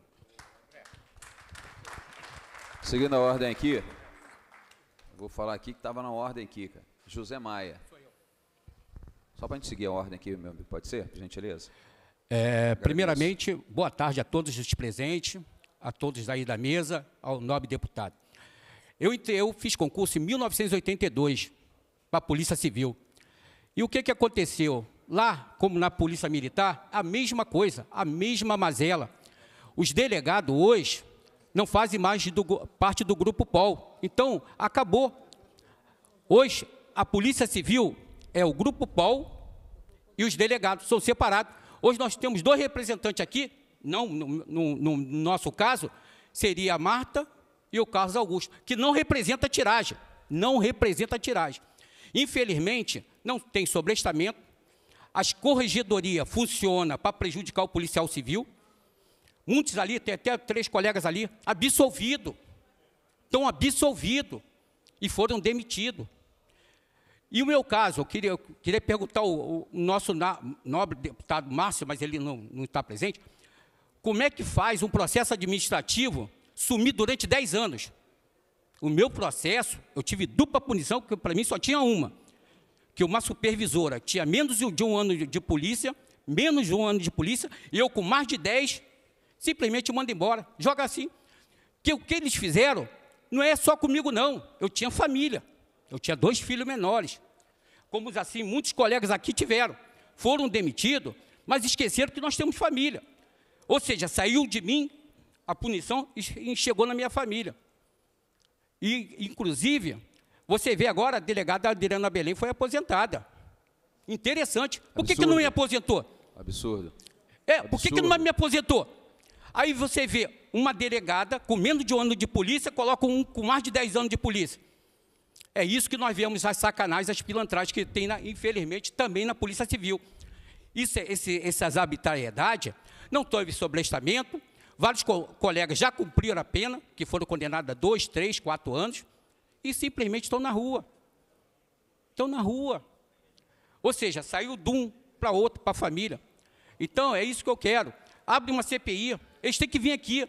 Speaker 1: Seguindo a ordem aqui, vou falar aqui que estava na ordem aqui, José Maia. Só para a gente seguir a ordem aqui, meu amigo, pode ser, por gentileza?
Speaker 22: É, primeiramente, boa tarde a todos os presentes, a todos aí da mesa, ao nobre deputado. Eu, eu fiz concurso em 1982 para a Polícia Civil. E o que, que aconteceu? Lá, como na Polícia Militar, a mesma coisa, a mesma mazela. Os delegados hoje não fazem mais do, parte do Grupo POL. Então, acabou. Hoje, a Polícia Civil é o Grupo POL e os delegados são separados. Hoje nós temos dois representantes aqui, não no, no, no nosso caso, seria a Marta e o Carlos Augusto, que não representa a tiragem. Não representa a tiragem. Infelizmente, não tem sobrestamento, as corregedoria funciona para prejudicar o policial civil. Muitos ali, tem até três colegas ali, absolvido. Estão absolvido e foram demitidos. E o meu caso, eu queria, eu queria perguntar ao, nosso nobre deputado Márcio, mas ele não, não está presente, como é que faz um processo administrativo sumir durante 10 anos? O meu processo, eu tive dupla punição, porque para mim só tinha uma que uma supervisora tinha menos de um ano de polícia, menos de um ano de polícia, e eu com mais de dez, simplesmente manda embora, joga assim. Que o que eles fizeram não é só comigo, não. Eu tinha família, eu tinha dois filhos menores, como assim muitos colegas aqui tiveram. Foram demitidos, mas esqueceram que nós temos família. Ou seja, saiu de mim a punição e chegou na minha família. E, inclusive, você vê agora, a delegada Adriana Belém foi aposentada. Interessante. Por que, que não me aposentou? Absurdo. É, Absurdo. por que, que não me aposentou? Aí você vê uma delegada com menos de um ano de polícia, coloca um com mais de 10 anos de polícia. É isso que nós vemos, as sacanagens, as pilantragens que tem, na, infelizmente, também na Polícia Civil. Isso, é, esse, essas arbitrariedades não teve sobrestamento, vários co colegas já cumpriram a pena, que foram condenados a dois, três, quatro anos, e simplesmente estão na rua. Estão na rua. Ou seja, saiu de um para outro, para a família. Então, é isso que eu quero. Abre uma CPI, eles têm que vir aqui.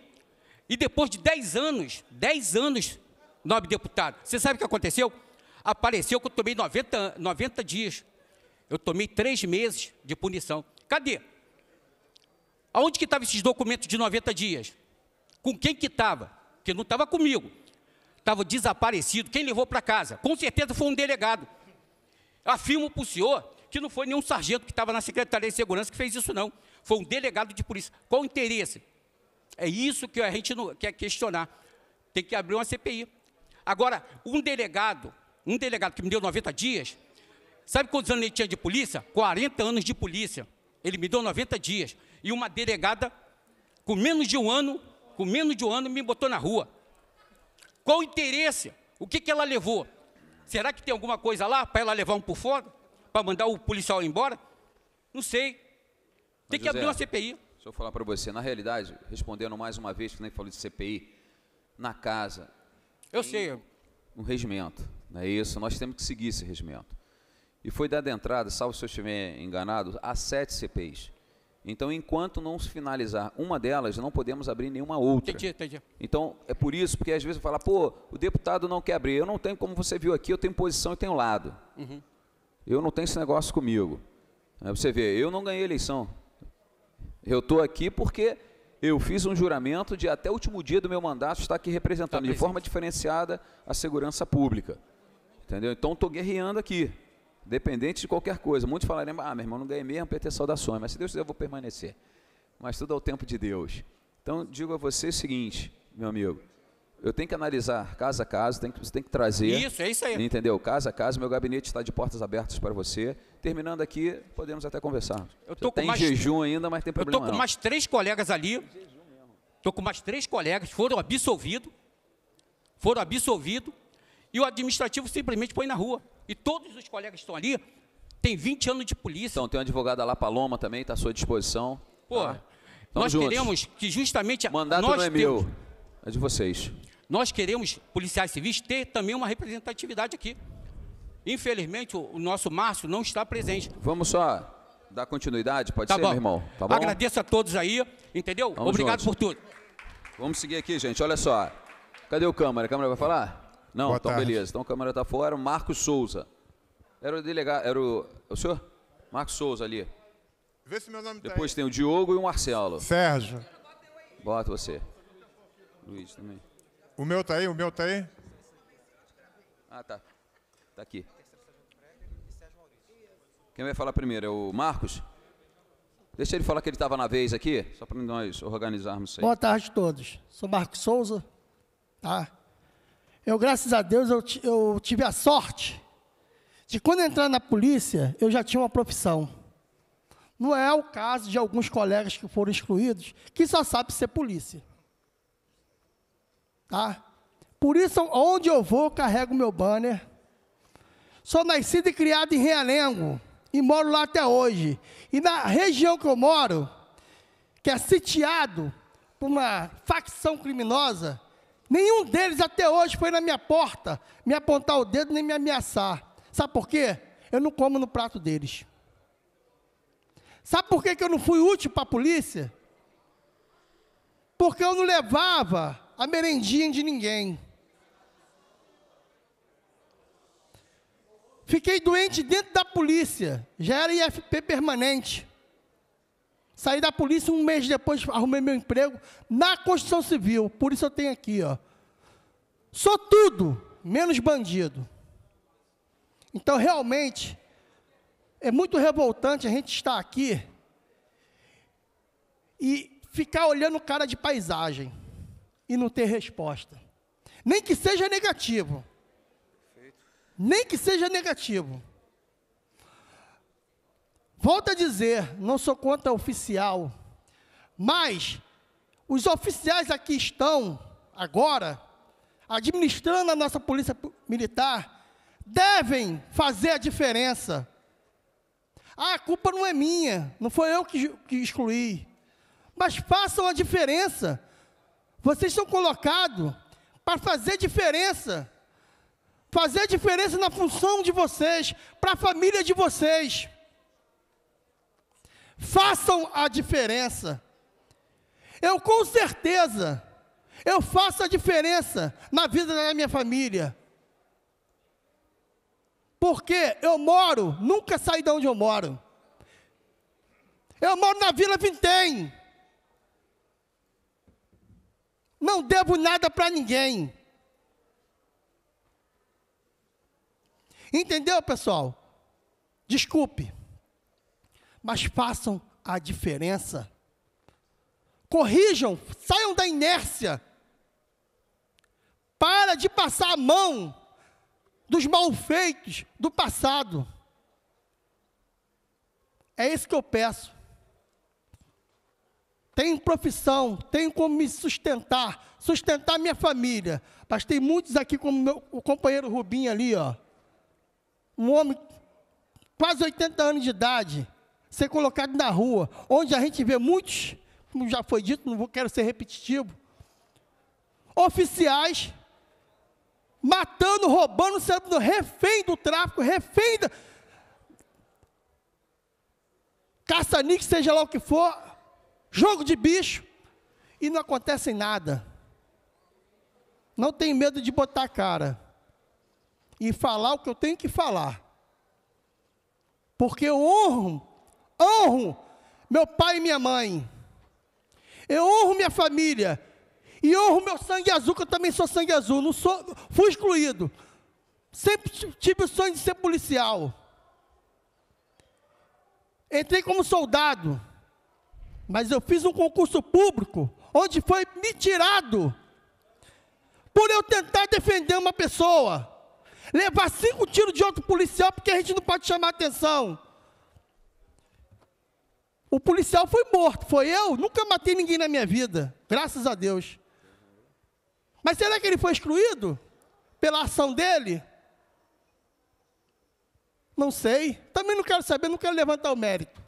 Speaker 22: E depois de 10 anos, 10 anos, nobre deputado, você sabe o que aconteceu? Apareceu que eu tomei 90, 90 dias. Eu tomei três meses de punição. Cadê? Aonde que estavam esses documentos de 90 dias? Com quem que estava? Porque não estava comigo estava desaparecido. Quem levou para casa? Com certeza foi um delegado. Afirmo para o senhor que não foi nenhum sargento que estava na Secretaria de Segurança que fez isso, não. Foi um delegado de polícia. Qual o interesse? É isso que a gente quer questionar. Tem que abrir uma CPI. Agora, um delegado, um delegado que me deu 90 dias, sabe quantos anos ele tinha de polícia? 40 anos de polícia. Ele me deu 90 dias. E uma delegada, com menos de um ano, com menos de um ano, me botou na rua. Qual o interesse? O que, que ela levou? Será que tem alguma coisa lá para ela levar um por fora? Para mandar o policial embora? Não sei. Tem Mas, que José, abrir uma CPI.
Speaker 1: Deixa eu falar para você. Na realidade, respondendo mais uma vez, que nem falou de CPI, na casa. Eu sei. Um regimento. Não é isso? Nós temos que seguir esse regimento. E foi dada entrada, salvo se eu estiver enganado, a sete CPIs. Então, enquanto não se finalizar uma delas, não podemos abrir nenhuma outra. Entendi, entendi. Então, é por isso, porque às vezes fala, pô, o deputado não quer abrir. Eu não tenho, como você viu aqui, eu tenho posição e tenho lado. Uhum. Eu não tenho esse negócio comigo. Aí você vê, eu não ganhei eleição. Eu estou aqui porque eu fiz um juramento de até o último dia do meu mandato estar aqui representando tá de forma diferenciada a segurança pública. Entendeu? Então, estou guerreando aqui dependente de qualquer coisa. Muitos falarem, ah, meu irmão, não ganhei mesmo, PT é saudações, mas se Deus quiser eu vou permanecer. Mas tudo ao é tempo de Deus. Então, digo a você o seguinte, meu amigo, eu tenho que analisar casa a casa, tem que, você tem que trazer. Isso, é isso aí. Entendeu? Casa a casa, meu gabinete está de portas abertas para você. Terminando aqui, podemos até conversar. Eu tô com mais, jejum ainda, mas tem problema. Eu estou com
Speaker 22: mais três colegas ali. Estou com mais três colegas, foram absolvidos. Foram absolvidos. E o administrativo simplesmente põe na rua e todos
Speaker 1: os colegas que estão ali têm 20 anos de polícia. Então, tem uma advogada lá, Paloma, também, está à sua disposição.
Speaker 22: Pô, tá? nós juntos. queremos que justamente... Mandato nós não é temos, meu,
Speaker 1: é de vocês.
Speaker 22: Nós queremos, policiais civis, ter também uma representatividade aqui. Infelizmente,
Speaker 1: o nosso Márcio não está presente. Vamos só dar continuidade, pode tá ser, bom. meu irmão? Tá bom? Agradeço a todos aí, entendeu? Vamos Obrigado juntos. por tudo. Vamos seguir aqui, gente. Olha só. Cadê o câmera? A câmera vai falar? Não, Boa então tarde. beleza. Então a câmera está fora. O Marcos Souza. Era o delegado, era o, o senhor? Marcos Souza ali. Vê se meu nome tá Depois tá tem o Diogo e o Marcelo. Sérgio. Bota você. Luiz também.
Speaker 23: O meu tá aí, o meu tá aí?
Speaker 1: Ah, tá. Tá aqui. Quem vai falar primeiro? É o Marcos? Deixa ele falar que ele estava na vez aqui, só para nós organizarmos isso aí. Boa
Speaker 24: tarde a todos. Sou Marcos Souza, tá? Eu, graças a Deus, eu, eu tive a sorte de quando entrar na polícia, eu já tinha uma profissão. Não é o caso de alguns colegas que foram excluídos, que só sabe ser polícia. Tá? Por isso, onde eu vou, eu carrego meu banner. Sou nascido e criado em Realengo e moro lá até hoje. E na região que eu moro, que é sitiado por uma facção criminosa, Nenhum deles até hoje foi na minha porta me apontar o dedo nem me ameaçar. Sabe por quê? Eu não como no prato deles. Sabe por quê que eu não fui útil para a polícia? Porque eu não levava a merendinha de ninguém. Fiquei doente dentro da polícia, já era IFP permanente. Saí da polícia um mês depois, arrumei meu emprego na construção civil. Por isso eu tenho aqui, ó. Sou tudo, menos bandido. Então, realmente, é muito revoltante a gente estar aqui e ficar olhando cara de paisagem e não ter resposta. Nem que seja negativo. Nem que seja negativo. Volto a dizer, não sou contra oficial, mas os oficiais aqui estão agora administrando a nossa polícia militar devem fazer a diferença. Ah, a culpa não é minha, não foi eu que, que excluí. Mas façam a diferença. Vocês são colocados para fazer diferença. Fazer diferença na função de vocês, para a família de vocês façam a diferença. Eu com certeza, eu faço a diferença na vida da minha família. Porque eu moro, nunca saí de onde eu moro. Eu moro na Vila Vintém. Não devo nada para ninguém. Entendeu, pessoal? Desculpe mas façam a diferença. Corrijam, saiam da inércia. Para de passar a mão dos malfeitos do passado. É isso que eu peço. Tenho profissão, tenho como me sustentar, sustentar minha família. Mas tem muitos aqui, como meu, o companheiro Rubinho ali, ó. Um homem, quase 80 anos de idade, ser colocado na rua, onde a gente vê muitos, como já foi dito, não quero ser repetitivo, oficiais matando, roubando, sendo refém do tráfico, refém da caça-nique, seja lá o que for, jogo de bicho, e não acontece nada. Não tenho medo de botar a cara e falar o que eu tenho que falar, porque eu honro honro meu pai e minha mãe. Eu honro minha família. E honro meu sangue azul, que eu também sou sangue azul. Não sou, fui excluído. Sempre tive o sonho de ser policial. Entrei como soldado. Mas eu fiz um concurso público, onde foi me tirado. Por eu tentar defender uma pessoa. Levar cinco tiros de outro policial, porque a gente não pode chamar atenção. O policial foi morto, foi eu? Nunca matei ninguém na minha vida, graças a Deus. Mas será que ele foi excluído pela ação dele? Não sei. Também não quero saber, não quero levantar o mérito.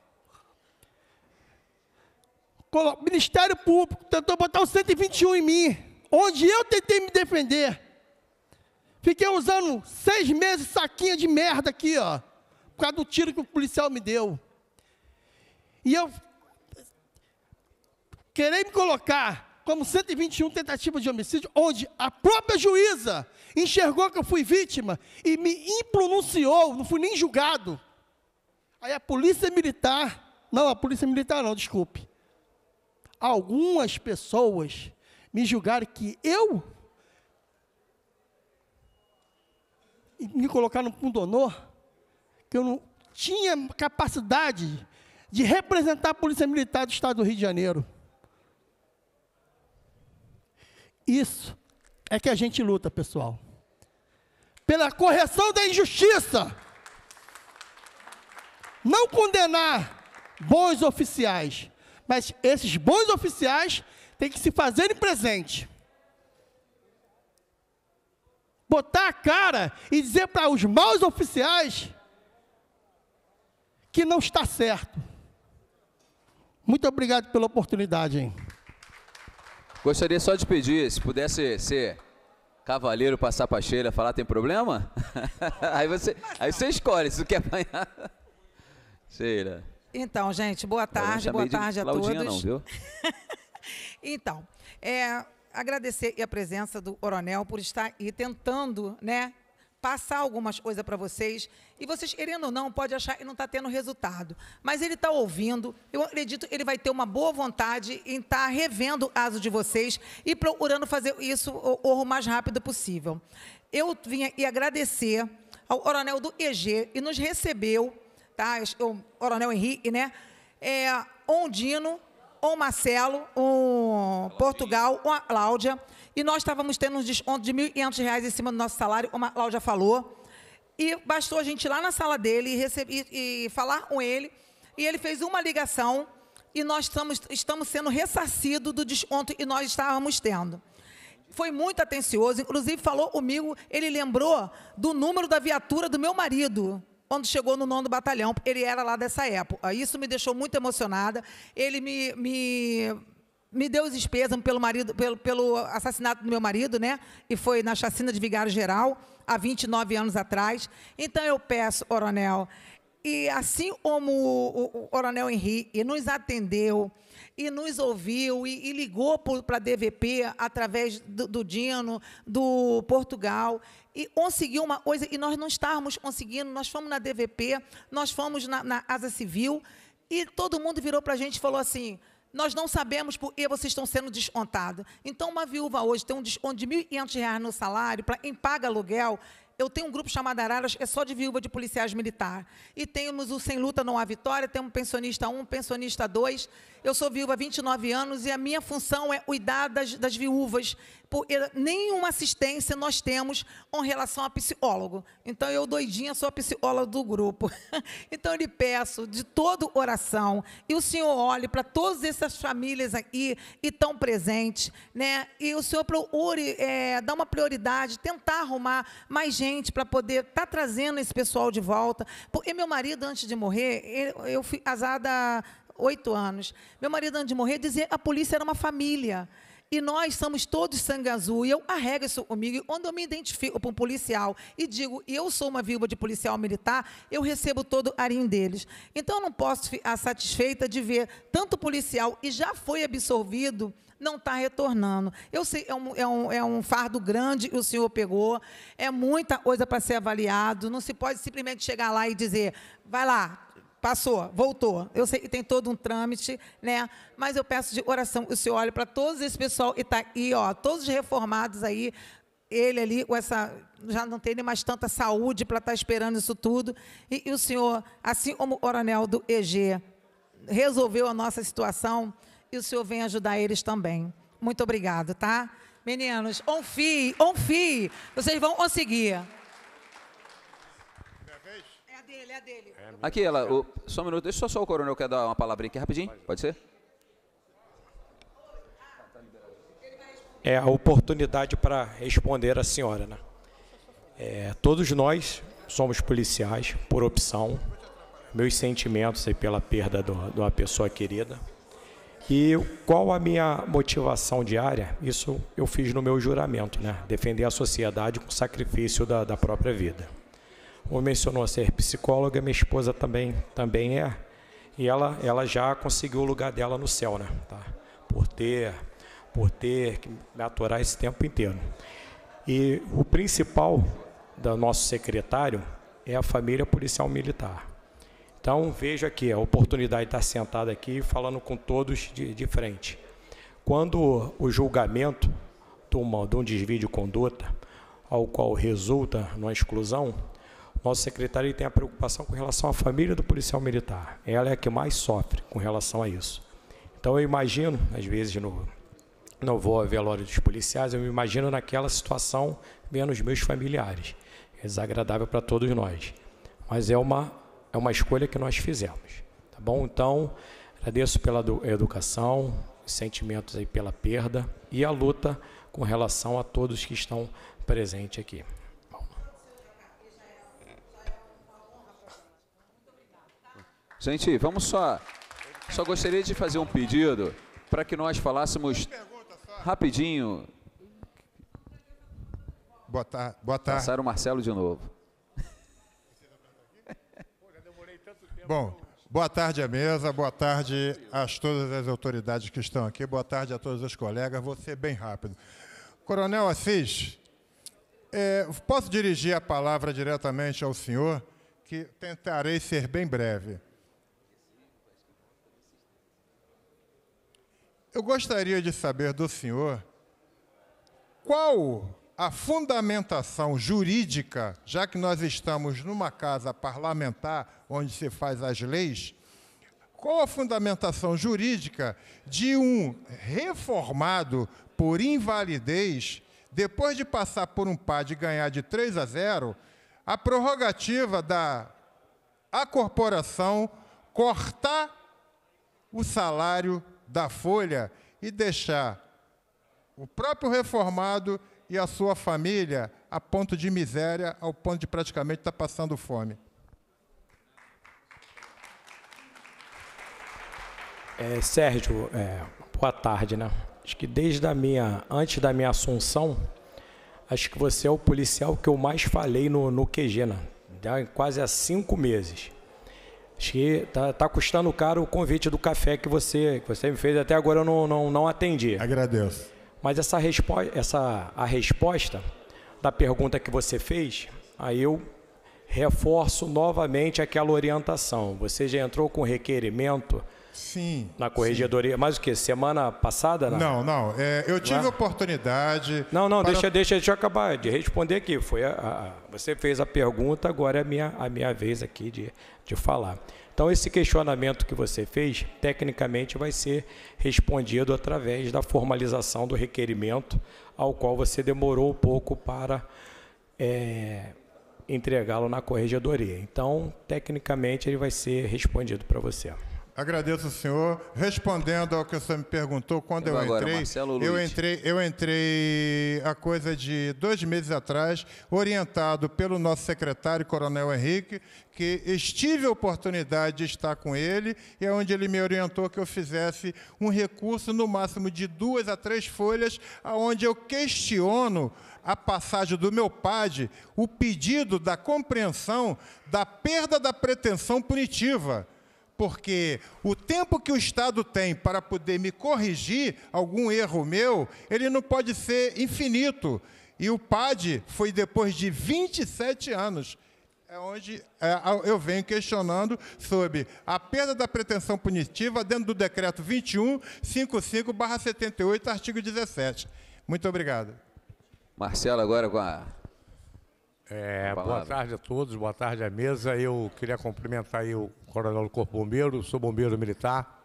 Speaker 24: O Ministério Público tentou botar o 121 em mim, onde eu tentei me defender. Fiquei usando seis meses saquinha de merda aqui, ó, por causa do tiro que o policial me deu. E eu querer me colocar como 121 tentativas de homicídio, onde a própria juíza enxergou que eu fui vítima e me impronunciou, não fui nem julgado. Aí a polícia militar, não, a polícia militar não, desculpe. Algumas pessoas me julgaram que eu me colocar no pundonor, que eu não tinha capacidade de representar a Polícia Militar do Estado do Rio de Janeiro. Isso é que a gente luta, pessoal. Pela correção da injustiça. Não condenar bons oficiais, mas esses bons oficiais têm que se fazerem presente. Botar a cara e dizer para os maus oficiais que não está certo. Muito obrigado pela oportunidade. Hein?
Speaker 1: Gostaria só de pedir, se pudesse ser cavaleiro, passar para cheira, falar tem problema? aí, você, aí você escolhe se quer apanhar. Cheira.
Speaker 25: Então, gente, boa tarde, boa tarde a Claudinha todos. Não, viu? então, é, agradecer a presença do Coronel por estar aí tentando, né, passar algumas coisas para vocês. E vocês, querendo ou não, pode achar que não está tendo resultado. Mas ele está ouvindo. Eu acredito que ele vai ter uma boa vontade em estar tá revendo o caso de vocês e procurando fazer isso o, o mais rápido possível. Eu vim e agradecer ao coronel do EG e nos recebeu, tá? O coronel Henrique, né? É, Ondino, o Marcelo, o Portugal, a Cláudia. E nós estávamos tendo um desconto de R$ 1.500 em cima do nosso salário, como a Cláudia falou. E bastou a gente ir lá na sala dele e, receber, e, e falar com ele. E ele fez uma ligação e nós estamos, estamos sendo ressarcidos do desconto que nós estávamos tendo. Foi muito atencioso, inclusive falou comigo, ele lembrou do número da viatura do meu marido, quando chegou no nono batalhão, ele era lá dessa época. Isso me deixou muito emocionada. Ele me, me, me deu os espesam pelo marido, pelo, pelo assassinato do meu marido, né? E foi na chacina de Vigário Geral, há 29 anos atrás. Então eu peço, Oronel, e assim como o, o Oronel Henrique nos atendeu e nos ouviu e, e ligou para a DVP através do, do Dino, do Portugal, e conseguiu uma coisa, e nós não estávamos conseguindo, nós fomos na DVP, nós fomos na, na Asa Civil, e todo mundo virou para a gente e falou assim: nós não sabemos por que vocês estão sendo descontados. Então, uma viúva hoje tem um desconto de R$ 1.500 no salário, para quem paga aluguel, eu tenho um grupo chamado Araras, é só de viúva de policiais militares. E temos o Sem Luta Não Há Vitória, temos pensionista 1, pensionista 2. Eu sou viúva há 29 anos e a minha função é cuidar das, das viúvas nenhuma assistência nós temos com relação a psicólogo. Então, eu, doidinha, sou a psicóloga do grupo. Então, eu lhe peço de todo oração e o Senhor olhe para todas essas famílias aqui e estão presentes, né? E o Senhor procure é, dar uma prioridade, tentar arrumar mais gente para poder estar tá trazendo esse pessoal de volta. Porque meu marido, antes de morrer, eu fui casada oito anos. Meu marido, antes de morrer, dizia que a polícia era uma família. E nós somos todos sangue azul. E eu arrego isso comigo. Quando eu me identifico com um policial e digo, eu sou uma viúva de policial militar, eu recebo todo o carinho deles. Então, eu não posso ficar satisfeita de ver tanto policial e já foi absolvido não está retornando. Eu sei, é um, é, um, é um fardo grande que o senhor pegou, é muita coisa para ser avaliado, não se pode simplesmente chegar lá e dizer, vai lá, passou, voltou. Eu sei que tem todo um trâmite, né? Mas eu peço de oração o senhor olhe para todos esse pessoal e tá aí, ó, todos reformados aí, ele ali com essa já não tem nem mais tanta saúde para estar tá esperando isso tudo. E, e, o senhor, assim como o Coronel do EG resolveu a nossa situação, e o senhor vem ajudar eles também. Muito obrigado, tá? Meninos, on fee,
Speaker 1: on fee.
Speaker 25: Vocês vão conseguir dele, é
Speaker 1: dele. É aqui, ela, o, só um minuto, deixa só, o coronel quer dar uma palavrinha aqui rapidinho, pode ser? É a oportunidade para
Speaker 11: responder a senhora, né? É, todos nós somos policiais por opção, meus sentimentos aí pela perda do, de uma pessoa querida. E qual a minha motivação diária? Isso eu fiz no meu juramento, né? Defender a sociedade com sacrifício da, da própria vida ou mencionou ser psicóloga, minha esposa também, também é. E ela, ela já conseguiu o lugar dela no céu, né? Tá? Por ter, por ter que me aturar esse tempo inteiro. E o principal do nosso secretário é a família policial militar. Então, veja aqui, a oportunidade de estar sentado aqui falando com todos de, de frente. Quando o julgamento de um desvio de conduta, ao qual resulta numa exclusão, nosso secretário tem a preocupação com relação à família do policial militar. Ela é a que mais sofre com relação a isso. Então eu imagino, às vezes no, não vou a velório dos policiais, eu me imagino naquela situação, menos meus familiares. É desagradável para todos nós. Mas é uma, é uma escolha que nós fizemos. Tá bom? Então, agradeço pela educação, sentimentos aí pela perda e a luta com relação a todos que
Speaker 1: estão presentes aqui. Gente, vamos só. Só gostaria de fazer um pedido para que nós falássemos rapidinho.
Speaker 23: Boa tarde. Boa tarde. Passaram o
Speaker 1: Marcelo de novo.
Speaker 23: Bom, boa tarde à mesa, boa tarde a todas as autoridades que estão aqui, boa tarde a todos os colegas, vou ser bem rápido. Coronel Assis, é, posso dirigir a palavra diretamente ao senhor, que tentarei ser bem breve. Eu gostaria de saber do senhor qual a fundamentação jurídica, já que nós estamos numa casa parlamentar onde se faz as leis, qual a fundamentação jurídica de um reformado por invalidez, depois de passar por um par de ganhar de 3 a 0, a prorrogativa da a corporação cortar o salário da Folha e deixar o próprio reformado e a sua família a ponto de miséria, ao ponto de praticamente estar tá passando fome.
Speaker 11: É, Sérgio, é, boa tarde, né? Acho que desde a minha, antes da minha assunção, acho que você é o policial que eu mais falei no, no QG, né? quase há cinco meses. Acho que tá, tá custando caro o convite do café que você, que você me fez. Até agora eu não, não, não atendi. Agradeço. Mas essa, resposta essa a resposta da pergunta que você fez, aí eu reforço novamente aquela orientação. Você já entrou com requerimento Sim. Na corregedoria. Sim. Mas o que Semana passada? Não, né? não.
Speaker 23: não. É, eu tive não? É? oportunidade. Não, não, para... deixa, deixa,
Speaker 11: deixa eu acabar de responder aqui. Foi a, a, você fez a pergunta, agora é a minha, a minha vez aqui de, de falar. Então, esse questionamento que você fez, tecnicamente, vai ser respondido através da formalização do requerimento, ao qual você demorou um pouco para é, entregá-lo na corregedoria. Então, tecnicamente, ele vai ser respondido para você.
Speaker 23: Agradeço ao senhor. Respondendo ao que o senhor me perguntou, quando eu, eu agora, entrei, eu entrei, eu entrei a coisa de dois meses atrás, orientado pelo nosso secretário, Coronel Henrique, que estive a oportunidade de estar com ele, e é onde ele me orientou que eu fizesse um recurso, no máximo de duas a três folhas, onde eu questiono a passagem do meu PAD, o pedido da compreensão da perda da pretensão punitiva porque o tempo que o Estado tem para poder me corrigir algum erro meu, ele não pode ser infinito. E o PAD foi depois de 27 anos. É onde é, eu venho questionando sobre a perda da pretensão punitiva dentro do decreto 2155/78, artigo 17. Muito obrigado.
Speaker 26: Marcelo,
Speaker 1: agora com a
Speaker 26: é, boa tarde a todos, boa tarde à mesa. Eu queria cumprimentar aí o Coronel do Corpo Bombeiro, sou bombeiro militar.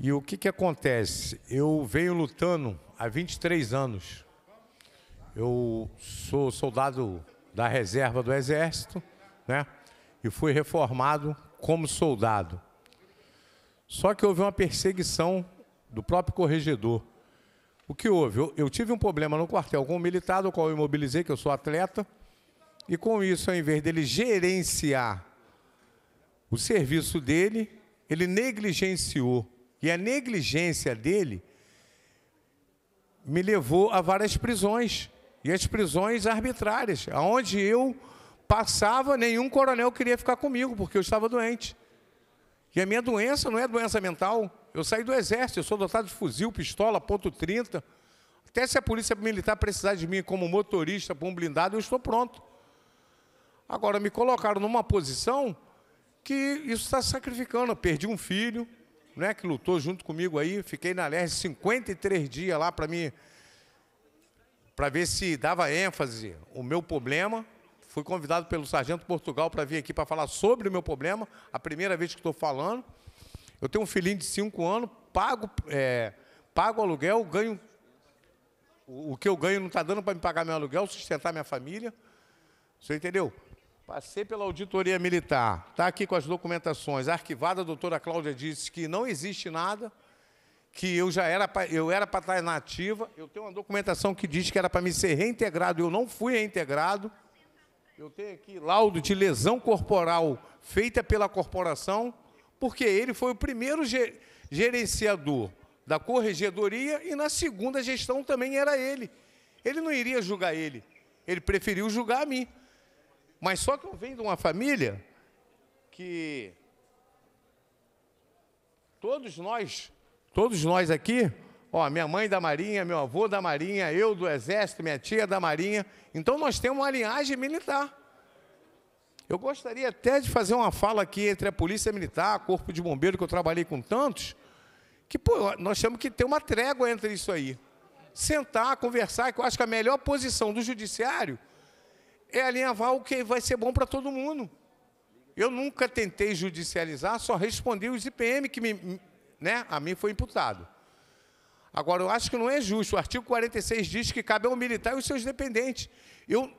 Speaker 26: E o que, que acontece? Eu venho lutando há 23 anos. Eu sou soldado da reserva do Exército, né? E fui reformado como soldado. Só que houve uma perseguição do próprio corregedor o que houve? Eu, eu, tive um problema no quartel com um militar, do qual eu imobilizei, que eu sou atleta, e com isso, ao invés dele gerenciar o serviço dele, ele negligenciou. E a negligência dele me levou a várias prisões, e as prisões arbitrárias, aonde eu passava, nenhum coronel queria ficar comigo, porque eu estava doente. E a minha doença não é doença mental, eu saí do exército, eu sou dotado de fuzil, pistola, ponto 30. Até se a polícia militar precisar de mim como motorista para um blindado, eu estou pronto. Agora, me colocaram numa posição que isso está sacrificando. Eu perdi um filho, né, que lutou junto comigo aí, fiquei na LERJ 53 dias lá para mim, para ver se dava ênfase o meu problema. Fui convidado pelo Sargento Portugal para vir aqui para falar sobre o meu problema, a primeira vez que estou falando. Eu tenho um filhinho de cinco anos, pago, é, pago aluguel, ganho. O, que eu ganho não está dando para me pagar meu aluguel, sustentar minha família. Você entendeu? Passei pela auditoria militar, está aqui com as documentações. A arquivada, a doutora Cláudia disse que não existe nada, que eu já era eu era para estar inativa. Eu tenho uma documentação que diz que era para me ser reintegrado, eu não fui reintegrado. Eu tenho aqui laudo de lesão corporal feita pela corporação porque ele foi o primeiro gerenciador da corregedoria e na segunda gestão também era ele. Ele não iria julgar ele, ele preferiu julgar a mim. Mas só que eu venho de uma família que todos nós, todos nós aqui, ó, minha mãe da Marinha, meu avô da Marinha, eu do Exército, minha tia da Marinha, então nós temos uma linhagem militar. Eu gostaria até de fazer uma fala aqui entre a Polícia Militar, Corpo de Bombeiro, que eu trabalhei com tantos, que, pô, nós temos que ter uma trégua entre isso aí. Sentar, conversar, que eu acho que a melhor posição do Judiciário é alinhavar o que vai ser bom para todo mundo. Eu nunca tentei judicializar, só respondi os IPM que me, né, a mim foi imputado. Agora, eu acho que não é justo. O artigo 46 diz que cabe ao militar e os seus dependentes. Eu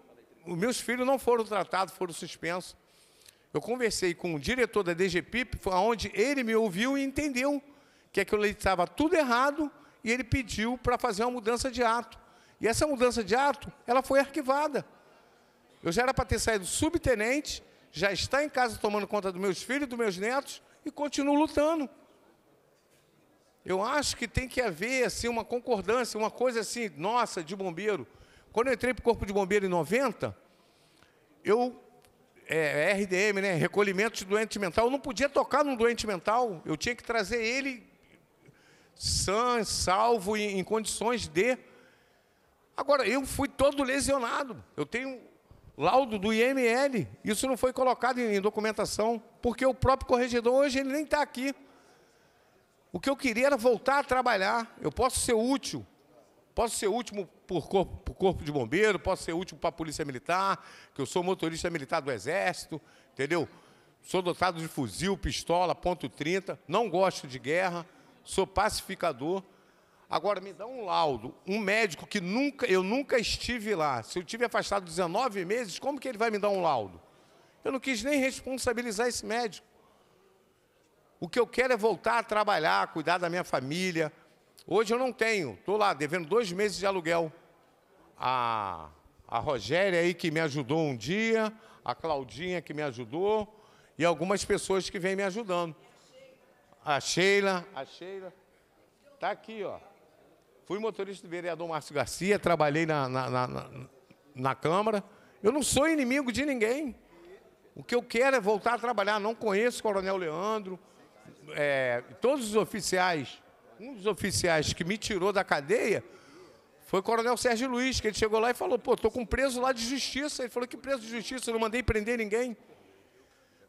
Speaker 26: os meus filhos não foram tratados, foram suspensos. Eu conversei com o diretor da DGPIP, onde ele me ouviu e entendeu que aquilo estava tudo errado e ele pediu para fazer uma mudança de ato. E essa mudança de ato, ela foi arquivada. Eu já era para ter saído subtenente, já está em casa tomando conta dos meus filhos, dos meus netos e continuo lutando. Eu acho que tem que haver assim uma concordância, uma coisa assim, nossa, de bombeiro. Quando eu entrei para o Corpo de Bombeiro em 90, eu. É, RDM, né? Recolhimento de doente mental. Eu não podia tocar num doente mental. Eu tinha que trazer ele sã, salvo, em, em condições de. Agora, eu fui todo lesionado. Eu tenho laudo do IML. Isso não foi colocado em, em documentação, porque o próprio corregedor hoje ele nem está aqui. O que eu queria era voltar a trabalhar. Eu posso ser útil. Posso ser último por corpo, por corpo de bombeiro, posso ser último para a polícia militar, que eu sou motorista militar do exército, entendeu? Sou dotado de fuzil, pistola, ponto 30, não gosto de guerra, sou pacificador. Agora me dá um laudo, um médico que nunca, eu nunca estive lá. Se eu tive afastado 19 meses, como que ele vai me dar um laudo? Eu não quis nem responsabilizar esse médico. O que eu quero é voltar a trabalhar, cuidar da minha família, Hoje eu não tenho, estou lá devendo dois meses de aluguel. A, a Rogéria aí que me ajudou um dia, a Claudinha que me ajudou e algumas pessoas que vêm me ajudando. A Sheila, a Sheila, tá aqui, ó. Fui motorista do vereador Márcio Garcia, trabalhei na, na, na, na Câmara. Eu não sou inimigo de ninguém. O que eu quero é voltar a trabalhar. Não conheço o Coronel Leandro, é, todos os oficiais um dos oficiais que me tirou da cadeia foi o coronel Sérgio Luiz, que ele chegou lá e falou, pô, tô com preso lá de justiça. Ele falou, que preso de justiça? Eu não mandei prender ninguém.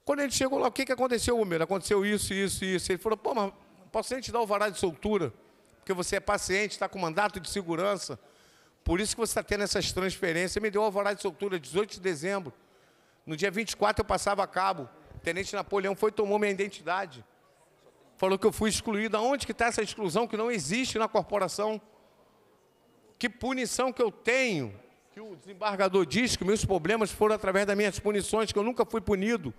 Speaker 26: Quando ele chegou lá, o que, que aconteceu, Homer? Aconteceu isso, isso, isso. Ele falou, pô, mas posso nem te dar o varal de soltura, porque você é paciente, está com mandato de segurança. Por isso que você está tendo essas transferências. Ele me deu o alvará de soltura 18 de dezembro. No dia 24 eu passava a cabo. O tenente Napoleão foi e tomou minha identidade. Falou que eu fui excluído. Aonde que está essa exclusão que não existe na corporação? Que punição que eu tenho? Que o desembargador diz que meus problemas foram através das minhas punições, que eu nunca fui punido.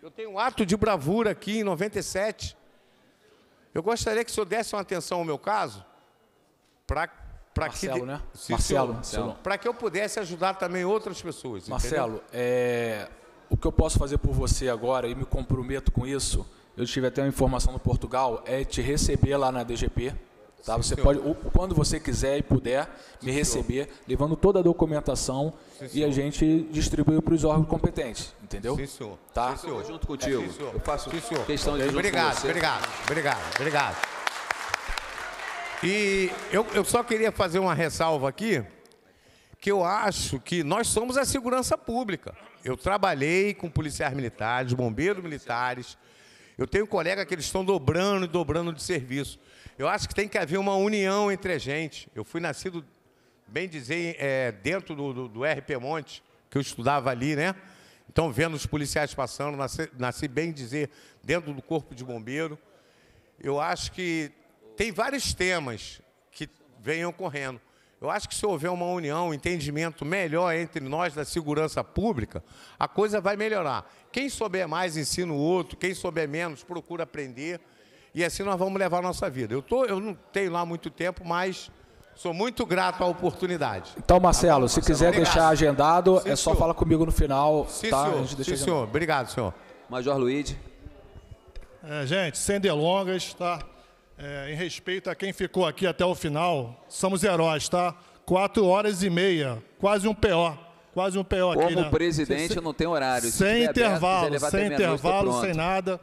Speaker 26: Eu tenho um ato de bravura aqui em 97. Eu gostaria que o senhor desse uma atenção ao meu caso, para para que né? Marcelo, Marcelo.
Speaker 16: para que eu pudesse ajudar também outras pessoas. Marcelo, é... o que eu posso fazer por você agora e me comprometo com isso eu tive até uma informação do Portugal, é te receber lá na DGP. Tá? Sim, você senhor. pode, quando você quiser e puder, me receber, senhor. levando toda a documentação Sim, e a gente distribui para os órgãos competentes, entendeu? Sim, senhor.
Speaker 26: Tá? Sim, senhor. Eu junto contigo. É, eu faço questão de junto Obrigado, obrigado, obrigado, obrigado. E eu, eu só queria fazer uma ressalva aqui, que eu acho que nós somos a segurança pública. Eu trabalhei com policiais militares, bombeiros militares, eu tenho um colega que eles estão dobrando e dobrando de serviço. Eu acho que tem que haver uma união entre a gente. Eu fui nascido, bem dizer, é, dentro do, do, do, RP Monte, que eu estudava ali, né? Então, vendo os policiais passando, nasci, nasci, bem dizer, dentro do corpo de bombeiro. Eu acho que tem vários temas que venham correndo. Eu acho que se houver uma união, um entendimento melhor entre nós da segurança pública, a coisa vai melhorar. Quem souber mais, ensina o outro. Quem souber menos, procura aprender. E assim nós vamos levar a nossa vida. Eu, tô, eu não tenho lá muito tempo, mas sou muito grato à oportunidade.
Speaker 16: Então, Marcelo, tá bom, se quiser obrigado. deixar agendado, é Sim, é só senhor. falar comigo no final. Sim, tá? senhor. Sim, agendado. senhor. Obrigado, senhor.
Speaker 7: Major Luiz. É, gente, sem delongas, tá? É, em respeito a quem ficou aqui até o final, somos heróis, tá? Quatro horas e meia, quase um P.O quase um PO aqui. Como né? presidente, não tem horário. Se sem intervalo, aberto, sem intervalo, sem nada.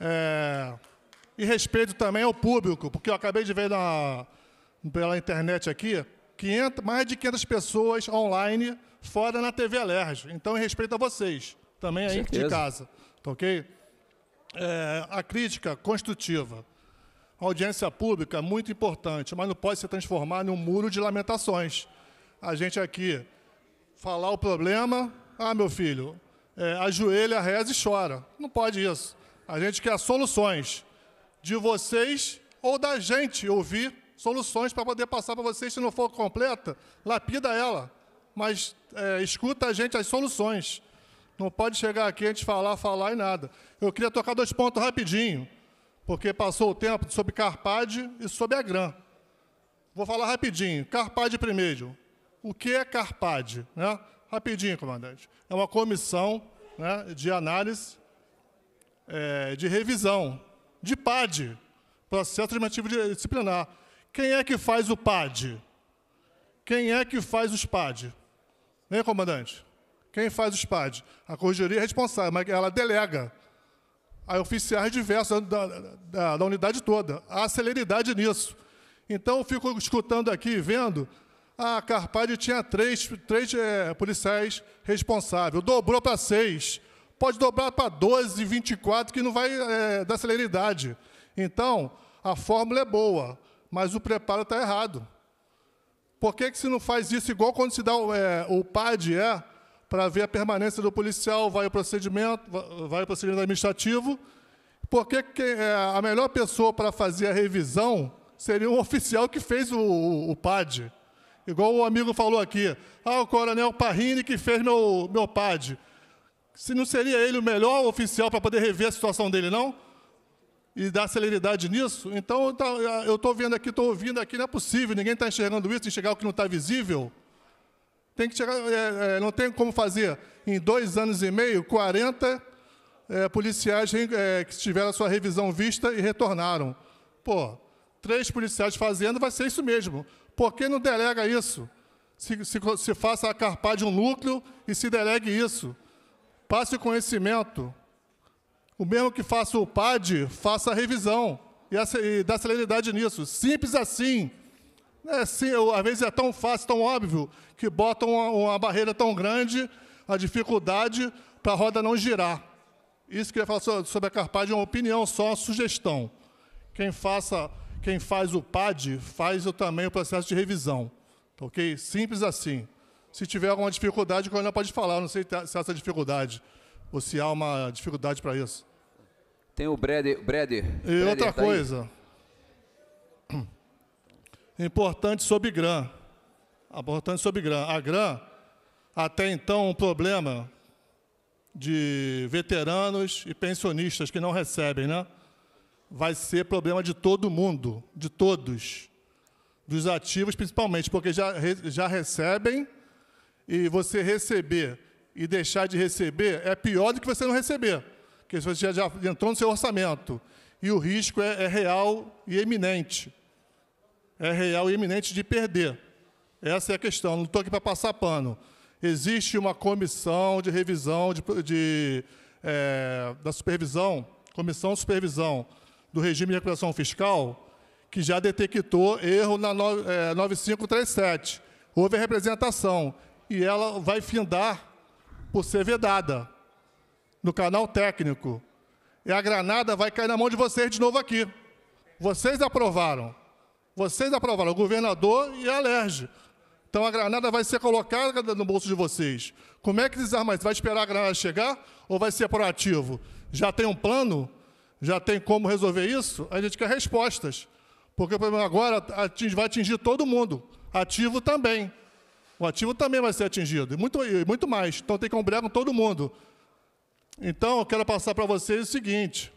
Speaker 7: É... E respeito também ao público, porque eu acabei de ver na, pela internet aqui 500, mais de 500 pessoas online, fora na TV Alerj. Então, em respeito a vocês, também aí de casa. Tá ok? É, a crítica construtiva. A audiência pública é muito importante, mas não pode se transformar num muro de lamentações. A gente aqui falar o problema, ah, meu filho, é, ajoelha, reza e chora. Não pode isso. A gente quer soluções de vocês ou da gente ouvir soluções para poder passar para vocês. Se não for completa, lapida ela, mas é, escuta a gente as soluções. Não pode chegar aqui a gente falar, falar e nada. Eu queria tocar dois pontos rapidinho, porque passou o tempo sobre Carpade e sobre a Gran. Vou falar rapidinho. Carpade primeiro. O que é CARPAD? Né? Rapidinho, comandante. É uma comissão né, de análise, é, de revisão, de PAD, processo administrativo disciplinar. Quem é que faz o PAD? Quem é que faz os PAD? Vem, comandante? Quem faz os PAD? A corregedoria é responsável, mas ela delega a oficiais diversos da, da, da unidade toda. Há celeridade nisso. Então, eu fico escutando aqui, vendo a Carpade tinha três, três é, policiais responsáveis, dobrou para seis. Pode dobrar para 12, 24, que não vai é, dar celeridade. Então, a fórmula é boa, mas o preparo está errado. Por que, que se não faz isso igual quando se dá é, o PAD é, para ver a permanência do policial, vai o procedimento, vai o procedimento administrativo? Por que, que é, a melhor pessoa para fazer a revisão seria um oficial que fez o, o, o PAD? Igual o amigo falou aqui. Ah, o coronel Parrini que fez meu, meu PAD. Se não seria ele o melhor oficial para poder rever a situação dele, não? E dar celeridade nisso? Então, eu tá, estou vendo aqui, estou ouvindo aqui, não é possível, ninguém está enxergando isso, enxergar o que não está visível. Tem que chegar, é, é, não tem como fazer. Em dois anos e meio, 40 é, policiais é, que tiveram a sua revisão vista e retornaram. Pô, três policiais fazendo, vai ser isso mesmo. Por que não delega isso? Se, se, se faça a carpar de um núcleo e se delegue isso. Passe o conhecimento. O mesmo que faça o PAD, faça a revisão e, a, e dá celeridade nisso. Simples assim. É assim, às vezes é tão fácil, tão óbvio, que botam uma, uma barreira tão grande, a dificuldade, para a roda não girar. Isso que eu ia falar sobre a Carpad é uma opinião só, uma sugestão. Quem faça quem faz o PAD faz também o processo de revisão. Tá ok? Simples assim. Se tiver alguma dificuldade, o coronel pode falar. Eu não sei se tá, há essa dificuldade ou se há uma dificuldade para isso.
Speaker 1: Tem o Breder. Breder e Breder, outra tá coisa.
Speaker 7: Aí. Importante sobre GRAM. Importante sobre GRAM. A GRAM, até então, um problema de veteranos e pensionistas que não recebem, né? vai ser problema de todo mundo, de todos, dos ativos principalmente, porque já, já recebem e você receber e deixar de receber é pior do que você não receber, porque você já entrou no seu orçamento e o risco é, é real e eminente. É real e eminente de perder. Essa é a questão. Não estou aqui para passar pano. Existe uma comissão de revisão, de, de é, da supervisão, comissão de supervisão, do regime de recuperação fiscal, que já detectou erro na 9537. É, Houve a representação e ela vai findar por ser vedada no canal técnico. E a granada vai cair na mão de vocês de novo aqui. Vocês aprovaram. Vocês aprovaram, o governador e a LERJ. Então a granada vai ser colocada no bolso de vocês. Como é que desarma isso? Vai esperar a granada chegar ou vai ser proativo? Já tem um plano? já tem como resolver isso, a gente quer respostas. Porque o problema agora atinge, vai atingir todo mundo, ativo também. O ativo também vai ser atingido, e muito, muito mais. Então tem que combinar com todo mundo. Então, eu quero passar para vocês o seguinte: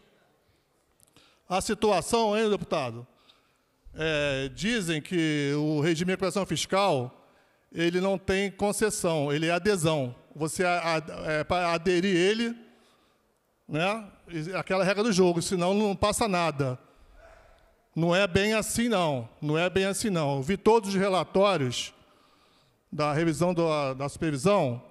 Speaker 7: a situação, hein, deputado? É, dizem que o regime de recuperação fiscal ele não tem concessão, ele é adesão. Você a, a, é, para aderir ele, né? aquela regra do jogo, senão não passa nada. Não é bem assim, não. Não é bem assim, não. Eu vi todos os relatórios da revisão do, da supervisão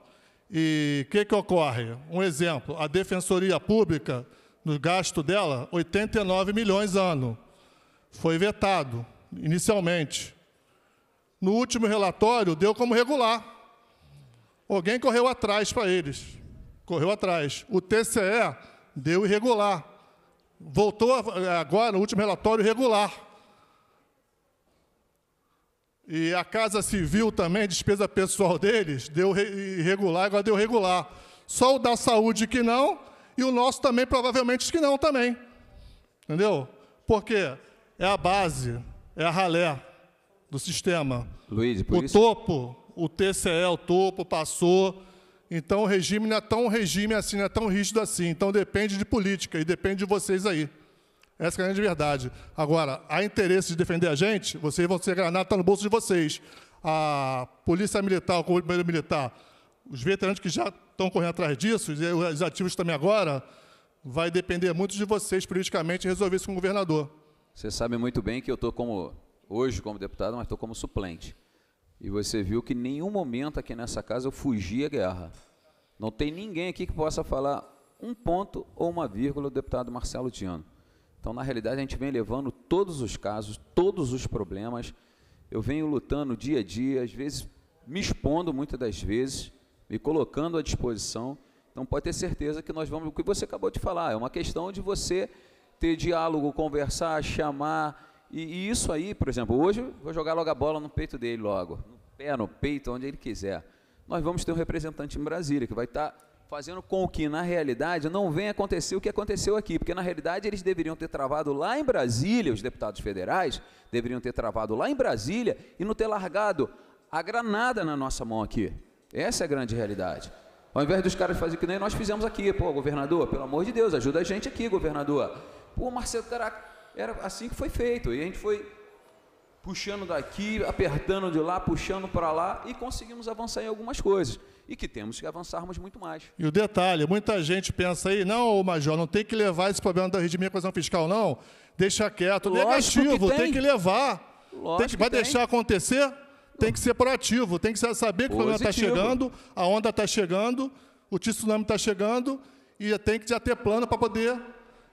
Speaker 7: e o que, que ocorre? Um exemplo, a Defensoria Pública, no gasto dela, 89 milhões ano. Foi vetado, inicialmente. No último relatório, deu como regular. Alguém correu atrás para eles. Correu atrás. O TCE deu irregular. Voltou eh, agora, no último relatório, irregular. E a Casa Civil também, despesa pessoal deles, deu irregular, agora deu regular. Só o da saúde que não, e o nosso também, provavelmente que não também. Entendeu? Porque é a base, é a ralé do sistema.
Speaker 1: Luiz, por o isso...
Speaker 7: topo, o TCE, o topo, passou, então o regime não é tão regime assim, não é tão rígido assim. Então depende de política e depende de vocês aí. Essa é a grande verdade. Agora, há interesse de defender a gente, vocês vão ser granada, está no bolso de vocês. A polícia militar, o comando militar, os veteranos que já estão correndo atrás disso, e os ativos também agora, vai depender muito de vocês politicamente resolver isso com o governador.
Speaker 1: Você sabe muito bem que eu estou como, hoje como deputado, mas estou como suplente. E você viu que em nenhum momento aqui nessa casa eu fugi à guerra. Não tem ninguém aqui que possa falar um ponto ou uma vírgula do deputado Marcelo Tiano. Então, na realidade, a gente vem levando todos os casos, todos os problemas. Eu venho lutando dia a dia, às vezes me expondo muitas das vezes, me colocando à disposição. Então, pode ter certeza que nós vamos. O que você acabou de falar é uma questão de você ter diálogo, conversar, chamar, e, e, isso aí, por exemplo, hoje vou jogar logo a bola no peito dele logo, no pé, no peito, onde ele quiser. Nós vamos ter um representante em Brasília que vai estar tá fazendo com que na realidade não venha acontecer o que aconteceu aqui, porque na realidade eles deveriam ter travado lá em Brasília, os deputados federais deveriam ter travado lá em Brasília e não ter largado a granada na nossa mão aqui. Essa é a grande realidade. Ao invés dos caras fazerem que nem nós fizemos aqui, pô, governador, pelo amor de Deus, ajuda a gente aqui, governador. Pô, Marcelo, caraca, era assim que foi feito. E a gente foi puxando daqui, apertando de lá, puxando para lá e conseguimos avançar em algumas coisas. E que temos que avançarmos muito mais.
Speaker 7: E o detalhe, muita gente pensa aí, não, Major, não tem que levar esse problema da redimir coesão fiscal, não. Deixa quieto. Lógico Negativo, que tem. tem. que levar. Lógico tem que, vai deixar acontecer? Tem que ser proativo, tem que saber que o problema está chegando, a onda está chegando, o tsunami está chegando e tem que já ter plano para poder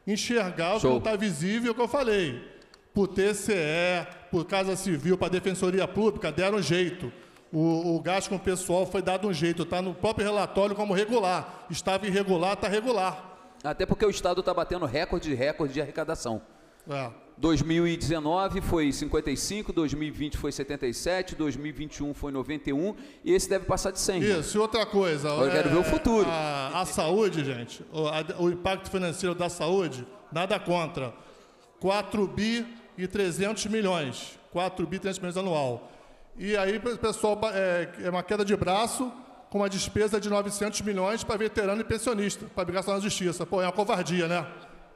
Speaker 7: enxergar o que não está visível, que eu falei. Por TCE, por Casa Civil, para Defensoria Pública, deram jeito. O, o gasto com o pessoal foi dado um jeito, está no próprio relatório como regular. Estava irregular, está regular.
Speaker 1: Até porque o Estado está batendo recorde de recorde de arrecadação. É. 2019 foi 55, 2020 foi 77, 2021 foi 91 e esse
Speaker 7: deve passar de 100. Isso, e outra coisa. Eu é, quero ver o é, futuro. A, a saúde, gente, o, a, o, impacto financeiro da saúde, nada contra. 4 bi e 300 milhões. 4 bi e 300 milhões anual. E aí, pessoal, é, é uma queda de braço com uma despesa de 900 milhões para veterano e pensionista, para brigar só na justiça. Pô, é uma covardia, né?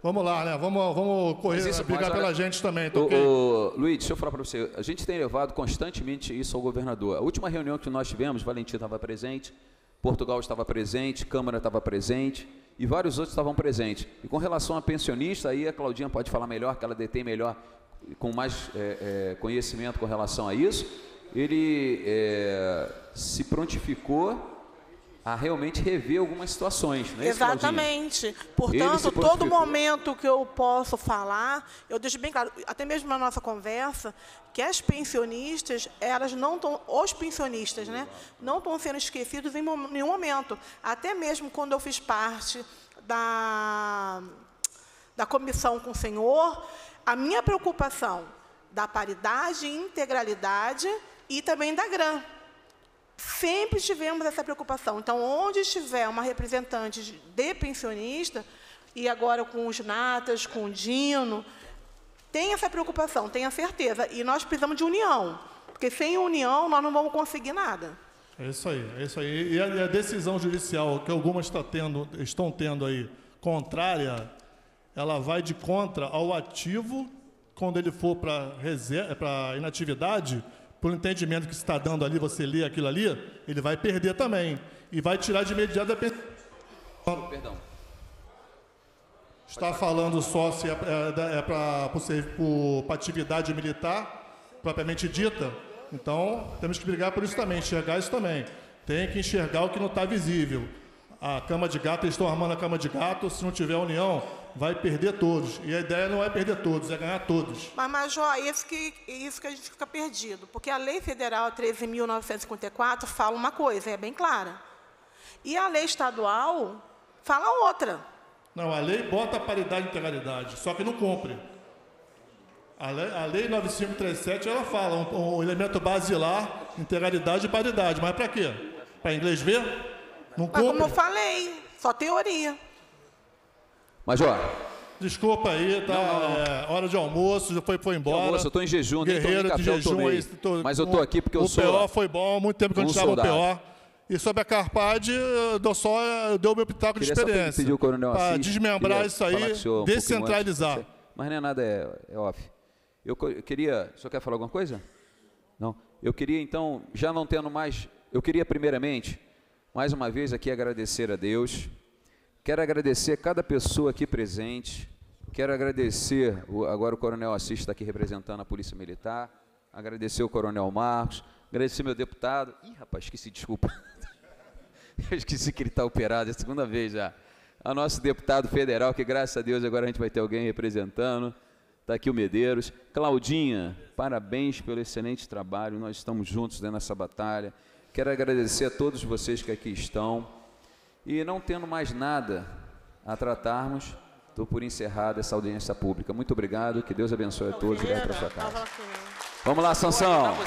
Speaker 7: Vamos lá, né? Vamos, vamos correr, isso, brigar olha, pela gente também. Tá o, o,
Speaker 1: Luiz, deixa eu falar para você. A gente tem levado constantemente isso ao governador. A última reunião que nós tivemos, Valentim estava presente, Portugal estava presente, Câmara estava presente e vários outros estavam presentes. E com relação a pensionista, aí a Claudinha pode falar melhor, que ela detém melhor, com mais é, é, conhecimento com relação a isso. Ele é, se prontificou a realmente rever algumas situações, não é Exatamente.
Speaker 12: Isso, Portanto, todo momento que eu posso falar, eu deixo bem claro, até mesmo na nossa conversa, que as pensionistas, elas não estão, os pensionistas, né, não estão sendo esquecidos em nenhum momento. Até mesmo quando eu fiz parte da, da comissão com o senhor, a minha preocupação da paridade, integralidade e também da grã sempre tivemos essa preocupação. Então, onde estiver uma representante de pensionista, e agora com os Natas, com o Dino, tem essa preocupação, tem a certeza. E nós precisamos de união, porque sem união nós não vamos conseguir nada.
Speaker 7: É isso aí, é isso aí. E a, e a decisão judicial que algumas tá tendo, estão tendo aí contrária, ela vai de contra ao ativo quando ele for para inatividade por entendimento que está dando ali, você lê aquilo ali, ele vai perder também. E vai tirar de imediato a pensão. Perdão. Está falando só se é, é, é para atividade militar, propriamente dita. Então, temos que brigar por isso também, enxergar isso também. Tem que enxergar o que não está visível. A cama de gato, eles estão armando a cama de gato, se não tiver união, vai perder todos. E a ideia não é perder todos, é ganhar todos.
Speaker 12: Mas, Major, é isso que, é isso que a gente fica perdido, porque a Lei Federal 13.954 fala uma coisa, é bem clara. E a lei estadual fala outra.
Speaker 7: Não, a lei bota a paridade e integralidade, só que não cumpre. A lei, a lei 9537 ela fala um, um elemento basilar, integralidade e paridade. Mas para quê? Para inglês ver? Não cumpre. Mas como eu
Speaker 12: falei, só teoria.
Speaker 7: Major. Desculpa aí, tá? Não, não, não. É, hora de almoço, já foi, foi embora. Almoço, eu estou em jejum, Guerreiro, nem tomei café, jejum, eu tomei. Tô, mas eu estou aqui porque eu sou... O PO foi bom, muito tempo que um eu não estava o PO. E sobre a Carpade, eu só eu deu o meu pitaco de experiência. Pedir o coronel assim,
Speaker 1: desmembrar isso aí, um descentralizar. Antes, mas não é nada, é, é Eu, eu queria. O senhor quer falar alguma coisa? Não. Eu queria, então, já não tendo mais. Eu queria, primeiramente, mais uma vez aqui agradecer a Deus Quero agradecer a cada pessoa aqui presente. Quero agradecer, agora o Coronel Assis está aqui representando a Polícia Militar. Agradecer o Coronel Marcos. Agradecer meu deputado. Ih, rapaz, esqueci, desculpa. Eu esqueci que ele está operado, é a segunda vez já. A nosso deputado federal, que graças a Deus agora a gente vai ter alguém representando. Está aqui o Medeiros. Claudinha, parabéns pelo excelente trabalho. Nós estamos juntos nessa batalha. Quero agradecer a todos vocês que aqui estão. E não tendo mais nada a tratarmos, estou por encerrada essa audiência pública. Muito obrigado, que Deus abençoe a todos e venha para sua casa. Vamos lá, Sansão.